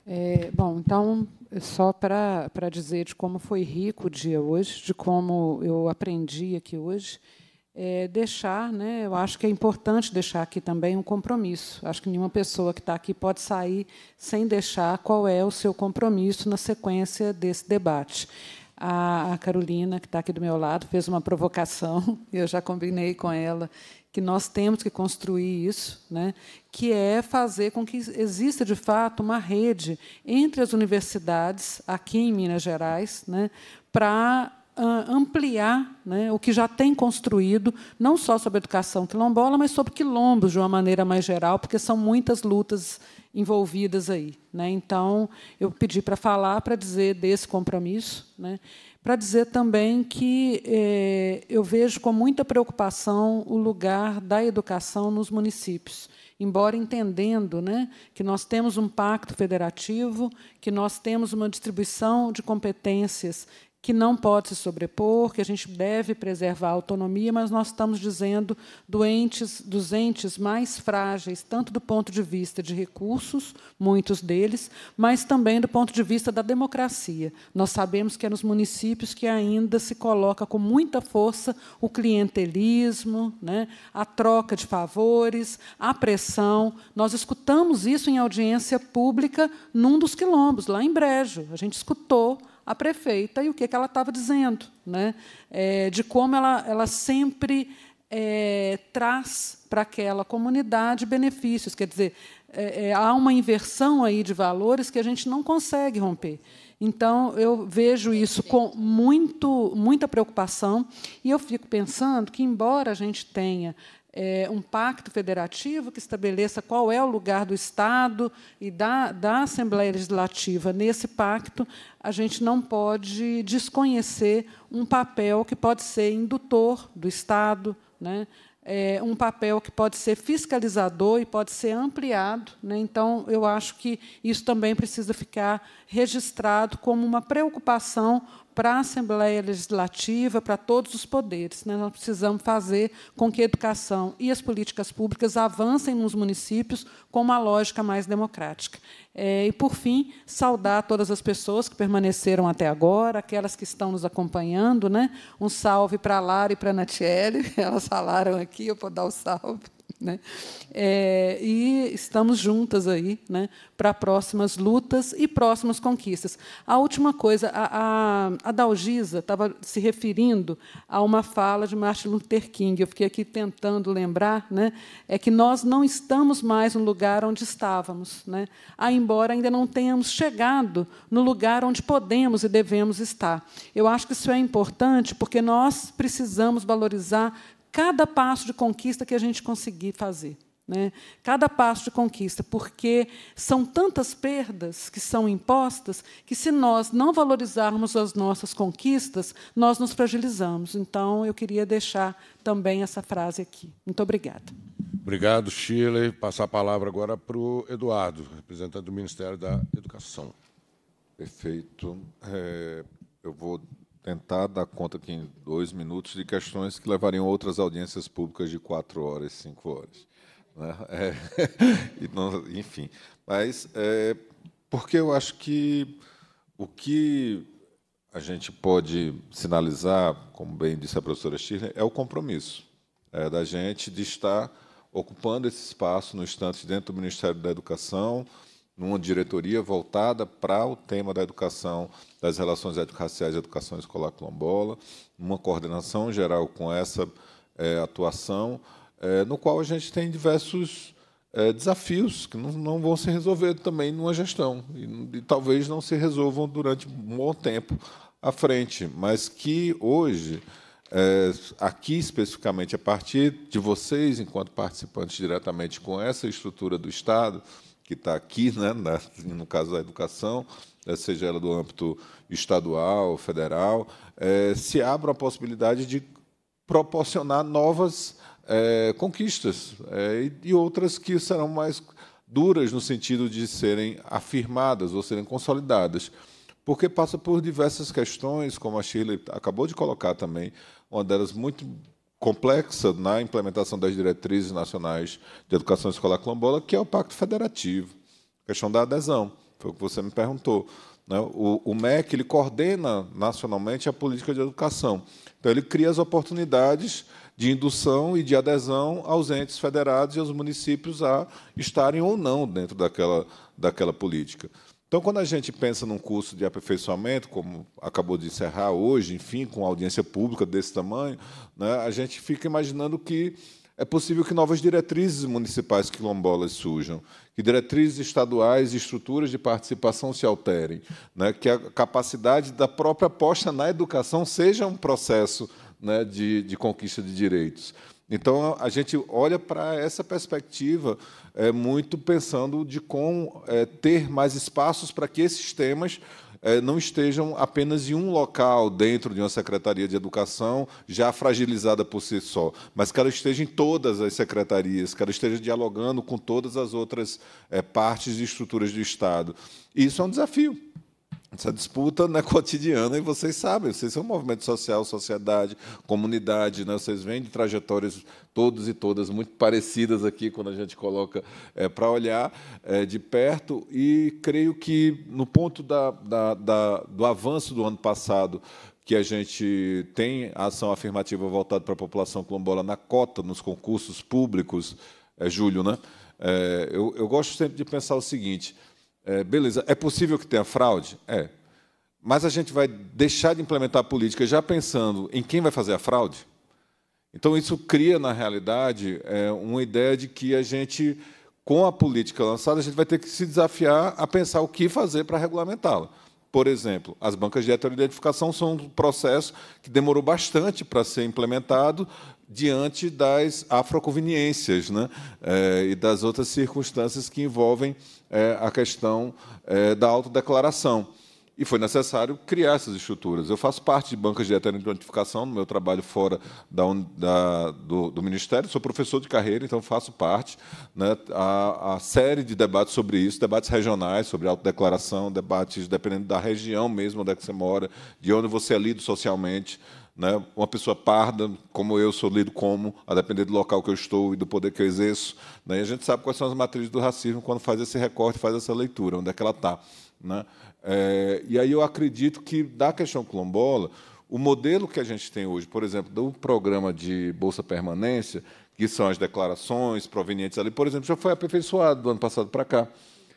É, bom, então, só para, para dizer de como foi rico o dia hoje, de como eu aprendi aqui hoje, é deixar, né, eu acho que é importante deixar aqui também um compromisso. Acho que nenhuma pessoa que está aqui pode sair sem deixar qual é o seu compromisso na sequência desse debate. A, a Carolina, que está aqui do meu lado, fez uma provocação, e <laughs> eu já combinei com ela que nós temos que construir isso, né? que é fazer com que exista, de fato, uma rede entre as universidades, aqui em Minas Gerais, né? para ah, ampliar né, o que já tem construído, não só sobre educação quilombola, mas sobre quilombos de uma maneira mais geral, porque são muitas lutas envolvidas aí. Né? Então, eu pedi para falar, para dizer desse compromisso. Né? para dizer também que eh, eu vejo com muita preocupação o lugar da educação nos municípios, embora entendendo né, que nós temos um pacto federativo, que nós temos uma distribuição de competências que não pode se sobrepor, que a gente deve preservar a autonomia, mas nós estamos dizendo doentes, dos entes mais frágeis, tanto do ponto de vista de recursos, muitos deles, mas também do ponto de vista da democracia. Nós sabemos que é nos municípios que ainda se coloca com muita força o clientelismo, né, a troca de favores, a pressão. Nós escutamos isso em audiência pública num dos quilombos, lá em Brejo. A gente escutou a prefeita e o que, que ela estava dizendo, né? É, de como ela, ela sempre é, traz para aquela comunidade benefícios. Quer dizer, é, é, há uma inversão aí de valores que a gente não consegue romper. Então, eu vejo isso com muito, muita preocupação e eu fico pensando que, embora a gente tenha é, um pacto federativo que estabeleça qual é o lugar do Estado e da, da Assembleia Legislativa. Nesse pacto, a gente não pode desconhecer um papel que pode ser indutor do Estado, né? É, um papel que pode ser fiscalizador e pode ser ampliado. Né? Então, eu acho que isso também precisa ficar registrado como uma preocupação para a Assembleia Legislativa, para todos os poderes. Né? Nós precisamos fazer com que a educação e as políticas públicas avancem nos municípios com uma lógica mais democrática. É, e, por fim, saudar todas as pessoas que permaneceram até agora, aquelas que estão nos acompanhando. Né? Um salve para a Lara e para a Natiele, <laughs> elas falaram aqui, eu vou dar o um salve. Né? É, e estamos juntas aí né, para próximas lutas e próximas conquistas. A última coisa, a, a, a Dalgisa estava se referindo a uma fala de Martin Luther King. Eu fiquei aqui tentando lembrar, né, é que nós não estamos mais no lugar onde estávamos, né, a embora ainda não tenhamos chegado no lugar onde podemos e devemos estar. Eu acho que isso é importante porque nós precisamos valorizar cada passo de conquista que a gente conseguir fazer. Né? Cada passo de conquista, porque são tantas perdas que são impostas que, se nós não valorizarmos as nossas conquistas, nós nos fragilizamos. Então, eu queria deixar também essa frase aqui. Muito obrigada. Obrigado, Chile. Passar a palavra agora para o Eduardo, representante do Ministério da Educação. Perfeito. É, eu vou tentar dar conta aqui em dois minutos de questões que levariam outras audiências públicas de quatro horas, cinco horas. Né? <laughs> É, não, enfim, mas é, porque eu acho que o que a gente pode sinalizar, como bem disse a professora Schirner, é o compromisso é, da gente de estar ocupando esse espaço no instante dentro do Ministério da Educação, numa diretoria voltada para o tema da educação das Relações Educaciais e Educação Escolar Colombola, uma coordenação geral com essa é, atuação, é, no qual a gente tem diversos é, desafios que não, não, vão se resolver também numa gestão, e, e talvez não se resolvam durante um bom tempo à frente, mas que hoje. É, aqui especificamente, a partir de vocês, enquanto participantes diretamente com essa estrutura do Estado, que está aqui, né, na, no caso da educação, né, seja ela do âmbito estadual, federal, é, se abra a possibilidade de proporcionar novas é, conquistas é, e outras que serão mais duras no sentido de serem afirmadas ou serem consolidadas, porque passa por diversas questões, como a Shirley acabou de colocar também, uma delas muito complexa na implementação das diretrizes nacionais de educação escolar quilombola, que é o Pacto Federativo, a questão da adesão, foi o que você me perguntou. Né? O, MEC ele coordena nacionalmente a política de educação, então ele cria as oportunidades de indução e de adesão aos entes federados e aos municípios a estarem ou não dentro daquela, daquela política. Então, quando a gente pensa num curso de aperfeiçoamento, como acabou de encerrar hoje, enfim, com audiência pública desse tamanho, né, a gente fica imaginando que é possível que novas diretrizes municipais quilombolas surjam, que diretrizes estaduais e estruturas de participação se alterem, né, que a capacidade da própria aposta na educação seja um processo né, de, de conquista de direitos. Então, a gente olha para essa perspectiva é, muito pensando de como é, ter mais espaços para que esses temas é, não estejam apenas em um local dentro de uma secretaria de educação já fragilizada por si só, mas que ela esteja em todas as secretarias, que ela esteja dialogando com todas as outras é, partes e estruturas do Estado. E isso é um desafio. Essa disputa é <laughs> cotidiana e vocês sabem, vocês são um movimento social, sociedade, comunidade, né? vocês vêm de trajetórias todos e todas muito parecidas aqui quando a gente coloca é, eh, para olhar é, de perto. E creio que no ponto da, da, da, do avanço do ano passado, que a gente tem a ação afirmativa voltada para a população colombola na cota, nos concursos públicos, é julho, né? É, eu, eu gosto sempre de pensar o seguinte é, beleza, é possível que tenha fraude? É. Mas a gente vai deixar de implementar a política já pensando em quem vai fazer a fraude? Então, isso cria, na realidade, é, uma ideia de que a gente, com a política lançada, a gente vai ter que se desafiar a pensar o que fazer para regulamentá-la. Por exemplo, as bancas de heteroidentificação são um processo que demorou bastante para ser implementado diante das afroconveniências né? É, e das outras circunstâncias que envolvem é, a questão é, da autodeclaração. E foi necessário criar essas estruturas. Eu faço parte de bancas de heteroidentificação no meu trabalho fora da, da, do, do, Ministério, sou professor de carreira, então faço parte. Né, a, a, série de debates sobre isso, debates regionais sobre autodeclaração, debates dependendo da região mesmo onde é que você mora, de onde você é lido socialmente. Né? Uma pessoa parda, como eu, sou lido como, a depender do local que eu estou e do poder que eu exerço. Né? E a gente sabe quais são as matrizes do racismo quando faz esse recorte, faz essa leitura, onde é que ela está. Né? É, e aí eu acredito que, da questão quilombola, o modelo que a gente tem hoje, por exemplo, do programa de Bolsa Permanência, que são as declarações provenientes ali, por exemplo, já foi aperfeiçoado do ano passado para cá.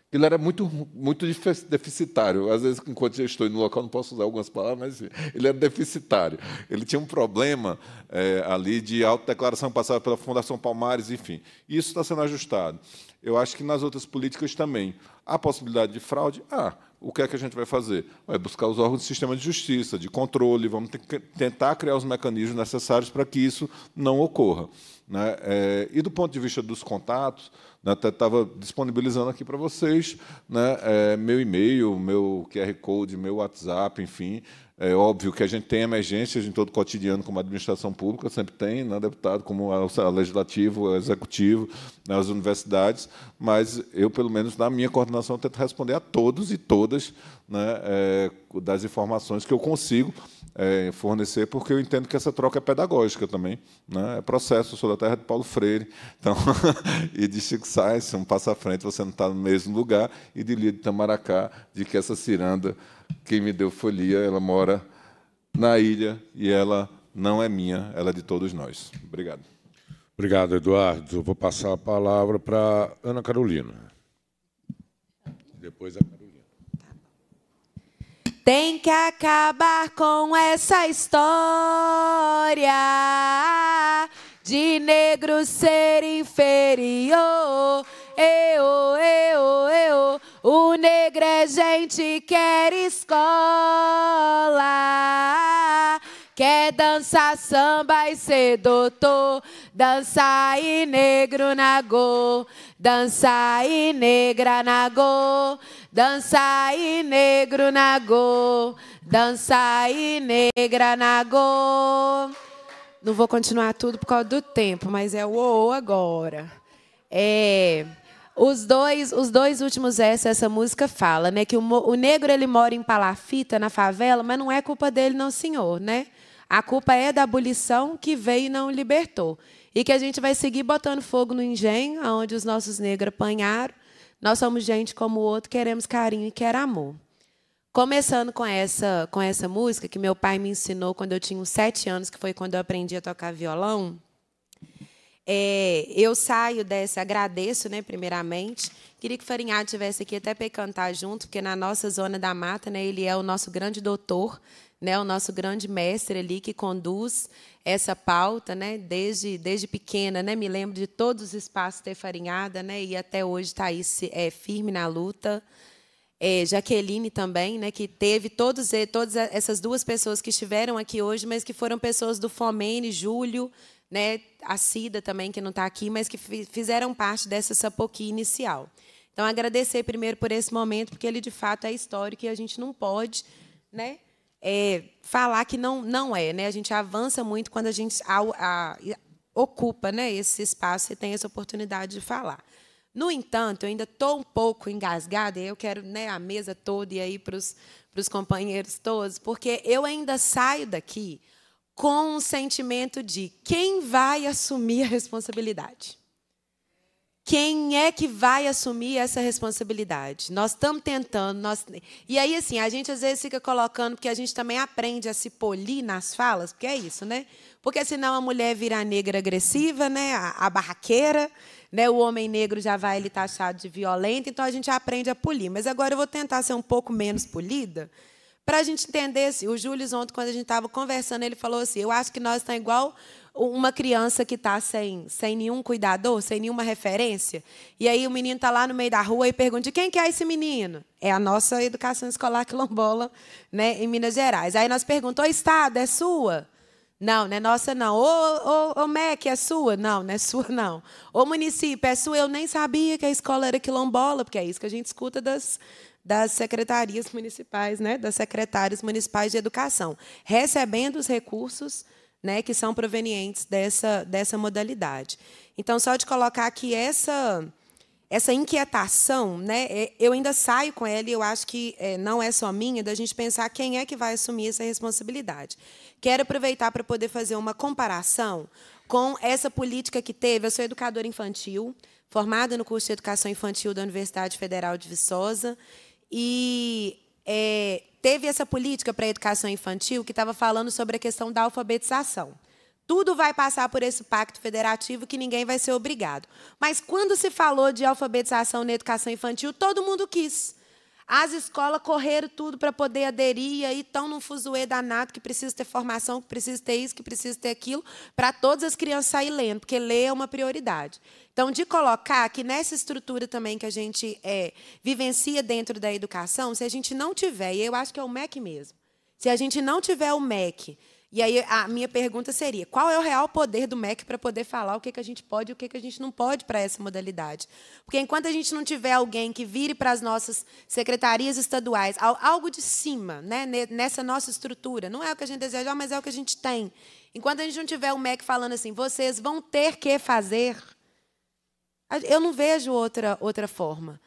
Aquilo era muito, muito deficitário. Às vezes, enquanto eu estou no local, não posso usar algumas palavras, mas ele era deficitário. Ele tinha um problema é, ali de autodeclaração passada pela Fundação Palmares, enfim. Isso está sendo ajustado. Eu acho que nas outras políticas também. Há possibilidade de fraude? Ah, o que é que a gente vai fazer? Vai buscar os órgãos do sistema de justiça, de controle, vamos tentar criar os mecanismos necessários para que isso não ocorra. Né? É, e do ponto de vista dos contatos, Estava né, disponibilizando aqui para vocês né, é, meu e-mail, meu QR Code, meu WhatsApp, enfim. É óbvio que a gente tem emergências em todo o cotidiano, como a administração pública sempre tem, né, deputado, como o legislativo, o executivo, né, as universidades, mas eu, pelo menos na minha coordenação, tento responder a todos e todas né, é, das informações que eu consigo é, fornecer, porque eu entendo que essa troca é pedagógica também. Né? É processo, eu sou da terra de Paulo Freire, então, <laughs> e de Chico Sainz, um passo à frente, você não está no mesmo lugar, e de Lia de Tamaracá, de que essa ciranda, quem me deu folia, ela mora na ilha e ela não é minha, ela é de todos nós. Obrigado. Obrigado, Eduardo. Vou passar a palavra para Ana Carolina. Depois a Carolina. Tem que acabar com essa história de negro ser inferior. Eu, eu, eu. O negro é gente, quer escola. Quer dançar samba e ser doutor, dançar e negro na go, dançar e negra na go, Dançai negro nagô, dançai negra nagô. Não vou continuar tudo por causa do tempo, mas é o o agora. É, os dois, os dois últimos versos essa música fala, né, que o, o negro ele mora em palafita na favela, mas não é culpa dele não, senhor, né? A culpa é da abolição que veio e não libertou. E que a gente vai seguir botando fogo no engenho, onde os nossos negros apanharam, nós somos gente como o outro, queremos carinho e quer amor. Começando com essa, com essa música que meu pai me ensinou quando eu tinha uns sete anos, que foi quando eu aprendi a tocar violão. É, eu saio dessa, agradeço, né, primeiramente. Queria que o Farinhado tivesse aqui até para cantar junto, porque na nossa zona da mata, né, ele é o nosso grande doutor né, o nosso grande mestre ali que conduz essa pauta, né, desde, desde pequena, né, me lembro de todos os espaços ter farinhada, né, e até hoje está aí é, firme na luta. É, Jaqueline também, né, que teve todos, todas essas duas pessoas que estiveram aqui hoje, mas que foram pessoas do Fomene, Júlio, né, a Cida também, que não está aqui, mas que fizeram parte dessa sapoqui inicial. Então, agradecer primeiro por esse momento, porque ele de fato é histórico e a gente não pode né, é, falar que não, não é. Né? A gente avança muito quando a gente a, a, ocupa né, esse espaço e tem essa oportunidade de falar. No entanto, eu ainda estou um pouco engasgada, e eu quero né, a mesa toda e aí para os companheiros todos, porque eu ainda saio daqui com o um sentimento de quem vai assumir a responsabilidade quem é que vai assumir essa responsabilidade? Nós estamos tentando. Nós... E aí, assim, a gente às vezes fica colocando, porque a gente também aprende a se polir nas falas, porque é isso, né? Porque senão a mulher vira a negra agressiva, né? A, a barraqueira, né? O homem negro já vai ele taxado tá de violento, então a gente aprende a polir. Mas agora eu vou tentar ser um pouco menos polida para a gente entender. Assim, o Júlio, ontem, quando a gente estava conversando, ele falou assim: eu acho que nós estamos tá igual uma criança que está sem, sem nenhum cuidador, sem nenhuma referência, e aí o menino está lá no meio da rua e pergunta: de quem que é esse menino? É a nossa educação escolar quilombola né, em Minas Gerais. Aí nós perguntamos: Estado, é sua? Não, não é nossa, não. Ô, ô, ô, MEC, é sua? Não, não é sua, não. Ô, município, é sua? Eu nem sabia que a escola era quilombola, porque é isso que a gente escuta das, das secretarias municipais, né? das secretárias municipais de educação, recebendo os recursos né, que são provenientes dessa, dessa modalidade. Então, só de colocar aqui essa, essa inquietação, né, é, eu ainda saio com ela e eu acho que é, não é só minha, da gente pensar quem é que vai assumir essa responsabilidade. Quero aproveitar para poder fazer uma comparação com essa política que teve. Eu sou educadora infantil, formada no curso de Educação Infantil da Universidade Federal de Viçosa, e é, teve essa política para a educação infantil que estava falando sobre a questão da alfabetização. Tudo vai passar por esse pacto federativo que ninguém vai ser obrigado. Mas quando se falou de alfabetização na educação infantil, todo mundo quis. As escolas correram tudo para poder aderir, e estão num fuzuê danado que precisa ter formação, que precisa ter isso, que precisa ter aquilo, para todas as crianças saírem lendo, porque ler é uma prioridade. Então, de colocar que nessa estrutura também que a gente é, vivencia dentro da educação, se a gente não tiver, e eu acho que é o MEC mesmo, se a gente não tiver o MEC e aí a minha pergunta seria: qual é o real poder do MEC para poder falar o que, que a gente pode e o que, que a gente não pode para essa modalidade? Porque enquanto a gente não tiver alguém que vire para as nossas secretarias estaduais, algo de cima, né, nessa nossa estrutura, não é o que a gente deseja, mas é o que a gente tem. Enquanto a gente não tiver o MEC falando assim, vocês vão ter que fazer, eu não vejo outra, outra forma.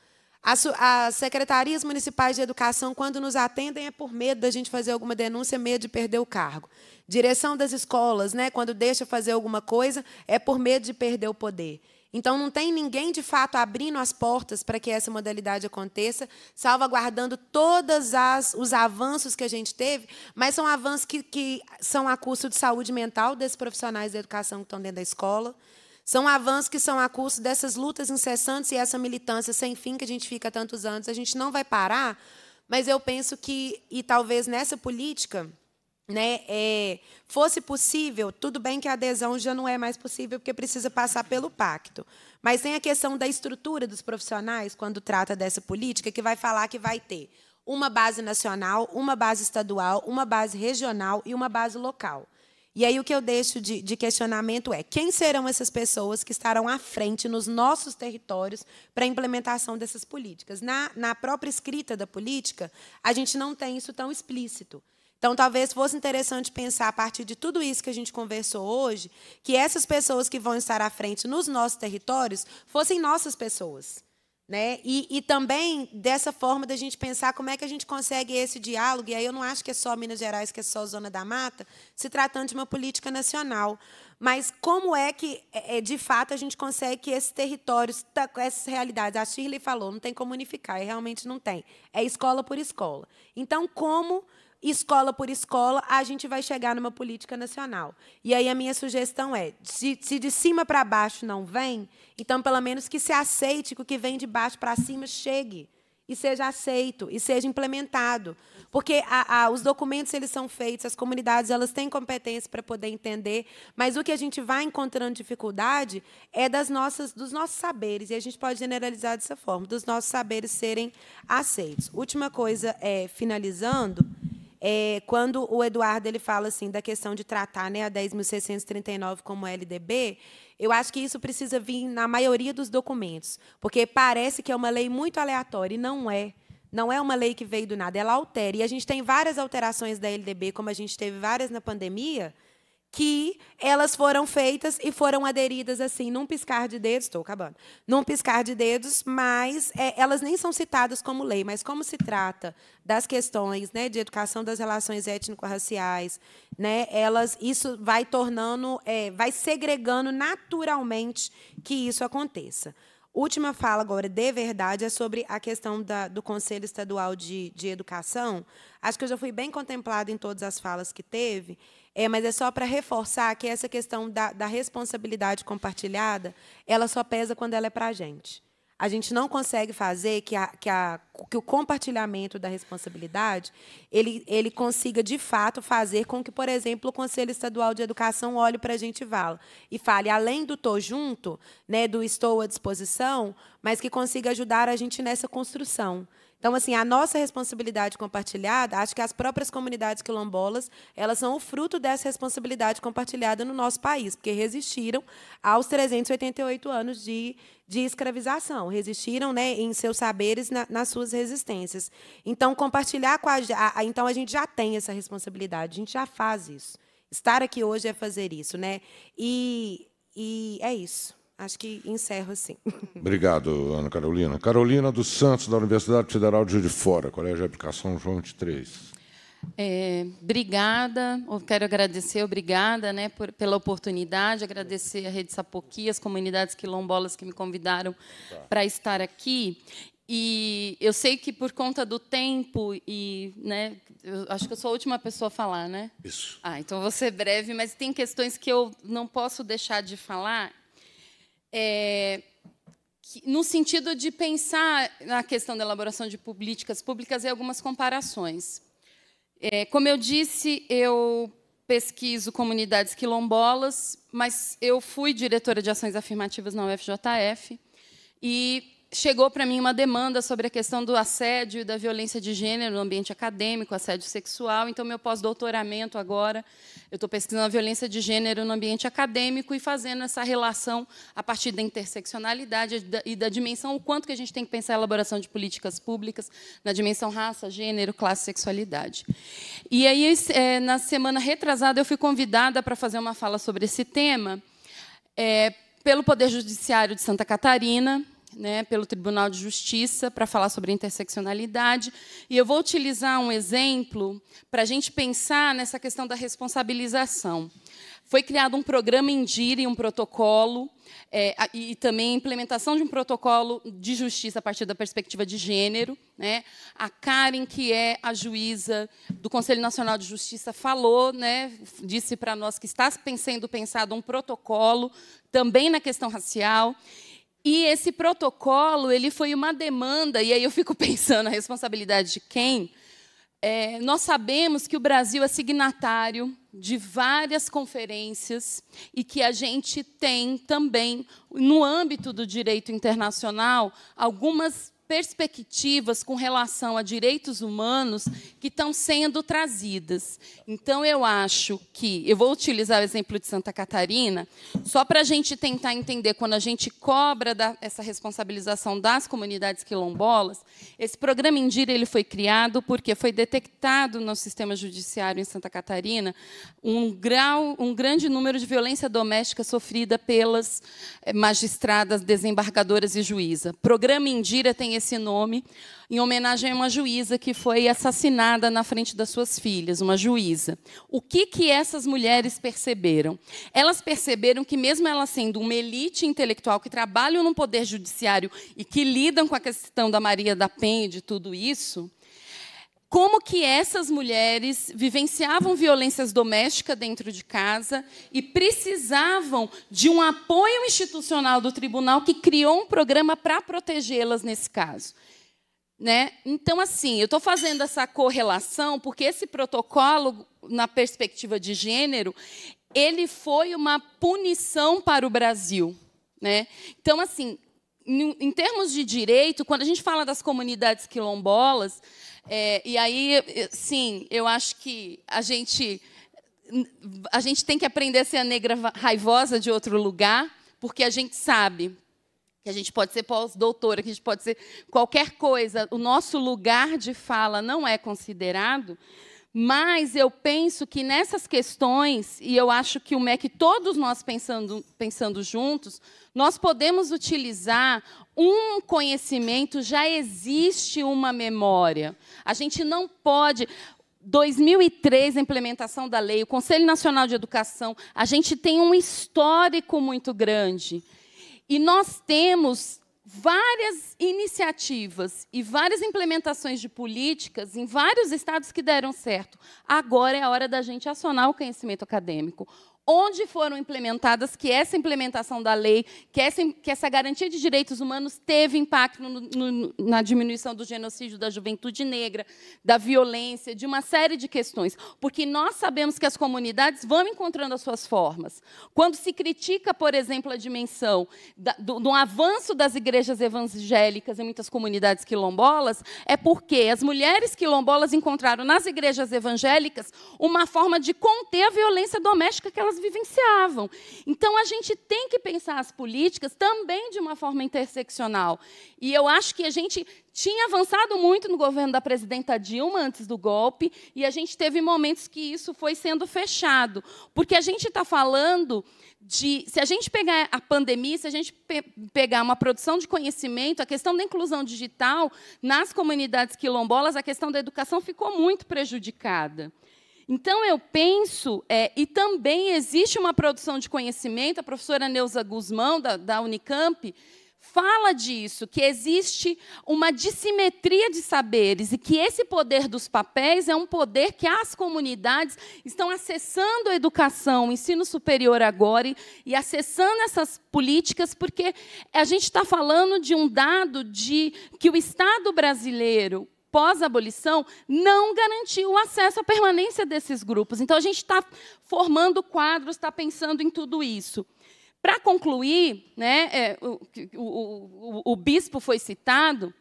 As, secretarias municipais de educação, quando nos atendem, é por medo da gente fazer alguma denúncia, medo de perder o cargo. Direção das escolas, né, quando deixa fazer alguma coisa, é por medo de perder o poder. Então, não tem ninguém, de fato, abrindo as portas para que essa modalidade aconteça, salvaguardando todos os avanços que a gente teve, mas são avanços que, que são a custo de saúde mental desses profissionais da educação que estão dentro da escola, são avanços que são a custo dessas lutas incessantes e essa militância sem fim que a gente fica tantos anos. A gente não vai parar, mas eu penso que, e talvez nessa política, né, é, fosse possível, tudo bem que a adesão já não é mais possível, porque precisa passar pelo pacto. Mas tem a questão da estrutura dos profissionais, quando trata dessa política, que vai falar que vai ter uma base nacional, uma base estadual, uma base regional e uma base local. E aí o que eu deixo de, de, questionamento é quem serão essas pessoas que estarão à frente nos nossos territórios para a implementação dessas políticas. Na, na própria escrita da política, a gente não tem isso tão explícito. Então, talvez fosse interessante pensar, a partir de tudo isso que a gente conversou hoje, que essas pessoas que vão estar à frente nos nossos territórios fossem nossas pessoas. Né? E, e, também dessa forma da gente pensar como é que a gente consegue esse diálogo, e aí eu não acho que é só Minas Gerais, que é só Zona da Mata, se tratando de uma política nacional. Mas como é que, é, é, de fato, a gente consegue que esses territórios, tá, essas realidades, a Shirley falou, não tem como unificar, e realmente não tem. É escola por escola. Então, como escola por escola, a gente vai chegar numa política nacional. E aí a minha sugestão é, se, se de cima para baixo não vem, então pelo menos que se aceite que o que vem de baixo para cima chegue e seja aceito e seja implementado, porque a, a, os documentos eles são feitos, as comunidades elas têm competência para poder entender, mas o que a gente vai encontrando dificuldade é das nossas, dos nossos saberes e a gente pode generalizar dessa forma, dos nossos saberes serem aceitos. Última coisa, é, finalizando, é, quando o Eduardo ele fala assim da questão de tratar né, a 10.639 como LDB, eu acho que isso precisa vir na maioria dos documentos, porque parece que é uma lei muito aleatória e não é. Não é uma lei que veio do nada, ela altera. E a gente tem várias alterações da LDB, como a gente teve várias na pandemia, que elas foram feitas e foram aderidas assim, num piscar de dedos, estou acabando, num piscar de dedos, mas é, elas nem são citadas como lei, mas como se trata das questões né, de educação das relações étnico-raciais, né, elas isso vai tornando, é, vai segregando naturalmente que isso aconteça. Última fala agora, de verdade, é sobre a questão da, do Conselho Estadual de, de Educação. Acho que eu já fui bem contemplada em todas as falas que teve. É, mas é só para reforçar que essa questão da, da responsabilidade compartilhada, ela só pesa quando ela é para a gente. A gente não consegue fazer que, a, que, a, que o compartilhamento da responsabilidade ele, ele consiga, de fato, fazer com que, por exemplo, o Conselho Estadual de Educação olhe para a gente e e fale, além do estou junto, né, do estou à disposição, mas que consiga ajudar a gente nessa construção. Então, assim, a nossa responsabilidade compartilhada, acho que as próprias comunidades quilombolas, elas são o fruto dessa responsabilidade compartilhada no nosso país, porque resistiram aos 388 anos de, de escravização, resistiram né, em seus saberes, na, nas suas resistências. Então, compartilhar com a, a, Então, a gente já tem essa responsabilidade, a gente já faz isso. Estar aqui hoje é fazer isso, né? E, e é isso acho que encerro assim. Obrigado, Ana Carolina. Carolina dos Santos, da Universidade Federal de Juiz de Fora, Colégio de Aplicação João três. É, obrigada, eu quero agradecer, obrigada né, por, pela oportunidade, agradecer a Rede Sapoqui, as comunidades quilombolas que me convidaram tá. para estar aqui. E eu sei que por conta do tempo e, né, acho que eu sou a última pessoa a falar, né? Isso. Ah, então vou ser breve, mas tem questões que eu não posso deixar de falar é, que, no sentido de pensar na questão da elaboração de políticas públicas e algumas comparações. É, como eu disse, eu pesquiso comunidades quilombolas, mas eu fui diretora de ações afirmativas na UFJF e chegou para mim uma demanda sobre a questão do assédio e da violência de gênero no ambiente acadêmico, assédio sexual. Então, meu pós-doutoramento agora, eu estou pesquisando a violência de gênero no ambiente acadêmico e fazendo essa relação a partir da interseccionalidade e da dimensão, o quanto que a gente tem que pensar a elaboração de políticas públicas na dimensão raça, gênero, classe, sexualidade. E aí, eh, na semana retrasada, eu fui convidada para fazer uma fala sobre esse tema é, pelo Poder Judiciário de Santa Catarina, né, pelo Tribunal de Justiça para falar sobre interseccionalidade. E eu vou utilizar um exemplo para a gente pensar nessa questão da responsabilização. Foi criado um programa Indire, um protocolo, é, e também a implementação de um protocolo de justiça a partir da perspectiva de gênero. Né? A Karen, que é a juíza do Conselho Nacional de Justiça, falou, né, disse para nós que está sendo pensado um protocolo também na questão racial. E esse protocolo, ele foi uma demanda, e aí eu fico <laughs> pensando a responsabilidade de quem? É, nós sabemos que o Brasil é signatário de várias conferências e que a gente tem também, no âmbito do direito internacional, algumas perspectivas com relação a direitos humanos que estão sendo trazidas. Então, eu acho que, eu vou utilizar o exemplo de Santa Catarina, só para a gente tentar entender, quando a gente cobra da, essa responsabilização das comunidades quilombolas, esse programa Indira ele foi criado porque foi detectado no sistema judiciário em Santa Catarina um, grau, um grande número de violência doméstica sofrida pelas eh, magistradas, desembargadoras e juíza. programa Indira tem esse nome em homenagem a uma juíza que foi assassinada na frente das suas filhas, uma juíza. O que, que essas mulheres perceberam? Elas perceberam que, mesmo elas sendo uma elite intelectual que trabalham no poder judiciário e que lidam com a questão da Maria da Penha e de tudo isso, como que essas mulheres vivenciavam violências domésticas dentro de casa e precisavam de um apoio institucional do tribunal que criou um programa para protegê-las nesse caso. Né? Então, assim, eu estou fazendo essa correlação porque esse protocolo, na perspectiva de gênero, ele foi uma punição para o Brasil. Né? Então, assim, em termos de direito, quando a gente fala das comunidades quilombolas, é, e aí, eh, sim, eu acho que a gente, a gente tem que aprender a ser a negra raivosa de outro lugar, porque a gente sabe que a gente pode ser pós-doutora, que a gente pode ser qualquer coisa. O nosso lugar de fala não é considerado mas eu penso que nessas questões, e eu acho que o MEC, todos nós pensando, pensando juntos, nós podemos utilizar um conhecimento, já existe uma memória. A gente não pode. 2003, a implementação da lei, o Conselho Nacional de Educação, a gente tem um histórico muito grande. E nós temos várias iniciativas e várias implementações de políticas em vários estados que deram certo. Agora é a hora da gente acionar o conhecimento acadêmico onde foram implementadas, que essa implementação da lei, que essa, que essa garantia de direitos humanos teve impacto no, no, na diminuição do genocídio da juventude negra, da violência, de uma série de questões. Porque nós sabemos que as comunidades vão encontrando as suas formas. Quando se critica, por exemplo, a dimensão da, do, do avanço das igrejas evangélicas em muitas comunidades quilombolas, é porque as mulheres quilombolas encontraram nas igrejas evangélicas uma forma de conter a violência doméstica que elas vivenciavam. Então, a gente tem que pensar as políticas também de uma forma interseccional. E eu acho que a gente tinha avançado muito no governo da presidenta Dilma antes do golpe, e a gente teve momentos que isso foi sendo fechado. Porque a gente está falando de. Se a gente pegar a pandemia, se a gente pe pegar uma produção de conhecimento, a questão da inclusão digital nas comunidades quilombolas, a questão da educação ficou muito prejudicada. Então, eu penso, é, e também existe uma produção de conhecimento, a professora Neuza Guzmão, da, da Unicamp, fala disso, que existe uma dissimetria de saberes e que esse poder dos papéis é um poder que as comunidades estão acessando a educação, o ensino superior agora, e, e acessando essas políticas, porque a gente está falando de um dado de que o Estado brasileiro, pós-abolição não garantiu o acesso à permanência desses grupos. Então, a gente está formando quadros, está pensando em tudo isso. Para concluir, né, é, o, o, o, o, bispo foi citado,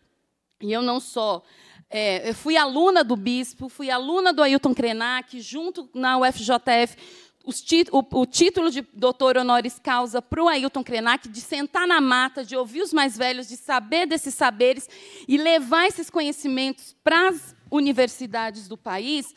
e eu não só. É, eu fui aluna do bispo, fui aluna do Ailton Krenak, junto na UFJF, o, o, título de doutor honoris causa para o Ailton Krenak, de sentar na mata, de ouvir os mais velhos, de saber desses saberes e levar esses conhecimentos para as universidades do país,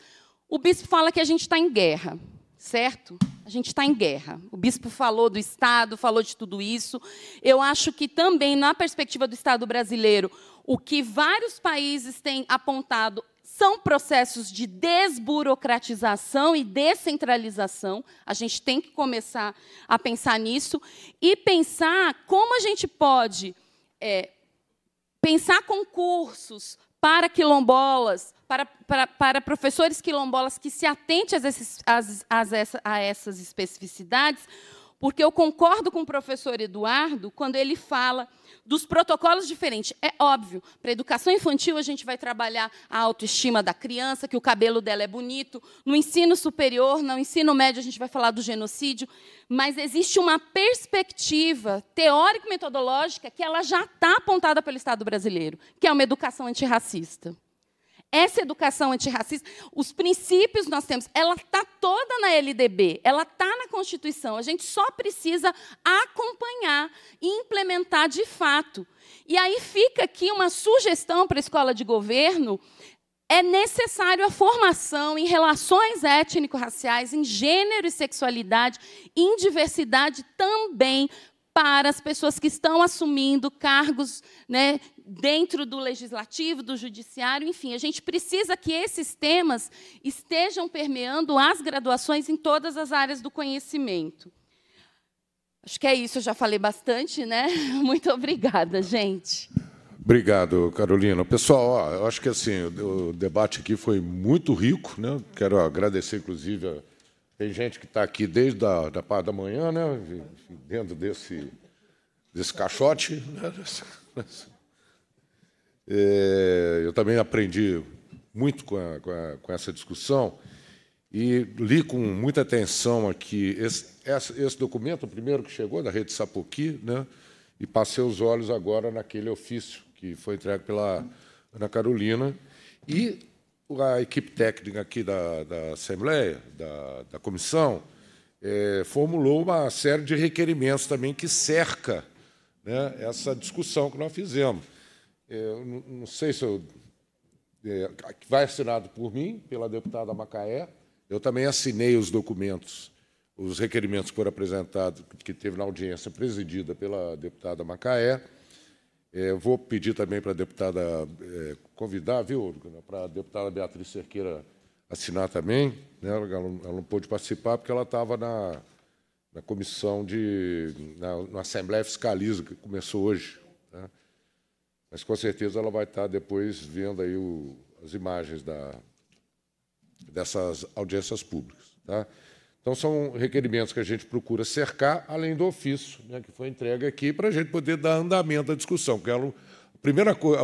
o bispo fala que a gente está em guerra, certo? A gente está em guerra. O bispo falou do Estado, falou de tudo isso. Eu acho que também, na perspectiva do Estado brasileiro, o que vários países têm apontado são processos de desburocratização e descentralização. A gente tem que começar a pensar nisso e pensar como a gente pode é, pensar concursos para quilombolas, para, para, para, professores quilombolas que se atentem a, esses, a, a, a essas especificidades, porque eu concordo com o professor Eduardo quando ele fala dos protocolos diferentes. É óbvio, para a educação infantil a gente vai trabalhar a autoestima da criança, que o cabelo dela é bonito. No ensino superior, no ensino médio, a gente vai falar do genocídio. Mas existe uma perspectiva teórico-metodológica que ela já está apontada pelo Estado brasileiro, que é uma educação antirracista. Essa educação antirracista, os princípios nós temos, ela está toda na LDB, ela está na Constituição. A gente só precisa acompanhar e implementar de fato. E aí fica aqui uma sugestão para a escola de governo. É necessário a formação em relações étnico-raciais, em gênero e sexualidade, em diversidade também, para as pessoas que estão assumindo cargos né, dentro do legislativo, do judiciário, enfim, a gente precisa que esses temas estejam permeando as graduações em todas as áreas do conhecimento. Acho que é isso, eu já falei bastante, né? <laughs> Muito obrigada, gente. Obrigado, Carolina. Pessoal, ó, eu acho que assim o debate aqui foi muito rico, né? Quero agradecer, inclusive, a... tem gente que está aqui desde a da parte da manhã, né? Dentro desse desse caixote. Né? <laughs> É, eu também aprendi muito com, a, com, a, com, essa discussão e li com muita atenção aqui esse, esse documento, o primeiro que chegou, da rede Sapuqui, né, e passei os olhos agora naquele ofício que foi entregue pela Ana Carolina. E a equipe técnica aqui da, da Assembleia, da, da comissão, é, formulou uma série de requerimentos também que cerca né, essa discussão que nós fizemos eu não sei se eu, é, vai assinado por mim, pela deputada Macaé. Eu também assinei os documentos, os requerimentos que foram apresentados, que teve na audiência presidida pela deputada Macaé. É, vou pedir também para a deputada é, convidar, viu, para a deputada Beatriz Cerqueira assinar também. Né? Ela, ela, não pôde participar porque ela estava na, na comissão de. Na, na Assembleia Fiscaliza, que começou hoje. Né? Mas com certeza ela vai estar depois vendo aí o, as imagens da, dessas audiências públicas. Tá? Então, são requerimentos que a gente procura cercar, além do ofício, né, que foi entregue aqui, para a gente poder dar andamento à discussão. Porque ela, é a primeira coisa,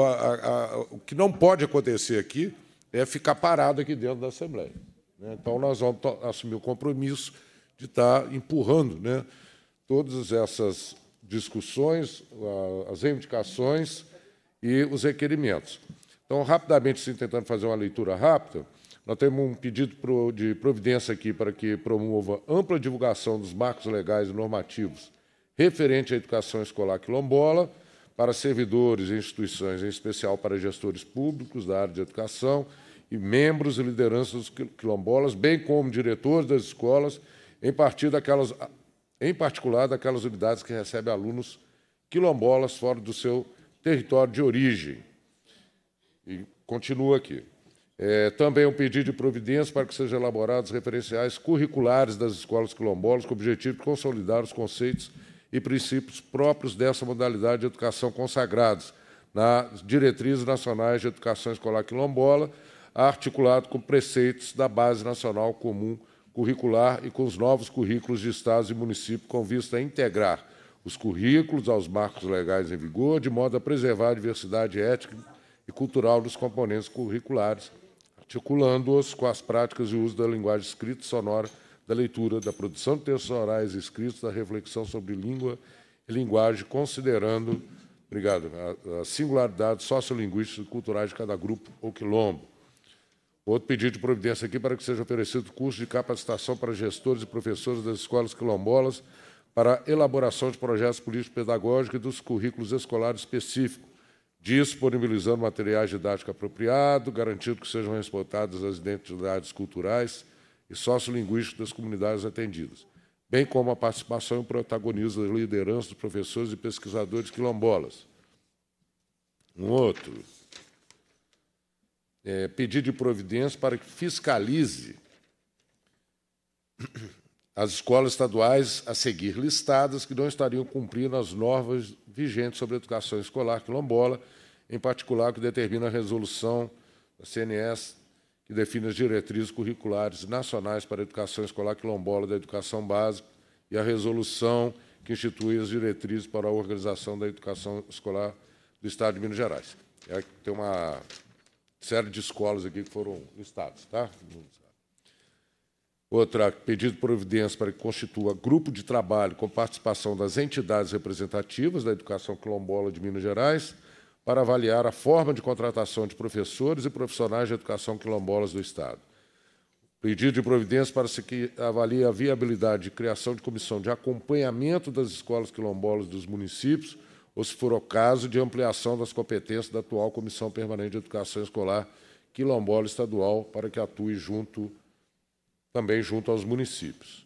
o que não pode acontecer aqui é ficar parado aqui dentro da Assembleia. Né? Então, nós vamos assumir o compromisso de estar tá empurrando né, todas essas discussões, as reivindicações e os requerimentos. Então, rapidamente, sim, tentando fazer uma leitura rápida, nós temos um pedido de providência aqui para que promova ampla divulgação dos marcos legais e normativos referente à educação escolar quilombola para servidores e instituições, em especial para gestores públicos da área de educação e membros e lideranças quilombolas, bem como diretores das escolas, em, daquelas, em particular daquelas unidades que recebem alunos quilombolas fora do seu território de origem. E continua aqui. É, também um pedido de providência para que sejam elaborados referenciais curriculares das escolas quilombolas com o objetivo de consolidar os conceitos e princípios próprios dessa modalidade de educação consagrados nas diretrizes nacionais de educação escolar quilombola, articulado com preceitos da Base Nacional Comum Curricular e com os novos currículos de estados e municípios com vista a integrar os currículos aos marcos legais em vigor, de modo a preservar a diversidade ética e cultural dos componentes curriculares, articulando-os com as práticas e uso da linguagem escrita e sonora, da leitura, da produção de textos orais e escritos, da reflexão sobre língua e linguagem, considerando obrigado, a singularidade sociolinguística e culturais de cada grupo ou quilombo. Outro pedido de providência aqui para que seja oferecido curso de capacitação para gestores e professores das escolas quilombolas, para elaboração de projetos político-pedagógicos e dos currículos escolares específicos, disponibilizando materiais didáticos apropriados, garantindo que sejam respeitadas as identidades culturais e sociolinguísticas das comunidades atendidas, bem como a participação e o protagonismo da liderança dos professores e pesquisadores quilombolas. Um outro, é, pedir de providência para que fiscalize as escolas estaduais a seguir listadas que não estariam cumprindo as normas vigentes sobre educação escolar quilombola, em particular que determina a resolução da CNS que define as diretrizes curriculares nacionais para a educação escolar quilombola da educação básica e a resolução que institui as diretrizes para a organização da educação escolar do Estado de Minas Gerais. É, tem uma série de escolas aqui que foram listadas, tá? Outra, pedido de providência para que constitua grupo de trabalho com participação das entidades representativas da educação quilombola de Minas Gerais para avaliar a forma de contratação de professores e profissionais de educação quilombolas do Estado. Pedido de providência para que avalie a viabilidade de criação de comissão de acompanhamento das escolas quilombolas dos municípios ou, se for o caso, de ampliação das competências da atual Comissão Permanente de Educação Escolar Quilombola Estadual para que atue junto também junto aos municípios.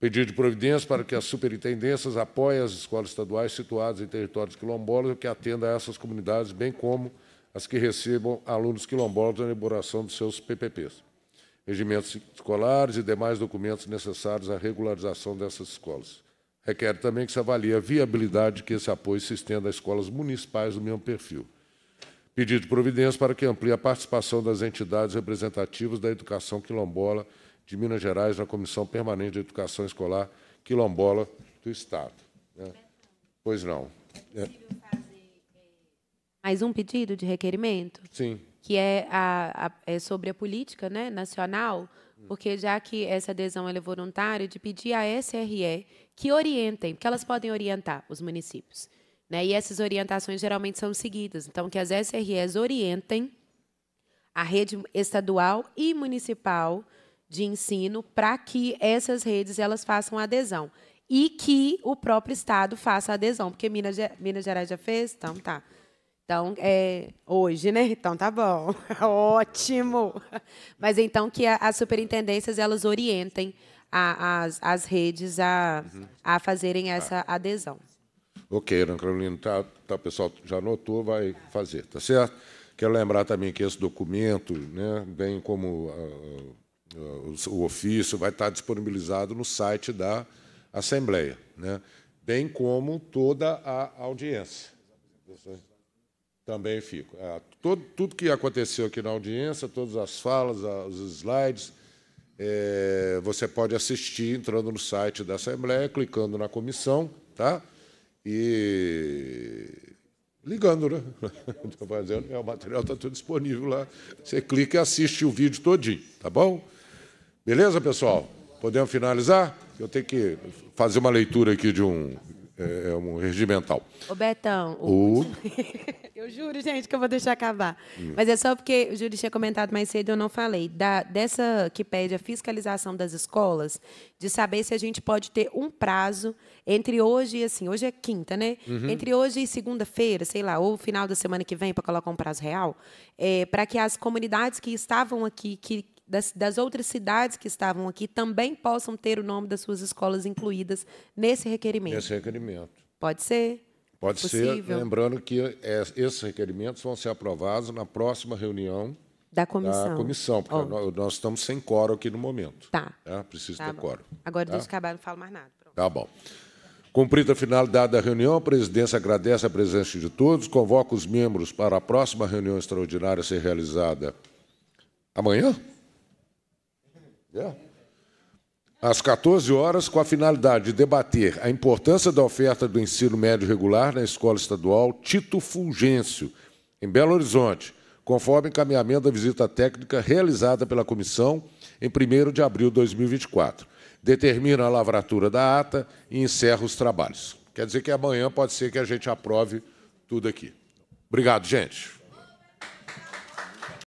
Pedido de providência para que as superintendências apoiem as escolas estaduais situadas em territórios quilombolas que atendam a essas comunidades, bem como as que recebam alunos quilombolas na elaboração dos seus PPPs, regimentos escolares e demais documentos necessários à regularização dessas escolas. Requer também que se avalie a viabilidade que esse apoio se estenda a escolas municipais do mesmo perfil. Pedido de providência para que amplie a participação das entidades representativas da educação quilombola de Minas Gerais na Comissão Permanente de Educação Escolar Quilombola do Estado. Né? Pois não. É. é... Mais um pedido de requerimento? Sim. Que é, a, a, é sobre a política né, nacional, hum. porque já que essa adesão é voluntária, de pedir à SRE que orientem, porque elas podem orientar os municípios né? E essas orientações geralmente são seguidas. Então, que as SREs orientem a rede estadual e municipal de ensino para que essas redes elas façam adesão e que o próprio estado faça adesão, porque Minas, Minas Gerais já fez, então tá. Então, é, hoje, né? Então tá bom. <laughs> Ótimo. Mas então que a, as superintendências elas orientem a, as, as redes a, uhum. a fazerem tá. essa adesão. Ok, Ana Carolina, tá, tá, pessoal já notou, vai fazer, tá certo? Quero lembrar também que esse documento, né, bem como a, ah, a, ah, o ofício, vai estar tá disponibilizado no site da Assembleia, né, bem como toda a audiência. Também fico. É, todo, tudo que aconteceu aqui na audiência, todas as falas, os slides, é, você pode assistir entrando no site da Assembleia, clicando na comissão, tá? e ligando, né? <laughs> Fazendo, é, o material está tudo disponível lá. Você clica e assiste o vídeo todinho, tá bom? Beleza, pessoal? Podemos finalizar? Eu tenho que fazer uma leitura aqui de um, é, é, um regimental. Ô, Betão, o... o... <laughs> eu juro, gente, que eu vou deixar acabar. Hum. Mas é só porque o Júlio tinha comentado mais cedo, eu não falei. Da, dessa que pede a fiscalização das escolas, de saber se a gente pode ter um prazo entre hoje e assim, hoje é quinta, né? Uhum. Entre hoje e segunda-feira, sei lá, ou final da semana que vem, para colocar um prazo real, é, para que as comunidades que estavam aqui, que das, das outras cidades que estavam aqui também possam ter o nome das suas escolas incluídas nesse requerimento. Nesse requerimento. Pode ser. Pode ser, lembrando que é, esses requerimentos vão ser aprovados na próxima reunião da comissão. Da comissão, porque oh. nós, estamos sem coro aqui no momento. Tá. Né? Preciso tá ter coro. Agora tá? deixa acabar, não falo mais nada. Pronto. Tá bom. Cumprida a finalidade da reunião, a presidência agradece a presença de todos, convoca os membros para a próxima reunião extraordinária ser realizada amanhã, é. Às 14 horas, com a finalidade de debater a importância da oferta do ensino médio regular na Escola Estadual Tito Fulgêncio, em Belo Horizonte, conforme encaminhamento da visita técnica realizada pela comissão em 1 de abril de 2024. Determina a lavratura da ata e encerra os trabalhos. Quer dizer que amanhã pode ser que a gente aprove tudo aqui. Obrigado, gente.